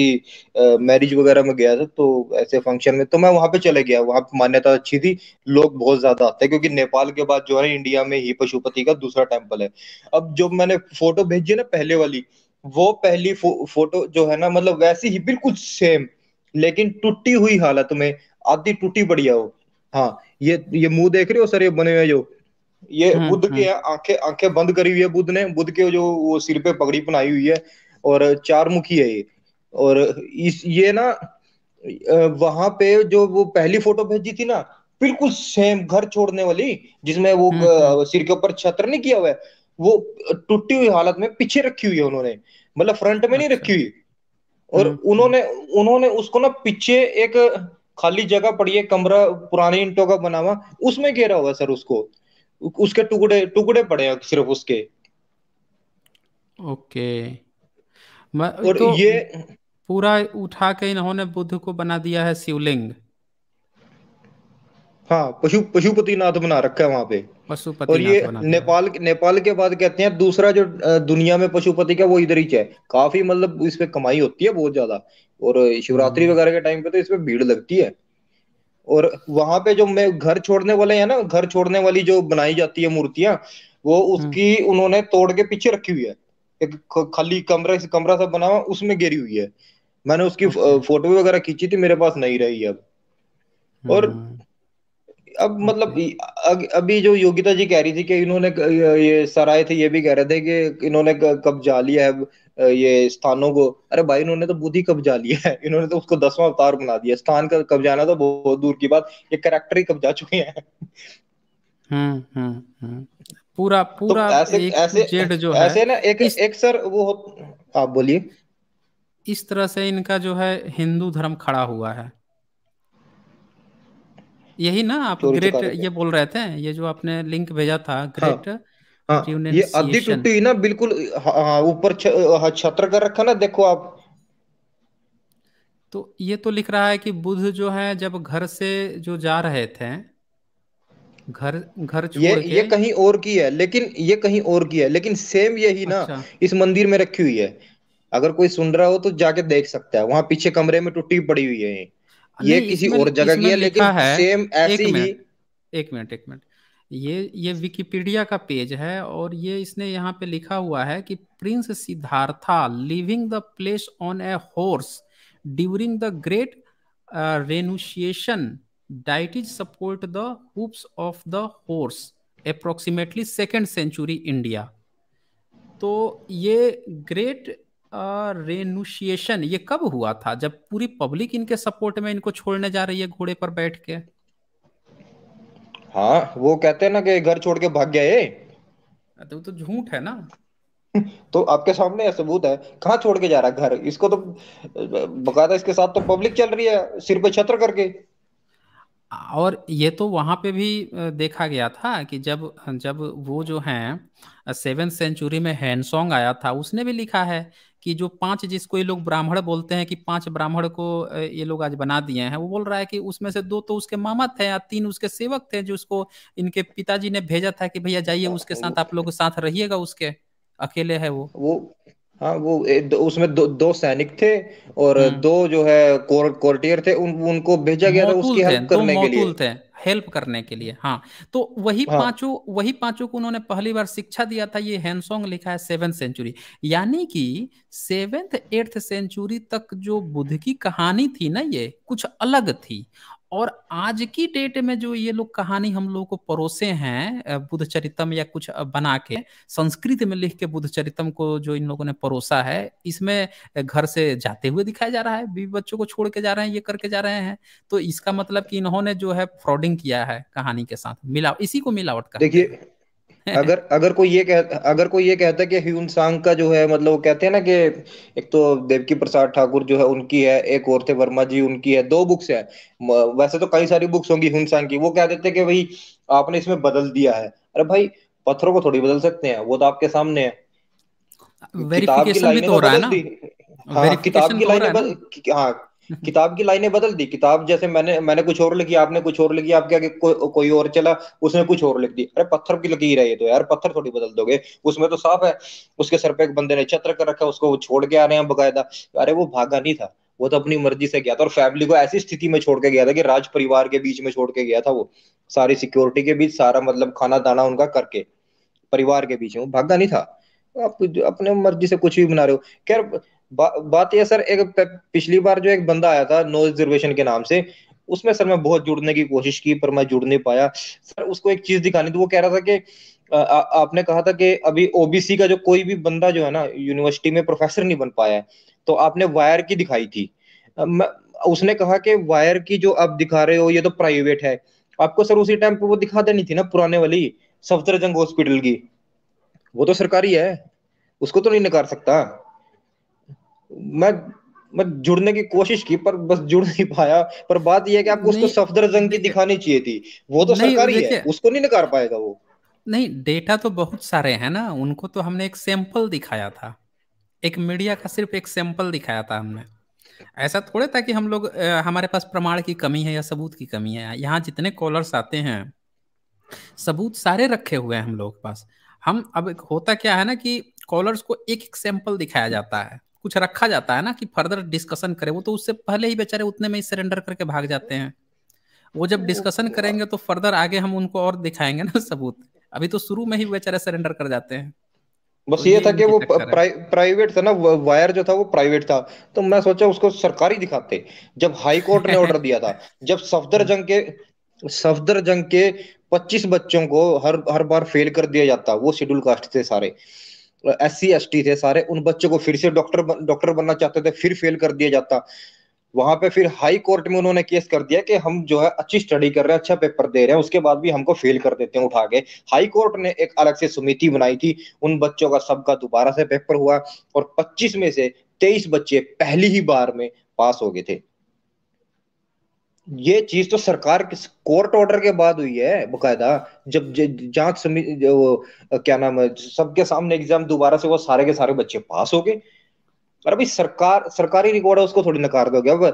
मैरिज वगैरह में गया था तो ऐसे फंक्शन में तो मैं वहां पे चले गया वहां पे मान्यता अच्छी थी लोग बहुत ज्यादा आते हैं क्योंकि नेपाल के बाद जो है इंडिया में ही पशुपति का दूसरा टेम्पल है अब जो मैंने फोटो भेजी ना पहले वाली वो पहली फो, फोटो जो है ना मतलब वैसी ही बिल्कुल सेम लेकिन टूटी हुई हालत में आधी टूटी बढ़िया हो हाँ ये ये मुंह देख रहे हो सर ये बने हुए जो ये हम्म, बुद्ध के हम्म। आंखें आंखें बंद करी हुई है बुद्ध ने बुद्ध के जो वो सिर पे पगड़ी बनाई हुई है और चार मुखी है ये और इस ये ना वहां पे जो वो पहली फोटो भेजी थी ना बिल्कुल सेम घर छोड़ने वाली जिसमें वो हम्म, सिर के ऊपर छत्र नहीं किया हुआ है वो टूटी हुई हालत में पीछे रखी हुई है उन्होंने मतलब फ्रंट में नहीं अच्छा। रखी हुई और हम्म, हम्म। उन्होंने उन्होंने उसको ना पीछे एक खाली जगह पड़ी है कमरा पुराने ईंटों का बना हुआ उसमें घेरा हुआ सर उसको उसके टुकड़े टुकड़े पड़े हैं सिर्फ उसके ओके और तो ये पूरा उठा के इन्होंने बुद्ध को बना दिया है शिवलिंग हाँ पशु पशुपतिनाथ बना रखा है वहाँ पे पशुपति और ये नेपाल नेपाल के बाद कहते हैं दूसरा जो दुनिया में पशुपति का वो इधर ही है काफी मतलब इस पे कमाई होती है बहुत ज्यादा और शिवरात्रि हम्म। वगैरह के टाइम पे तो इसमें भीड़ लगती है और वहां पे जो मैं घर छोड़ने वाले हैं ना घर छोड़ने वाली जो बनाई जाती है मूर्तियां वो उसकी हम्म। उन्होंने तोड़ के पीछे रखी हुई है एक खाली कमरा कमरा सा बना हुआ उसमें गिरी हुई है मैंने उसकी अच्छा। फोटो वगैरह खींची थी मेरे पास नहीं रही अब और हम्म। अब मतलब अभी जो योगिता जी कह रही थी कि इन्होंने ये सराय थे ये भी कह रहे थे कि इन्होंने कब्जा लिया है ये स्थानों को अरे भाई इन्होंने तो बुद्धि कब्जा लिया है इन्होंने तो उसको दसवां अवतार बना दिया स्थान का कब्जाना तो बहुत दूर की बात ये करेक्टर ही कब्जा चुके हैं पूरा हम्म, हम्म, हम्म। पूरा तो ऐसे, एक ऐसे, जो है ऐसे ना एक इस... एक सर वो आप बोलिए इस तरह से इनका जो है हिंदू धर्म खड़ा हुआ है यही ना आप ग्रेट ये बोल रहे थे ये जो आपने लिंक भेजा था ग्रेट हाँ।, हाँ, हाँ, ये अधिक टूटी ना बिल्कुल हाँ, हाँ, ऊपर हाँ, छत्र कर रखा ना देखो आप तो ये तो लिख रहा है कि बुध जो है जब घर से जो जा रहे थे घर घर ये के... ये कहीं और की है लेकिन ये कहीं और की है लेकिन सेम यही अच्छा। ना इस मंदिर में रखी हुई है अगर कोई सुन रहा हो तो जाके देख सकता है वहां पीछे कमरे में टूटी पड़ी हुई है ये किसी और जगह की है लेकिन है, सेम ऐसी एक ही एक मिनट एक मिनट ये ये विकिपीडिया का पेज है और ये इसने यहाँ पे लिखा हुआ है कि prince Siddhartha living the place on a horse during the great renunciation deities support the hooves of the horse approximately second century India तो ये ग्रेट रेनुशिएशन ये कब हुआ था जब पूरी पब्लिक इनके सपोर्ट में इनको छोड़ने जा रही है घोड़े पर बैठ के हाँ वो कहते हैं ना कि घर छोड़ के भाग गए हाँ, तो तो झूठ है ना तो आपके सामने यह सबूत है कहाँ छोड़ के जा रहा है घर इसको तो बकायदा इसके साथ तो पब्लिक चल रही है सिर पे छत्र करके और ये तो वहां पे भी देखा गया था कि जब जब वो जो है सेवेंथ सेंचुरी में हैंडसोंग आया था उसने भी लिखा है कि जो पांच जिसको ये लोग ब्राह्मण बोलते हैं कि पांच ब्राह्मण को ये लोग आज बना दिए हैं वो बोल रहा है कि उसमें से दो तो उसके मामा थे या तीन उसके सेवक थे जो उसको इनके पिताजी ने भेजा था कि भैया जाइए उसके हाँ, साथ आप लोग साथ रहिएगा उसके अकेले है वो वो हाँ वो ए, उसमें दो दो सैनिक थे और हम्म। दो जो है कोर, कोर्टियर थे उन उनको भेजा गया था उसकी हेल्प करने के लिए थे हेल्प करने के लिए हाँ तो वही हाँ. पांचों वही पांचों को उन्होंने पहली बार शिक्षा दिया था ये हैंसोंग लिखा है सेवेंथ सेंचुरी यानी कि सेवेंथ एट्थ सेंचुरी तक जो बुद्ध की कहानी थी ना ये कुछ अलग थी और आज की डेट में जो ये लोग कहानी हम लोगों को परोसे हैं बुद्ध चरितम या कुछ बना के संस्कृत में लिख के बुद्ध चरितम को जो इन लोगों ने परोसा है इसमें घर से जाते हुए दिखाया जा रहा है बीवी बच्चों को छोड़ के जा रहे हैं ये करके जा रहे हैं तो इसका मतलब कि इन्होंने जो है फ्रॉडिंग किया है कहानी के साथ मिलाव इसी को मिलावट कर देखिए अगर अगर कोई ये कह अगर कोई ये कहता है कि ह्यून सांग का जो है मतलब वो कहते हैं ना कि एक तो देवकी प्रसाद ठाकुर जो है उनकी है एक और थे वर्मा जी उनकी है दो बुक्स है वैसे तो कई सारी बुक्स होंगी ह्यून सांग की वो कह देते कि भाई आपने इसमें बदल दिया है अरे भाई पत्थरों को थोड़ी बदल सकते हैं वो तो आपके सामने है किताब की लाइनें तो हो रहा है ना हाँ किताब की तो लाइनें हाँ किताब की लाइनें बदल दी किताब जैसे मैंने मैंने कुछ और लिखी आपने कुछ और लिखी आपके आगे को, कोई और चला उसने कुछ और लिख दी अरे पत्थर की लकीर है ये तो यार पत्थर थोड़ी बदल दोगे उसमें तो साफ है उसके सर पे एक बंदे ने छत्र कर रखा उसको वो छोड़ के आ रहे हैं बकायदा अरे वो भागा नहीं था वो तो अपनी मर्जी से गया था और फैमिली को ऐसी स्थिति में छोड़ के गया था कि राज परिवार के बीच में छोड़ के गया था वो सारी सिक्योरिटी के बीच सारा मतलब खाना दाना उनका करके परिवार के बीच में भागा नहीं था आप अपने मर्जी से कुछ भी बना रहे हो खैर बा, बात यह सर एक पिछली बार जो एक बंदा आया था नो रिजर्वेशन के नाम से उसमें सर मैं बहुत जुड़ने की कोशिश की पर मैं जुड़ नहीं पाया सर उसको एक चीज दिखानी थी वो कह रहा था कि आपने कहा था कि अभी ओबीसी का जो कोई भी बंदा जो है ना यूनिवर्सिटी में प्रोफेसर नहीं बन पाया है तो आपने वायर की दिखाई थी मैं, उसने कहा कि वायर की जो आप दिखा रहे हो ये तो प्राइवेट है आपको सर उसी टाइम पे वो दिखा देनी थी ना पुराने वाली सफदरजंग हॉस्पिटल की वो तो सरकारी है उसको तो नहीं नकार सकता मैं मैं जुड़ने की कोशिश की पर बस जुड़ नहीं पाया पर बात यह है कि आपको उसको सफदर जंग की दिखानी चाहिए थी वो तो सरकारी है उसको नहीं नकार पाएगा वो नहीं डेटा तो बहुत सारे हैं ना उनको तो हमने एक सैंपल दिखाया था एक मीडिया का सिर्फ एक सैंपल दिखाया था हमने ऐसा थोड़े था कि हम लोग हमारे पास प्रमाण की कमी है या सबूत की कमी है यहाँ जितने कॉलर्स आते हैं सबूत सारे रखे हुए हैं हम लोग के पास हम अब होता क्या है ना कि कॉलर्स को एक एक सैंपल दिखाया जाता है कुछ रखा जाता है ना कि फर्दर डिस्कशन करे वो तो उससे पहले ही बेचारे उतने में ही सरेंडर करके भाग जाते हैं वो जब डिस्कशन तो करेंगे तो फर्दर आगे हम उनको और दिखाएंगे ना सबूत अभी तो शुरू में ही बेचारे सरेंडर कर जाते हैं बस तो ये था कि वो प्राइ, प्राइवेट था ना वायर जो था वो प्राइवेट था तो मैं सोचा उसको सरकारी दिखाते जब हाई कोर्ट ने ऑर्डर दिया था जब सफदर जंग के सफदर जंग के 25 बच्चों को हर हर बार फेल कर दिया जाता वो शेड्यूल कास्ट थे सारे एस सी एस टी थे सारे उन बच्चों को फिर से डॉक्टर डॉक्टर बनना चाहते थे फिर फेल कर दिया जाता वहां पे फिर हाई कोर्ट में उन्होंने केस कर दिया कि हम जो है अच्छी स्टडी कर रहे हैं अच्छा पेपर दे रहे हैं उसके बाद भी हमको फेल कर देते हैं उठा के हाई कोर्ट ने एक अलग से समिति बनाई थी उन बच्चों का सबका दोबारा से पेपर हुआ और 25 में से 23 बच्चे पहली ही बार में पास हो गए थे ये चीज तो सरकार के कोर्ट ऑर्डर के बाद हुई है बकायदा जब जांच समिति क्या नाम है सबके सामने एग्जाम दोबारा से वो सारे के सारे बच्चे पास हो गए अरे भाई सरकार सरकारी रिकॉर्ड है उसको थोड़ी नकार दोगे अब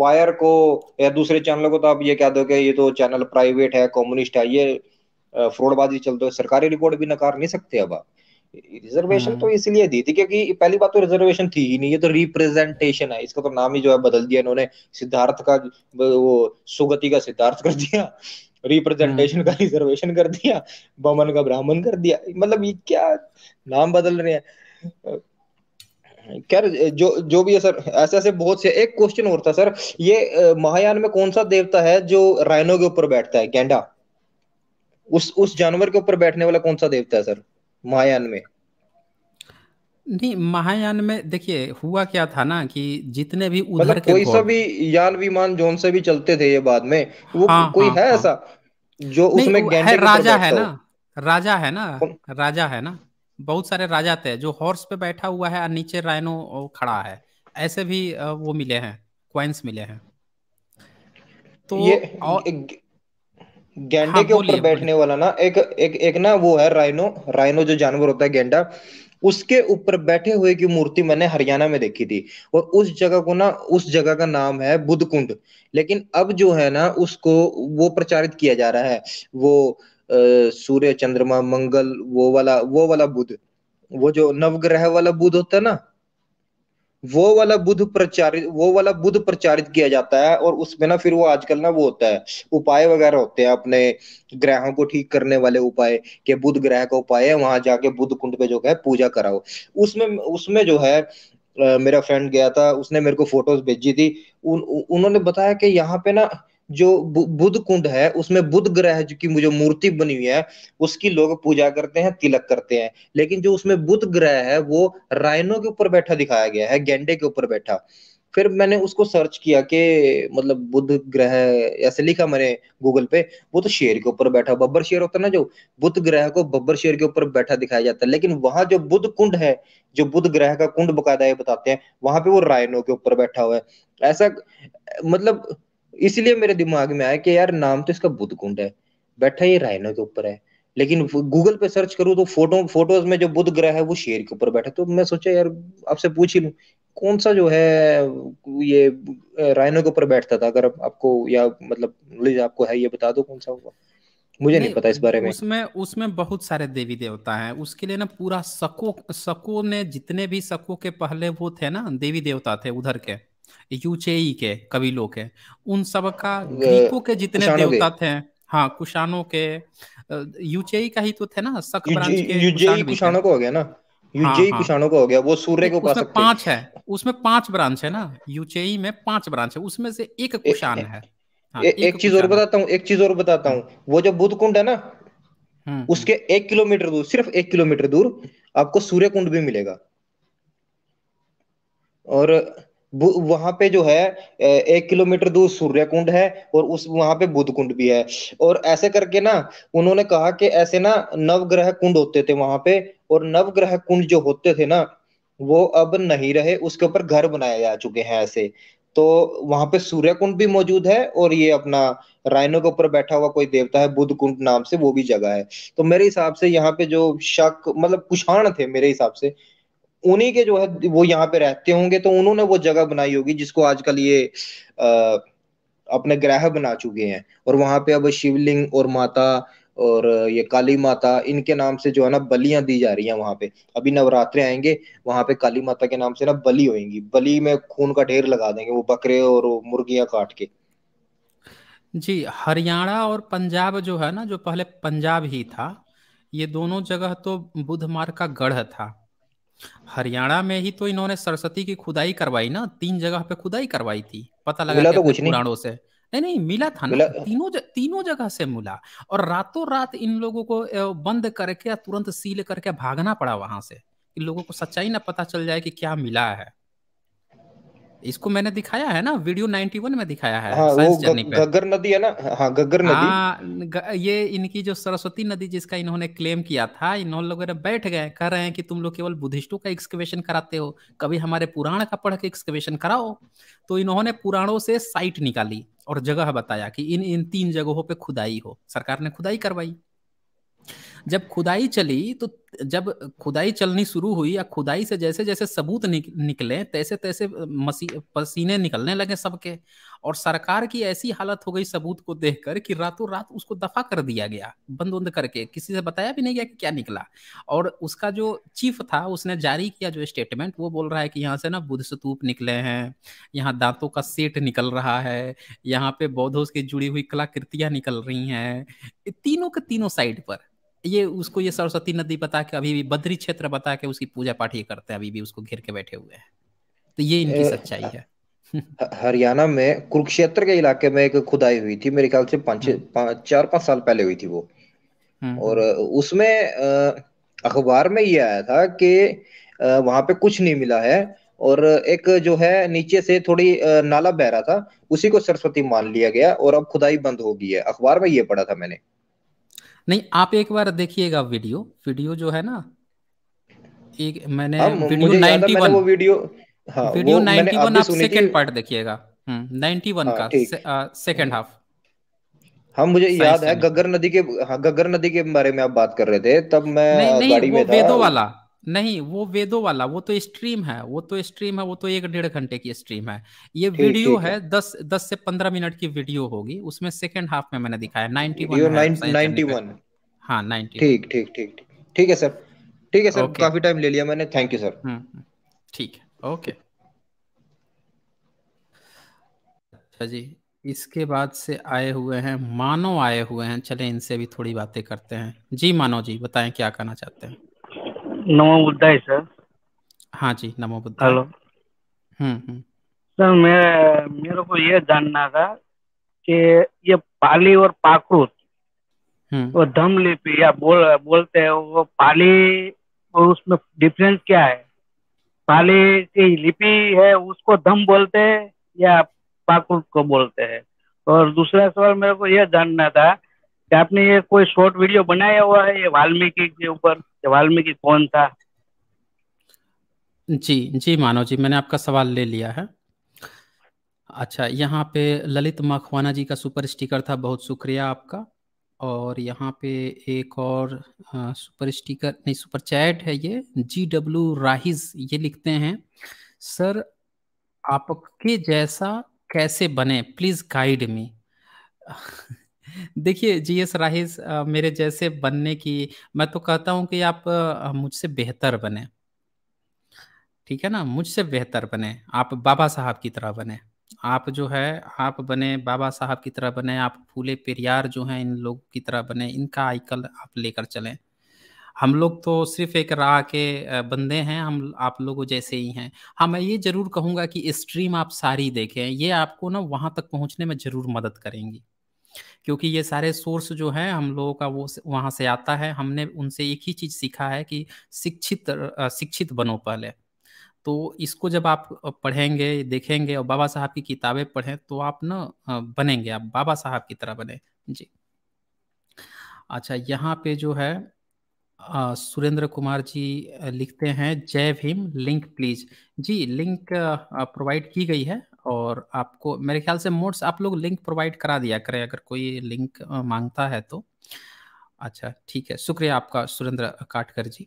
वायर को या दूसरे चैनलों को तो आप ये कह दोगे ये तो चैनल प्राइवेट है कम्युनिस्ट है ये फ्रॉडबाजी चलते सरकारी रिकॉर्ड भी नकार नहीं सकते अब आप रिजर्वेशन हम्म। तो इसलिए दी थी क्योंकि पहली बात तो रिजर्वेशन थी ही नहीं ये तो रिप्रेजेंटेशन है इसका तो नाम ही जो है बदल दिया इन्होंने सिद्धार्थ का वो सुगति का सिद्धार्थ कर दिया रिप्रेजेंटेशन हम्म। का रिजर्वेशन कर दिया बमन का ब्राह्मण कर दिया मतलब ये क्या नाम बदल रहे हैं खैर जो जो भी है सर ऐसे ऐसे बहुत से एक क्वेश्चन और था सर ये महायान में कौन सा देवता है जो राइनो के ऊपर बैठता है गेंडा उस उस जानवर के ऊपर बैठने वाला कौन सा देवता है सर महायान में नहीं महायान में देखिए हुआ क्या था ना कि जितने भी मतलब उधर मतलब के कोई सा भी यान विमान जोन से भी चलते थे ये बाद में वो हाँ, कोई हाँ, है हाँ, ऐसा जो उसमें है राजा है ना राजा है ना राजा है ना बहुत सारे राजा थे जो हॉर्स पे बैठा हुआ है और नीचे रायनो खड़ा है ऐसे भी वो मिले हैं क्वाइंस मिले हैं तो ये और... गेंडे हाँ, के ऊपर बैठने वाला ना एक एक एक ना वो है राइनो राइनो जो जानवर होता है गेंडा उसके ऊपर बैठे हुए की मूर्ति मैंने हरियाणा में देखी थी और उस जगह को ना उस जगह का नाम है बुद्ध कुंड लेकिन अब जो है ना उसको वो प्रचारित किया जा रहा है वो आ, सूर्य चंद्रमा मंगल वो वाला वो वाला बुद्ध वो जो नवग्रह वाला बुद्ध होता है ना वो वाला बुद्ध प्रचारित वो वाला बुद्ध प्रचारित किया जाता है और उसमें ना फिर वो आजकल ना वो होता है उपाय वगैरह होते हैं अपने ग्रहों को ठीक करने वाले उपाय के बुद्ध ग्रह का उपाय है वहां जाके बुद्ध कुंड पे जो है पूजा कराओ उसमें उसमें जो है मेरा फ्रेंड गया था उसने मेरे को फोटोज भेजी थी उन, उन्होंने बताया कि यहाँ पे ना जो बुध कुंड है उसमें बुध ग्रह की जो मूर्ति बनी हुई है उसकी लोग पूजा करते हैं तिलक करते हैं लेकिन जो उसमें बुध ग्रह है वो रायनो के ऊपर बैठा दिखाया गया है गेंडे के ऊपर बैठा फिर मैंने उसको सर्च किया कि मतलब बुध ग्रह ऐसे लिखा मैंने गूगल पे वो तो शेर के ऊपर बैठा बब्बर शेर होता है ना जो बुध ग्रह को बब्बर शेर के ऊपर बैठा दिखाया जाता है लेकिन वहां जो बुद्ध कुंड है जो बुध ग्रह का कुंड बकायदा ये बताते हैं वहां पे वो रायनो के ऊपर बैठा हुआ है ऐसा मतलब इसलिए मेरे दिमाग में आया कि यार नाम तो इसका बुद्ध कुंड है बैठा ये राइनो के ऊपर है लेकिन गूगल पे सर्च करूँ तो फोटो फोटोज में जो बुद्ध ग्रह है वो शेर के ऊपर बैठा तो मैं सोचा यार आपसे पूछ ही लू कौन सा जो है ये राइनो के ऊपर बैठता था अगर आपको या मतलब नॉलेज आपको है ये बता दो कौन सा होगा मुझे नहीं, नहीं पता इस बारे में उसमें उसमें बहुत सारे देवी देवता हैं उसके लिए ना पूरा सको सको ने जितने भी सको के पहले वो थे ना देवी देवता थे उधर के यूचेई के कबीलों के उन सब का ग्रीकों के जितने देवता थे हाँ कुशानों के यूचेई का ही तो थे ना सख ब्रांच के यूचेई कुशानों को हो गया ना यूचेई हाँ, हाँ। कुशानों को हो गया वो सूर्य को उपासक पांच है उसमें पांच ब्रांच है ना यूचेई में पांच ब्रांच है उसमें से एक कुशान है हाँ, एक, एक चीज और बताता हूँ एक चीज और बताता हूँ वो जो बुद्ध कुंड है ना हम्म, हम्म। उसके एक किलोमीटर दूर सिर्फ एक किलोमीटर दूर आपको सूर्य कुंड भी मिलेगा और वहां पे जो है एक किलोमीटर दूर सूर्य कुंड है और उस वहां पे बुद्ध कुंड भी है और ऐसे करके ना उन्होंने कहा कि ऐसे ना नवग्रह कुंड होते थे वहां पे और नवग्रह कुंड जो होते थे ना वो अब नहीं रहे उसके ऊपर घर बनाए जा चुके हैं ऐसे तो वहां पे सूर्य कुंड भी मौजूद है और ये अपना रायनों के ऊपर बैठा हुआ कोई देवता है बुद्ध कुंड नाम से वो भी जगह है तो मेरे हिसाब से यहाँ पे जो शक मतलब कुषाण थे मेरे हिसाब से उन्हीं के जो है वो यहाँ पे रहते होंगे तो उन्होंने वो जगह बनाई होगी जिसको आजकल ये आ, अपने ग्रह बना चुके हैं और वहां पे अब शिवलिंग और माता और ये काली माता इनके नाम से जो है ना बलियां दी जा रही हैं वहां पे अभी नवरात्रे आएंगे वहां पे काली माता के नाम से ना बलि होएंगी बलि में खून का ढेर लगा देंगे वो बकरे और मुर्गियां काट के जी हरियाणा और पंजाब जो है ना जो पहले पंजाब ही था ये दोनों जगह तो बुद्ध मार्ग का गढ़ था हरियाणा में ही तो इन्होंने सरस्वती की खुदाई करवाई ना तीन जगह पे खुदाई करवाई थी पता लगा तो कुछ नहीं से नहीं नहीं मिला था ना तीनों ज, तीनों जगह से मिला और रातों रात इन लोगों को बंद करके तुरंत सील करके भागना पड़ा वहां से इन लोगों को सच्चाई ना पता चल जाए कि क्या मिला है इसको मैंने दिखाया है ना वीडियो 91 में दिखाया है हाँ, वो गगर नदी है ना हाँ गगर नदी हाँ, ग, ये इनकी जो सरस्वती नदी जिसका इन्होंने क्लेम किया था इन्होंने लोग बैठ गए कह रहे हैं कि तुम लोग केवल बुद्धिस्टों का एक्सकवेशन कराते हो कभी हमारे पुराण का पढ़ के एक्सकवेशन कराओ तो इन्होंने पुराणों से साइट निकाली और जगह बताया कि इन इन तीन जगहों पे खुदाई हो सरकार ने खुदाई करवाई जब खुदाई चली तो जब खुदाई चलनी शुरू हुई या खुदाई से जैसे जैसे सबूत निक, निकले तैसे तैसे मसी पसीने निकलने लगे सबके और सरकार की ऐसी हालत हो गई सबूत को देखकर कि रातों रात उसको दफा कर दिया गया बंद बंद करके किसी से बताया भी नहीं गया कि क्या निकला और उसका जो चीफ था उसने जारी किया जो स्टेटमेंट वो बोल रहा है कि यहाँ से ना बुध स्तूप निकले हैं यहाँ दांतों का सेट निकल रहा है यहाँ पे बौद्धों से जुड़ी हुई कलाकृतियां निकल रही हैं तीनों के तीनों साइड पर ये उसको ये सरस्वती नदी बता के अभी भी बद्री क्षेत्र बता के उसकी पूजा पाठ ये करते हैं अभी भी उसको घेर के बैठे हुए हैं तो ये इनकी सच्चाई है हरियाणा में कुरुक्षेत्र के इलाके में एक खुदाई हुई थी मेरे ख्याल से पांच हम्म। चार पांच साल पहले हुई थी वो हम्म, और हम्म। उसमें अखबार में ये आया था कि वहां पे कुछ नहीं मिला है और एक जो है नीचे से थोड़ी नाला बह रहा था उसी को सरस्वती मान लिया गया और अब खुदाई बंद हो गई है अखबार में ये पढ़ा था मैंने नहीं आप एक बार देखिएगा वीडियो वीडियो जो है ना एक मैंने हाँ, वीडियो 91 मैंने वो वीडियो हाँ, वीडियो नाइनटी 91 आप सेकेंड पार्ट देखिएगा 91 हम्म, हाँ, का सेकेंड हाफ हाँ मुझे याद है गगर नदी के हाँ, गगर नदी के बारे में आप बात कर रहे थे तब मैं नहीं, नहीं, गाड़ी वो में था वेदों वाला नहीं वो वेदों वाला वो तो स्ट्रीम है वो तो स्ट्रीम है वो तो एक डेढ़ घंटे की स्ट्रीम है ये ठीक, वीडियो ठीक, है दस दस से पंद्रह मिनट की वीडियो होगी उसमें सेकेंड हाफ में मैंने दिखाया नाइनटी वन नाइनटी वन हाँ नाइनटी ठीक ठीक ठीक ठीक है सर ठीक है सर काफी टाइम ले लिया मैंने थैंक यू सर ठीक है ओके अच्छा जी इसके बाद से आए हुए हैं मानो आए हुए हैं चले इनसे भी थोड़ी बातें करते हैं जी मानो जी बताएं क्या कहना चाहते हैं नमो है सर हाँ जी नमो बुद्धा हेलो हम्म, हम्म सर मैं मेरे को ये जानना था कि ये पाली और पाकृत हम्म। वो धम लिपि या बोल बोलते हैं वो पाली और उसमें डिफरेंस क्या है पाली की लिपि है उसको धम बोलते हैं या पाकृत को बोलते हैं और दूसरा सवाल मेरे को यह जानना था कि आपने ये कोई शॉर्ट वीडियो बनाया हुआ है ये वाल्मीकि के ऊपर कि वाल्मीकि कौन था जी जी मानव जी मैंने आपका सवाल ले लिया है अच्छा यहाँ पे ललित मखवाना जी का सुपर स्टिकर था बहुत शुक्रिया आपका और यहाँ पे एक और आ, सुपर स्टिकर नहीं सुपर चैट है ये जी डब्ल्यू राहिज ये लिखते हैं सर आपके जैसा कैसे बने प्लीज गाइड मी देखिए जी एस राहिस मेरे जैसे बनने की मैं तो कहता हूँ कि आप मुझसे बेहतर बने ठीक है ना मुझसे बेहतर बने आप बाबा साहब की तरह बने आप जो है आप बने बाबा साहब की तरह बने आप फूले पेरियार जो हैं इन लोग की तरह बने इनका आइकल आप लेकर चलें हम लोग तो सिर्फ एक राह के बंदे हैं हम आप लोगों जैसे ही हैं हाँ मैं ये जरूर कहूँगा कि स्ट्रीम आप सारी देखें ये आपको ना वहाँ तक पहुँचने में जरूर मदद करेंगी क्योंकि ये सारे सोर्स जो हैं हम लोगों का वो वहाँ से आता है हमने उनसे एक ही चीज़ सीखा है कि शिक्षित शिक्षित बनो पहले तो इसको जब आप पढ़ेंगे देखेंगे और बाबा साहब की किताबें पढ़ें तो आप ना बनेंगे आप बाबा साहब की तरह बने जी अच्छा यहाँ पे जो है आ, सुरेंद्र कुमार जी लिखते हैं जय भीम लिंक प्लीज जी लिंक प्रोवाइड की गई है और आपको मेरे ख्याल से मोड्स आप लोग लिंक प्रोवाइड करा दिया करें अगर कोई लिंक मांगता है तो अच्छा ठीक है शुक्रिया आपका सुरेंद्र काटकर जी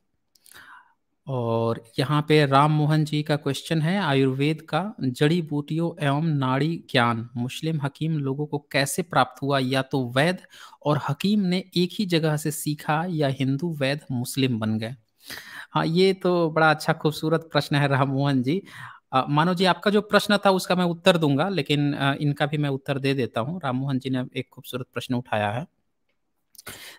और यहाँ पे राम मोहन जी का क्वेश्चन है आयुर्वेद का जड़ी बूटियों एवं नाड़ी ज्ञान मुस्लिम हकीम लोगों को कैसे प्राप्त हुआ या तो वैद और हकीम ने एक ही जगह से सीखा या हिंदू वैद मुस्लिम बन गए हाँ ये तो बड़ा अच्छा खूबसूरत प्रश्न है राम मोहन जी मानो जी आपका जो प्रश्न था उसका मैं उत्तर दूंगा लेकिन इनका भी मैं उत्तर दे देता हूँ राममोहन जी ने एक खूबसूरत प्रश्न उठाया है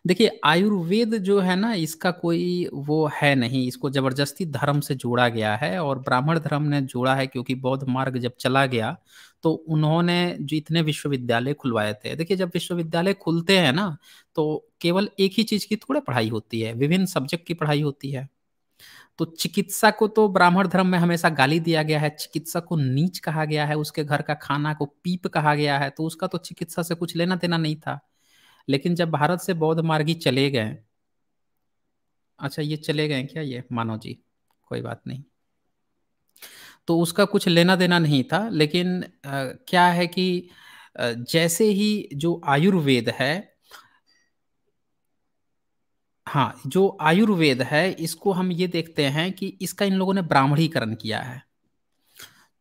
देखिए आयुर्वेद जो है ना इसका कोई वो है नहीं इसको जबरदस्ती धर्म से जोड़ा गया है और ब्राह्मण धर्म ने जोड़ा है क्योंकि बौद्ध मार्ग जब चला गया तो उन्होंने जितने विश्वविद्यालय खुलवाए थे देखिए जब विश्वविद्यालय खुलते हैं ना तो केवल एक ही चीज की थोड़ी पढ़ाई होती है विभिन्न सब्जेक्ट की पढ़ाई होती है तो चिकित्सा को तो ब्राह्मण धर्म में हमेशा गाली दिया गया है चिकित्सा को नीच कहा गया है उसके घर का खाना को पीप कहा गया है तो उसका तो चिकित्सा से कुछ लेना देना नहीं था लेकिन जब भारत से बौद्ध मार्गी चले गए अच्छा ये चले गए क्या ये मानो जी कोई बात नहीं तो उसका कुछ लेना देना नहीं था लेकिन आ, क्या है कि आ, जैसे ही जो आयुर्वेद है हाँ जो आयुर्वेद है इसको हम ये देखते हैं कि इसका इन लोगों ने ब्राह्मणीकरण किया है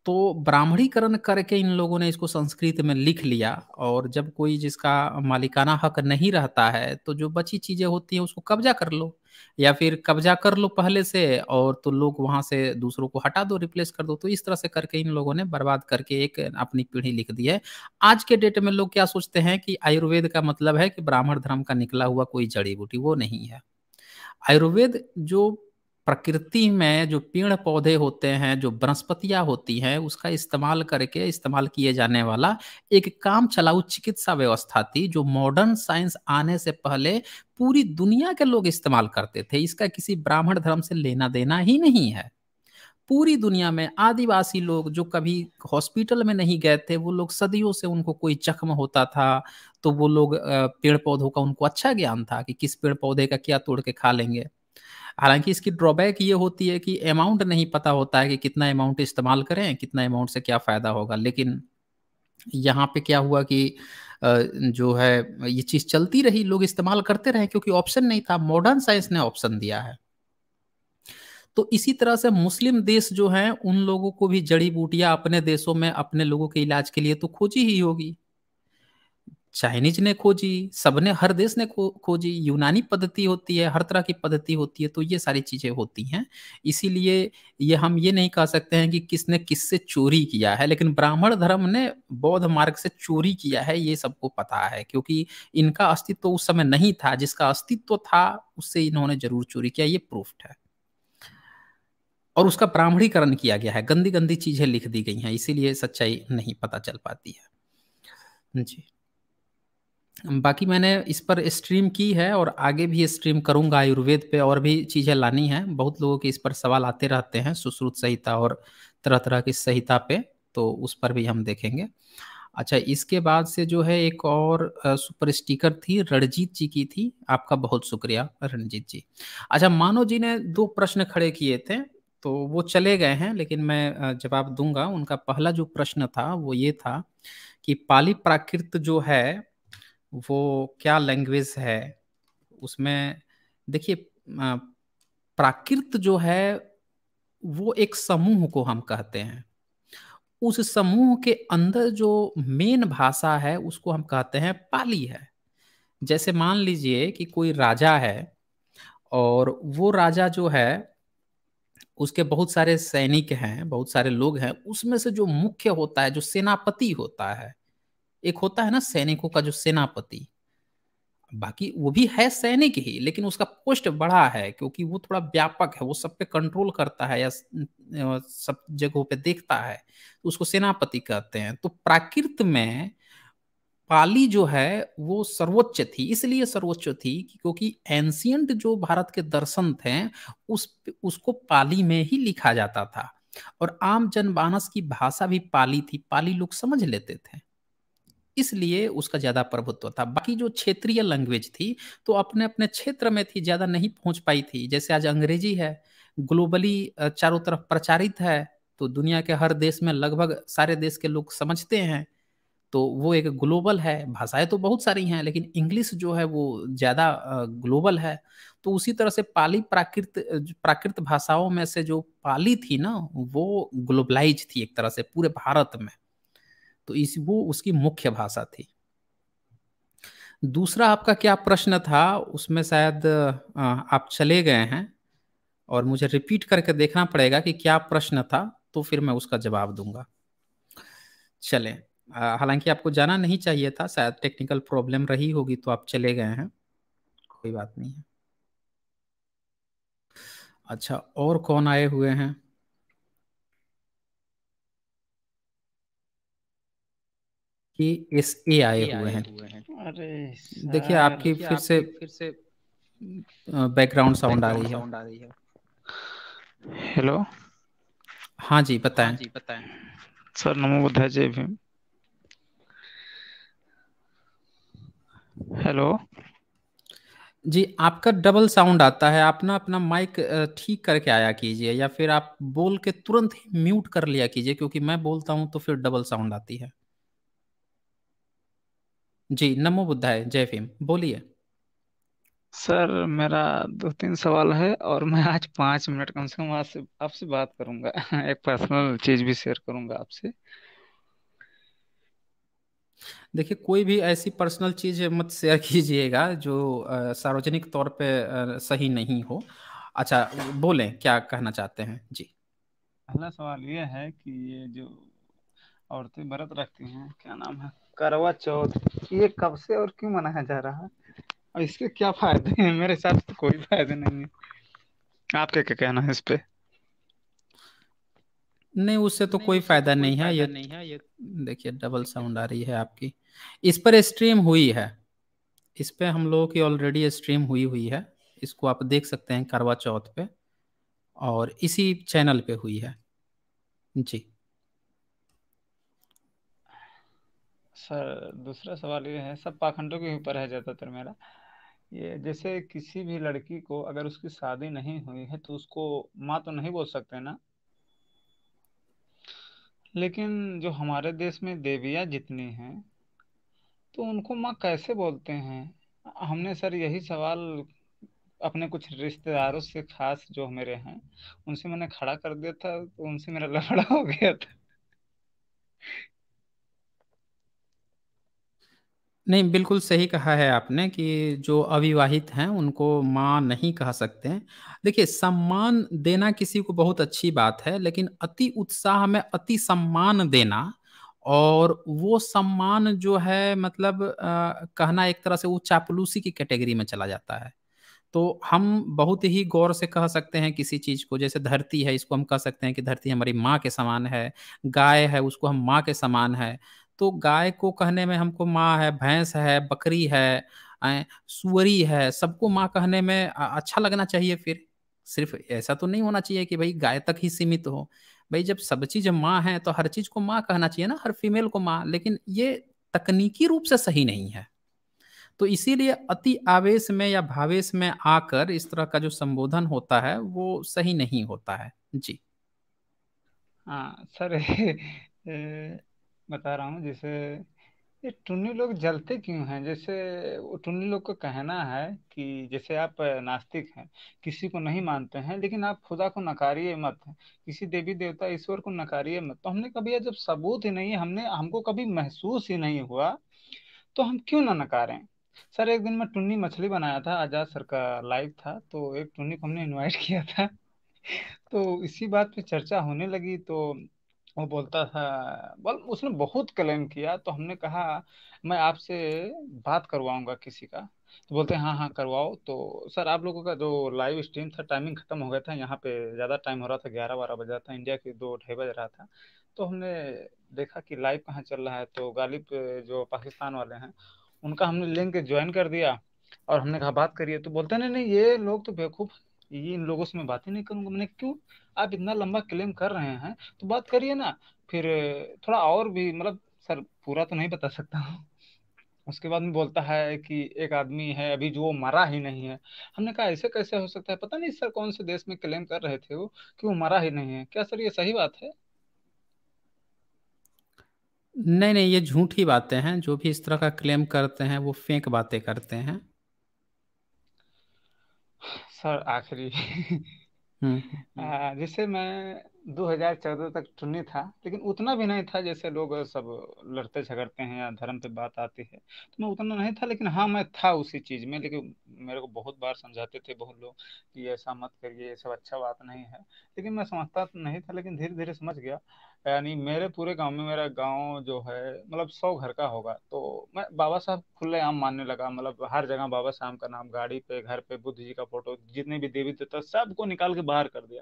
तो ब्राह्मणीकरण करके इन लोगों ने इसको संस्कृत में लिख लिया और जब कोई जिसका मालिकाना हक नहीं रहता है तो जो बची चीज़ें होती हैं उसको कब्जा कर लो या फिर कब्जा कर लो पहले से और तो लोग वहां से दूसरों को हटा दो रिप्लेस कर दो तो इस तरह से करके इन लोगों ने बर्बाद करके एक अपनी पीढ़ी लिख दी है आज के डेट में लोग क्या सोचते हैं कि आयुर्वेद का मतलब है कि ब्राह्मण धर्म का निकला हुआ कोई जड़ी बूटी वो नहीं है आयुर्वेद जो प्रकृति में जो पेड़ पौधे होते हैं जो वनस्पतियाँ होती हैं उसका इस्तेमाल करके इस्तेमाल किए जाने वाला एक काम चलाऊ चिकित्सा व्यवस्था थी जो मॉडर्न साइंस आने से पहले पूरी दुनिया के लोग इस्तेमाल करते थे इसका किसी ब्राह्मण धर्म से लेना देना ही नहीं है पूरी दुनिया में आदिवासी लोग जो कभी हॉस्पिटल में नहीं गए थे वो लोग सदियों से उनको कोई जख्म होता था तो वो लोग पेड़ पौधों का उनको अच्छा ज्ञान था कि किस पेड़ पौधे का क्या तोड़ के खा लेंगे हालांकि इसकी ड्रॉबैक ये होती है कि अमाउंट नहीं पता होता है कि कितना अमाउंट इस्तेमाल करें कितना अमाउंट से क्या फ़ायदा होगा लेकिन यहाँ पे क्या हुआ कि जो है ये चीज़ चलती रही लोग इस्तेमाल करते रहे क्योंकि ऑप्शन नहीं था मॉडर्न साइंस ने ऑप्शन दिया है तो इसी तरह से मुस्लिम देश जो हैं उन लोगों को भी जड़ी बूटियां अपने देशों में अपने लोगों के इलाज के लिए तो खोजी ही होगी चाइनीज ने खोजी सबने हर देश ने खो, खोजी यूनानी पद्धति होती है हर तरह की पद्धति होती है तो ये सारी चीज़ें होती हैं इसीलिए ये हम ये नहीं कह सकते हैं कि किसने किससे चोरी किया है लेकिन ब्राह्मण धर्म ने बौद्ध मार्ग से चोरी किया है ये सबको पता है क्योंकि इनका अस्तित्व तो उस समय नहीं था जिसका अस्तित्व तो था उससे इन्होंने जरूर चोरी किया ये प्रूफ है और उसका ब्राह्मणीकरण किया गया है गंदी गंदी चीज़ें लिख दी गई हैं इसीलिए सच्चाई नहीं पता चल पाती है जी बाकी मैंने इस पर स्ट्रीम की है और आगे भी स्ट्रीम करूंगा आयुर्वेद पे और भी चीज़ें लानी है बहुत लोगों के इस पर सवाल आते रहते हैं सुश्रुत संहिता और तरह तरह की संहिता पे तो उस पर भी हम देखेंगे अच्छा इसके बाद से जो है एक और सुपर स्टिकर थी रणजीत जी की थी आपका बहुत शुक्रिया रणजीत जी अच्छा मानो जी ने दो प्रश्न खड़े किए थे तो वो चले गए हैं लेकिन मैं जवाब दूंगा उनका पहला जो प्रश्न था वो ये था कि पाली प्राकृत जो है वो क्या लैंग्वेज है उसमें देखिए प्राकृत जो है वो एक समूह को हम कहते हैं उस समूह के अंदर जो मेन भाषा है उसको हम कहते हैं पाली है जैसे मान लीजिए कि कोई राजा है और वो राजा जो है उसके बहुत सारे सैनिक हैं बहुत सारे लोग हैं उसमें से जो मुख्य होता है जो सेनापति होता है एक होता है ना सैनिकों का जो सेनापति बाकी वो भी है सैनिक ही लेकिन उसका पोस्ट बड़ा है क्योंकि वो थोड़ा व्यापक है वो सब पे कंट्रोल करता है या सब जगहों पे देखता है तो उसको सेनापति कहते हैं तो प्राकृत में पाली जो है वो सर्वोच्च थी इसलिए सर्वोच्च थी क्योंकि एंशियंट जो भारत के दर्शन थे उस उसको पाली में ही लिखा जाता था और आम जनमानस की भाषा भी पाली थी पाली लोग समझ लेते थे इसलिए उसका ज़्यादा प्रभुत्व था बाकी जो क्षेत्रीय लैंग्वेज थी तो अपने अपने क्षेत्र में थी ज़्यादा नहीं पहुंच पाई थी जैसे आज अंग्रेजी है ग्लोबली चारों तरफ प्रचारित है तो दुनिया के हर देश में लगभग सारे देश के लोग समझते हैं तो वो एक ग्लोबल है भाषाएं तो बहुत सारी हैं लेकिन इंग्लिश जो है वो ज़्यादा ग्लोबल है तो उसी तरह से पाली प्राकृत प्राकृत भाषाओं में से जो पाली थी ना वो ग्लोबलाइज थी एक तरह से पूरे भारत में तो इस वो उसकी मुख्य भाषा थी दूसरा आपका क्या प्रश्न था उसमें शायद आप चले गए हैं और मुझे रिपीट करके देखना पड़ेगा कि क्या प्रश्न था तो फिर मैं उसका जवाब दूंगा चले हालांकि आपको जाना नहीं चाहिए था शायद टेक्निकल प्रॉब्लम रही होगी तो आप चले गए हैं कोई बात नहीं है अच्छा और कौन आए हुए हैं कि एस ए आए हुए हैं देखिए आपकी फिर से फिर से बैकग्राउंड साउंड आ रही है हेलो हाँ जी बताएं हाँ जी बताएं सर नमो बुद्धा जय भीम हेलो जी आपका डबल साउंड आता है आप ना अपना माइक ठीक करके आया कीजिए या फिर आप बोल के तुरंत ही म्यूट कर लिया कीजिए क्योंकि मैं बोलता हूँ तो फिर डबल साउंड आती है जी नमो बुद्धाय जय भीम बोलिए सर मेरा दो तीन सवाल है और मैं आज पांच मिनट कम से कम आपसे आपसे बात करूंगा एक पर्सनल चीज भी शेयर करूंगा आपसे देखिए कोई भी ऐसी पर्सनल चीज मत शेयर कीजिएगा जो सार्वजनिक तौर पे सही नहीं हो अच्छा बोलें क्या कहना चाहते हैं जी पहला सवाल यह है कि ये जो औरतें व्रत रखती हैं क्या नाम है करवा चौथ ये कब से और क्यों मनाया जा रहा है और इसके क्या फायदे हैं मेरे हिसाब से तो कोई फायदे नहीं है आपके क्या कहना है इस पे नहीं उससे तो नहीं, कोई तो फायदा कोई नहीं है ये नहीं है ये देखिए डबल साउंड आ रही है आपकी इस पर स्ट्रीम हुई है इस पे हम लोगों की ऑलरेडी स्ट्रीम हुई हुई है इसको आप देख सकते हैं करवा चौथ पे और इसी चैनल पे हुई है जी सर दूसरा सवाल ये है सब पाखंडों के ऊपर है ज्यादातर मेरा ये जैसे किसी भी लड़की को अगर उसकी शादी नहीं हुई है तो उसको माँ तो नहीं बोल सकते ना लेकिन जो हमारे देश में देविया जितनी हैं तो उनको माँ कैसे बोलते हैं हमने सर यही सवाल अपने कुछ रिश्तेदारों से खास जो मेरे हैं उनसे मैंने खड़ा कर दिया था तो उनसे मेरा लफड़ा हो गया था नहीं, बिल्कुल सही कहा है आपने कि जो अविवाहित हैं, उनको माँ नहीं कह सकते हैं। देखिए, सम्मान देना किसी को बहुत अच्छी बात है, लेकिन अति उत्साह में अति सम्मान देना और वो सम्मान जो है मतलब आ, कहना एक तरह से वो चापलूसी की कैटेगरी में चला जाता है। तो हम बहुत ही गौर से कह सकते हैं किसी चीज़ को, जैसे धरती है, इसको हम कह सकते हैं कि धरती हमारी माँ के समान है, गाय है, उसको हम माँ के समान है। तो गाय को कहने में हमको माँ है भैंस है बकरी है सुअरी है सबको माँ कहने में अच्छा लगना चाहिए फिर सिर्फ ऐसा तो नहीं होना चाहिए कि भाई गाय तक ही सीमित हो भाई जब सब चीज माँ है तो हर चीज को माँ कहना चाहिए ना हर फीमेल को माँ लेकिन ये तकनीकी रूप से सही नहीं है तो इसीलिए अति आवेश में या भावेश में आकर इस तरह का जो संबोधन होता है वो सही नहीं होता है जी हाँ सर बता रहा हूँ जैसे ये टुन्नी लोग जलते क्यों हैं जैसे वो टुन्नी लोग का कहना है कि जैसे आप नास्तिक हैं किसी को नहीं मानते हैं लेकिन आप खुदा को नकारिए मत किसी देवी देवता ईश्वर को नकारिए मत तो हमने कभी जब सबूत ही नहीं हमने हमको कभी महसूस ही नहीं हुआ तो हम क्यों ना नकारें सर एक दिन मैं टुन्नी मछली बनाया था आजाद सर का लाइव था तो एक टुन्नी को हमने इन्वाइट किया था तो इसी बात पे चर्चा होने लगी तो वो बोलता था बोल उसने बहुत क्लेम किया तो हमने कहा मैं आपसे बात करवाऊंगा किसी का तो बोलते हैं हाँ हाँ करवाओ तो सर आप लोगों का जो लाइव स्ट्रीम था टाइमिंग खत्म हो गया था यहाँ पे ज़्यादा टाइम हो रहा था ग्यारह बारह बजा था इंडिया के दो ढाई बज रहा था तो हमने देखा कि लाइव कहाँ चल रहा है तो गालिब जो पाकिस्तान वाले हैं उनका हमने लिंक ज्वाइन कर दिया और हमने कहा बात करिए तो बोलते नहीं नहीं ये लोग तो बेवकूफ़ ये इन लोगों से मैं बात ही नहीं करूँगा मैंने क्यों आप इतना लंबा क्लेम कर रहे हैं तो बात करिए ना फिर थोड़ा और भी मतलब सर पूरा तो नहीं बता सकता हूँ उसके बाद में बोलता है कि एक आदमी है अभी जो मरा ही नहीं है हमने कहा ऐसे कैसे हो सकता है पता नहीं सर कौन से देश में क्लेम कर रहे थे वो कि वो मरा ही नहीं है क्या सर ये सही बात है नहीं नहीं ये झूठी बातें हैं जो भी इस तरह का क्लेम करते हैं वो फेंक बातें करते हैं सर आखिरी हम्म, हम्म। जैसे मैं 2014 तक चुन्नी था लेकिन उतना भी नहीं था जैसे लोग सब लड़ते झगड़ते हैं या धर्म पे बात आती है तो मैं उतना नहीं था लेकिन हाँ मैं था उसी चीज में लेकिन मेरे को बहुत बार समझाते थे बहुत लोग कि ऐसा मत करिए ये सब अच्छा बात नहीं है लेकिन मैं समझता तो नहीं था लेकिन धीरे धीरे समझ गया यानी मेरे पूरे गांव में मेरा गांव जो है मतलब सौ घर का होगा तो मैं बाबा साहब खुलेआम मानने लगा मतलब हर जगह बाबा साहब का नाम गाड़ी पे घर पे बुद्ध जी का फोटो जितने भी देवी देवता सबको निकाल के बाहर कर दिया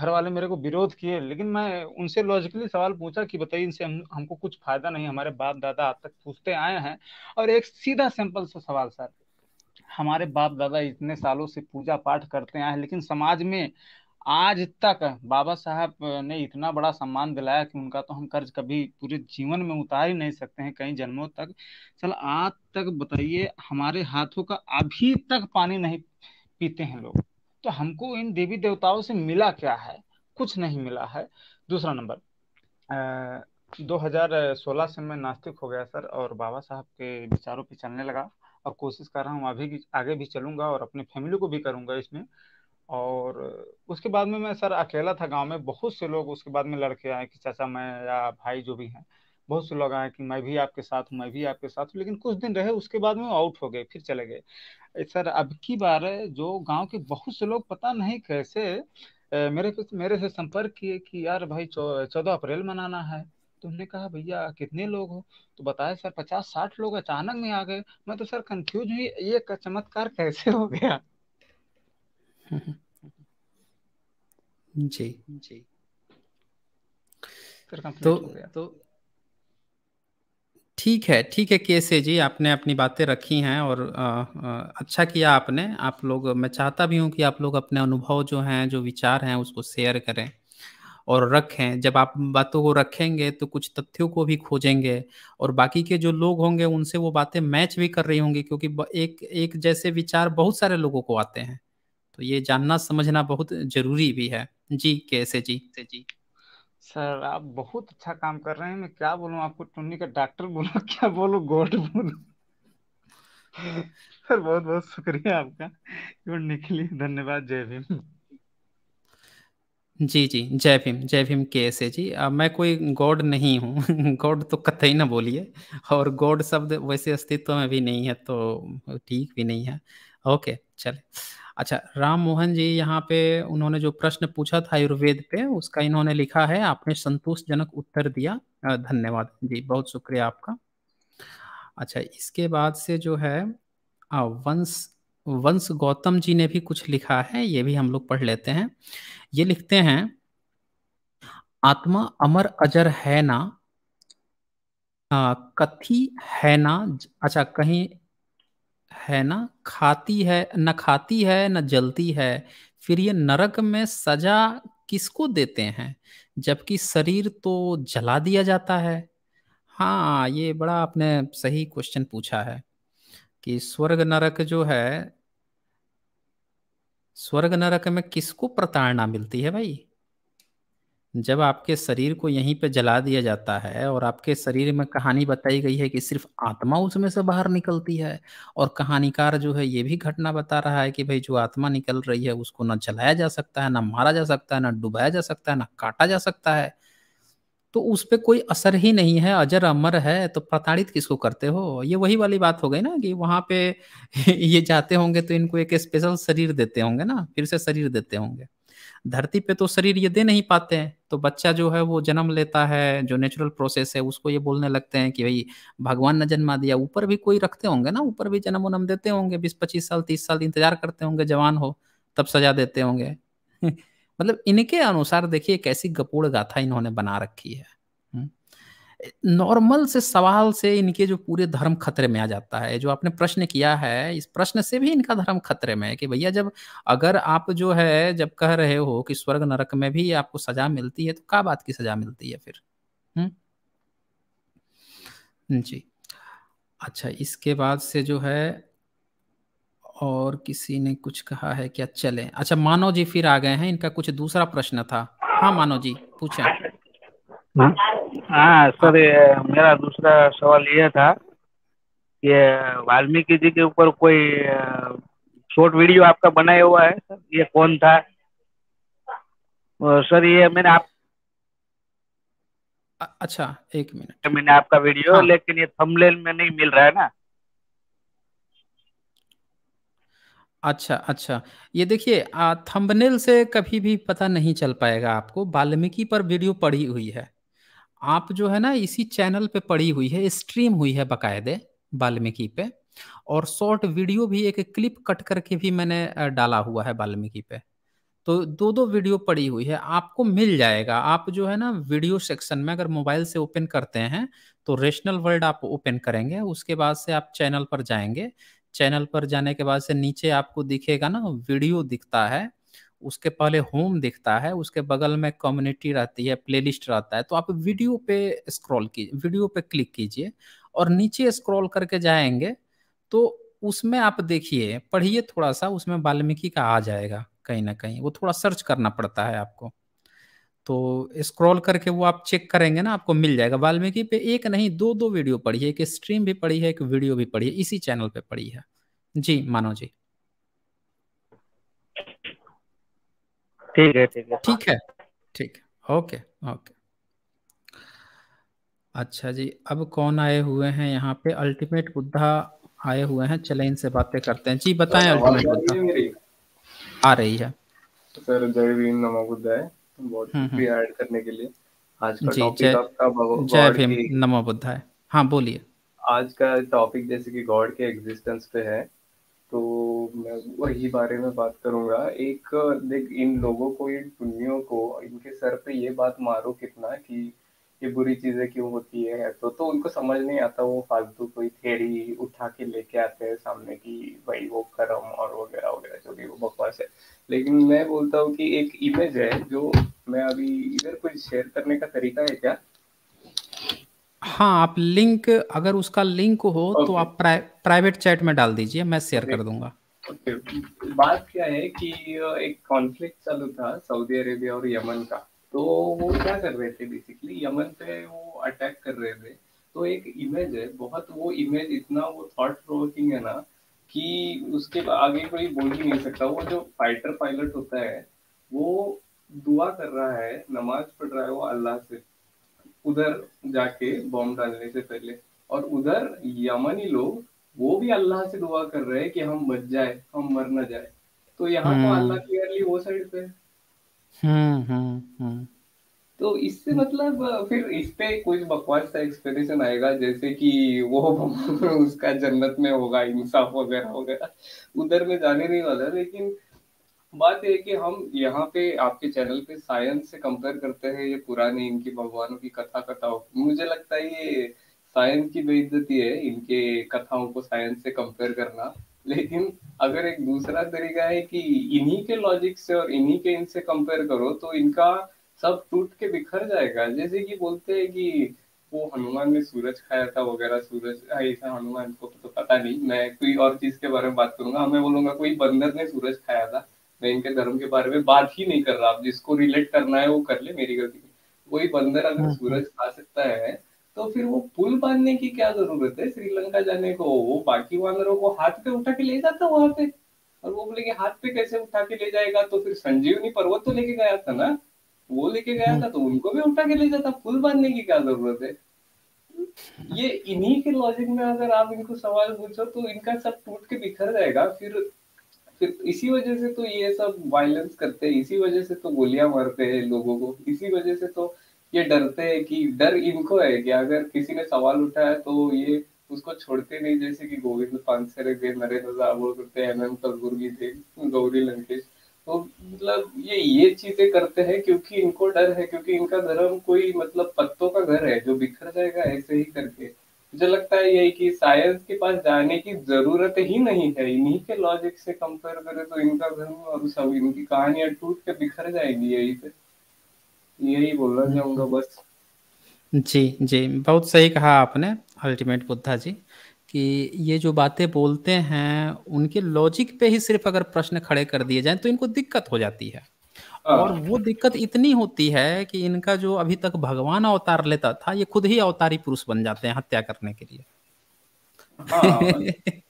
घर वाले मेरे को विरोध किए लेकिन मैं उनसे लॉजिकली सवाल पूछा कि बताइए इनसे हम हमको कुछ फायदा नहीं हमारे बाप दादा आज तक पूछते आए हैं और एक सीधा सिंपल सा सवाल सर हमारे बाप दादा इतने सालों से पूजा पाठ करते आए हैं लेकिन समाज में आज तक बाबा साहब ने इतना बड़ा सम्मान दिलाया कि उनका तो हम कर्ज कभी पूरे जीवन में उतार ही नहीं सकते हैं कई जन्मों तक चल आज तक बताइए हमारे हाथों का अभी तक पानी नहीं पीते हैं लोग तो हमको इन देवी देवताओं से मिला क्या है कुछ नहीं मिला है दूसरा नंबर 2016 से मैं नास्तिक हो गया सर और बाबा साहब के विचारों पे चलने लगा और कोशिश कर रहा हूँ अभी आगे भी चलूंगा और अपने फैमिली को भी करूंगा इसमें और उसके बाद में मैं सर अकेला था गांव में बहुत से लोग उसके बाद में लड़के आए कि चाचा मैं या भाई जो भी हैं बहुत से लोग आए कि मैं भी आपके साथ हूँ मैं भी आपके साथ हूँ लेकिन कुछ दिन रहे उसके बाद में आउट हो गए फिर चले गए सर अब की बार जो गांव के बहुत से लोग पता नहीं कैसे मेरे मेरे से संपर्क किए कि यार भाई चौदह अप्रैल मनाना है तो हमने कहा भैया कितने लोग हो तो बताए सर पचास साठ लोग अचानक में आ गए मैं तो सर कंफ्यूज हुई ये चमत्कार कैसे हो गया जी जी फिर तो तो ठीक है ठीक है केसे जी आपने अपनी बातें रखी हैं और आ, आ, अच्छा किया आपने आप लोग मैं चाहता भी हूँ कि आप लोग अपने अनुभव जो हैं जो विचार हैं उसको शेयर करें और रखें जब आप बातों को रखेंगे तो कुछ तथ्यों को भी खोजेंगे और बाकी के जो लोग होंगे उनसे वो बातें मैच भी कर रही होंगी क्योंकि एक एक जैसे विचार बहुत सारे लोगों को आते हैं तो ये जानना समझना बहुत जरूरी भी है जी कैसे जी से जी सर आप बहुत अच्छा काम कर रहे हैं मैं क्या बोलूं आपको टुन्नी का डॉक्टर बोलो क्या बोलो गॉड बोलो सर बहुत बहुत शुक्रिया आपका जुड़ने के धन्यवाद जय भीम जी जी जय भीम जय भीम कैसे जी आ, मैं कोई गॉड नहीं हूँ गॉड तो कतई ना बोलिए और गॉड शब्द वैसे अस्तित्व में भी नहीं है तो ठीक भी नहीं है ओके चले अच्छा राम मोहन जी यहाँ पे उन्होंने जो प्रश्न पूछा था आयुर्वेद पे उसका इन्होंने लिखा है आपने संतोषजनक उत्तर दिया धन्यवाद जी बहुत शुक्रिया आपका अच्छा इसके बाद से जो है आ, वंश वंश गौतम जी ने भी कुछ लिखा है ये भी हम लोग पढ़ लेते हैं ये लिखते हैं आत्मा अमर अजर है ना आ, कथी है ना अच्छा कहीं है ना खाती है न खाती है न जलती है फिर ये नरक में सजा किसको देते हैं जबकि शरीर तो जला दिया जाता है हाँ ये बड़ा आपने सही क्वेश्चन पूछा है कि स्वर्ग नरक जो है स्वर्ग नरक में किसको प्रताड़ना मिलती है भाई जब आपके शरीर को यहीं पे जला दिया जाता है और आपके शरीर में कहानी बताई गई है कि सिर्फ आत्मा उसमें से बाहर निकलती है और कहानीकार जो है ये भी घटना बता रहा है कि भाई जो आत्मा निकल रही है उसको ना जलाया जा सकता है ना मारा जा सकता है ना डुबाया जा सकता है ना काटा जा सकता है तो उस पर कोई असर ही नहीं है अजर अमर है तो प्रताड़ित किसको करते हो ये वही वाली बात हो गई ना कि वहाँ पे ये जाते होंगे तो इनको एक स्पेशल शरीर देते होंगे ना फिर से शरीर देते होंगे धरती पे तो शरीर ये दे नहीं पाते हैं तो बच्चा जो है वो जन्म लेता है जो नेचुरल प्रोसेस है उसको ये बोलने लगते हैं कि भाई भगवान ने जन्मा दिया ऊपर भी कोई रखते होंगे ना ऊपर भी जन्म वनम देते होंगे बीस पच्चीस साल तीस साल इंतजार करते होंगे जवान हो तब सजा देते होंगे मतलब इनके अनुसार देखिए कैसी गपोड़ गाथा इन्होंने बना रखी है नॉर्मल से सवाल से इनके जो पूरे धर्म खतरे में आ जाता है जो आपने प्रश्न किया है इस प्रश्न से भी इनका धर्म खतरे में है कि भैया जब अगर आप जो है जब कह रहे हो कि स्वर्ग नरक में भी आपको सजा मिलती है तो क्या बात की सजा मिलती है फिर हम्म जी अच्छा इसके बाद से जो है और किसी ने कुछ कहा है क्या चले अच्छा मानव जी फिर आ गए हैं इनका कुछ दूसरा प्रश्न था हाँ मानव जी पूछे हाँ? हाँ सर मेरा दूसरा सवाल यह था कि वाल्मीकि जी के ऊपर कोई शॉर्ट वीडियो आपका बनाया हुआ है सर ये कौन था सर ये मैंने आप अच्छा एक मिनट मैंने आपका वीडियो हाँ। लेकिन ये थंबनेल में नहीं मिल रहा है ना अच्छा अच्छा ये देखिए थंबनेल से कभी भी पता नहीं चल पाएगा आपको वाल्मीकि पर वीडियो पड़ी हुई है आप जो है ना इसी चैनल पे पड़ी हुई है स्ट्रीम हुई है बाकायदे वाल्मीकि पे और शॉर्ट वीडियो भी एक क्लिप कट करके भी मैंने डाला हुआ है वाल्मीकि पे तो दो दो वीडियो पड़ी हुई है आपको मिल जाएगा आप जो है ना वीडियो सेक्शन में अगर मोबाइल से ओपन करते हैं तो रेशनल वर्ल्ड आप ओपन करेंगे उसके बाद से आप चैनल पर जाएंगे चैनल पर जाने के बाद से नीचे आपको दिखेगा ना वीडियो दिखता है उसके पहले होम दिखता है उसके बगल में कम्युनिटी रहती है प्लेलिस्ट रहता है तो आप वीडियो पे स्क्रॉल कीजिए वीडियो पे क्लिक कीजिए और नीचे स्क्रॉल करके जाएंगे तो उसमें आप देखिए पढ़िए थोड़ा सा उसमें वाल्मीकि का आ जाएगा कहीं ना कहीं वो थोड़ा सर्च करना पड़ता है आपको तो स्क्रॉल करके वो आप चेक करेंगे ना आपको मिल जाएगा वाल्मीकि पे एक नहीं दो दो वीडियो पढ़ी है एक स्ट्रीम भी पढ़ी है एक वीडियो भी पढ़ी है इसी चैनल पे पढ़ी है जी मानो जी ठीक है ठीक है हाँ। ठीक है ठीक ओके ओके अच्छा जी अब कौन आए हुए हैं यहाँ पे अल्टीमेट बुद्धा आए हुए हैं चले इनसे बातें करते हैं जी बताएं अल्टीमेट बुद्धा आ रही है तो सर जय भीम नमो बुद्धाय बहुत हम्म, शुक्रिया हम्म। ऐड करने के लिए आज का टॉपिक आपका जय भीम नमो बुद्धाय हाँ बोलिए आज का टॉपिक जैसे कि गॉड के एग्जिस्टेंस पे है तो मैं वही बारे में बात करूंगा एक देख इन लोगों को इन पुण्यों को इनके सर पे ये बात मारो कितना कि ये बुरी चीजें क्यों होती है तो तो उनको समझ नहीं आता वो फालतू कोई थेरी उठा के लेके आते हैं सामने की भाई वो कर्म और वगैरह वगैरह जो भी वो बकवास है लेकिन मैं बोलता हूँ कि एक इमेज है जो मैं अभी इधर कुछ शेयर करने का तरीका है क्या हाँ आप लिंक अगर उसका लिंक हो तो okay. तो आप प्राइवेट चैट में डाल दीजिए मैं शेयर कर दूंगा बात क्या है कि एक कॉन्फ्लिक्ट चालू था सऊदी अरेबिया और यमन का तो वो क्या कर रहे थे बेसिकली यमन पे वो अटैक कर रहे थे तो एक इमेज है बहुत वो इमेज इतना वो थॉट प्रोवोकिंग है ना कि उसके आगे कोई बोल ही नहीं सकता वो जो फाइटर पायलट होता है वो दुआ कर रहा है नमाज पढ़ रहा है वो अल्लाह से उधर जाके बॉम्ब डालने से पहले और उधर यमनी लोग वो भी अल्लाह से दुआ कर रहे हैं कि हम बच जाए हम मर ना जाए तो यहाँ तो हम्म। अल्लाह क्लियरली वो साइड पे है हम्म, हम्म, तो इससे मतलब फिर इस पे कुछ बकवास सा एक्सप्लेनेशन आएगा जैसे कि वो उसका जन्नत में होगा इंसाफ वगैरह वगैरह उधर में जाने नहीं वाला लेकिन बात है कि हम यहाँ पे आपके चैनल पे साइंस से कंपेयर करते हैं ये पुराने इनकी भगवानों की कथा कथा मुझे लगता है ये साइंस की बेइज्जती तो है इनके कथाओं को साइंस से कंपेयर करना लेकिन अगर एक दूसरा तरीका है कि इन्हीं के लॉजिक से और इन्हीं के इनसे कंपेयर करो तो इनका सब टूट के बिखर जाएगा जैसे कि बोलते हैं कि वो हनुमान ने सूरज खाया था वगैरह सूरज ऐसा हनुमान को तो पता नहीं मैं कोई और चीज के बारे में बात करूंगा मैं बोलूंगा कोई बंदर ने सूरज खाया था मैं इनके धर्म के बारे में बात ही नहीं कर रहा आप जिसको रिलेट करना है वो कर ले मेरी गलती कोई बंदर अगर हम्म, हम्म। सूरज खा सकता है तो फिर वो पुल बांधने की क्या जरूरत है श्रीलंका जाने को वो बाकी वानरों को हाथ पे उठा के ले जाता वहां पे और वो बोले कि हाथ पे कैसे उठा के ले जाएगा तो फिर संजीवनी पर्वत तो लेके गया था ना वो लेके गया था तो उनको भी उठा के ले जाता पुल बांधने की क्या जरूरत है ये इन्हीं के लॉजिक में अगर आप इनको सवाल पूछो तो इनका सब टूट के बिखर जाएगा फिर फिर इसी वजह से तो ये सब वायलेंस करते हैं इसी वजह से तो गोलियां मारते हैं लोगों को इसी वजह से तो ये डरते हैं कि डर इनको है कि अगर किसी ने सवाल उठाया तो ये उसको छोड़ते नहीं जैसे कि गोविंद पानसरे थे नरेंद्र दाभोल थे एम एम कलबुर्गी थे गौरी लंकेश तो मतलब ये ये चीजें करते हैं क्योंकि इनको डर है क्योंकि इनका धर्म कोई मतलब पत्तों का घर है जो बिखर जाएगा ऐसे ही करके मुझे लगता है यही कि साइंस के पास जाने की जरूरत ही नहीं है इन्हीं के लॉजिक से कंपेयर करें तो इनका धर्म और सब इनकी कहानियां टूट के बिखर जाएंगी यही पे यही बोलना चाहूंगा बस जी जी बहुत सही कहा आपने अल्टीमेट बुद्धा जी कि ये जो बातें बोलते हैं उनके लॉजिक पे ही सिर्फ अगर प्रश्न खड़े कर दिए जाएं तो इनको दिक्कत हो जाती है हाँ। और वो दिक्कत इतनी होती है कि इनका जो अभी तक भगवान अवतार लेता था ये खुद ही अवतारी पुरुष बन जाते हैं हत्या करने के लिए हाँ, हाँ।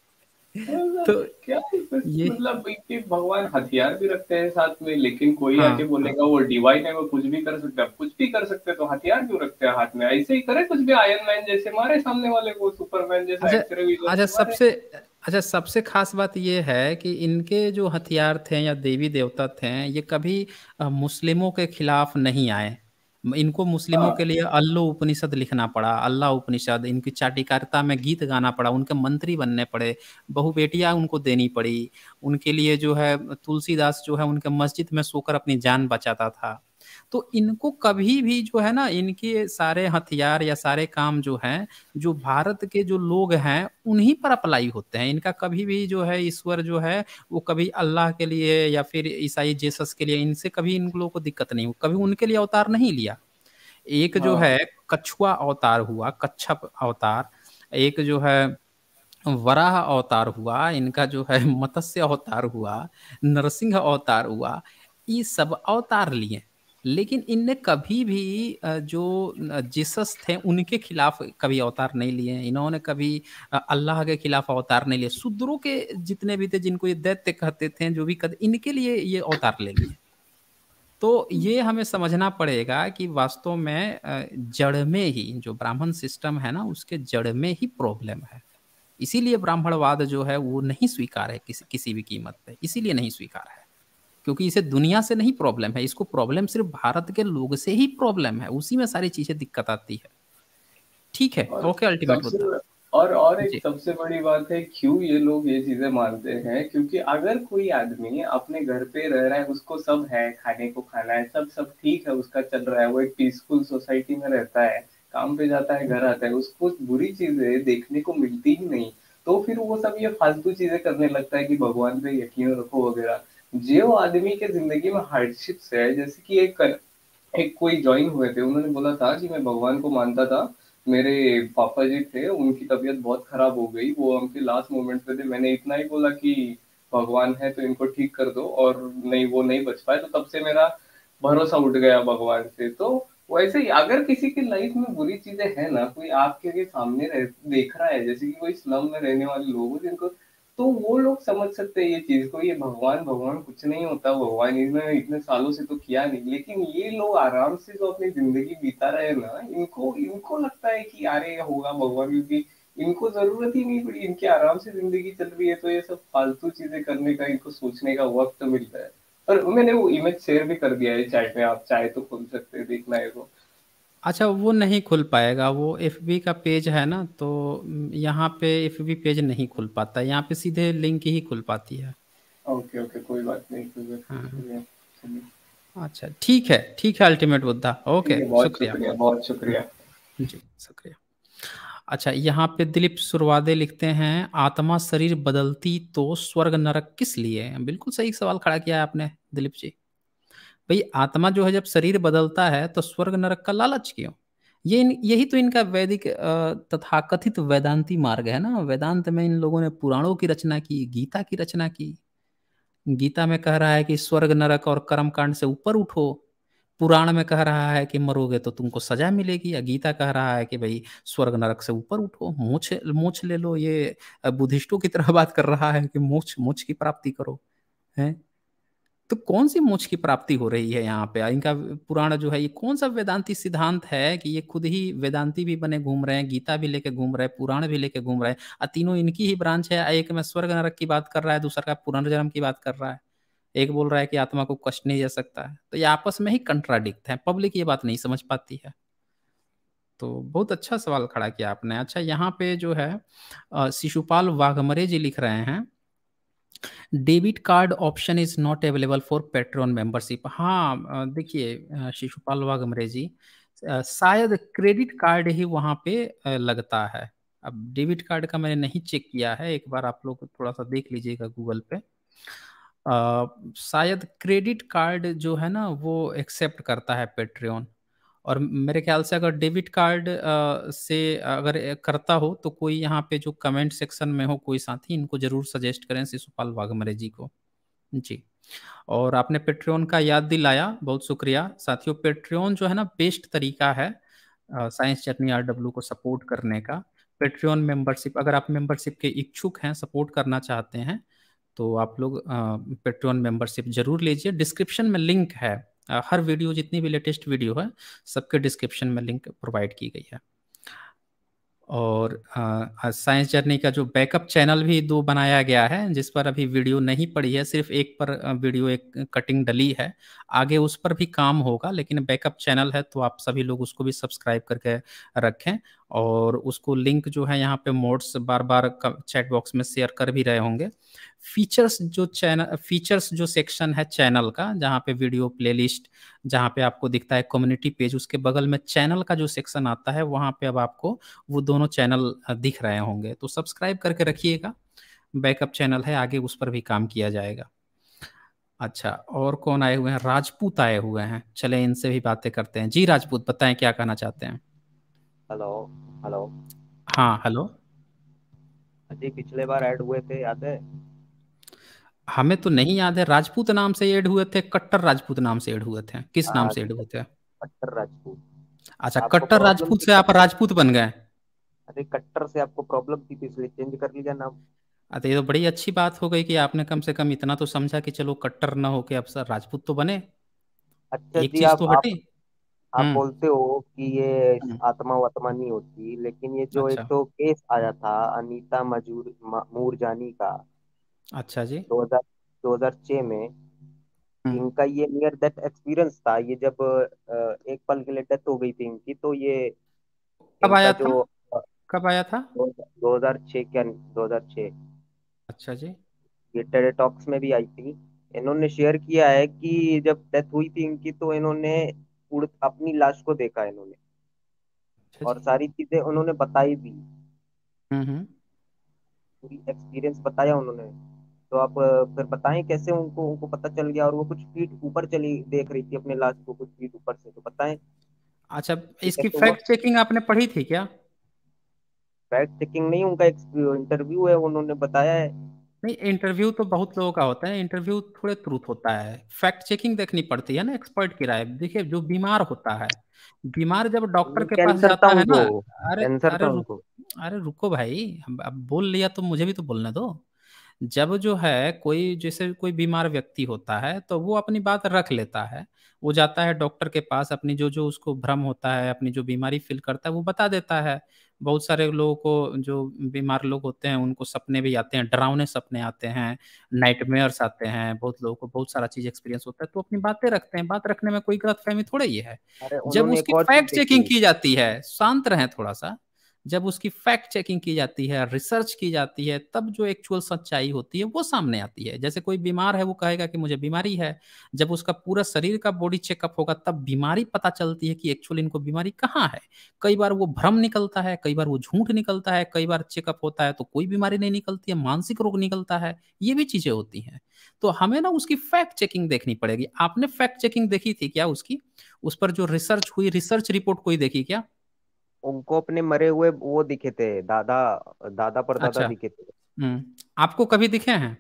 तो क्या ये मतलब कि भगवान हथियार भी रखते हैं साथ में लेकिन कोई हाँ, आके बोलेगा हाँ, वो डिवाइन है वो कुछ भी कर सकता है कुछ भी कर सकते हैं तो हथियार क्यों रखते हैं हाथ में ऐसे ही करे कुछ भी आयरन मैन जैसे मारे सामने वाले को सुपरमैन जैसा अच्छा, अच्छा सबसे अच्छा सबसे खास बात ये है कि इनके जो हथियार थे या देवी देवता थे ये कभी मुस्लिमों के खिलाफ नहीं आए इनको मुस्लिमों के हाँ। लिए अल्लो उपनिषद लिखना पड़ा अल्लाह उपनिषद इनकी चाटिकारिता में गीत गाना पड़ा उनके मंत्री बनने पड़े बहु बेटियां उनको देनी पड़ी उनके लिए जो है तुलसीदास जो है उनके मस्जिद में सोकर अपनी जान बचाता था तो इनको कभी भी जो है ना इनके सारे हथियार या सारे काम जो हैं जो भारत के जो लोग हैं उन्हीं पर अप्लाई होते हैं इनका कभी भी जो है ईश्वर जो है वो कभी अल्लाह के लिए या फिर ईसाई जेसस के लिए इनसे कभी इन लोगों को दिक्कत नहीं हुई कभी उनके लिए अवतार नहीं लिया एक जो हाँ। है कछुआ अवतार हुआ कच्छप अवतार एक जो है वराह अवतार हुआ इनका जो है मत्स्य अवतार हुआ नरसिंह अवतार हुआ ये सब अवतार लिए लेकिन इनने कभी भी जो जीसस थे उनके खिलाफ कभी अवतार नहीं लिए इन्होंने कभी अल्लाह के खिलाफ अवतार नहीं लिए शूद्रों के जितने भी थे जिनको ये दैत्य कहते थे जो भी कहते इनके लिए ये अवतार ले लिए तो ये हमें समझना पड़ेगा कि वास्तव में जड़ में ही जो ब्राह्मण सिस्टम है ना उसके जड़ में ही प्रॉब्लम है इसीलिए ब्राह्मणवाद जो है वो नहीं स्वीकार है किसी किसी भी कीमत पे इसीलिए नहीं स्वीकार है क्योंकि इसे दुनिया से नहीं प्रॉब्लम है इसको प्रॉब्लम सिर्फ भारत के लोग से ही प्रॉब्लम है उसी में सारी चीजें दिक्कत आती है ठीक है ओके अल्टीमेट मुद्दा और और एक सबसे बड़ी बात है क्यों ये लोग ये चीजें मानते हैं क्योंकि अगर कोई आदमी अपने घर पे रह रहा है उसको सब है खाने को खाना है सब सब ठीक है उसका चल रहा है वो एक पीसफुल सोसाइटी में रहता है काम पे जाता है घर आता है उसको बुरी चीजें देखने को मिलती ही नहीं तो फिर वो सब ये फालतू चीजें करने लगता है कि भगवान पे यकीन रखो वगैरह जो आदमी के जिंदगी में हार्डशिप्स है जैसे कि एक एक कोई ज्वाइन हुए थे उन्होंने बोला था कि मैं भगवान को मानता था मेरे पापा जी थे उनकी तबीयत बहुत खराब हो गई वो हमके लास्ट मोमेंट पे थे मैंने इतना ही बोला कि भगवान है तो इनको ठीक कर दो और नहीं वो नहीं बच पाए तो तब से मेरा भरोसा उठ गया भगवान से तो वैसे ही अगर किसी की लाइफ में बुरी चीजें हैं ना कोई आपके सामने रह, देख रहा है जैसे कि कोई स्लम में रहने वाले लोग जिनको तो वो लोग समझ सकते हैं ये चीज को ये भगवान भगवान कुछ नहीं होता भगवान इसने इतने सालों से तो किया नहीं लेकिन ये लोग आराम से जो अपनी जिंदगी बीता रहे ना इनको इनको लगता है कि अरे होगा भगवान क्योंकि इनको जरूरत ही नहीं पड़ी इनकी आराम से जिंदगी चल रही है तो ये सब फालतू चीजें करने का इनको सोचने का वक्त मिलता है और मैंने वो इमेज शेयर भी कर दिया है चैट में आप चाहे तो खोल सकते हैं देखना है तो अच्छा वो नहीं खुल पाएगा वो बी का पेज है ना तो यहाँ पे एफबी पेज नहीं खुल पाता यहाँ पे सीधे लिंक ही खुल पाती है ओके ओके कोई बात नहीं कोई बात नहीं हाँ। अच्छा ठीक है ठीक है अल्टीमेट बुद्धा ओके शुक्रिया बहुत शुक्रिया जी शुक्रिया अच्छा यहाँ पे दिलीप सुरवादे लिखते हैं आत्मा शरीर बदलती तो स्वर्ग नरक किस लिए बिल्कुल सही सवाल खड़ा किया है आपने दिलीप जी भाई आत्मा जो है जब शरीर बदलता है तो स्वर्ग नरक का लालच क्यों ये यही तो इनका वैदिक तथा कथित वेदांती मार्ग है ना वेदांत में इन लोगों ने पुराणों की रचना की गीता की रचना की गीता में कह रहा है कि स्वर्ग नरक और कर्म कांड से ऊपर उठो पुराण में कह रहा है कि मरोगे तो तुमको सजा मिलेगी या गीता कह रहा है कि भाई स्वर्ग नरक से ऊपर उठो मोछ मोछ ले लो ये बुद्धिस्टों की तरह बात कर रहा है कि मोछ मोछ की प्राप्ति करो है तो कौन सी मोक्ष की प्राप्ति हो रही है यहाँ पे इनका पुराण जो है ये कौन सा वेदांती सिद्धांत है कि ये खुद ही वेदांती भी बने घूम रहे हैं गीता भी लेके घूम रहे हैं पुराण भी लेके घूम रहे हैं और तीनों इनकी ही ब्रांच है एक में स्वर्ग नरक की बात कर रहा है दूसरा का पुनर्जन्म की बात कर रहा है एक बोल रहा है कि आत्मा को कष्ट नहीं जा सकता है तो ये आपस में ही कंट्राडिक्ट है पब्लिक ये बात नहीं समझ पाती है तो बहुत अच्छा सवाल खड़ा किया आपने अच्छा यहाँ पे जो है शिशुपाल वाघमरे जी लिख रहे हैं debit card option is not available for patron membership हाँ देखिए शिशुपाल वागमरे जी शायद क्रेडिट कार्ड ही वहाँ पे लगता है अब डेबिट कार्ड का मैंने नहीं चेक किया है एक बार आप लोग थोड़ा सा देख लीजिएगा गूगल पे शायद क्रेडिट कार्ड जो है ना वो एक्सेप्ट करता है पेट्रियन और मेरे ख्याल से अगर डेबिट कार्ड से अगर करता हो तो कोई यहाँ पे जो कमेंट सेक्शन में हो कोई साथी इनको जरूर सजेस्ट करें शिशुपाल वाघमरे जी को जी और आपने पेट्रियन का याद दिलाया बहुत शुक्रिया साथियों पेट्रियन जो है ना बेस्ट तरीका है साइंस चटनी आर डब्ल्यू को सपोर्ट करने का पेट्रियन मेंबरशिप अगर आप मेंबरशिप के इच्छुक हैं सपोर्ट करना चाहते हैं तो आप लोग पेट्रियन मेंबरशिप जरूर लीजिए डिस्क्रिप्शन में लिंक है हर वीडियो जितनी भी लेटेस्ट वीडियो है सबके डिस्क्रिप्शन में लिंक प्रोवाइड की गई है और साइंस जर्नी का जो बैकअप चैनल भी दो बनाया गया है जिस पर अभी वीडियो नहीं पड़ी है सिर्फ एक पर वीडियो एक कटिंग डली है आगे उस पर भी काम होगा लेकिन बैकअप चैनल है तो आप सभी लोग उसको भी सब्सक्राइब करके रखें और उसको लिंक जो है यहाँ पे मोड्स बार बार चैट बॉक्स में शेयर कर भी रहे होंगे फीचर्स जो चैनल फीचर्स जो सेक्शन है चैनल का जहाँ पे वीडियो प्लेलिस्ट जहाँ पे आपको दिखता है कम्युनिटी पेज उसके बगल में चैनल का जो सेक्शन आता है वहाँ पे अब आपको वो दोनों चैनल दिख रहे होंगे तो सब्सक्राइब करके रखिएगा बैकअप चैनल है आगे उस पर भी काम किया जाएगा अच्छा और कौन आए हुए हैं राजपूत आए हुए हैं चले इनसे भी बातें करते हैं जी राजपूत बताएं क्या कहना चाहते हैं हेलो हेलो हाँ हेलो हाँ जी पिछले बार ऐड हुए थे याद है हमें तो नहीं याद है राजपूत नाम से ऐड हुए थे कट्टर राजपूत नाम से ऐड हुए थे किस हाँ, नाम से ऐड हुए थे कट्टर राजपूत अच्छा कट्टर राजपूत से आप राजपूत बन गए अरे कट्टर से आपको प्रॉब्लम थी इसलिए चेंज कर लिया नाम अरे ये तो बड़ी अच्छी बात हो गई कि आपने कम से कम इतना तो समझा कि चलो कट्टर ना होके अब सर राजपूत तो बने अच्छा एक चीज तो हटी आप हम्म। बोलते हो कि ये हम्म। आत्मा वात्मा नहीं होती लेकिन ये जो अच्छा। एक तो केस आया था अनीता मजूर मूरजानी का अच्छा जी 2000 2006 में हम्म। इनका ये नियर डेथ एक्सपीरियंस था ये जब एक पल के लिए डेथ हो गई थी इनकी तो ये कब आया जो था? कब आया था 2006 के 2006 अच्छा जी ये टेरेटॉक्स में भी आई थी इन्होंने शेयर किया है कि जब डेथ हुई थी इनकी तो इन्होंने उड़ अपनी लाश को देखा है इन्होंने अच्छा, और अच्छा। सारी चीजें उन्होंने बताई भी हम्म, हम्म। पूरी एक्सपीरियंस बताया उन्होंने तो आप फिर बताएं कैसे उनको उनको पता चल गया और वो कुछ फीट ऊपर चली देख रही थी अपने लाश को कुछ फीट ऊपर से तो बताएं अच्छा इसकी फैक्ट चेकिंग आपने पढ़ी थी क्या फैक्ट चेकिंग नहीं उनका एक इंटरव्यू है उन्होंने बताया है नहीं इंटरव्यू तो बहुत लोगों का होता है इंटरव्यू थोड़े ट्रूथ होता है फैक्ट चेकिंग देखनी पड़ती है ना एक्सपर्ट की राय देखिए जो बीमार होता है बीमार जब डॉक्टर के पास जाता तो है ना अरे अरे तो रुको, अरे रुको भाई अब बोल लिया तो मुझे भी तो बोलने दो जब जो है कोई जैसे कोई बीमार व्यक्ति होता है तो वो अपनी बात रख लेता है वो जाता है डॉक्टर के पास अपनी जो जो उसको भ्रम होता है अपनी जो बीमारी फील करता है वो बता देता है बहुत सारे लोगों को जो बीमार लोग होते हैं उनको सपने भी आते हैं डरावने सपने आते हैं नाइटमेयर्स आते हैं बहुत लोगों को बहुत सारा चीज एक्सपीरियंस होता है तो अपनी बातें रखते हैं बात रखने में कोई गलत फहमी थोड़ा ही है जब उसकी फैक्ट चेकिंग की जाती है शांत रहे थोड़ा सा जब उसकी फैक्ट चेकिंग की जाती है रिसर्च की जाती है तब जो एक्चुअल सच्चाई होती है वो सामने आती है जैसे कोई बीमार है वो कहेगा कि मुझे बीमारी है जब उसका पूरा शरीर का बॉडी चेकअप होगा तब बीमारी पता चलती है कि एक्चुअल इनको बीमारी कहाँ है कई बार वो भ्रम निकलता है कई बार वो झूठ निकलता है कई बार चेकअप होता है तो कोई बीमारी नहीं निकलती है मानसिक रोग निकलता है ये भी चीजें होती हैं तो हमें ना उसकी फैक्ट चेकिंग देखनी पड़ेगी आपने फैक्ट चेकिंग देखी थी क्या उसकी उस पर जो रिसर्च हुई रिसर्च रिपोर्ट कोई देखी क्या उनको अपने मरे हुए वो दिखे थे दादा दादा पर दादा अच्छा। दिखे थे हम्म, आपको कभी दिखे हैं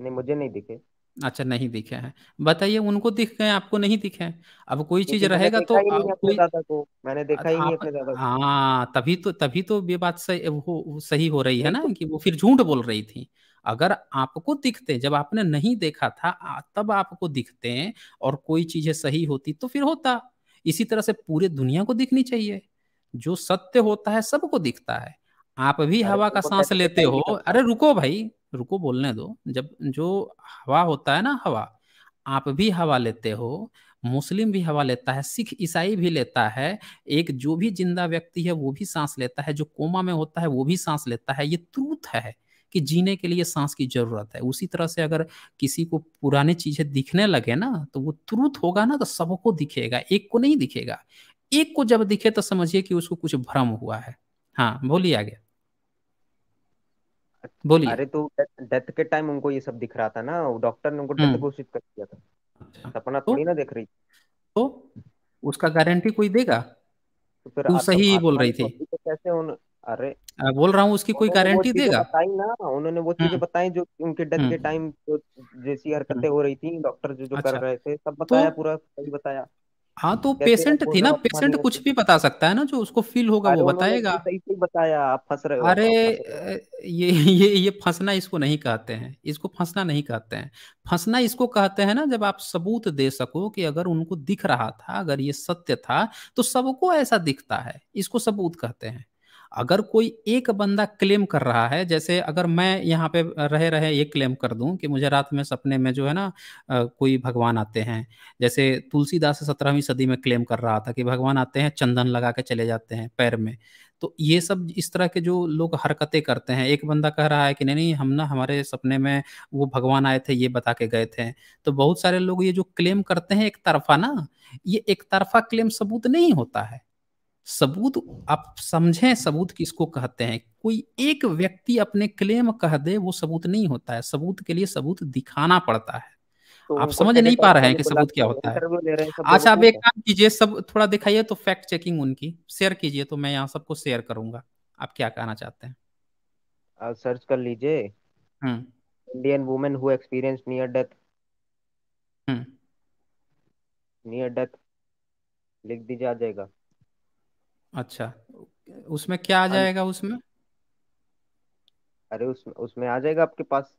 नहीं मुझे नहीं दिखे अच्छा नहीं दिखे हैं बताइए उनको दिख गए आपको नहीं दिखे अब कोई चीज रहेगा तो कोई दादा को मैंने देखा ही नहीं अपने दादा को हाँ तभी तो तभी तो ये बात सही हो सही हो रही है ना कि वो फिर झूठ बोल रही थी अगर आपको दिखते जब आपने नहीं देखा था तब आपको दिखते और कोई चीजें सही होती तो फिर होता इसी तरह से पूरे दुनिया को दिखनी चाहिए जो सत्य होता है सबको दिखता है आप भी हवा तो का सांस लेते हो अरे रुको भाई रुको बोलने दो जब जो हवा होता है ना हवा आप भी हवा लेते हो मुस्लिम भी हवा लेता है सिख ईसाई भी लेता है एक जो भी जिंदा व्यक्ति है वो भी सांस लेता है जो कोमा में होता है वो भी सांस लेता है ये त्रुत है कि जीने के लिए सांस की जरूरत है उसी तरह से अगर किसी को पुराने चीजें दिखने लगे ना तो वो त्रुत होगा ना तो सबको दिखेगा एक को नहीं दिखेगा एक को जब दिखे तो समझिए कि उसको कुछ भ्रम हुआ है हाँ बोलिए आगे अच्छा, बोलिए अरे तो डेथ के टाइम उनको ये सब दिख रहा था ना डॉक्टर ने उनको हम्म। डेथ घोषित कर दिया था अच्छा। सपना तो थोड़ी ना देख रही तो उसका गारंटी कोई देगा तो फिर तू सही बोल रही तो थी तो कैसे उन अरे आ, बोल रहा हूँ उसकी कोई गारंटी देगा बताई ना उन्होंने वो चीजें हम्म। बताई जो उनके डेथ के हम्म। टाइम जो जैसी हरकतें हो रही थी डॉक्टर जो जो कर अच्छा। रहे थे सब तो बताया पूरा सही बताया हाँ तो पेशेंट थी ना पेशेंट कुछ भी बता सकता है ना जो उसको फील होगा वो तो बताएगा सही बताया आप फंस रहे हो अरे ये ये ये फंसना इसको नहीं कहते हैं इसको फंसना नहीं कहते हैं फंसना इसको कहते हैं ना जब आप सबूत दे सको कि अगर उनको दिख रहा था अगर ये सत्य था तो सबको ऐसा दिखता है इसको सबूत कहते हैं अगर कोई एक बंदा क्लेम कर रहा है जैसे अगर मैं यहाँ पे रहे रहे ये क्लेम कर दूं कि मुझे रात में सपने में जो है ना कोई भगवान आते हैं जैसे तुलसीदास सत्रहवीं सदी में क्लेम कर रहा था कि भगवान आते हैं चंदन लगा के चले जाते हैं पैर में तो ये सब इस तरह के जो लोग हरकतें करते हैं एक बंदा कह रहा है कि नहीं नहीं हम ना हमारे सपने में वो भगवान आए थे ये बता के गए थे तो बहुत सारे लोग ये जो क्लेम करते हैं एक तरफा ना ये एक तरफा क्लेम सबूत नहीं होता है सबूत आप समझें सबूत किसको कहते हैं कोई एक व्यक्ति अपने क्लेम कह दे वो सबूत नहीं होता है सबूत के लिए सबूत दिखाना पड़ता है तो आप समझ नहीं तो पा रहे हैं कि तो सबूत क्या होता है अच्छा आप एक काम कीजिए सब थोड़ा दिखाइए तो फैक्ट चेकिंग उनकी शेयर कीजिए तो मैं यहाँ सबको शेयर करूंगा आप क्या कहना चाहते हैं सर्च कर लीजिए Indian women who experience near death near death लिख दीजिए आ जाएगा अच्छा उसमें क्या आ जाएगा उसमें अरे उसमें उसमें आ जाएगा आपके पास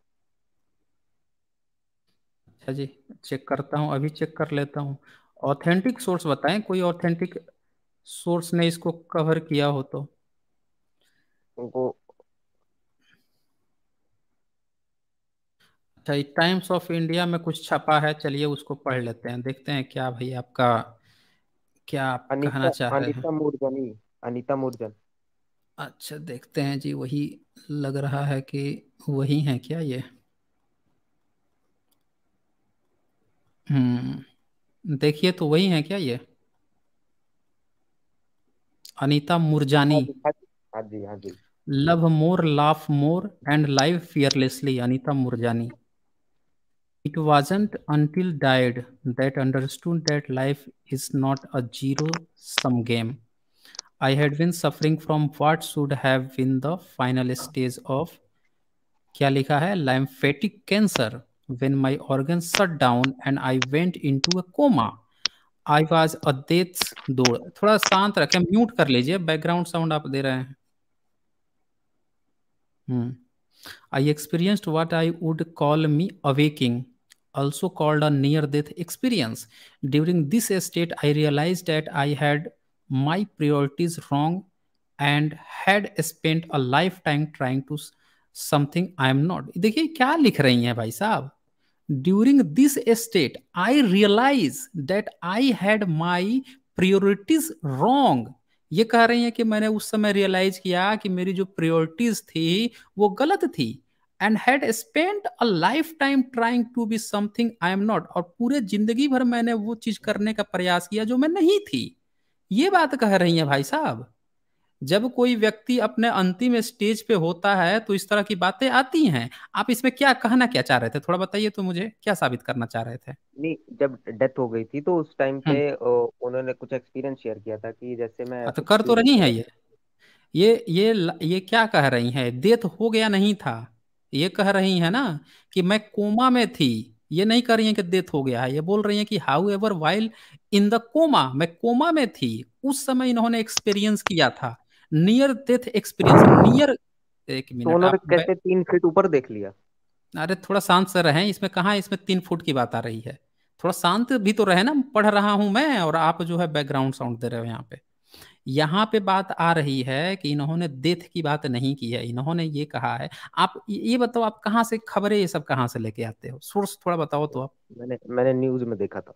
अच्छा जी चेक करता हूँ अभी चेक कर लेता हूँ ऑथेंटिक सोर्स बताएं कोई ऑथेंटिक सोर्स ने इसको कवर किया हो तो वो अच्छा टाइम्स ऑफ इंडिया में कुछ छपा है चलिए उसको पढ़ लेते हैं देखते हैं क्या भाई आपका क्या आप अनिता, कहना चाह रहे हैं मूर्जनी अनिता मूर्जन अच्छा देखते हैं जी वही लग रहा है कि वही है क्या ये हम्म देखिए तो वही है क्या ये अनिता मुरजानी हाँ जी हाँ जी love more laugh more and live fearlessly Anita Moorjani It wasn't until died that understood that life is not a zero-sum game. I had been suffering from what should have been the final stage of क्या लिखा है lymphatic cancer when my organs shut down and I went into a coma. I was a death's door. थोड़ा शांत रखें म्यूट कर लीजिए बैकग्राउंड साउंड आप दे रहे हैं हम्म hmm. I experienced what I would call me awakening also called a near death experience. During this state, I realized that I had my priorities wrong and had spent a lifetime trying to something i am not dekhiye kya likh rahi hain bhai sahab during this state i I that i had my priorities wrong ये कह रही हैं कि मैंने उस समय रियलाइज किया कि मेरी जो प्रियोरिटीज थी वो गलत थी and had spent a lifetime trying to be something I am not और पूरे जिंदगी भर मैंने वो चीज करने का प्रयास किया जो मैं नहीं थी ये बात कह रही है भाई साहब जब कोई व्यक्ति अपने अंतिम स्टेज पे होता है तो इस तरह की बातें आती हैं आप इसमें क्या कहना क्या चाह रहे थे थोड़ा बताइए तो मुझे क्या साबित करना चाह रहे थे नहीं जब डेथ हो गई थी तो उस टाइम पे हम्म। उन्होंने कुछ एक्सपीरियंस शेयर किया था कि जैसे मैं हाँ, तो कर तो रही है ये ये ये ये क्या कह रही है डेथ हो गया नहीं था ये कह रही है ना कि मैं कोमा में थी ये नहीं कह रही है कि डेथ हो गया है ये बोल रही है कि however while in the coma मैं कोमा में थी उस समय इन्होंने एक्सपीरियंस किया था नियर डेथ एक्सपीरियंस नियर एक मिनट तो कैसे तीन फीट ऊपर देख लिया अरे थोड़ा शांत से रहे इसमें कहा इसमें तीन फुट की बात आ रही है थोड़ा शांत भी तो रहे ना पढ़ रहा हूं मैं और आप जो है बैकग्राउंड साउंड दे रहे हो यहाँ पे यहाँ पे बात आ रही है कि इन्होंने डेथ की बात नहीं की है इन्होंने ये कहा है आप ये बताओ आप कहाँ से खबरें ये सब कहाँ से लेके आते हो सोर्स थोड़ा बताओ तो आप मैंने मैंने न्यूज में देखा था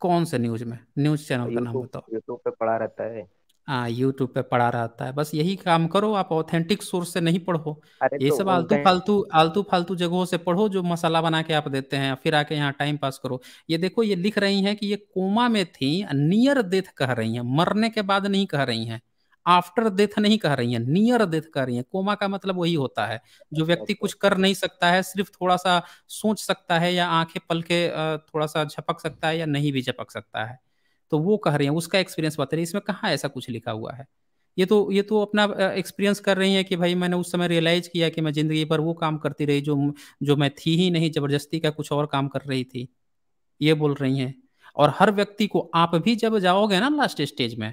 कौन से न्यूज में न्यूज चैनल का नाम बताओ यूट्यूब पे पड़ा रहता है यूट्यूब पे पढ़ा रहता है बस यही काम करो आप ऑथेंटिक सोर्स से नहीं पढ़ो ये तो सब आलतू फालतू आलतू फालतू जगहों से पढ़ो जो मसाला बना के आप देते हैं फिर आके यहाँ टाइम पास करो ये देखो ये लिख रही हैं कि ये कोमा में थी नियर डेथ कह रही हैं मरने के बाद नहीं कह रही हैं आफ्टर डेथ नहीं कह रही है नियर डेथ कह रही है कोमा का मतलब वही होता है जो अच्छा, व्यक्ति अच्छा। कुछ कर नहीं सकता है सिर्फ थोड़ा सा सोच सकता है या आंखें पल थोड़ा सा झपक सकता है या नहीं भी झपक सकता है तो वो कह रही हैं उसका एक्सपीरियंस बता रही है इसमें कहाँ ऐसा कुछ लिखा हुआ है ये तो ये तो अपना एक्सपीरियंस कर रही है कि भाई मैंने उस समय रियलाइज किया कि मैं जिंदगी भर वो काम करती रही जो जो मैं थी ही नहीं जबरदस्ती का कुछ और काम कर रही थी ये बोल रही हैं और हर व्यक्ति को आप भी जब जाओगे ना लास्ट स्टेज में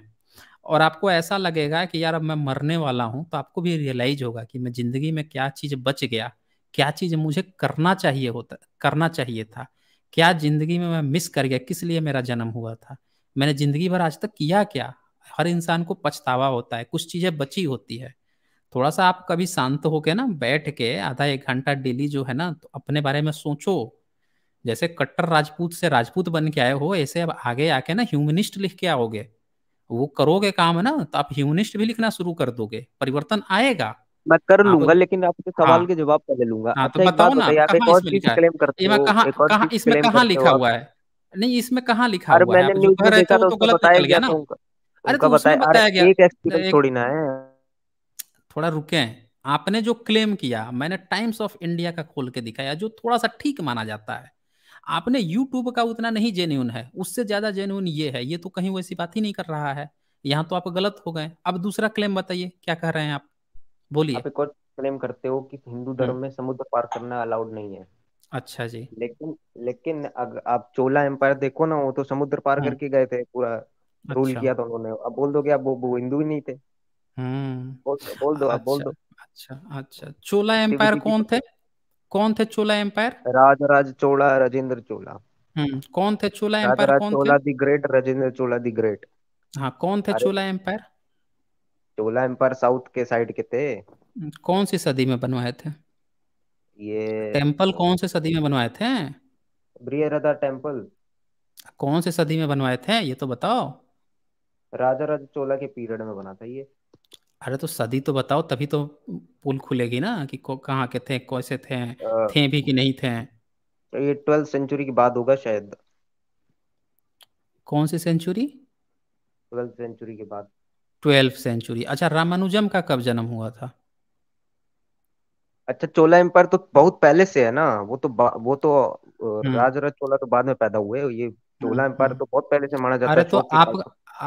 और आपको ऐसा लगेगा कि यार अब मैं मरने वाला हूँ तो आपको भी रियलाइज होगा कि मैं जिंदगी में क्या चीज़ बच गया क्या चीज़ मुझे करना चाहिए होता करना चाहिए था क्या जिंदगी में मैं मिस कर गया किस लिए मेरा जन्म हुआ था मैंने जिंदगी भर आज तक किया क्या हर इंसान को पछतावा होता है कुछ चीजें बची होती है थोड़ा सा आप कभी शांत होके ना बैठ के आधा एक घंटा डेली जो है ना तो अपने बारे में सोचो जैसे कट्टर राजपूत से राजपूत बन के आए हो ऐसे अब आगे आके ना ह्यूमनिस्ट लिख के आओगे वो करोगे काम ना तो आप ह्यूमनिस्ट भी लिखना शुरू कर दोगे परिवर्तन आएगा मैं कर लूंगा लेकिन आपके सवाल हाँ। के जवाब पहले लूंगा हाँ, तो अच्छा, बताओ ना कहा इसमें लिखा हुआ है नहीं इसमें कहाँ लिखा अरे हुआ मैंने तो, तो गलत गया ना अरे तो बताया गया एक थोड़ी ना है थोड़ा रुके आपने जो क्लेम किया मैंने टाइम्स ऑफ इंडिया का खोल के दिखाया जो थोड़ा सा ठीक माना जाता है आपने यूट्यूब का उतना नहीं जेन्यून है उससे ज्यादा जेन्यून ये है ये तो कहीं वैसी बात ही नहीं कर रहा है यहाँ तो आप गलत हो गए अब दूसरा क्लेम बताइए क्या कह रहे हैं आप बोलिए आप एक और क्लेम करते हो कि हिंदू धर्म हम्म। में समुद्र पार करना अलाउड नहीं है अच्छा जी लेकिन लेकिन अगर आप चोला एम्पायर देखो ना वो तो समुद्र पार हाँ। करके गए थे पूरा रूल अच्छा किया था उन्होंने अब बोल दो क्या वो, वो हिंदू ही नहीं थे हम्म बोल, बोल दो अब बोल अच्छा, दो अच्छा अच्छा चोला एम्पायर कौन थे कौन थे चोला एम्पायर राज राज चोला राजेंद्र चोला हम्म कौन थे चोला एम्पायर कौन थे Chola the great Rajendra Chola the great हाँ कौन थे Chola empire Chola empire south के साइड के थे कौन सी सदी में बनवाए थे ये टेम्पल कौन से सदी में बनवाए थे ब्रियरदा टेम्पल कौन से सदी में बनवाए थे ये तो बताओ राजा राजा चोला के पीरियड में बना था ये अरे तो सदी तो बताओ तभी तो पुल खुलेगी ना कि कहाँ के थे कैसे थे आ, थे भी कि नहीं थे ये ट्वेल्थ सेंचुरी के बाद होगा शायद कौन सी सेंचुरी ट्वेल्थ सेंचुरी के बाद ट्वेल्थ सेंचुरी अच्छा रामानुजम का कब जन्म हुआ था अच्छा चोला एम्पायर तो बहुत पहले से है ना वो तो वो तो राजराज हम्म। चोला तो बाद में पैदा हुए ये चोला हम्म, एम्पायर हम्म। तो बहुत पहले से माना जाता है अरे तो आप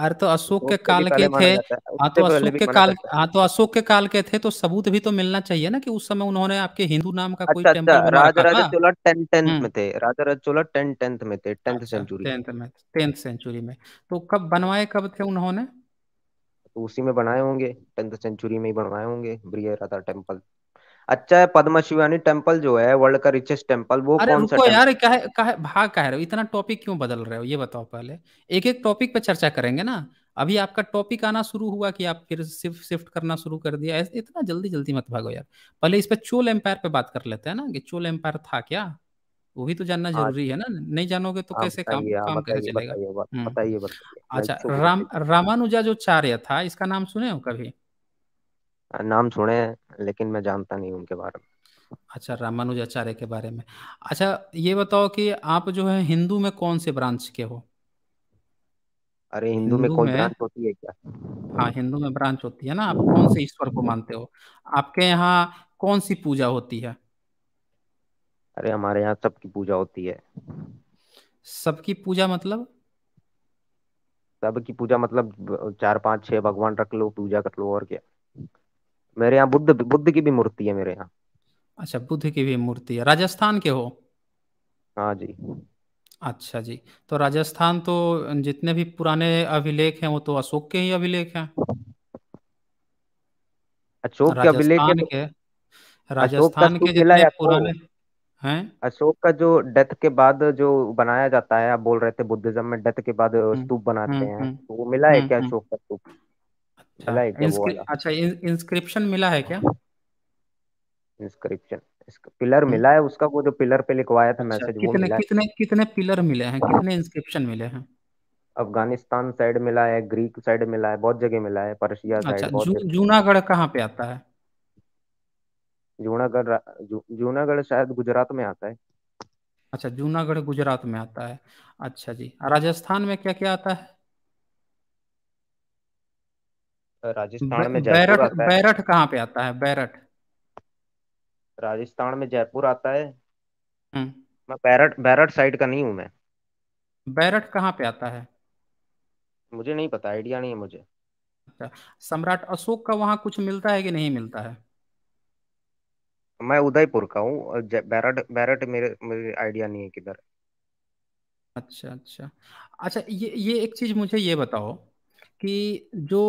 अरे तो अशोक के काल के थे हाँ तो अशोक के काल हाँ तो अशोक के काल के थे तो सबूत भी तो मिलना चाहिए ना कि उस समय उन्होंने आपके हिंदू नाम का कोई टेम्पल अच्छा, अच्छा राजा राजा चोला टेन टेंथ में थे राजा राजा चोला टेन टेंथ में थे टेंथ सेंचुरी अच्छा, टेंथ में टेंथ सेंचुरी में तो कब बनवाए कब थे उन्होंने तो उसी में बनाए होंगे टेंथ सेंचुरी में ही बनवाए होंगे राधा टेम्पल अच्छा है पद्मशिवानी टेम्पल जो है वर्ल्ड का रिचेस्ट टेम्पल वो अरे कौन सा यार क्या है, कहे है, भाग कह रहे हो इतना टॉपिक क्यों बदल रहे हो ये बताओ पहले एक एक टॉपिक पे चर्चा करेंगे ना अभी आपका टॉपिक आना शुरू हुआ कि आप फिर शिफ्ट शिफ्ट करना शुरू कर दिया इतना जल्दी जल्दी मत भागो यार पहले इस पर चोल एम्पायर पे बात कर लेते हैं ना कि चोल एम्पायर था क्या वो भी तो जानना हाँ जरूरी है ना नहीं जानोगे तो हाँ, कैसे काम हाँ, काम कैसे चलेगा बताइए हम्म। अच्छा राम रामानुजा जो चार्य था इसका नाम सुने हो कभी नाम सुने हैं लेकिन मैं जानता नहीं उनके बारे में अच्छा रामानुजाचार्य के बारे में अच्छा ये बताओ कि आप जो है हिंदू में कौन से ब्रांच के हो अरे हिंदू, हिंदू में ब्रांच होती है क्या हाँ हिंदू में ब्रांच होती है ना आप कौन से ईश्वर को मानते हो आपके यहाँ कौन सी पूजा होती है अरे हमारे यहाँ सबकी पूजा होती है सबकी पूजा मतलब सबकी पूजा मतलब चार पांच छह भगवान रख लो पूजा कर लो और क्या मेरे यहाँ बुद्ध बुद्ध की भी मूर्ति है मेरे यहाँ अच्छा बुद्ध की भी मूर्ति है राजस्थान के हो हाँ जी अच्छा जी तो राजस्थान तो जितने भी पुराने अभिलेख हैं वो तो अशोक के ही अभिलेख हैं अशोक के अभिलेख तो के राजस्थान के जितने पुराने हैं अशोक का जो डेथ के बाद जो बनाया जाता है आप बोल रहे थे बुद्धिज्म में डेथ के बाद हम्म, स्तूप बनाते हम्म, हैं तो वो मिला है क्या अशोक का स्तूप अच्छा इंस्क्रिप्शन मिला है क्या इंस्क्रिप्शन पिलर मिला है उसका वो जो पिलर पे लिखवाया था मैसेज अच्छा, वो मिला कितने कितने पिलर मिले हैं कितने इंस्क्रिप्शन मिले हैं अफगानिस्तान साइड मिला है ग्रीक साइड मिला है बहुत जगह मिला है पर्शिया साइड अच्छा, जू, जूनागढ़ कहाँ पे आता है जूनागढ़ जू, जूनागढ़ शायद गुजरात में आता है अच्छा जूनागढ़ गुजरात में आता है अच्छा जी राजस्थान में क्या क्या आता है राजस्थान में बैरठ बैरठ कहाँ पे आता है बैरठ राजस्थान में जयपुर आता है हम्म। मैं बैरठ बैरठ साइड का नहीं हूँ मैं बैरठ कहाँ पे आता है मुझे नहीं पता आइडिया नहीं है मुझे अच्छा, सम्राट अशोक का वहाँ कुछ मिलता है कि नहीं मिलता है मैं उदयपुर का हूँ बैरठ बैरठ मेरे मेरे आइडिया नहीं है किधर अच्छा अच्छा अच्छा ये ये एक चीज मुझे ये बताओ कि जो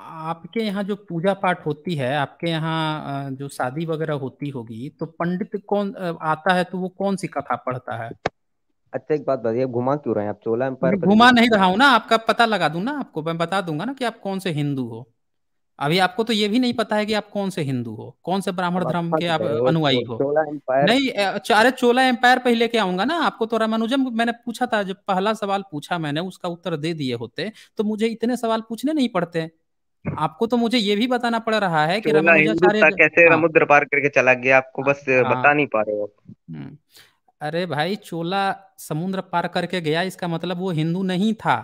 आपके यहाँ जो पूजा पाठ होती है आपके यहाँ जो शादी वगैरह होती होगी तो पंडित कौन आता है तो वो कौन सी कथा पढ़ता है अच्छा एक बात बताइए घुमा क्यों रहे हैं आप चोला एम्पायर घुमा नहीं रहा हूँ ना आपका पता लगा दू ना आपको मैं बता दूंगा ना कि आप कौन से हिंदू हो अभी आपको तो ये भी नहीं पता है कि आप कौन से हिंदू हो कौन से ब्राह्मण धर्म के आप अनुयायी हो चोला नहीं अरे चोला एम्पायर पे लेके आऊंगा ना आपको तो रामानुजम मैंने पूछा था जब पहला सवाल पूछा मैंने उसका उत्तर दे दिए होते तो मुझे इतने सवाल पूछने नहीं पड़ते आपको तो मुझे ये भी बताना पड़ रहा है कि तो रमनुजाचार्य कैसे समुद्र हाँ। पार करके चला गया आपको बस हाँ। बता नहीं पा रहे हो हम्म। अरे भाई चोला समुद्र पार करके गया इसका मतलब वो हिंदू नहीं था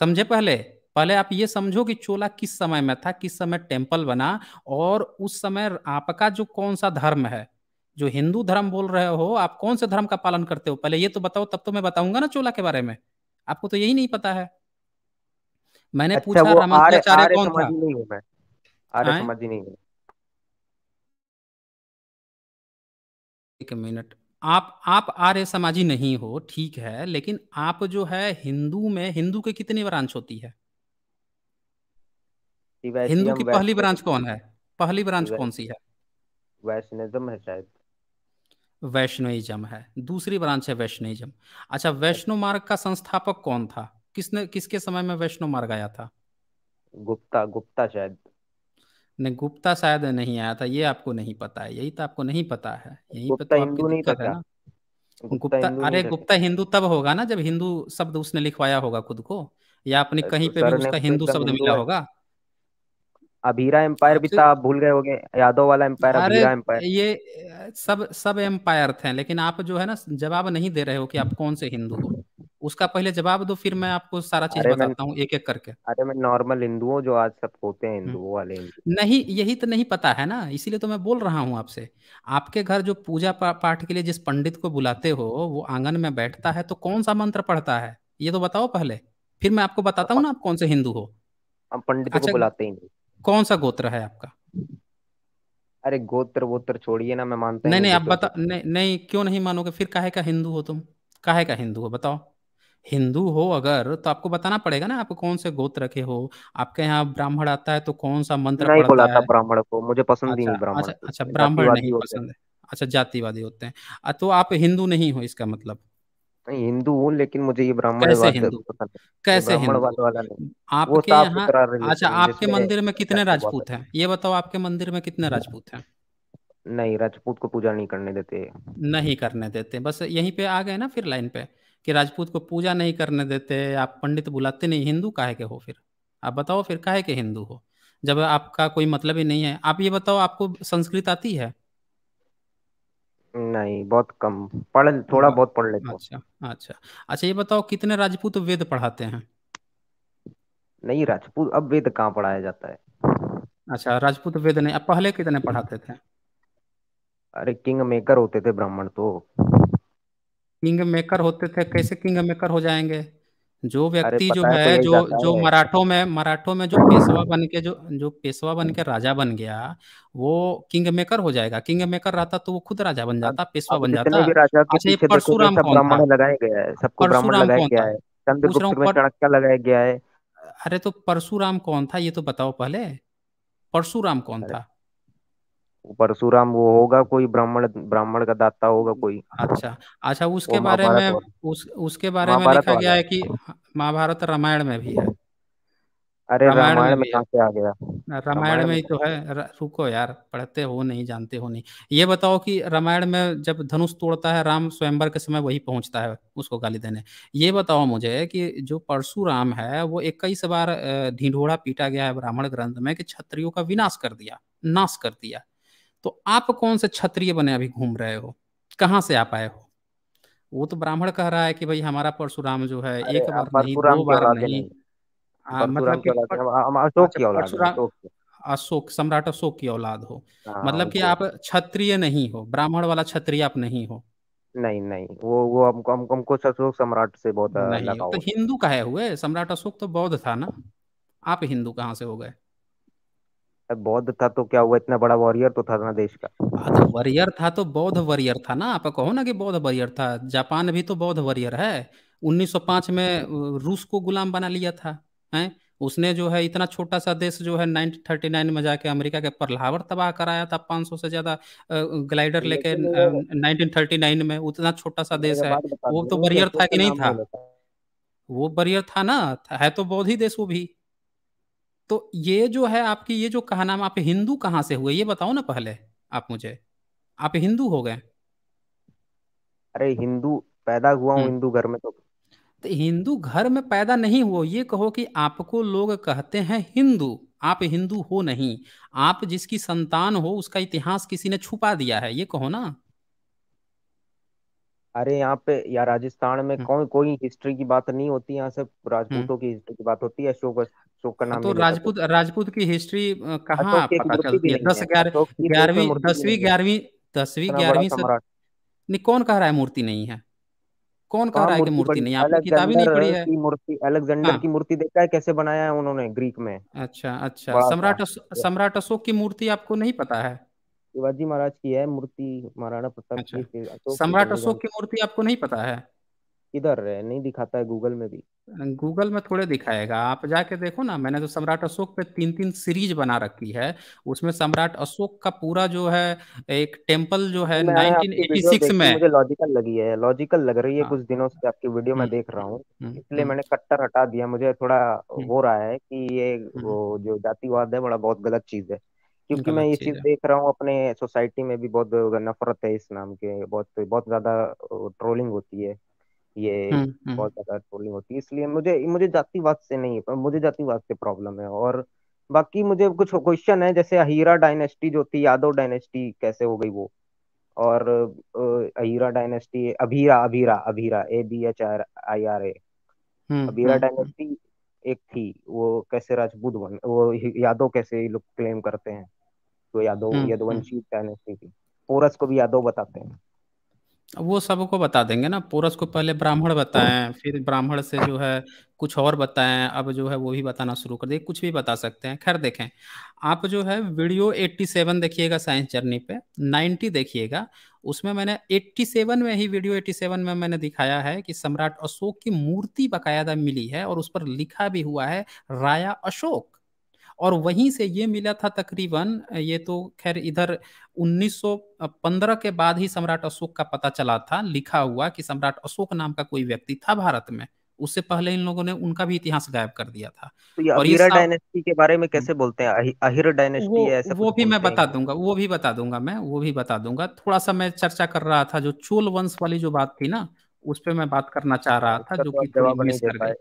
समझे पहले पहले आप ये समझो कि चोला किस समय में था किस समय टेम्पल बना और उस समय आपका जो कौन सा धर्म है जो हिंदू धर्म बोल रहे हो आप कौन से धर्म का पालन करते हो पहले ये तो बताओ तब तो मैं बताऊंगा ना चोला के बारे में आपको तो यही नहीं पता है मैंने अच्छा, पूछा रामानुजाचार्य कौन था नहीं मैं आर्य समाधि नहीं एक मिनट आप आप आर्य समाजी नहीं हो ठीक है लेकिन आप जो है हिंदू में हिंदू के कितनी ब्रांच होती है हिंदू की पहली ब्रांच कौन है पहली ब्रांच कौन सी है वैष्णविज्म है शायद वैष्णविज्म है दूसरी ब्रांच है वैष्णविज्म अच्छा वैष्णव मार्ग का संस्थापक कौन था किसने किसके समय में वैष्णो मार्ग आया था गुप्ता गुप्ता शायद नहीं गुप्ता शायद नहीं आया था ये आपको नहीं पता है यही तो आपको नहीं पता है यही पर तो आपकी दिक्कत है ना गुप्ता अरे गुप्ता हिंदू तब होगा ना जब हिंदू शब्द उसने लिखवाया होगा खुद को या आपने कहीं तो पे भी उसका हिंदू तो शब्द मिला होगा अभीरा एम्पायर भी था अच्छा। तो भूल गए होंगे यादव वाला एम्पायर अभीरा एम्पायर ये सब सब एम्पायर थे लेकिन आप जो है ना जवाब नहीं दे रहे हो कि आप कौन से हिंदू हो उसका पहले जवाब दो फिर मैं आपको सारा चीज बताता हूँ एक एक करके अरे मैं नॉर्मल हिंदुओं जो आज सब होते हैं हम्म। हिंदुओं वाले नहीं यही तो नहीं पता है ना इसीलिए तो मैं बोल रहा हूँ आपसे आपके घर जो पूजा पाठ के लिए जिस पंडित को बुलाते हो वो आंगन में बैठता है तो कौन सा मंत्र पढ़ता है ये तो बताओ पहले फिर मैं आपको बताता हूँ ना आप कौन से हिंदू हो हम पंडित को अच्छा, बुलाते ही नहीं कौन सा गोत्र है आपका अरे गोत्र वोत्र छोड़िए ना मैं मानता नहीं नहीं आप बता नहीं नहीं क्यों नहीं मानोगे फिर काहे का हिंदू हो तुम काहे का हिंदू हो बताओ हिंदू हो अगर तो आपको बताना पड़ेगा ना आप कौन से गोत्र रखे हो आपके यहाँ ब्राह्मण आता है तो कौन सा मंत्र नहीं बुलाता ब्राह्मण को मुझे पसंद अच्छा, नहीं ब्राह्मण अच्छा तो, अच्छा ब्राह्मण नहीं पसंद है अच्छा जातिवादी होते हैं तो आप हिंदू नहीं हो इसका मतलब नहीं हिंदू हूँ लेकिन मुझे ये ब्राह्मण कैसे हिंदू कैसे हिंदू वाला नहीं आपके यहाँ अच्छा आपके मंदिर में कितने राजपूत हैं ये बताओ आपके मंदिर में कितने राजपूत हैं नहीं राजपूत को पूजा नहीं करने देते नहीं करने देते बस यहीं पे आ गए ना फिर लाइन पे कि राजपूत को पूजा नहीं करने देते आप पंडित बुलाते नहीं हिंदू काहे के हो फिर आप बताओ फिर काहे के हिंदू हो जब आपका कोई मतलब ही नहीं है आप ये बताओ आपको संस्कृत आती है नहीं बहुत कम पढ़ थोड़ा बहुत पढ़ लेता अच्छा अच्छा अच्छा ये बताओ कितने राजपूत वेद पढ़ाते हैं नहीं राजपूत अब वेद कहाँ पढ़ाया जाता है अच्छा राजपूत वेद नहीं अब पहले कितने पढ़ाते थे अरे किंग मेकर होते थे ब्राह्मण तो किंग मेकर होते थे कैसे किंग मेकर हो जाएंगे जो व्यक्ति जो है, तो है जो जो मराठों में मराठों में जो पेशवा बन के जो जो पेशवा बन के राजा बन गया वो किंग मेकर हो जाएगा किंग मेकर रहता तो वो खुद राजा बन जाता पेशवा बन जाता अच्छा ये परशुराम तो कौन था लगाया गया है सबको ब्राह्मण लगाया गया है चंद्रगुप्त में चाणक्य लगाया गया है अरे तो परशुराम कौन था ये तो बताओ पहले परशुराम कौन था परशुराम वो होगा कोई ब्राह्मण ब्राह्मण का दाता होगा कोई अच्छा अच्छा उसके बारे में उस उसके बारे में लिखा गया है कि महाभारत रामायण में भी है अरे रामायण में कहाँ से आ गया रामायण में ही तो है रुको यार पढ़ते हो नहीं जानते हो नहीं ये बताओ कि रामायण में जब धनुष तोड़ता है राम स्वयंवर के समय वही पहुंचता है उसको गाली देने ये बताओ मुझे कि जो परशुराम है वो इक्कीस बार ढिंढोड़ा पीटा गया है ब्राह्मण ग्रंथ में कि क्षत्रियो का विनाश कर दिया नाश कर दिया तो आप कौन से क्षत्रिय बने अभी घूम रहे हो कहाँ से आप आए हो वो तो ब्राह्मण कह रहा है कि भाई हमारा परशुराम जो है एक बार नहीं दो बार नहीं हाँ, मतलब कि अच्छा, अशोक सम्राट अशोक की औलाद हो हाँ, मतलब कि आप क्षत्रिय नहीं हो ब्राह्मण वाला क्षत्रिय आप नहीं हो नहीं नहीं वो वो हमको हम अशोक सम्राट से बहुत नहीं तो हिंदू कहे हुए सम्राट अशोक तो बौद्ध था ना आप हिंदू कहाँ से हो गए बौद्ध था तो क्या हुआ इतना बड़ा वॉरियर तो था ना देश का वॉरियर था तो बौद्ध वॉरियर था ना आप कहो ना कि बौद्ध वॉरियर था जापान भी तो बौद्ध वॉरियर है 1905 में रूस को गुलाम बना लिया था हैं उसने जो है इतना छोटा सा देश जो है 1939 में जाके अमेरिका के पर्लावर तबाह कराया था 500 से ज्यादा ग्लाइडर लेके 1939 में उतना छोटा सा देश है वो तो बरियर था कि नहीं था वो बरियर था ना है तो बौद्ध ही देश वो भी तो ये जो है आपकी ये जो कहना आप हिंदू कहाँ से हुए ये बताओ ना पहले आप मुझे आप हिंदू हो गए अरे हिंदू पैदा हुआ हूँ हम्म। हिंदू घर में तो तो हिंदू घर में पैदा नहीं हुआ ये कहो कि आपको लोग कहते हैं हिंदू आप हिंदू हो नहीं आप जिसकी संतान हो उसका इतिहास किसी ने छुपा दिया है ये कहो ना अरे यहाँ पे या राजस्थान में हम्म। कौन कोई हिस्ट्री की बात नहीं होती यहाँ से हम्म। राजपूतों की हिस्ट्री की बात होती है अशोक अशोक का हाँ, नाम तो राजपूत राजपूत की हिस्ट्री कहाँ पता चलती है दस ग्यारह ग्यारहवीं दसवीं ग्यारहवीं दसवीं ग्यारहवीं नहीं कौन कह रहा है मूर्ति नहीं है कौन कह हाँ, रहा है कि मूर्ति नहीं आपने किताब ही नहीं पढ़ी है की मूर्ति अलेक्जेंडर हाँ। की मूर्ति देखा है कैसे बनाया है उन्होंने ग्रीक में अच्छा अच्छा सम्राट सम्राट अशोक की मूर्ति आपको नहीं पता है शिवाजी महाराज की है मूर्ति महाराणा प्रताप की अच्छा। सम्राट अशोक की मूर्ति आपको नहीं पता है इधर नहीं दिखाता है गूगल में भी गूगल में थोड़े दिखाएगा आप जाके देखो ना मैंने तो सम्राट अशोक पे तीन तीन सीरीज बना रखी है उसमें सम्राट अशोक का पूरा जो है एक टेम्पल जो है 1986 में मुझे लॉजिकल लगी है लॉजिकल लग रही है हाँ। कुछ दिनों से आपकी वीडियो में हम्म, देख रहा हूँ हम्म, इसलिए हम्म। मैंने कट्टर हटा दिया मुझे थोड़ा हो रहा है कि ये वो जो जातिवाद है बड़ा बहुत गलत चीज है क्योंकि मैं ये चीज देख रहा हूँ अपने सोसाइटी में भी बहुत नफरत है इस नाम के बहुत बहुत ज्यादा ट्रोलिंग होती है ये हम्म, हम्म। बहुत ज्यादा ट्रोलिंग होती है इसलिए मुझे मुझे जातिवाद से नहीं है मुझे जातिवाद से प्रॉब्लम है और बाकी मुझे कुछ क्वेश्चन है जैसे अहीरा डायनेस्टी जो थी यादव डायनेस्टी कैसे हो गई वो और Ahira dynasty Abhira Abhira Abhira A B H R I R A हम्म, अभीरा डायनेस्टी एक थी वो कैसे राजपूत बन वो यादव कैसे लोग क्लेम करते हैं तो यादव यादववंशी डायनेस्टी थी पोरस को भी यादव बताते हैं वो सबको बता देंगे ना पोरस को पहले ब्राह्मण बताएं फिर ब्राह्मण से जो है कुछ और बताएं अब जो है वो भी बताना शुरू कर दिए कुछ भी बता सकते हैं खैर देखें आप जो है वीडियो 87 देखिएगा साइंस जर्नी पे 90 देखिएगा उसमें मैंने 87 में ही वीडियो 87 में मैंने दिखाया है कि सम्राट अशोक की मूर्ति बकायदा मिली है और उस पर लिखा भी हुआ है राया अशोक और वहीं से ये मिला था तकरीबन ये तो खैर इधर 1915 के बाद ही सम्राट अशोक का पता चला था लिखा हुआ कि सम्राट अशोक नाम का कोई व्यक्ति था भारत में उससे पहले इन लोगों ने उनका भी इतिहास गायब कर दिया था तो और डायनेस्टी के बारे में कैसे हम्म। बोलते हैं डायनेस्टी वो, ऐसा वो भी मैं बता दूंगा वो भी बता दूंगा मैं वो भी बता दूंगा थोड़ा सा मैं चर्चा कर रहा था जो चोल वंश वाली जो बात थी ना उस पर मैं बात करना चाह रहा अच्छा, था जो तो कि मिस कर गई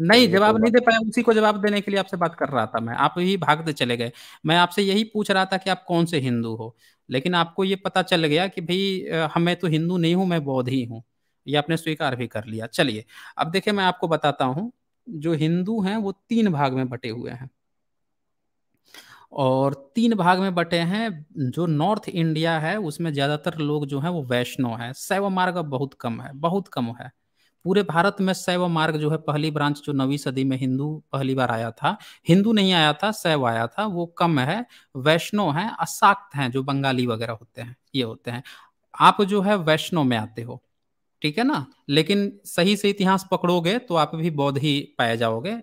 नहीं जवाब नहीं दे पाया उसी को जवाब देने के लिए आपसे बात कर रहा था मैं आप ही भागते चले गए मैं आपसे यही पूछ रहा था कि आप कौन से हिंदू हो लेकिन आपको ये पता चल गया कि भाई हमें हाँ, तो हिंदू नहीं हूं मैं बौद्ध ही हूँ ये आपने स्वीकार भी कर लिया चलिए अब देखिए मैं आपको बताता हूँ जो हिंदू हैं वो तीन भाग में बटे हुए हैं और तीन भाग में बटे हैं जो नॉर्थ इंडिया है उसमें ज़्यादातर लोग जो हैं वो वैष्णव हैं शैव मार्ग बहुत कम है बहुत कम है पूरे भारत में शैव मार्ग जो है पहली ब्रांच जो नवी सदी में हिंदू पहली बार आया था हिंदू नहीं आया था शैव आया था वो कम है वैष्णव है अशाक्त हैं जो बंगाली वगैरह होते हैं ये होते हैं आप जो है वैष्णव में आते हो ठीक है ना लेकिन सही से इतिहास पकड़ोगे तो आप भी बौद्ध ही पाए जाओगे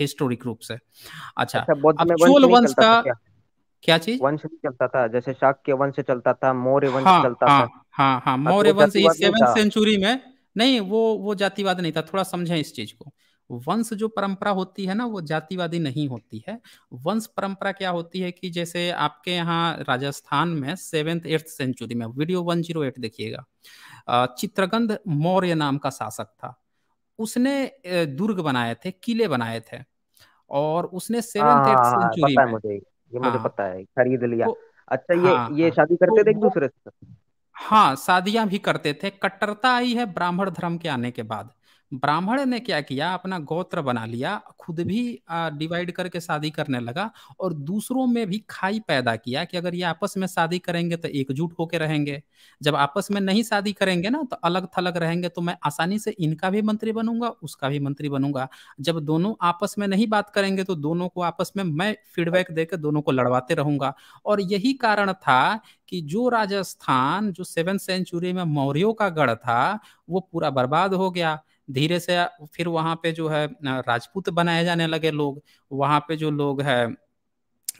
हिस्टोरिक रूप से अच्छा, अच्छा चोल वंश का क्या चीज वंश चलता था जैसे शाक्य वंश चलता था मौर्य वंश हाँ, चलता हाँ, था हाँ हाँ अच्छा, मौर्य वंश सेंचुरी में नहीं वो वो जातिवाद नहीं था थोड़ा समझें इस चीज को वंश जो परंपरा होती है ना वो जातिवादी नहीं होती है वंश परंपरा क्या होती है कि जैसे आपके यहाँ राजस्थान में सेवेंथ एट्थ सेंचुरी में वीडियो वन जीरो एट देखिएगा चित्रगंध मौर्य नाम का शासक था उसने दुर्ग बनाए थे किले बनाए थे और उसने सेवेंथ एट्थ हाँ, सेंचुरी में मुझे, ये मुझे हाँ, पता है खरीद लिया तो, अच्छा ये हाँ, ये हाँ। शादी करते थे एक तो दूसरे से हाँ शादियां भी करते थे कट्टरता आई है ब्राह्मण धर्म के आने के बाद ब्राह्मण ने क्या किया अपना गोत्र बना लिया खुद भी डिवाइड करके शादी करने लगा और दूसरों में भी खाई पैदा किया कि अगर ये आपस में शादी करेंगे तो एकजुट होकर रहेंगे जब आपस में नहीं शादी करेंगे ना तो अलग थलग रहेंगे तो मैं आसानी से इनका भी मंत्री बनूंगा उसका भी मंत्री बनूंगा जब दोनों आपस में नहीं बात करेंगे तो दोनों को आपस में मैं फीडबैक देकर दोनों को लड़वाते रहूंगा और यही कारण था कि जो राजस्थान जो सेवन सेंचुरी में मौर्यों का गढ़ था वो पूरा बर्बाद हो गया धीरे से फिर वहाँ पे जो है राजपूत बनाए जाने लगे लोग वहाँ पे जो लोग है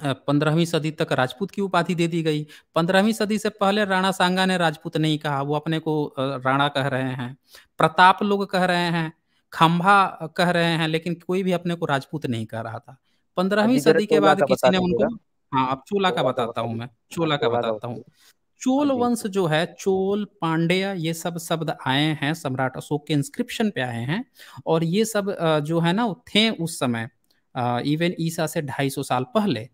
पंद्रहवीं सदी तक राजपूत की उपाधि दे दी गई पंद्रहवीं सदी से पहले राणा सांगा ने राजपूत नहीं कहा वो अपने को राणा कह रहे हैं प्रताप लोग कह रहे हैं खंभा कह रहे हैं लेकिन कोई भी अपने को राजपूत नहीं कह रहा था पंद्रहवीं सदी के बाद किसी ने उनको हाँ अब चोला का बताता हूँ मैं चोला का बताता हूँ चोल हाँ वंश जो है चोल पांड्या ये सब शब्द आए हैं सम्राट अशोक के इंस्क्रिप्शन पे आए हैं और ये सब जो है ना थे उस समय इवन ईसा से 250 साल पहले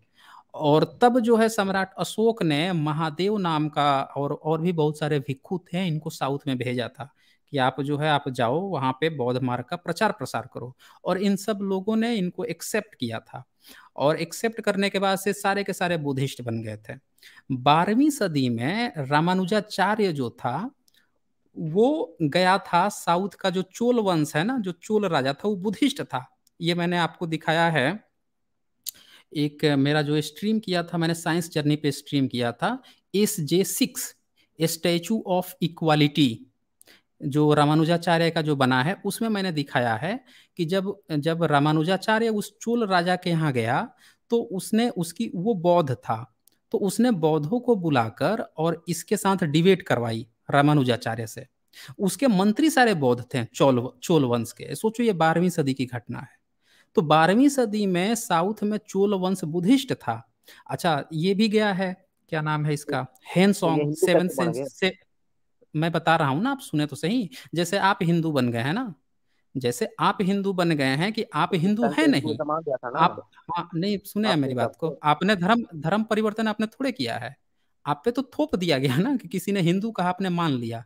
और तब जो है सम्राट अशोक ने महादेव नाम का और और भी बहुत सारे भिक्खु थे इनको साउथ में भेजा था कि आप जो है आप जाओ वहाँ पे बौद्ध मार्ग का प्रचार प्रसार करो और इन सब लोगों ने इनको एक्सेप्ट किया था और एक्सेप्ट करने के बाद से सारे के सारे बुद्धिस्ट बन गए थे बारहवीं सदी में रामानुजाचार्य जो था वो गया था साउथ का जो चोल वंश है ना जो चोल राजा था वो बुद्धिस्ट था ये मैंने आपको दिखाया है एक मेरा जो स्ट्रीम किया था मैंने साइंस जर्नी पे स्ट्रीम किया था S J six statue of equality जो रामानुजाचार्य का जो बना है उसमें मैंने दिखाया है कि जब जब रामानुजाचार्य उस चोल राजा के यहाँ गया तो उसने उसकी वो बौद्ध था तो उसने बौद्धों को बुलाकर और इसके साथ डिबेट करवाई रामानुजाचार्य से उसके मंत्री सारे बौद्ध थे चोल चोल वंश के सोचो ये बारहवीं सदी की घटना है तो बारहवीं सदी में साउथ में चोल वंश बुद्धिस्ट था अच्छा ये भी गया है क्या नाम है इसका हेन सॉन्ग सेवन सेंस से मैं बता रहा हूं ना आप सुने तो सही जैसे आप हिंदू बन गए हैं ना जैसे आप हिंदू बन गए हैं कि आप हिंदू है तो नहीं आप हाँ नहीं सुने मेरी तो बात को तो आपने धर्म धर्म परिवर्तन आपने थोड़े किया है आप पे तो थोप दिया गया ना कि किसी ने हिंदू कहा आपने मान लिया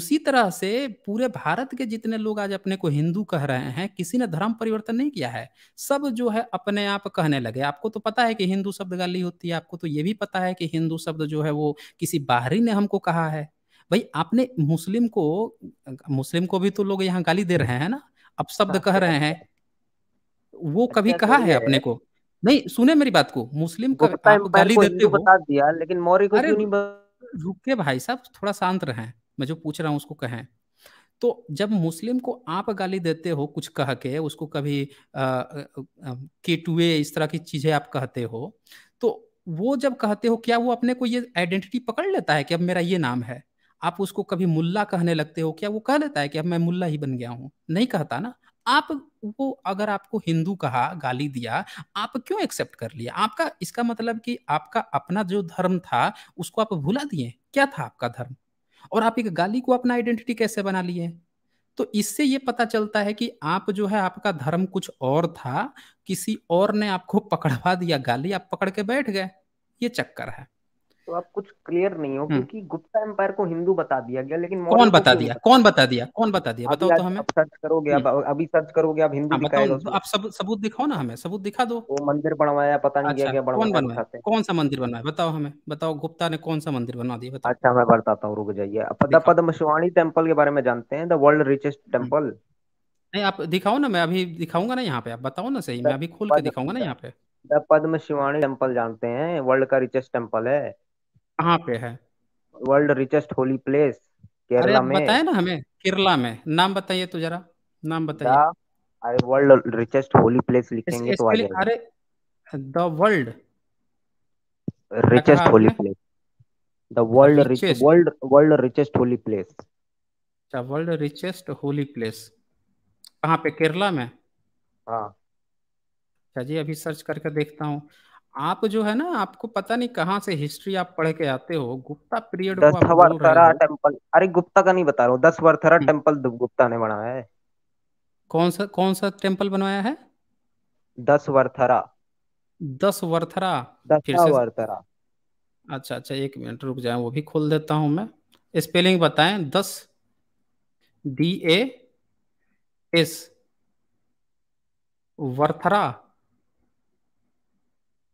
उसी तरह से पूरे भारत के जितने लोग आज अपने को हिंदू कह रहे हैं किसी ने धर्म परिवर्तन नहीं किया है सब जो है अपने आप कहने लगे आपको तो पता है कि हिंदू शब्द गाली होती है आपको तो ये भी पता है कि हिंदू शब्द जो है वो किसी बाहरी ने हमको कहा है भाई आपने मुस्लिम को मुस्लिम को भी तो लोग यहाँ गाली दे रहे हैं ना अब शब्द कह रहे हैं वो अच्छा, कभी कहा है अपने को नहीं सुने मेरी बात को मुस्लिम को आप गाली देते हो बता दिया लेकिन मौर्य को क्यों नहीं के भाई साहब थोड़ा शांत रहे मैं जो पूछ रहा हूँ उसको कहें तो जब मुस्लिम को आप गाली देते हो कुछ कह के उसको कभी केटुए इस तरह की चीजें आप कहते हो तो वो जब कहते हो क्या वो अपने को ये आइडेंटिटी पकड़ लेता है कि अब मेरा ये नाम है आप उसको कभी मुल्ला कहने लगते हो क्या वो कह लेता है कि अब मैं मुल्ला ही बन गया हूँ नहीं कहता ना आप वो अगर आपको हिंदू कहा गाली दिया आप क्यों एक्सेप्ट कर लिया आपका इसका मतलब कि आपका अपना जो धर्म था उसको आप भुला दिए क्या था आपका धर्म और आप एक गाली को अपना आइडेंटिटी कैसे बना लिए तो इससे ये पता चलता है कि आप जो है आपका धर्म कुछ और था किसी और ने आपको पकड़वा दिया गाली आप पकड़ के बैठ गए ये चक्कर है तो आप कुछ क्लियर नहीं हो हम्म। क्योंकि गुप्ता एम्पायर को हिंदू बता दिया गया लेकिन कौन बता दिया कौन बता दिया कौन बता दिया बताओ तो हमें सर्च करोगे हम्म। अब अभी सर्च करोगे आप हिंदू हाँ, दिखाएगा आप सब सबूत दिखाओ ना हमें सबूत दिखा दो वो मंदिर बनवाया पता नहीं क्या अच्छा, क्या कौन बनवाया कौन सा मंदिर बनवाया बताओ हमें बताओ गुप्ता ने कौन सा मंदिर बना दिया अच्छा मैं बताता हूँ रुक जाइए पद्मशिवाणी टेम्पल के बारे में जानते हैं द वर्ल्ड रिचेस्ट टेम्पल नहीं आप दिखाओ ना मैं अभी दिखाऊंगा ना यहाँ पे आप बताओ ना सही मैं अभी खोल के दिखाऊंगा ना यहाँ पे द पद्म शिवाणी टेम्पल जानते हैं वर्ल्ड का रिचेस्ट टेम्पल है कहाँ पे है world richest holy place Kerala में बताए ना हमें केरला में नाम बताइए तो जरा नाम बताइए अरे वर्ल्ड रिचेस्ट होली प्लेस लिखेंगे तो आ जाएगा अरे the world richest holy place the world rich world world richest holy place अच्छा वर्ल्ड रिचेस्ट होली प्लेस कहाँ पे केरला में हाँ अच्छा जी अभी सर्च करके देखता हूँ आप जो है ना आपको पता नहीं कहाँ से हिस्ट्री आप पढ़ के आते हो गुप्ता पीरियड टेम्पल अरे गुप्ता का नहीं बता रहा दस वर्थरा हम्म। टेम्पल गुप्ता ने बनाया है कौन सा कौन सा टेम्पल बनवाया है दस वर्थरा दस वर्थरा अच्छा अच्छा एक मिनट रुक जाए वो भी खोल देता हूं मैं स्पेलिंग बताएं दस डी ए एस वर्थरा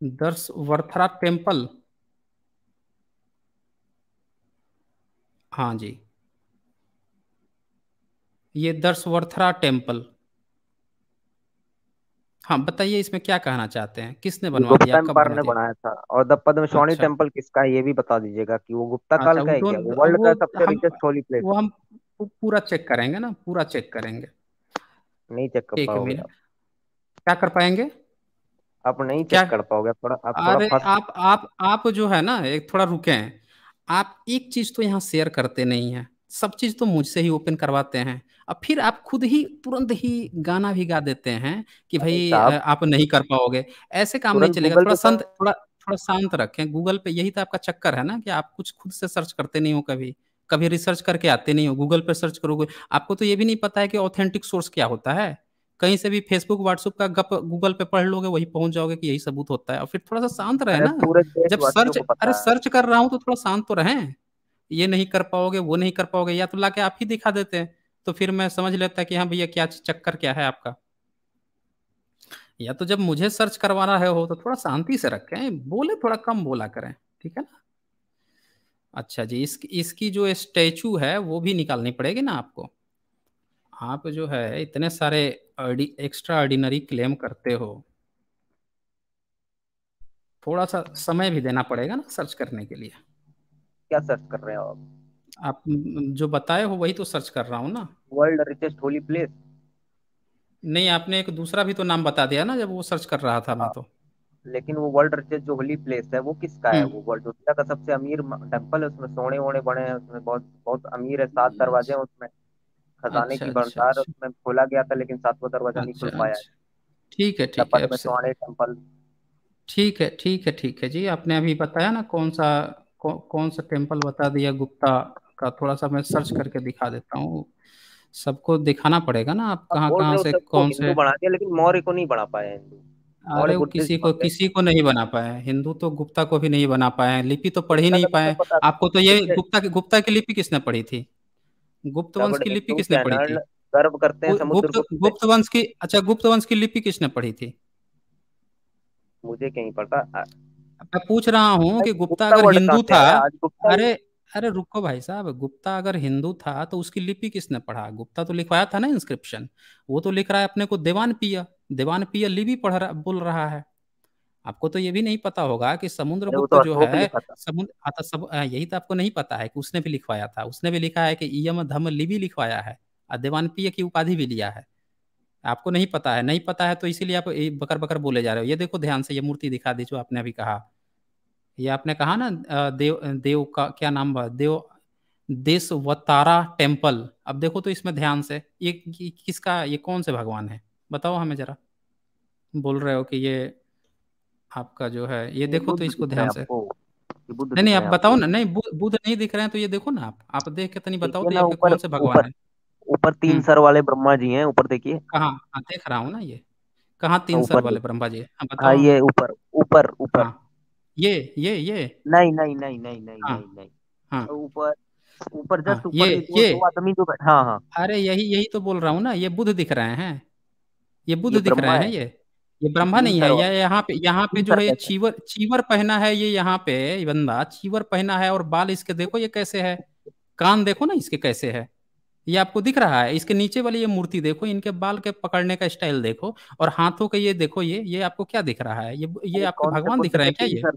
दर्श वर्थरा टेम्पल हाँ जी ये दर्श वर्थरा टेम्पल हाँ बताइए इसमें क्या कहना चाहते हैं किसने बनवा दिया कब ने बनाया था और द पद्मश्रवणी अच्छा। टेम्पल किसका है ये भी बता दीजिएगा कि वो गुप्ता काल अच्छा, का है क्या वर्ल्ड का सबसे रिचेस्ट होली प्लेस वो हम पूरा चेक करेंगे ना पूरा चेक करेंगे नहीं चेक कर पाओगे क्या कर पाएंगे आप नहीं चेक कर पाओगे थोड़ा आप अरे थोड़ा आप आप आप जो है ना एक थोड़ा रुके हैं आप एक चीज तो यहाँ शेयर करते नहीं है सब चीज तो मुझसे ही ओपन करवाते हैं अब फिर आप खुद ही तुरंत ही गाना भी गा देते हैं कि भाई आप नहीं कर पाओगे ऐसे काम नहीं चलेगा थोड़ा संत थोड़ा थोड़ा शांत रखें गूगल पे यही तो आपका चक्कर है ना कि आप कुछ खुद से सर्च करते नहीं हो कभी कभी रिसर्च करके आते नहीं हो गूगल पे सर्च करोगे आपको तो ये भी नहीं पता है कि ऑथेंटिक सोर्स क्या होता है कहीं से भी फेसबुक व्हाट्सअप का गप गूगल पे पढ़ लोगे वही पहुंच जाओगे कि यही सबूत होता है और फिर थोड़ा सा शांत रहे ना जब सर्च अरे सर्च कर रहा हूँ तो थोड़ा शांत तो रहे ये नहीं कर पाओगे वो नहीं कर पाओगे या तो लाके आप ही दिखा देते हैं तो फिर मैं समझ लेता कि हाँ भैया क्या चक्कर क्या है आपका या तो जब मुझे सर्च करवाना है हो तो थोड़ा शांति से रखें बोले थोड़ा कम बोला करें ठीक है ना अच्छा जी इस, इसकी जो स्टैचू है वो भी निकालनी पड़ेगी ना आपको आप जो है इतने सारे एक्स्ट्रा ऑर्डिनरी क्लेम करते हो थोड़ा सा समय भी देना पड़ेगा ना सर्च करने के लिए क्या सर्च कर रहे हो आप आप जो बताए हो वही तो सर्च कर रहा हूँ ना वर्ल्ड रिचेस्ट होली प्लेस नहीं आपने एक दूसरा भी तो नाम बता दिया ना जब वो सर्च कर रहा था मैं हाँ। तो लेकिन वो वर्ल्ड रिचेस्ट जो होली प्लेस है वो किसका है हम्म। वो वर्ल्ड दुनिया का सबसे अमीर टेम्पल है उसमें सोने वोने बने हैं उसमें बहुत बहुत अमीर है सात दरवाजे हैं उसमें खजाने अच्छा, की भंडार अच्छा, अच्छा। उसमें खोला गया था लेकिन सातवा दरवाजा नहीं खुल अच्छा, पाया ठीक है ठीक है टेम्पल ठीक है ठीक है ठीक है जी आपने अभी बताया ना कौन सा कौ, कौन सा टेम्पल बता दिया गुप्ता का थोड़ा सा मैं सर्च करके दिखा देता हूँ सबको दिखाना पड़ेगा ना आप कहाँ कहाँ से कौन से बना दिया लेकिन मौर्य को नहीं बना पाए हिंदू अरे वो किसी को किसी को नहीं बना पाए हिंदू तो गुप्ता को भी नहीं बना पाए लिपि तो पढ़ ही नहीं पाए आपको तो ये गुप्ता की गुप्ता की लिपि किसने पढ़ी थी गुप्त वंश की लिपि किसने पढ़ी थी गर्व करते हैं गुप्त गुप्त वंश की अच्छा गुप्त वंश की लिपि किसने पढ़ी थी मुझे कहीं पता मैं पूछ रहा हूँ कि गुप्ता अगर हिंदू था अरे अरे रुको भाई साहब गुप्ता अगर हिंदू था तो उसकी लिपि किसने पढ़ा गुप्ता तो लिखवाया था ना इंस्क्रिप्शन वो तो लिख रहा है अपने को देवान पिया देवान पिया लिपि पढ़ रहा बोल रहा है आपको तो ये भी नहीं पता होगा कि समुद्र तो जो है समुद्र हाँ, तो सब हाँ, यही तो आपको नहीं पता है कि उसने भी लिखवाया था उसने भी लिखा है कि यम धम लिवि लिखवाया है और पीय की उपाधि भी लिया है आपको नहीं पता है नहीं पता है तो इसीलिए आप बकर बकर बोले जा रहे हो ये देखो ध्यान से ये मूर्ति दिखा दी जो आपने अभी कहा ये आपने कहा ना देव देव का क्या नाम देव देश वतारा टेम्पल अब देखो तो इसमें ध्यान से ये किसका ये कौन से भगवान है बताओ हमें जरा बोल रहे हो कि ये आपका जो है ये देखो तो इसको ध्यान से नहीं नहीं आप बताओ ना नहीं बुद्ध नहीं दिख रहे हैं तो ये देखो ना आप आप देख के तो नहीं बताओ तो ऊपर से भगवान है ऊपर तीन हम्म। सर वाले ब्रह्मा जी हैं ऊपर देखिए कहाँ हाँ, देख रहा हूँ ना ये कहाँ हाँ, तीन सर वाले ब्रह्मा जी हाँ, हाँ ये ऊपर ऊपर ऊपर ये ये ये नहीं नहीं नहीं नहीं नहीं नहीं नहीं तो ऊपर ऊपर जस्ट ऊपर ये ये आदमी जो हाँ हाँ अरे यही यही तो बोल रहा हूँ ना ये बुद्ध दिख रहे हैं ये बुद्ध दिख रहे हैं ये ये ब्रह्मा नहीं है ये यहाँ पे यहाँ पे जो है ये चीवर चीवर पहना है ये यहाँ पे बंदा चीवर पहना है और बाल इसके देखो ये कैसे है कान देखो ना इसके कैसे है ये आपको दिख रहा है इसके नीचे वाली ये मूर्ति देखो इनके बाल के पकड़ने का स्टाइल देखो और हाथों के ये देखो ये ये आपको क्या दिख रहा है ये ये आपको भगवान दिख रहे हैं क्या ये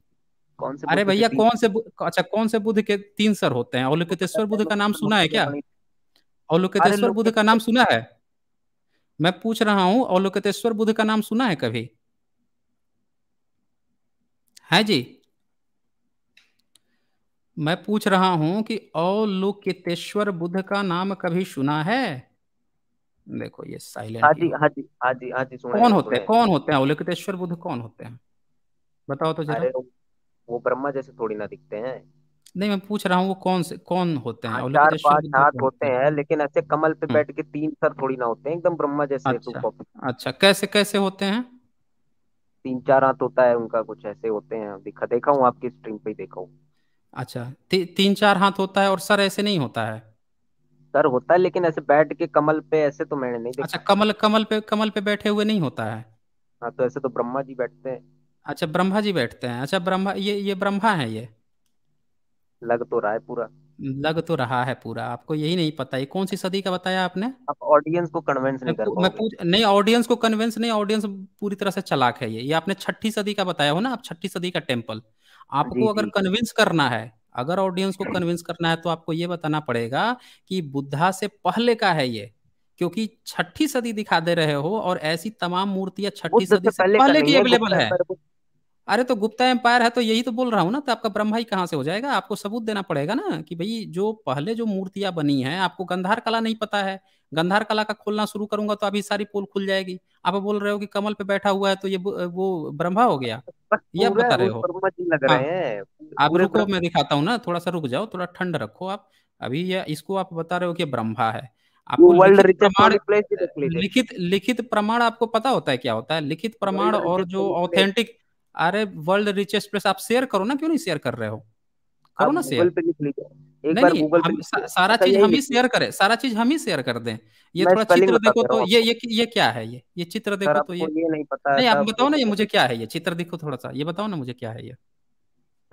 कौन से अरे भैया कौन से अच्छा कौन से बुद्ध के तीन सर होते हैं औलिकेतेश्वर बुद्ध का नाम तो सुना है क्या तो औलिकेतेश्वर बुद्ध का नाम तो सुना है मैं पूछ रहा हूं अवलोकितेश्वर बुद्ध का नाम सुना है कभी है जी मैं पूछ रहा हूं कि अवलोकितेश्वर बुद्ध का नाम कभी सुना है देखो ये साइलेंट हाँ जी हाँ जी सुना कौन होते हैं कौन होते हैं अवलोकितेश्वर बुद्ध कौन होते हैं बताओ तो जरा वो ब्रह्मा जैसे थोड़ी ना दिखते हैं नहीं मैं पूछ रहा हूँ वो कौन से कौन होते हैं हाँ, चार तो पांच हाथ होते हैं लेकिन ऐसे कमल पे हम्म। बैठ के तीन सर थोड़ी ना होते हैं एकदम ब्रह्मा जैसे अच्छा, अच्छा कैसे कैसे होते हैं तीन चार हाथ होता है उनका कुछ ऐसे होते हैं दिखा देखा हूँ आपकी स्ट्रीम पे देखा हूँ अच्छा ती, तीन चार हाथ होता है और सर ऐसे नहीं होता है सर होता है लेकिन ऐसे बैठ के कमल पे ऐसे तो मैंने नहीं अच्छा, देखा अच्छा कमल कमल पे कमल पे बैठे हुए नहीं होता है हाँ तो ऐसे तो ब्रह्मा जी बैठते हैं अच्छा ब्रह्मा जी बैठते हैं अच्छा ब्रह्मा ये ये ब्रह्मा है ये लग तो रहा है पूरा लग तो रहा है पूरा आपको यही नहीं पता ये कौन सी सदी का बताया आपने आप ऑडियंस को कन्वेंस नहीं कर मैं पूछ नहीं ऑडियंस को कन्वेंस नहीं ऑडियंस पूरी तरह से चलाक है ये ये आपने छठी सदी का बताया हो ना आप छठी सदी का टेम्पल आपको जी, अगर कन्विंस करना है अगर ऑडियंस को कन्विंस करना है तो आपको ये बताना पड़ेगा कि बुद्धा से पहले का है ये क्योंकि छठी सदी दिखा दे रहे हो और ऐसी तमाम मूर्तियां छठी सदी से पहले की अवेलेबल है अरे तो गुप्ता एम्पायर है तो यही तो बोल रहा हूँ ना तो आपका ब्रह्मा ही कहाँ से हो जाएगा आपको सबूत देना पड़ेगा ना कि भाई जो पहले जो मूर्तियां बनी है आपको गंधार कला नहीं पता है गंधार कला का खोलना शुरू करूंगा तो अभी सारी पोल खुल जाएगी आप बोल रहे हो कि कमल पे बैठा हुआ है तो ये वो ब्रह्मा हो गया ये आप बता रहे हो हाँ। आप रुको मैं दिखाता हूँ ना थोड़ा सा रुक जाओ थोड़ा ठंड रखो आप अभी ये इसको आप बता रहे हो कि ब्रह्मा है आपको प्रमाण लिखित लिखित प्रमाण आपको पता होता है क्या होता है लिखित प्रमाण और जो ऑथेंटिक अरे वर्ल्ड रिचेस्ट प्लेस आप शेयर करो ना क्यों नहीं शेयर कर रहे हो करो ना शेयर एक नहीं, बार गूगल सा, सारा अच्छा, चीज हम ही शेयर करें सारा चीज हम ही शेयर कर दें ये थोड़ा चित्र देखो तो ये ये ये क्या है ये ये चित्र देखो तो ये नहीं पता नहीं आप बताओ ना ये मुझे क्या है ये चित्र देखो थोड़ा सा ये बताओ ना मुझे क्या है ये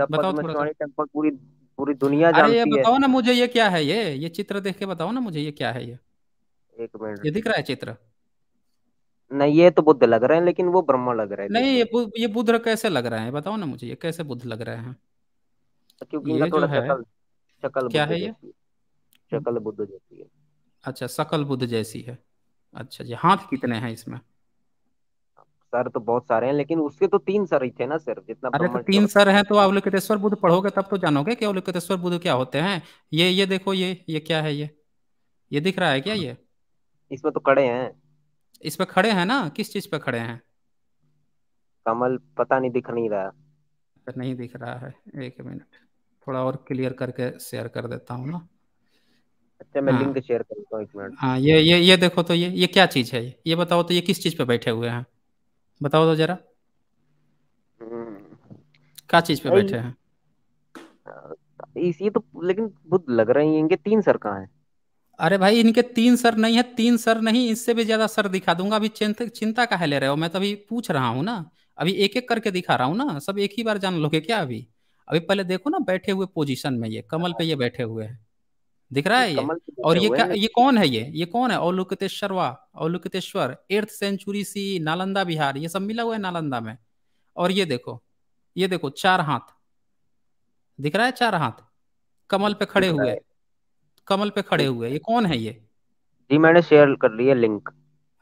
बताओ तो थोड़ा पूरी पूरी दुनिया जानती है बताओ ना मुझे ये क्या है ये ये चित्र देख के बताओ ना मुझे ये क्या है ये एक मिनट ये दिख रहा है चित्र नहीं ये तो बुद्ध लग रहे हैं लेकिन वो ब्रह्मा लग रहे हैं नहीं ये ये बुद्ध कैसे लग रहे हैं बताओ ना मुझे ये कैसे बुद्ध लग रहे हैं तो क्योंकि ये थोड़ा है, शकल शकल क्या है ये शकल बुद्ध जैसी है अच्छा शकल बुद्ध जैसी है अच्छा जी हाथ कितने हैं इसमें सर तो बहुत सारे हैं लेकिन उसके तो तीन सर ही थे ना सर जितना अरे तो तीन सर हैं तो अवलोकितेश्वर बुद्ध पढ़ोगे तब तो जानोगे कि अवलोकितेश्वर बुद्ध क्या होते हैं ये ये देखो ये ये क्या है ये ये दिख रहा है क्या हाँ। ये इसमें तो कड़े हैं इस पे खड़े हैं ना किस चीज पे खड़े हैं कमल पता नहीं दिख नहीं रहा नहीं दिख रहा है एक मिनट थोड़ा और क्लियर करके शेयर कर देता हूँ ना अच्छा मैं हाँ। लिंक शेयर करता हूँ एक मिनट हाँ ये ये ये देखो तो ये ये क्या चीज है ये ये बताओ तो ये किस चीज पे बैठे हुए हैं बताओ तो जरा हम्म। क्या चीज पे बैठे हैं इस ये तो लेकिन बुद्ध लग रहे हैं इनके तीन सर कहाँ हैं अरे भाई इनके तीन सर नहीं है तीन सर नहीं इससे भी ज्यादा सर दिखा दूंगा अभी चिंता चिंता का है ले रहे हो मैं तो अभी पूछ रहा हूँ ना अभी एक एक करके दिखा रहा हूँ ना सब एक ही बार जान लोगे क्या अभी अभी पहले देखो ना बैठे हुए पोजिशन में ये कमल पे ये बैठे हुए है दिख रहा है ये और ये क्या ये कौन है ये ये कौन है वाह Avalokiteshvara eighth century C Nalanda Bihar ये सब मिला हुआ है नालंदा में और ये देखो ये देखो चार हाथ दिख रहा है चार हाथ कमल पे खड़े हुए है कमल पे खड़े हुए ये कौन है ये जी मैंने शेयर कर लिया लिंक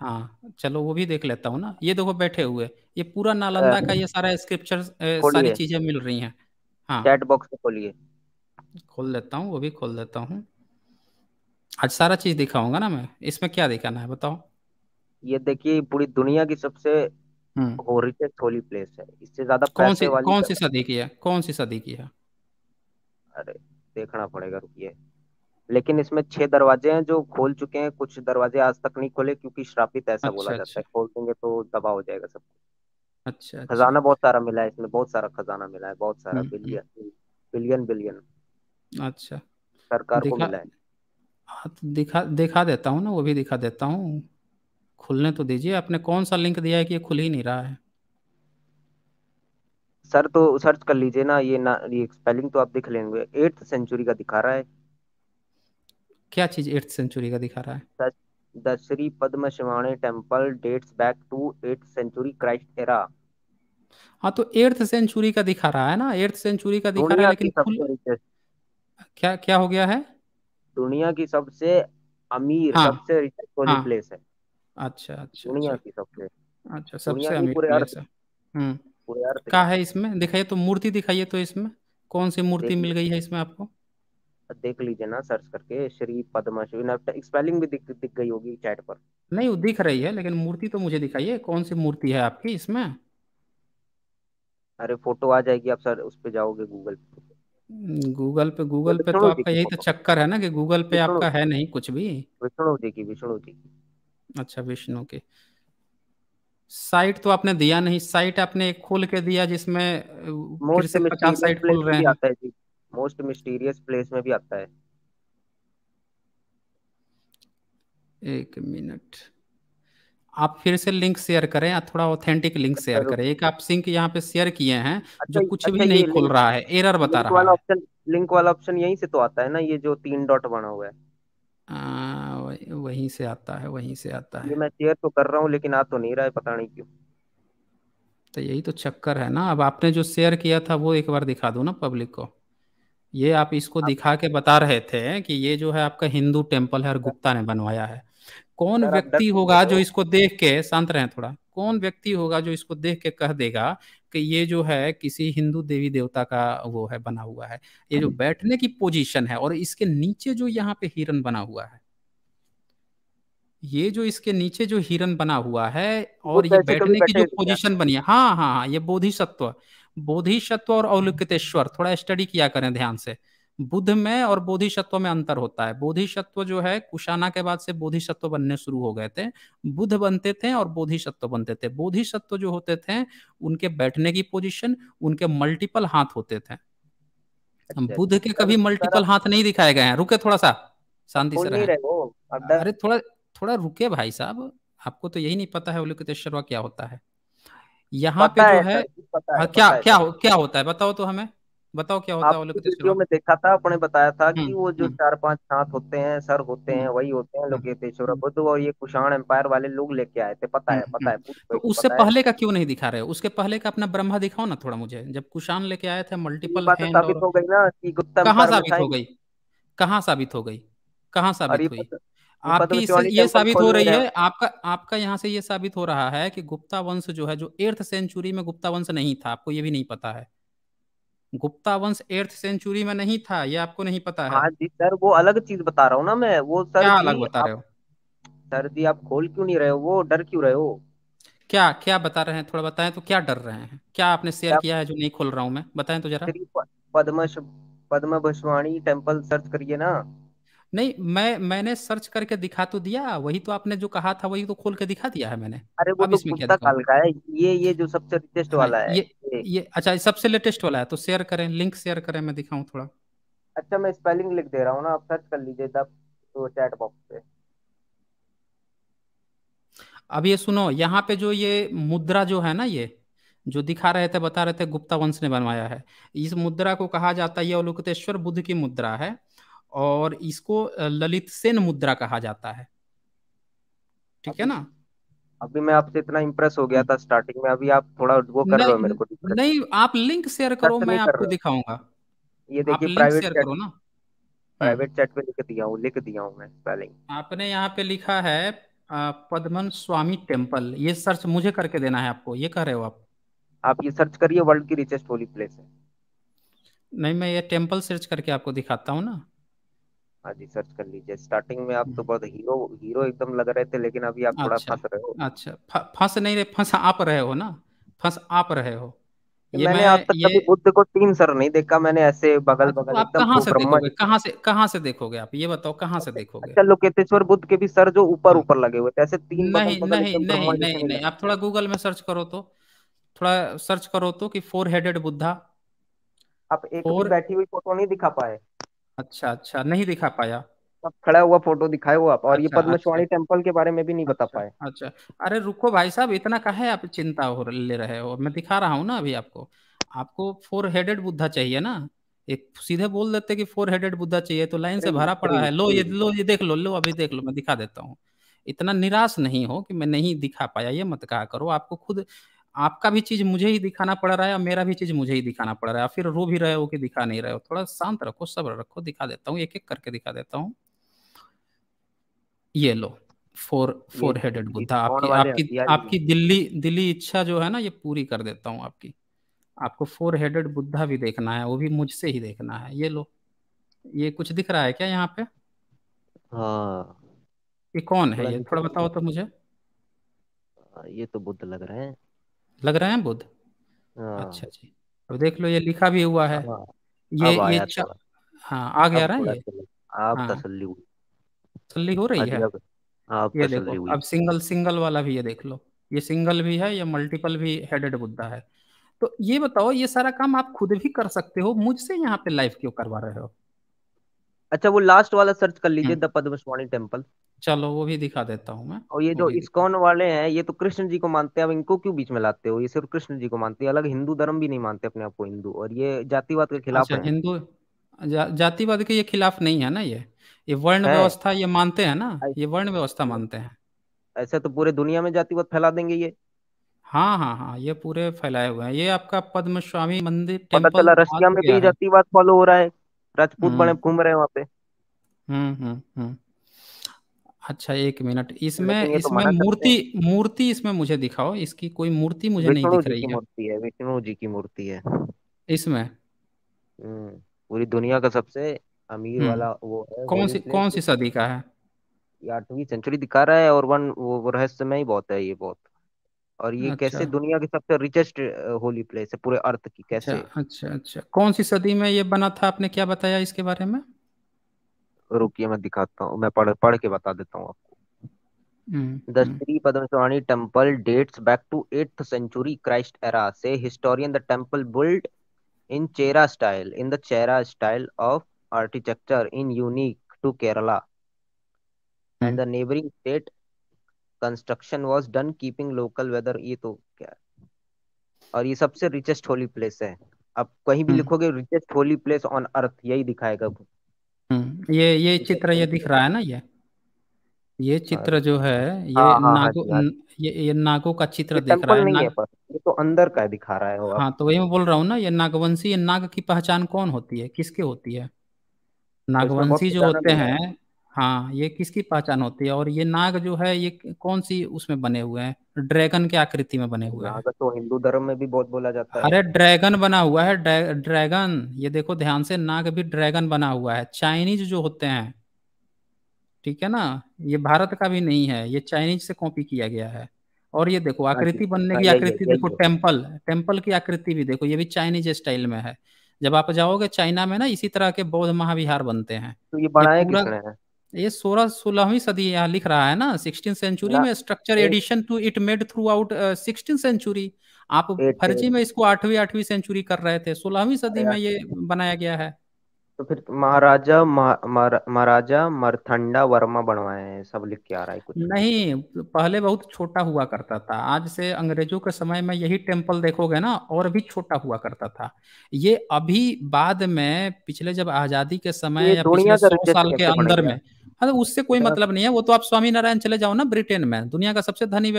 हाँ चलो वो भी देख लेता हूँ ना ये देखो बैठे हुए ये पूरा नालंदा का ये सारा स्क्रिप्चर सारी चीजें मिल रही हैं हाँ चैट बॉक्स खोलिए खोल देता हूँ वो भी खोल देता हूँ आज सारा चीज दिखाऊंगा ना मैं इसमें क्या दिखाना है बताओ ये देखिए पूरी दुनिया की सबसे होरिटेस्ट होली प्लेस है इससे ज्यादा कौन सी कौन सी सदी की है कौन सी सदी की है अरे देखना पड़ेगा रुकिए लेकिन इसमें छह दरवाजे हैं जो खोल चुके हैं कुछ दरवाजे आज तक नहीं खोले क्योंकि श्रापित ऐसा अच्छा, बोला अच्छा। जाता है अच्छा। खोल देंगे तो दबा हो जाएगा सब अच्छा, अच्छा खजाना बहुत सारा मिला है इसमें बहुत सारा खजाना मिला है बहुत सारा हम्म, बिलियन हम्म। बिलियन बिलियन अच्छा सरकार को मिला है हाँ तो दिखा दिखा देता हूँ ना वो भी दिखा देता हूँ खुलने तो दीजिए आपने कौन सा लिंक दिया है कि ये खुल ही नहीं रहा है सर तो सर्च कर लीजिए ना ये ना ये स्पेलिंग तो आप दिख लेंगे एट्थ सेंचुरी का दिखा रहा है क्या चीज एट्थ सेंचुरी का दिखा रहा है the Shri Padma Shivani temple dates back to eight century Christ era हाँ तो एट्थ सेंचुरी का दिखा रहा है ना एट्थ सेंचुरी का दिखा रहा है लेकिन फुल... क्या क्या हो गया है दुनिया की सबसे अमीर हाँ, सबसे रिचेस्ट वाली हाँ, प्लेस है अच्छा अच्छा दुनिया अच्छा, की सबसे अच्छा सबसे अमीर प्लेस है हम्म का है इसमें दिखाइए तो मूर्ति दिखाइए तो इसमें कौन सी मूर्ति मिल गई है इसमें आपको देख लीजिए ना सर्च करके श्री पद्माश्री स्पेलिंग भी दिख दिख गई होगी चैट पर नहीं वो दिख रही है लेकिन मूर्ति तो मुझे दिखाइए कौन सी मूर्ति है आपकी इसमें अरे फोटो आ जाएगी आप सर उस पे जाओगे गूगल पे गूगल पे गूगल पे तो आपका यही तो चक्कर है ना कि गूगल पे आपका है नहीं कुछ भी विष्णु जी की विष्णु जी की अच्छा विष्णु के साइट तो आपने दिया नहीं साइट आपने खोल के दिया जिसमें फिर से 50 साइट खोल रहे हैं मोस्ट मिस्टीरियस प्लेस में भी आता है एक मिनट आप फिर से लिंक शेयर करें या थोड़ा ऑथेंटिक लिंक शेयर करें एक आप सिंक यहाँ पे शेयर किए हैं अच्छा, जो कुछ अच्छा, भी नहीं खोल रहा है एरर बता रहा वाला है ऑप्शन लिंक वाला ऑप्शन यहीं से तो आता है ना ये जो तीन डॉट बना हुआ है आ, वहीं से आता है वहीं से आता है ये मैं शेयर तो कर रहा हूँ लेकिन आ तो नहीं रहा है पता नहीं क्यों तो यही तो चक्कर है ना अब आपने जो शेयर किया था वो एक बार दिखा दो ना पब्लिक को ये आप इसको दिखा के बता रहे थे कि ये जो है आपका हिंदू टेम्पल है और हाँ। गुप्ता ने बनवाया है कौन व्यक्ति होगा जो इसको देख के शांत रहे थोड़ा कौन व्यक्ति होगा जो इसको देख के कह देगा कि ये जो है किसी हिंदू देवी देवता का वो है बना हुआ है ये जो हाँ। बैठने की पोजीशन है और इसके नीचे जो यहाँ पे हिरन बना हुआ है ये जो इसके नीचे जो हिरन बना हुआ है और ये बैठने की जो पोजीशन बनी है हाँ हाँ हाँ ये बोधिसत्व बोधिसत्व और अवलोकितेश्वर थोड़ा स्टडी किया करें ध्यान से बुद्ध में और बोधिसत्व में अंतर होता है बोधिसत्व जो है कुशाना के बाद से बोधिसत्व बनने शुरू हो गए थे बुद्ध बनते थे और बोधिसत्व बनते थे बोधिसत्व जो होते थे उनके बैठने की पोजिशन उनके मल्टीपल हाथ होते थे अच्छा, अच्छा। बुद्ध के तो कभी मल्टीपल हाथ नहीं दिखाए गए हैं रुके थोड़ा सा शांति से रहे अरे थोड़ा थोड़ा रुके भाई साहब आपको तो यही नहीं पता है क्या होता है यहाँ पे जो है, है हाँ, क्या क्या क्या होता है बताओ तो हमें बताओ क्या होता है वीडियो में देखा था अपने बताया था कि हम्म, वो जो हम्म। चार पांच हाथ होते हैं सर होते हैं हम्म, वही होते हैं लोकेतेश्वर बुद्ध और ये कुशाण एम्पायर वाले लोग लेके आए थे पता है पता है तो, तो उससे पहले का क्यों नहीं दिखा रहे उसके पहले का अपना ब्रह्मा दिखाओ ना थोड़ा मुझे जब कुशाण लेके आए थे मल्टीपल तो साबित हो गई ना कि गुप्ता कहाँ साबित हो गई कहाँ साबित हो गई कहाँ साबित हुई आपकी तो ये साबित हो रही है आपका आपका यहाँ से ये साबित हो रहा है कि गुप्ता वंश जो है जो एर्थ सेंचुरी में गुप्ता वंश नहीं था आपको ये भी नहीं पता है गुप्ता वंश एर्थ सेंचुरी में नहीं था ये आपको नहीं पता है हाँ जी सर वो अलग चीज बता रहा हूँ ना मैं वो सर क्या अलग बता रहे हो सर जी आप खोल क्यों नहीं रहे हो वो डर क्यों रहे हो क्या क्या बता रहे हैं थोड़ा बताएं तो क्या डर रहे हैं क्या आपने शेयर किया है जो नहीं खोल रहा हूँ मैं बताएं तो जरा पद्म पद्म भस्वाणी टेम्पल सर्च करिए ना नहीं मैं मैंने सर्च करके दिखा तो दिया वही तो आपने जो कहा था वही तो खोल के दिखा दिया है मैंने अरे वो अब तो इसमें क्या काल का है ये ये जो सबसे लेटेस्ट हाँ, वाला है ये ये अच्छा सबसे लेटेस्ट वाला है तो शेयर करें लिंक शेयर करें मैं दिखाऊं थोड़ा अच्छा मैं स्पेलिंग लिख दे रहा हूँ ना आप सर्च कर लीजिए तब तो चैट बॉक्स पे अब ये सुनो यहाँ पे जो ये मुद्रा जो है ना ये जो दिखा रहे थे बता रहे थे गुप्ता वंश ने बनवाया है इस मुद्रा को कहा जाता है ये अवलोकतेश्वर बुद्ध की मुद्रा है और इसको ललित सेन मुद्रा कहा जाता है ठीक है ना अभी मैं आपसे इतना इंप्रेस हो गया था स्टार्टिंग में अभी आप थोड़ा वो कर रहे हो मेरे को नहीं आप लिंक शेयर करो मैं आपको दिखाऊंगा ये देखिए प्राइवेट शेयर करो ना प्राइवेट चैट पे लिख दिया हूँ लिख दिया हूँ मैं स्पेलिंग आपने यहाँ पे लिखा है पद्मन स्वामी टेम्पल ये सर्च मुझे करके देना है आपको ये कह रहे हो आप आप ये सर्च करिए वर्ल्ड की रिचेस्ट होली प्लेस है नहीं मैं ये टेम्पल सर्च करके आपको दिखाता हूँ ना हाँ जी सर्च कर लीजिए स्टार्टिंग में आप तो हम्म। बहुत हीरो हीरो एकदम लग रहे थे लेकिन अभी आप थोड़ा अच्छा, फंस रहे हो अच्छा फंस नहीं रहे फंस आप रहे हो ना फंस आप रहे हो ये मैंने मैं, आज तक ये... कभी बुद्ध को तीन सर नहीं देखा मैंने ऐसे बगल अच्छा, तो बगल आप कहाँ से देखोगे कहाँ से कहाँ से देखोगे आप ये बताओ कहाँ से अच्छा, देखोगे अच्छा लोकेतेश्वर बुद्ध के भी सर जो ऊपर हाँ। ऊपर लगे हुए थे ऐसे तीन नहीं नहीं नहीं नहीं नहीं आप थोड़ा गूगल में सर्च करो तो थोड़ा सर्च करो तो कि फोर हेडेड बुद्धा आप एक भी बैठी हुई फोटो नहीं दिखा पाए अच्छा अच्छा नहीं दिखा पाया आप खड़ा हुआ फोटो दिखाए हुआ आप और ये अच्छा पद्मश्वाणी अच्छा टेम्पल के बारे में भी नहीं बता अच्छा पाए अच्छा अरे रुको भाई साहब इतना काहे आप चिंता हो ले रहे हो मैं दिखा रहा हूँ ना अभी आपको आपको फोर हेडेड बुद्धा चाहिए ना एक सीधे बोल देते कि फोर हेडेड बुद्धा चाहिए तो लाइन से भरा पड़ा है लो ये लो ये देख लो लो अभी देख लो मैं दिखा देता हूँ इतना निराश नहीं हो कि मैं नहीं दिखा पाया ये मत कहा करो आपको खुद आपका भी चीज मुझे ही दिखाना पड़ रहा है और मेरा भी चीज मुझे ही दिखाना पड़ रहा है फिर रो भी रहे हो कि दिखा नहीं रहे हो थोड़ा शांत रखो सब्र रखो दिखा देता हूँ एक एक करके दिखा देता हूँ ये लो फोर फोर हेडेड बुद्धा आपकी आपकी आपकी दिल्ली दिल्ली इच्छा जो है ना ये पूरी कर देता हूँ आपकी आपको फोर हेडेड बुद्धा भी देखना है वो भी मुझसे ही देखना है ये लो ये कुछ दिख रहा है क्या यहाँ पे हाँ ये कौन है ये थोड़ा बताओ तो मुझे ये तो बुद्ध लग रहा है लग रहे हैं बुद्ध हाँ। अच्छा जी अब देख लो ये लिखा भी हुआ है हाँ। ये ये तो। हाँ आ गया रहा ये आप तो हाँ। तसल्ली हुई तसल्ली हो रही है आप ये तो देखो हुई। अब सिंगल सिंगल वाला भी ये देख लो ये सिंगल भी है या मल्टीपल भी हेडेड बुद्धा है तो ये बताओ ये सारा काम आप खुद भी कर सकते हो मुझसे यहाँ पे लाइव क्यों करवा रहे हो अच्छा वो लास्ट वाला सर्च कर लीजिए द पद्मस्वामी टेम्पल चलो वो भी दिखा देता हूँ मैं और ये जो इस्कॉन वाले हैं ये तो कृष्ण जी को मानते हैं अब इनको क्यों बीच में लाते हो ये सिर्फ कृष्ण जी को मानते हैं अलग हिंदू धर्म भी नहीं मानते अपने आप को हिंदू और ये जातिवाद के खिलाफ अच्छा, हिंदू जा, जातिवाद के ये खिलाफ नहीं है ना ये ये वर्ण व्यवस्था ये मानते हैं ना ये वर्ण व्यवस्था मानते हैं ऐसे तो पूरे दुनिया में जातिवाद फैला देंगे ये हाँ हाँ हाँ ये पूरे फैलाए हुए हैं ये आपका पद्म स्वामी मंदिर टेम्पल रशिया में भी जातिवाद फॉलो हो रहा है राजपूत बने घूम रहे हैं वहाँ पे हम्म हम्म अच्छा एक मिनट इसमें तो इसमें मूर्ति मूर्ति इसमें मुझे दिखाओ इसकी कोई मूर्ति मुझे नहीं दिख रही है मूर्ति है विष्णु जी की मूर्ति है इसमें पूरी दुनिया का सबसे अमीर वाला वो है कौन सी कौन सी सदी का है आठवीं सेंचुरी दिखा रहा है और वन वो रहस्यमय बहुत है ये बहुत और ये अच्छा। कैसे दुनिया की सबसे रिचेस्ट होली प्लेस है पूरे अर्थ की कैसे अच्छा अच्छा, अच्छा। कौन सी सदी में ये बना था आपने क्या बताया इसके बारे में रुकिए मैं दिखाता हूँ मैं पढ़ पढ़ के बता देता हूँ आपको the Shri Padmi temple dates back to eighth century Christ era से historian the temple build in Chera style in the Chera style of architecture in unique to Kerala and the neighbouring state construction was done keeping local weather ये तो क्या है और ये सबसे रिचेस्ट होली प्लेस है आप कहीं भी हम्म। लिखोगे richest holy place on earth यही दिखाएगा हम्म, ये ये चित्र ये दिख रहा है ना ये ये चित्र हाँ। जो है ये हाँ, हाँ, हाँ नागो हाँ, न, ये ये नागो का चित्र दिख रहा है नहीं नाग... है ये तो अंदर का दिखा रहा है हाँ तो वही मैं बोल रहा हूँ ना ये नागवंशी ये नाग की पहचान कौन होती है किसके होती है अच्छा, नागवंशी जो होते हैं हाँ, ये किसकी पहचान होती है और ये नाग जो है ये कौन सी उसमें बने हुए हैं ड्रैगन के आकृति में बने हुए हैं तो हिंदू धर्म में भी बहुत बोला जाता है अरे ड्रैगन बना हुआ है ड्रैगन ये देखो ध्यान से नाग भी ड्रैगन बना हुआ है चाइनीज जो होते हैं ठीक है ना ये भारत का भी नहीं है ये चाइनीज से कॉपी किया गया है और ये देखो हाँ आकृति बनने की आकृति देखो टेम्पल टेम्पल की आकृति भी देखो ये भी चाइनीज स्टाइल में है जब आप जाओगे चाइना में ना इसी तरह के बौद्ध महाविहार बनते हैं तो ये बनाया किसने हैं ये सोलह सोलहवीं सदी यहाँ लिख रहा है ना सिक्सटीन सेंचुरी में structure addition to it made throughout sixteen century आप फर्जी में इसको आठवीं आठवीं सेंचुरी कर रहे थे सोलहवीं सदी में ये बनाया गया है तो फिर महाराजा महाराजा मरथंडा वर्मा बनवाए हैं सब लिख के आ रहा है कुछ नहीं पहले बहुत छोटा हुआ करता था आज से अंग्रेजों के समय में यही टेम्पल देखोगे ना और भी छोटा हुआ करता था ये अभी बाद में पिछले जब आजादी के समय या पिछले सौ साल के अंदर में हाँ तो उससे कोई अच्छा। मतलब नहीं है वो तो आप स्वामी नारायण चले जाओ ना ब्रिटेन में दुनिया का सबसे धनी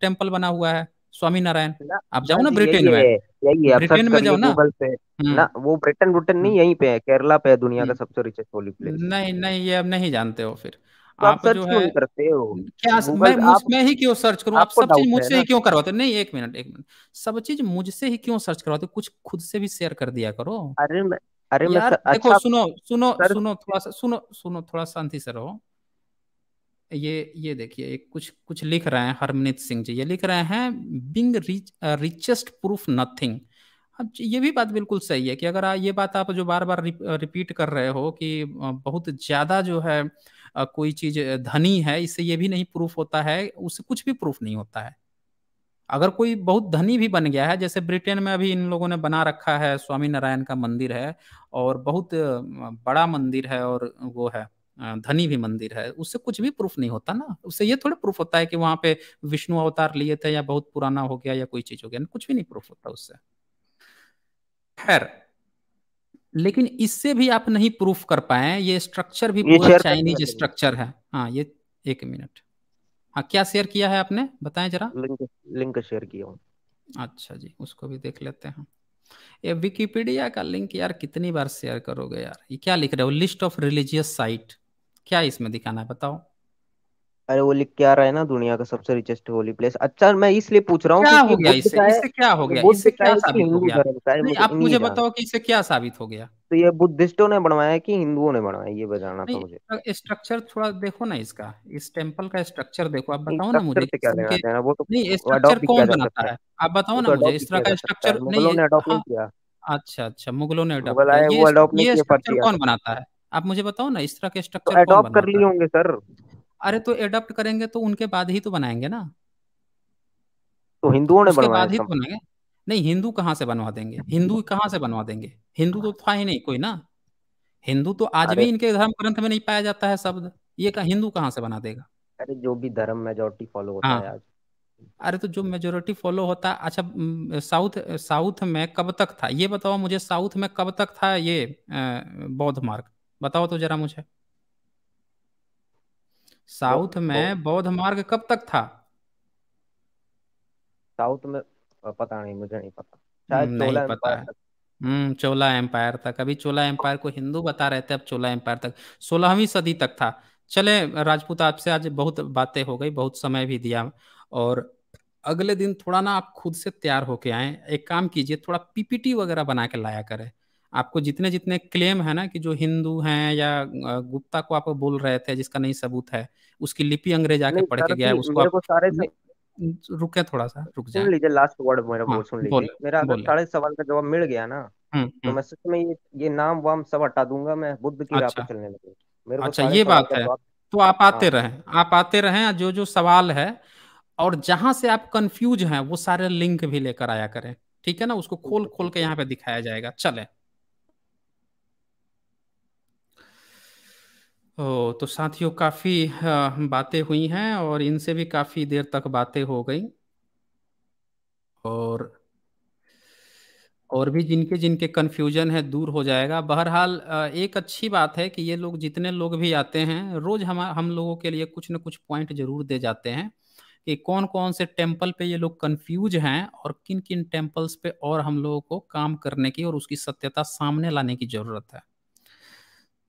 टेम्पल बना हुआ है स्वामी नारायण आप जाओ हाँ ना ब्रिटेन में यही है ब्रिटेन में जाओ ना हम्म। ना वो ब्रिटेन ब्रिटेन नहीं हम्म। यहीं पे है केरला पे है दुनिया का हम्म। सबसे रिचेस्ट होली प्लेस नहीं नहीं ये आप नहीं जानते हो फिर तो आप, जो है करते हो क्या मैं ही क्यों सर्च करूं आप सब चीज मुझसे ही क्यों करवाते नहीं एक मिनट एक मिनट सब चीज मुझसे ही क्यों सर्च करवाते कुछ खुद से भी शेयर कर दिया करो अरे मैं अरे यार सर, देखो अच्छा, सुनो सुनो सर, सुनो थोड़ा सा सुनो सुनो थोड़ा शांति से रहो ये ये देखिए एक कुछ कुछ लिख रहे हैं हरमनीत सिंह जी ये लिख रहे हैं being rich richest proof nothing अब ये भी बात बिल्कुल सही है कि अगर ये बात आप जो बार बार रिप, रिपीट कर रहे हो कि बहुत ज़्यादा जो है कोई चीज़ धनी है इससे ये भी नहीं प्रूफ होता है उससे कुछ भी प्रूफ नहीं होता है अगर कोई बहुत धनी भी बन गया है जैसे ब्रिटेन में अभी इन लोगों ने बना रखा है स्वामी नारायण का मंदिर है और बहुत बड़ा मंदिर है और वो है धनी भी मंदिर है उससे कुछ भी प्रूफ नहीं होता ना उससे ये थोड़े प्रूफ होता है कि वहां पे विष्णु अवतार लिए थे या बहुत पुराना हो गया या कोई चीज हो गया कुछ भी नहीं प्रूफ होता उससे खैर लेकिन इससे भी आप नहीं प्रूफ कर पाए ये स्ट्रक्चर भी पूरा चाइनीज स्ट्रक्चर है हाँ ये एक मिनट हाँ क्या शेयर किया है आपने बताएं जरा लिंक लिंक शेयर किया हूँ अच्छा जी उसको भी देख लेते हैं ये विकिपीडिया का लिंक यार कितनी बार शेयर करोगे यार ये क्या लिख रहे हो लिस्ट ऑफ रिलीजियस साइट क्या इसमें दिखाना है बताओ अरे वो लिख के आ रहा है ना दुनिया का सबसे रिचेस्ट होली प्लेस अच्छा मैं इसलिए पूछ रहा हूँ क्या हो गया इससे इससे क्या हो गया इससे क्या साबित हो गया आप मुझे बताओ कि इससे क्या साबित हो गया तो ये बुद्धिस्टों ने बनवाया कि हिंदुओं ने बनवाया ये बताना था मुझे स्ट्रक्चर थोड़ा देखो ना इसका इस टेम्पल का स्ट्रक्चर देखो आप बताओ ना मुझे क्या देना वो तो नहीं स्ट्रक्चर कौन बनाता है आप बताओ ना मुझे इस तरह का स्ट्रक्चर नहीं हाँ। किया अच्छा अच्छा मुगलों ने अडॉप्ट ये स्ट्रक्चर कौन बनाता है आप मुझे बताओ ना इस तरह के स्ट्रक्चर तो अडॉप्ट कर लिए होंगे सर अरे तो एडप्ट करेंगे तो उनके बाद ही तो बनाएंगे ना तो हिंदुओं ने उसके बाद ही तो बनाएंगे नहीं हिंदू कहाँ से बनवा देंगे हिंदू कहाँ से बनवा देंगे हिंदू तो था ही नहीं कोई ना हिंदू तो आज भी इनके धर्म ग्रंथ में नहीं पाया जाता है शब्द ये का हिंदू कहाँ से बना देगा अरे जो भी धर्म मेजोरिटी फॉलो होता हाँ, है आज अरे तो जो मेजोरिटी फॉलो होता है अच्छा साउथ साउथ में कब तक था ये बताओ मुझे साउथ में कब तक था ये बौद्ध मार्ग बताओ तो जरा मुझे साउथ में बौद्ध मार्ग कब तक था साउथ में पता नहीं मुझे नहीं पता शायद नहीं पता है हम्म चोला एम्पायर तक अभी चोला एम्पायर को हिंदू बता रहे थे अब चोला एम्पायर तक सोलहवीं सदी तक था चले राजपूत आपसे आज बहुत बातें हो गई बहुत समय भी दिया और अगले दिन थोड़ा ना आप खुद से तैयार होके आए एक काम कीजिए थोड़ा पीपीटी वगैरह बना के लाया करें आपको जितने जितने क्लेम है ना कि जो हिंदू हैं या गुप्ता को आप बोल रहे थे जिसका नहीं सबूत है उसकी लिपि अंग्रेज आके पढ़ के गया उसको आप सारे से... रुके थोड़ा सा रुक जाए लीजिए लास्ट वर्ड मेरा हाँ, सुन लीजिए मेरा अगर सारे सवाल का जवाब मिल गया ना हम्म, तो हम्म। मैं सच में ये ये नाम वाम सब हटा दूंगा मैं बुद्ध की राह पर अच्छा। चलने लगे मेरे अच्छा ये बात है तो आप आते हाँ। रहें आप आते रहें जो जो सवाल है और जहां से आप कंफ्यूज हैं वो सारे लिंक भी लेकर आया करें ठीक है ना उसको खोल खोल के यहाँ पे दिखाया जाएगा चले ओ तो साथियों काफ़ी बातें हुई हैं और इनसे भी काफ़ी देर तक बातें हो गई। और और भी जिनके-जिनके कन्फ्यूज़न है दूर हो जाएगा। बहरहाल एक अच्छी बात है कि ये लोग जितने लोग भी आते हैं, रोज़ हम हम लोगों के लिए कुछ न कुछ पॉइंट ज़रूर दे जाते हैं, कि कौन-कौन से टेम्पल पे ये लोग कन्फ्यूज़ हैं और किन-किन टेम्पल्स पे और हम लोगों को काम करने की और उसकी सत्यता सामने लाने की ज़रूरत है।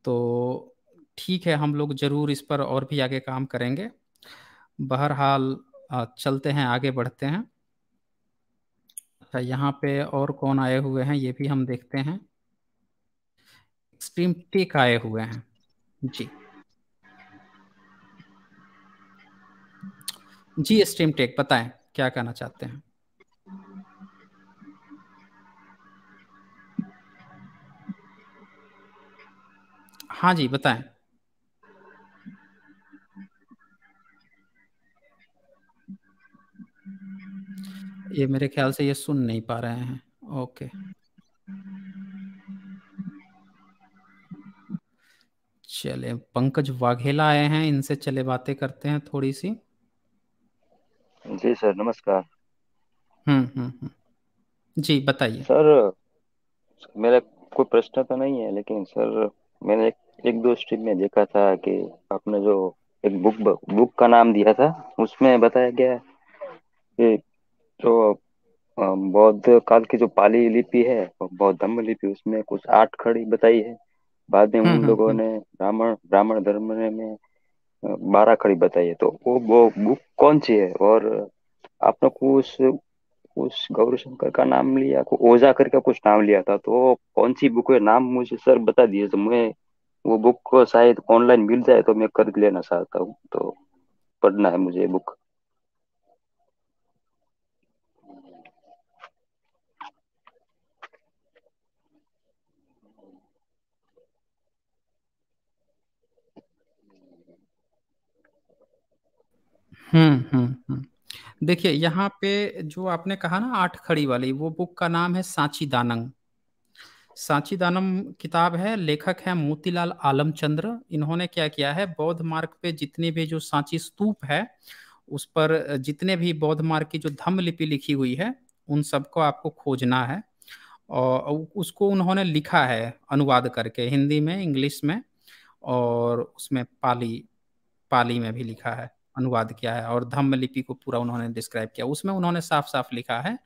तो ठीक है हम लोग ज़रूर इस पर और भी आगे काम करेंगे बहरहाल चलते हैं आगे बढ़ते हैं अच्छा यहाँ पे और कौन आए हुए हैं ये भी हम देखते हैं एक्सट्रीम टेक आए हुए हैं जी जी एक्सट्रीम टेक बताएं क्या कहना चाहते हैं हाँ जी बताएं ये मेरे ख्याल से ये सुन नहीं पा रहे हैं ओके चले पंकज वाघेला आए हैं इनसे चले बातें करते हैं थोड़ी सी जी सर नमस्कार हम्म, हम्म हम्म जी बताइए सर मेरा कोई प्रश्न तो नहीं है लेकिन सर मैंने एक, एक दो स्ट्रीम में देखा था कि आपने जो एक बुक बुक का नाम दिया था उसमें बताया गया कि जो तो, बौद्ध काल की जो पाली लिपि है बौद्ध धम्म लिपि उसमें कुछ आठ खड़ी बताई है बाद में उन हम्म, हम्म, लोगों हम्म। ने ब्राह्मण ब्राह्मण धर्म में बारह खड़ी बताई है तो वो वो बुक कौन सी है और आपने कुछ उस गौरीशंकर का नाम लिया को ओझा करके कुछ नाम लिया था तो कौन सी बुक है नाम मुझे सर बता दिए तो मैं वो बुक शायद ऑनलाइन मिल जाए तो मैं खरीद लेना चाहता हूँ तो पढ़ना है मुझे बुक हम्म, हम्म, हम्म। देखिए यहाँ पे जो आपने कहा ना आठ खड़ी वाली वो बुक का नाम है सांची दानंग सांची दानम किताब है लेखक है मोतीलाल आलमचंद्र इन्होंने क्या किया है बौद्ध मार्ग पे जितने भी जो सांची स्तूप है उस पर जितने भी बौद्ध मार्ग की जो धम्म लिपि लिखी हुई है उन सबको आपको खोजना है और उसको उन्होंने लिखा है अनुवाद करके हिंदी में इंग्लिश में और उसमें पाली पाली में भी लिखा है अनुवाद किया है और धम्म लिपि को पूरा उन्होंने डिस्क्राइब किया उसमें उन्होंने साफ साफ लिखा है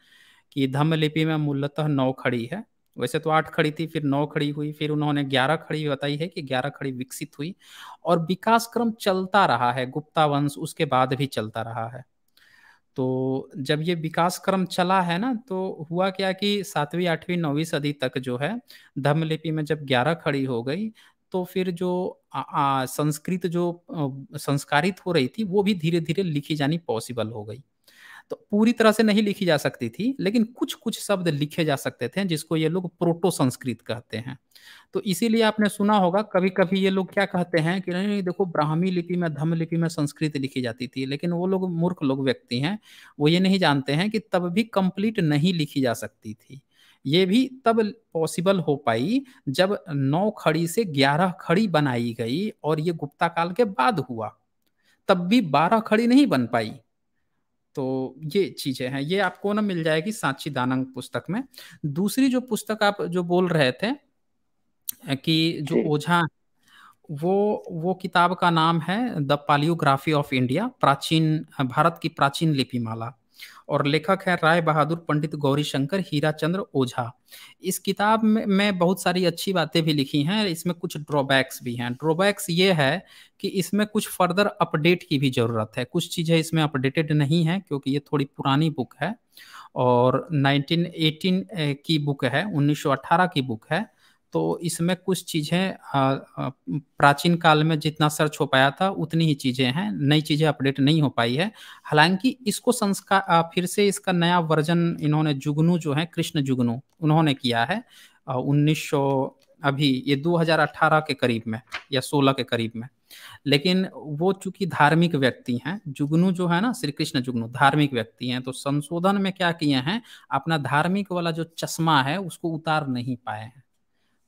कि धम्म लिपि में मूलतः नौ खड़ी है वैसे तो आठ खड़ी थी फिर नौ खड़ी हुई फिर उन्होंने ग्यारह खड़ी बताई है कि ग्यारह खड़ी विकसित हुई और विकास क्रम चलता रहा है गुप्ता वंश उसके बाद भी चलता रहा है तो जब ये विकास क्रम चला है ना तो हुआ क्या कि सातवीं आठवीं नौवीं सदी तक जो है धम्म लिपि में जब ग्यारह खड़ी हो गई तो फिर जो संस्कृत जो संस्कारित हो रही थी वो भी धीरे धीरे लिखी जानी पॉसिबल हो गई तो पूरी तरह से नहीं लिखी जा सकती थी लेकिन कुछ कुछ शब्द लिखे जा सकते थे जिसको ये लोग प्रोटो संस्कृत कहते हैं तो इसीलिए आपने सुना होगा कभी कभी ये लोग क्या कहते हैं कि नहीं देखो ब्राह्मी लिपि में धम्म लिपि में संस्कृत लिखी जाती थी लेकिन वो लोग मूर्ख लोग व्यक्ति हैं वो ये नहीं जानते हैं कि तब भी कंप्लीट नहीं लिखी जा सकती थी ये भी तब पॉसिबल हो पाई जब नौ खड़ी से ग्यारह खड़ी बनाई गई और ये गुप्ता काल के बाद हुआ तब भी बारह खड़ी नहीं बन पाई तो ये चीजें हैं ये आपको ना मिल जाएगी सांची दानंग पुस्तक में दूसरी जो पुस्तक आप जो बोल रहे थे कि जो ओझा वो वो किताब का नाम है द पालियोग्राफी ऑफ इंडिया प्राचीन भारत की प्राचीन लिपिमाला और लेखक है राय बहादुर पंडित गौरी शंकर हीरा चंद्र ओझा इस किताब में, में बहुत सारी अच्छी बातें भी लिखी हैं इसमें कुछ ड्रॉबैक्स भी हैं ड्रॉबैक्स ये है कि इसमें कुछ फर्दर अपडेट की भी ज़रूरत है कुछ चीज़ें इसमें अपडेटेड नहीं है क्योंकि ये थोड़ी पुरानी बुक है और 1918 की बुक है 1918 की बुक है तो इसमें कुछ चीज़ें प्राचीन काल में जितना सर्च हो पाया था उतनी ही चीज़ें हैं नई चीज़ें अपडेट नहीं हो पाई है हालांकि इसको संस्कार फिर से इसका नया वर्जन इन्होंने जुगनू जो है कृष्ण जुगनू उन्होंने किया है उन्नीस अभी ये 2018 के करीब में या 16 के करीब में लेकिन वो चूंकि धार्मिक व्यक्ति हैं जुगनू जो है ना श्री कृष्ण जुगनू धार्मिक व्यक्ति हैं तो संशोधन में क्या किए हैं अपना धार्मिक वाला जो चश्मा है उसको उतार नहीं पाए हैं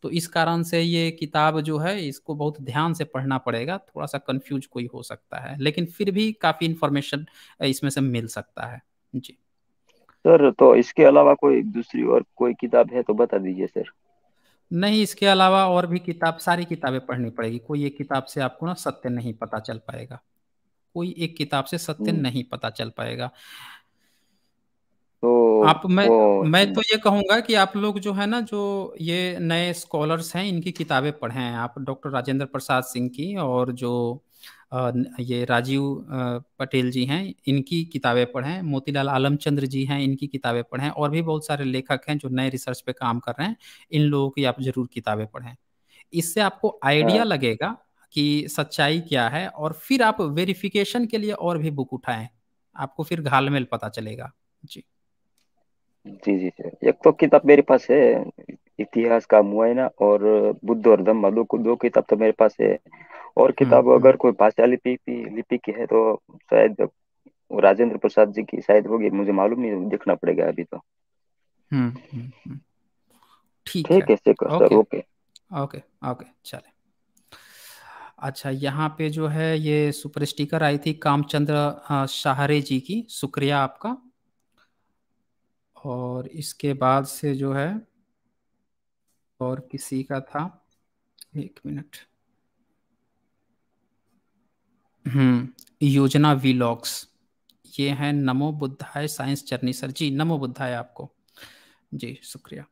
तो इस कारण से ये किताब जो है इसको बहुत ध्यान से पढ़ना पड़ेगा थोड़ा सा कंफ्यूज कोई हो सकता है लेकिन फिर भी काफी इंफॉर्मेशन इसमें से मिल सकता है जी सर तो इसके अलावा कोई दूसरी और कोई किताब है तो बता दीजिए सर नहीं इसके अलावा और भी किताब सारी किताबें पढ़नी पड़ेगी कोई एक किताब से आपको ना सत्य नहीं पता चल पाएगा कोई एक किताब से सत्य हम्म। नहीं पता चल पाएगा तो आप मैं मैं हम्म। तो ये कहूंगा कि आप लोग जो है ना जो ये नए स्कॉलर्स हैं इनकी किताबें पढ़े हैं आप डॉक्टर राजेंद्र प्रसाद सिंह की और जो ये राजीव पटेल जी हैं इनकी किताबें पढ़ें मोतीलाल आलमचंद्र जी हैं इनकी किताबें पढ़ें और भी बहुत सारे लेखक हैं जो नए रिसर्च पे काम कर रहे हैं इन लोगों की आप जरूर किताबें पढ़ें इससे आपको आइडिया हाँ। लगेगा कि सच्चाई क्या है और फिर आप वेरिफिकेशन के लिए और भी बुक उठाएं आपको फिर घालमेल पता चलेगा जी जी जी सर एक तो किताब मेरे पास है इतिहास का मुआयना और बुद्ध और धम्म दो दो किताब तो मेरे पास है और हम्म, किताब हम्म। अगर कोई भाषा लिपि की लिपि की है तो शायद राजेंद्र प्रसाद जी की शायद होगी मुझे मालूम नहीं देखना पड़ेगा अभी तो हम्म हम्म हम्म। ठीक है sir okay okay okay okay चले अच्छा यहाँ पे जो है ये सुपर स्टिकर आई थी कामचंद्र हाँ, शाहरे जी की शुक्रिया आपका और इसके बाद से जो है और किसी का था एक मिनट हम्म योजना वीलॉग्स ये है नमो बुद्धाय साइंस जर्नी सर जी नमो बुद्धाय आपको जी शुक्रिया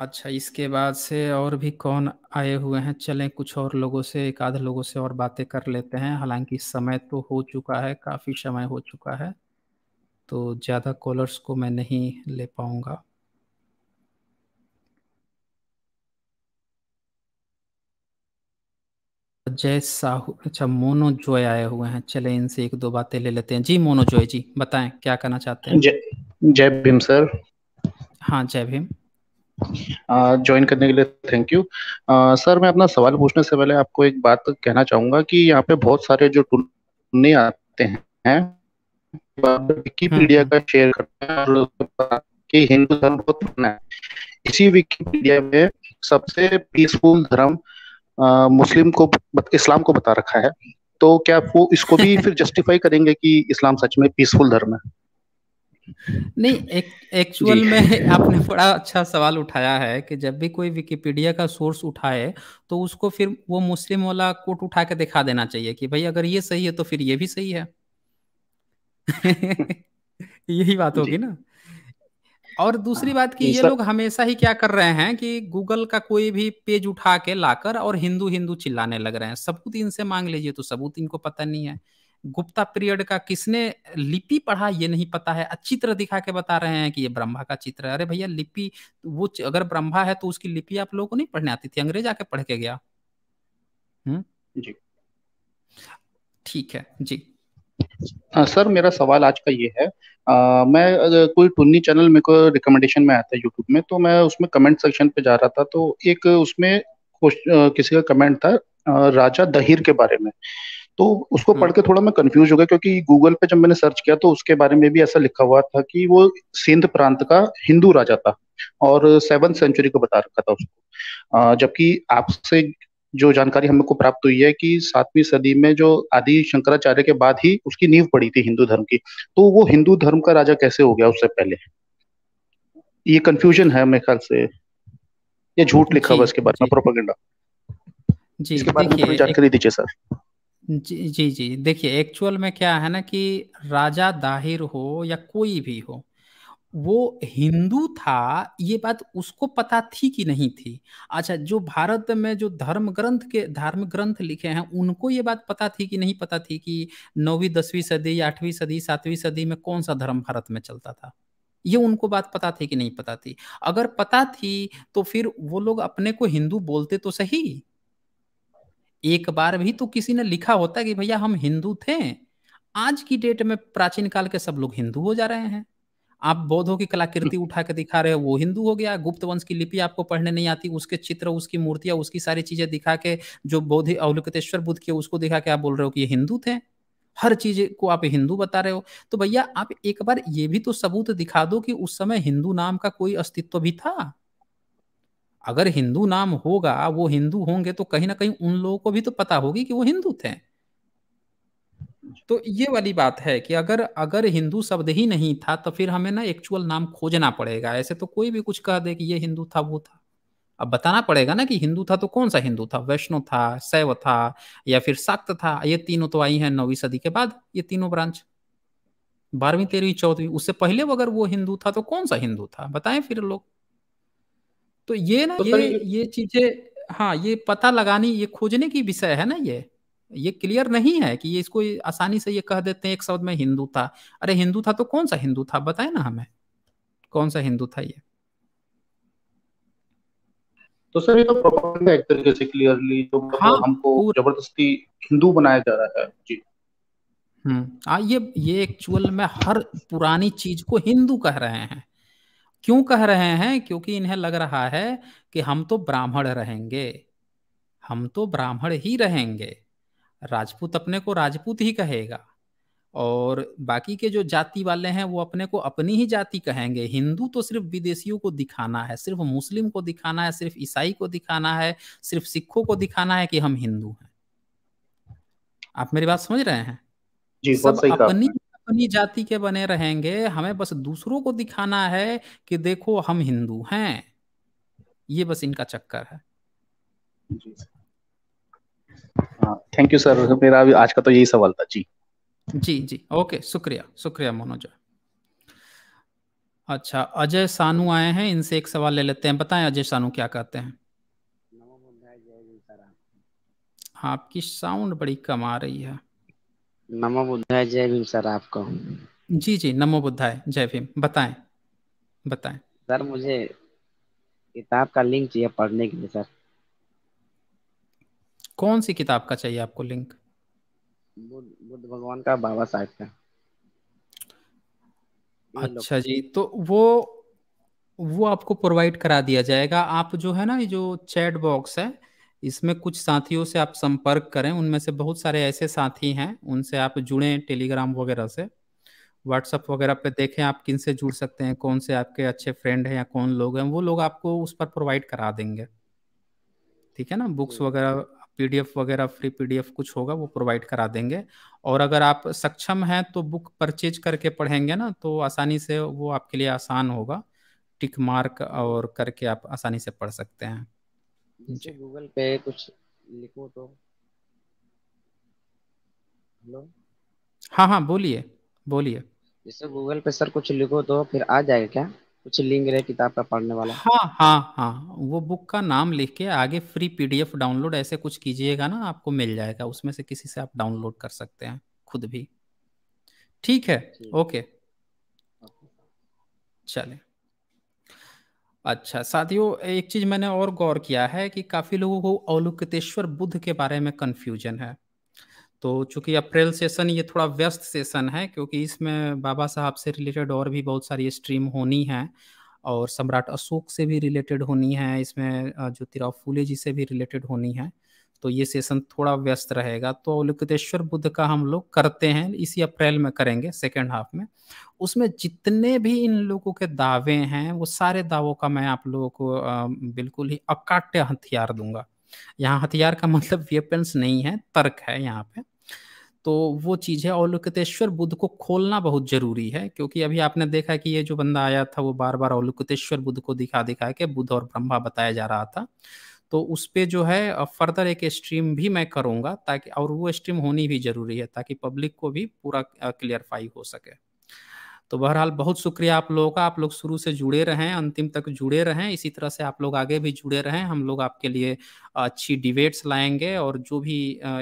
अच्छा इसके बाद से और भी कौन आए हुए हैं चलें कुछ और लोगों से एक आध लोगों से और बातें कर लेते हैं हालांकि समय तो हो चुका है काफ़ी समय हो चुका है तो ज़्यादा कॉलर्स को मैं नहीं ले पाऊँगा जय साहू अच्छा मोनो जोय आए हुए हैं चले इनसे एक दो बातें ले लेते हैं जी मोनो जोय जी बताएं क्या करना चाहते हैं जय जय भीम सर हाँ जय भीम ज्वाइन करने के लिए थैंक यू सर मैं अपना सवाल पूछने से पहले आपको एक बात कहना चाहूंगा कि यहाँ पे बहुत सारे जो टूर्नी आते हैं तो हम्म, हम्म। बाद विकीपीडिया का शेयर करना है कि हिंदू धर्म को तोड़ना है इसी विकीपीडिया में सबसे पीसफुल धर्म मुस्लिम को इस्लाम को बता रखा है तो क्या वो इसको भी फिर जस्टिफाई करेंगे कि इस्लाम सच में पीसफुल धर्म है नहीं एक एक्चुअल में आपने बड़ा अच्छा सवाल उठाया है कि जब भी कोई विकिपीडिया का सोर्स उठाए तो उसको फिर वो मुस्लिम वाला कोट उठा के दिखा देना चाहिए कि भाई अगर ये सही है तो फिर ये भी सही है यही बात होगी ना और दूसरी बात कि ये लोग हमेशा ही क्या कर रहे हैं कि गूगल का कोई भी पेज उठा के लाकर और हिंदू हिंदू चिल्लाने लग रहे हैं सबूत इनसे मांग लीजिए तो सबूत इनको पता नहीं है गुप्ता पीरियड का किसने लिपि पढ़ा ये नहीं पता है चित्र दिखा के बता रहे हैं कि ये ब्रह्मा का चित्र है अरे भैया लिपि वो अगर ब्रह्मा है तो उसकी लिपि आप लोगों को नहीं पढ़ने आती थी अंग्रेज आके पढ़ के गया हम्म जी ठीक है जी आ, सर मेरा सवाल आज का ये है आ, मैं कोई टुन्नी चैनल मेरे को रिकमेंडेशन में आता है यूट्यूब में तो मैं उसमें कमेंट सेक्शन पे जा रहा था तो एक उसमें किसी का कमेंट था राजा दहीर के बारे में तो उसको हम्म। पढ़ के थोड़ा मैं कंफ्यूज हो गया क्योंकि गूगल पे जब मैंने सर्च किया तो उसके बारे में भी ऐसा लिखा हुआ था कि वो सिंध प्रांत का हिंदू राजा था और सेवन सेंचुरी को बता रखा था उसको जबकि आपसे जो जानकारी हम लोग को प्राप्त हुई है कि सातवीं सदी में जो आदि शंकराचार्य के बाद ही उसकी नींव पड़ी थी हिंदू धर्म की तो वो हिंदू धर्म का राजा कैसे हो गया उससे पहले ये कंफ्यूजन है मेरे ख्याल से ये झूठ लिखा हुआ इसके बारे में प्रोपोगेंडा जी इसके बारे में जानकारी दीजिए सर जी जी जी देखिए एक्चुअल में क्या है ना कि राजा दाहिर हो या कोई भी हो वो हिंदू था ये बात उसको पता थी कि नहीं थी अच्छा जो भारत में जो धर्म ग्रंथ के धार्मिक ग्रंथ लिखे हैं उनको ये बात पता थी कि नहीं पता थी कि नौवीं दसवीं सदी आठवीं सदी सातवीं सदी में कौन सा धर्म भारत में चलता था ये उनको बात पता थी कि नहीं पता थी अगर पता थी तो फिर वो लोग अपने को हिंदू बोलते तो सही एक बार भी तो किसी ने लिखा होता कि भैया हम हिंदू थे आज की डेट में प्राचीन काल के सब लोग हिंदू हो जा रहे हैं आप बौद्धों की कलाकृति हम्म। उठा के दिखा रहे हो वो हिंदू हो गया गुप्त वंश की लिपि आपको पढ़ने नहीं आती उसके चित्र उसकी मूर्तियां उसकी सारी चीजें दिखा के जो बौद्ध अवलोकतेश्वर बुद्ध के उसको दिखा के आप बोल रहे हो कि ये हिंदू थे हर चीज को आप हिंदू बता रहे हो तो भैया आप एक बार ये भी तो सबूत दिखा दो कि उस समय हिंदू नाम का कोई अस्तित्व भी था अगर हिंदू नाम होगा वो हिंदू होंगे तो कहीं ना कहीं उन लोगों को भी तो पता होगी कि वो हिंदू थे तो ये वाली बात है कि अगर अगर हिंदू शब्द ही नहीं था तो फिर हमें ना एक्चुअल नाम खोजना पड़ेगा ऐसे तो कोई भी कुछ कह दे कि ये हिंदू था वो था अब बताना पड़ेगा ना कि हिंदू था तो कौन सा हिंदू था वैष्णव था शैव था या फिर शक्त था ये तीनों तो आई है नौवीं सदी के बाद ये तीनों ब्रांच बारहवीं तेरहवीं चौदहवीं उससे पहले अगर वो हिंदू था तो कौन सा हिंदू था बताएं फिर लोग तो ये ना तो ये ये चीजें हाँ ये पता लगानी ये खोजने की विषय है ना ये ये क्लियर नहीं है कि ये इसको आसानी से ये कह देते हैं एक शब्द में हिंदू था अरे हिंदू था तो कौन सा हिंदू था बताए ना हमें कौन सा हिंदू था ये तो सर ये तो प्रोपेगेंडा एक तरीके से क्लियरली जो तो मतलब हाँ, हमको जबरदस्ती हिंदू बनाया जा रहा है जी हम्म ये ये एक्चुअल में हर पुरानी चीज को हिंदू कह रहे हैं क्यों कह रहे हैं क्योंकि इन्हें लग रहा है कि हम तो ब्राह्मण रहेंगे हम तो ब्राह्मण ही रहेंगे राजपूत अपने को राजपूत ही कहेगा और बाकी के जो जाति वाले हैं वो अपने को अपनी ही जाति कहेंगे हिंदू तो सिर्फ विदेशियों को दिखाना है सिर्फ मुस्लिम को दिखाना है सिर्फ ईसाई को दिखाना है सिर्फ सिखों को दिखाना है कि हम हिंदू हैं आप मेरी बात समझ रहे हैं जी, सब अपनी अपनी जाति के बने रहेंगे हमें बस दूसरों को दिखाना है कि देखो हम हिंदू हैं ये बस इनका चक्कर है जी थैंक यू सर मेरा आज का तो यही सवाल था जी जी जी ओके शुक्रिया शुक्रिया मनोज अच्छा अजय सानू आए हैं इनसे एक सवाल ले लेते हैं बताएं अजय सानू क्या कहते हैं आपकी साउंड बड़ी कम आ रही है नमो बुद्धाय जय भीम सर आपको जी जी नमो बुद्धाय जय भीम बताएं बताएं सर मुझे किताब का लिंक चाहिए पढ़ने के लिए सर कौन सी किताब का चाहिए आपको लिंक बुद्ध भगवान का बाबा साहेब का अच्छा जी तो वो वो आपको प्रोवाइड करा दिया जाएगा आप जो है ना ये जो चैट बॉक्स है इसमें कुछ साथियों से आप संपर्क करें उनमें से बहुत सारे ऐसे साथी हैं उनसे आप जुड़ें टेलीग्राम वगैरह से व्हाट्सअप वगैरह पे देखें आप किन से जुड़ सकते हैं कौन से आपके अच्छे फ्रेंड हैं या कौन लोग हैं वो लोग आपको उस पर प्रोवाइड करा देंगे ठीक है ना बुक्स वगैरह पीडीएफ वगैरह फ्री पीडीएफ कुछ होगा वो प्रोवाइड करा देंगे और अगर आप सक्षम हैं तो बुक परचेज करके पढ़ेंगे ना तो आसानी से वो आपके लिए आसान होगा टिक मार्क और करके आप आसानी से पढ़ सकते हैं जी गूगल पे कुछ लिखो तो हेलो हाँ हाँ बोलिए बोलिए जैसे गूगल पे सर कुछ लिखो तो फिर आ जाएगा क्या कुछ लिंक रहे किताब का पढ़ने वाला हाँ हाँ हाँ वो बुक का नाम लिख के आगे फ्री पीडीएफ डाउनलोड ऐसे कुछ कीजिएगा ना आपको मिल जाएगा उसमें से किसी से आप डाउनलोड कर सकते हैं खुद भी ठीक है ओके चले अच्छा साथियों एक चीज मैंने और गौर किया है कि काफी लोगों को औलोकतेश्वर बुद्ध के बारे में कंफ्यूजन है तो चूंकि अप्रैल सेशन ये थोड़ा व्यस्त सेशन है क्योंकि इसमें बाबा साहब से रिलेटेड और भी बहुत सारी स्ट्रीम होनी है और सम्राट अशोक से भी रिलेटेड होनी है इसमें ज्योतिराव फूले जी से भी रिलेटेड होनी है तो ये सेशन थोड़ा व्यस्त रहेगा तो अवलोकतेश्वर बुद्ध का हम लोग करते हैं इसी अप्रैल में करेंगे सेकेंड हाफ में उसमें जितने भी इन लोगों के दावे हैं वो सारे दावों का मैं आप लोगों को बिल्कुल ही अकाट्य हथियार दूंगा यहाँ हथियार का मतलब वेपन्स नहीं है तर्क है यहाँ पे तो वो चीज़ है और बुद्ध को खोलना बहुत जरूरी है क्योंकि अभी आपने देखा कि ये जो बंदा आया था वो बार बार अवलोकितेश्वर बुद्ध को दिखा दिखा के बुद्ध और ब्रह्मा बताया जा रहा था तो उस पर जो है फर्दर एक स्ट्रीम भी मैं करूँगा ताकि और वो स्ट्रीम होनी भी जरूरी है ताकि पब्लिक को भी पूरा क्लियरफाई हो सके तो बहरहाल बहुत शुक्रिया आप लोगों का आप लोग शुरू से जुड़े रहें अंतिम तक जुड़े रहें इसी तरह से आप लोग आगे भी जुड़े रहें हम लोग आपके लिए अच्छी डिबेट्स लाएंगे और जो भी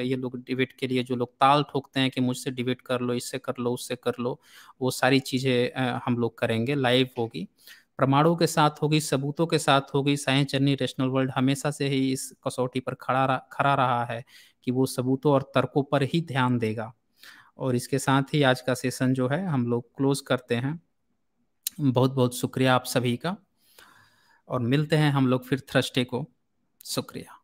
ये लोग डिबेट के लिए जो लोग ताल ठोकते हैं कि मुझसे डिबेट कर लो इससे कर लो उससे कर लो वो सारी चीज़ें हम लोग करेंगे लाइव होगी प्रमाणों के साथ होगी सबूतों के साथ होगी साइंस जर्नी रेशनल वर्ल्ड हमेशा से ही इस कसौटी पर खड़ा खड़ा रहा है कि वो सबूतों और तर्कों पर ही ध्यान देगा और इसके साथ ही आज का सेशन जो है हम लोग क्लोज करते हैं बहुत बहुत शुक्रिया आप सभी का और मिलते हैं हम लोग फिर थर्सडे को शुक्रिया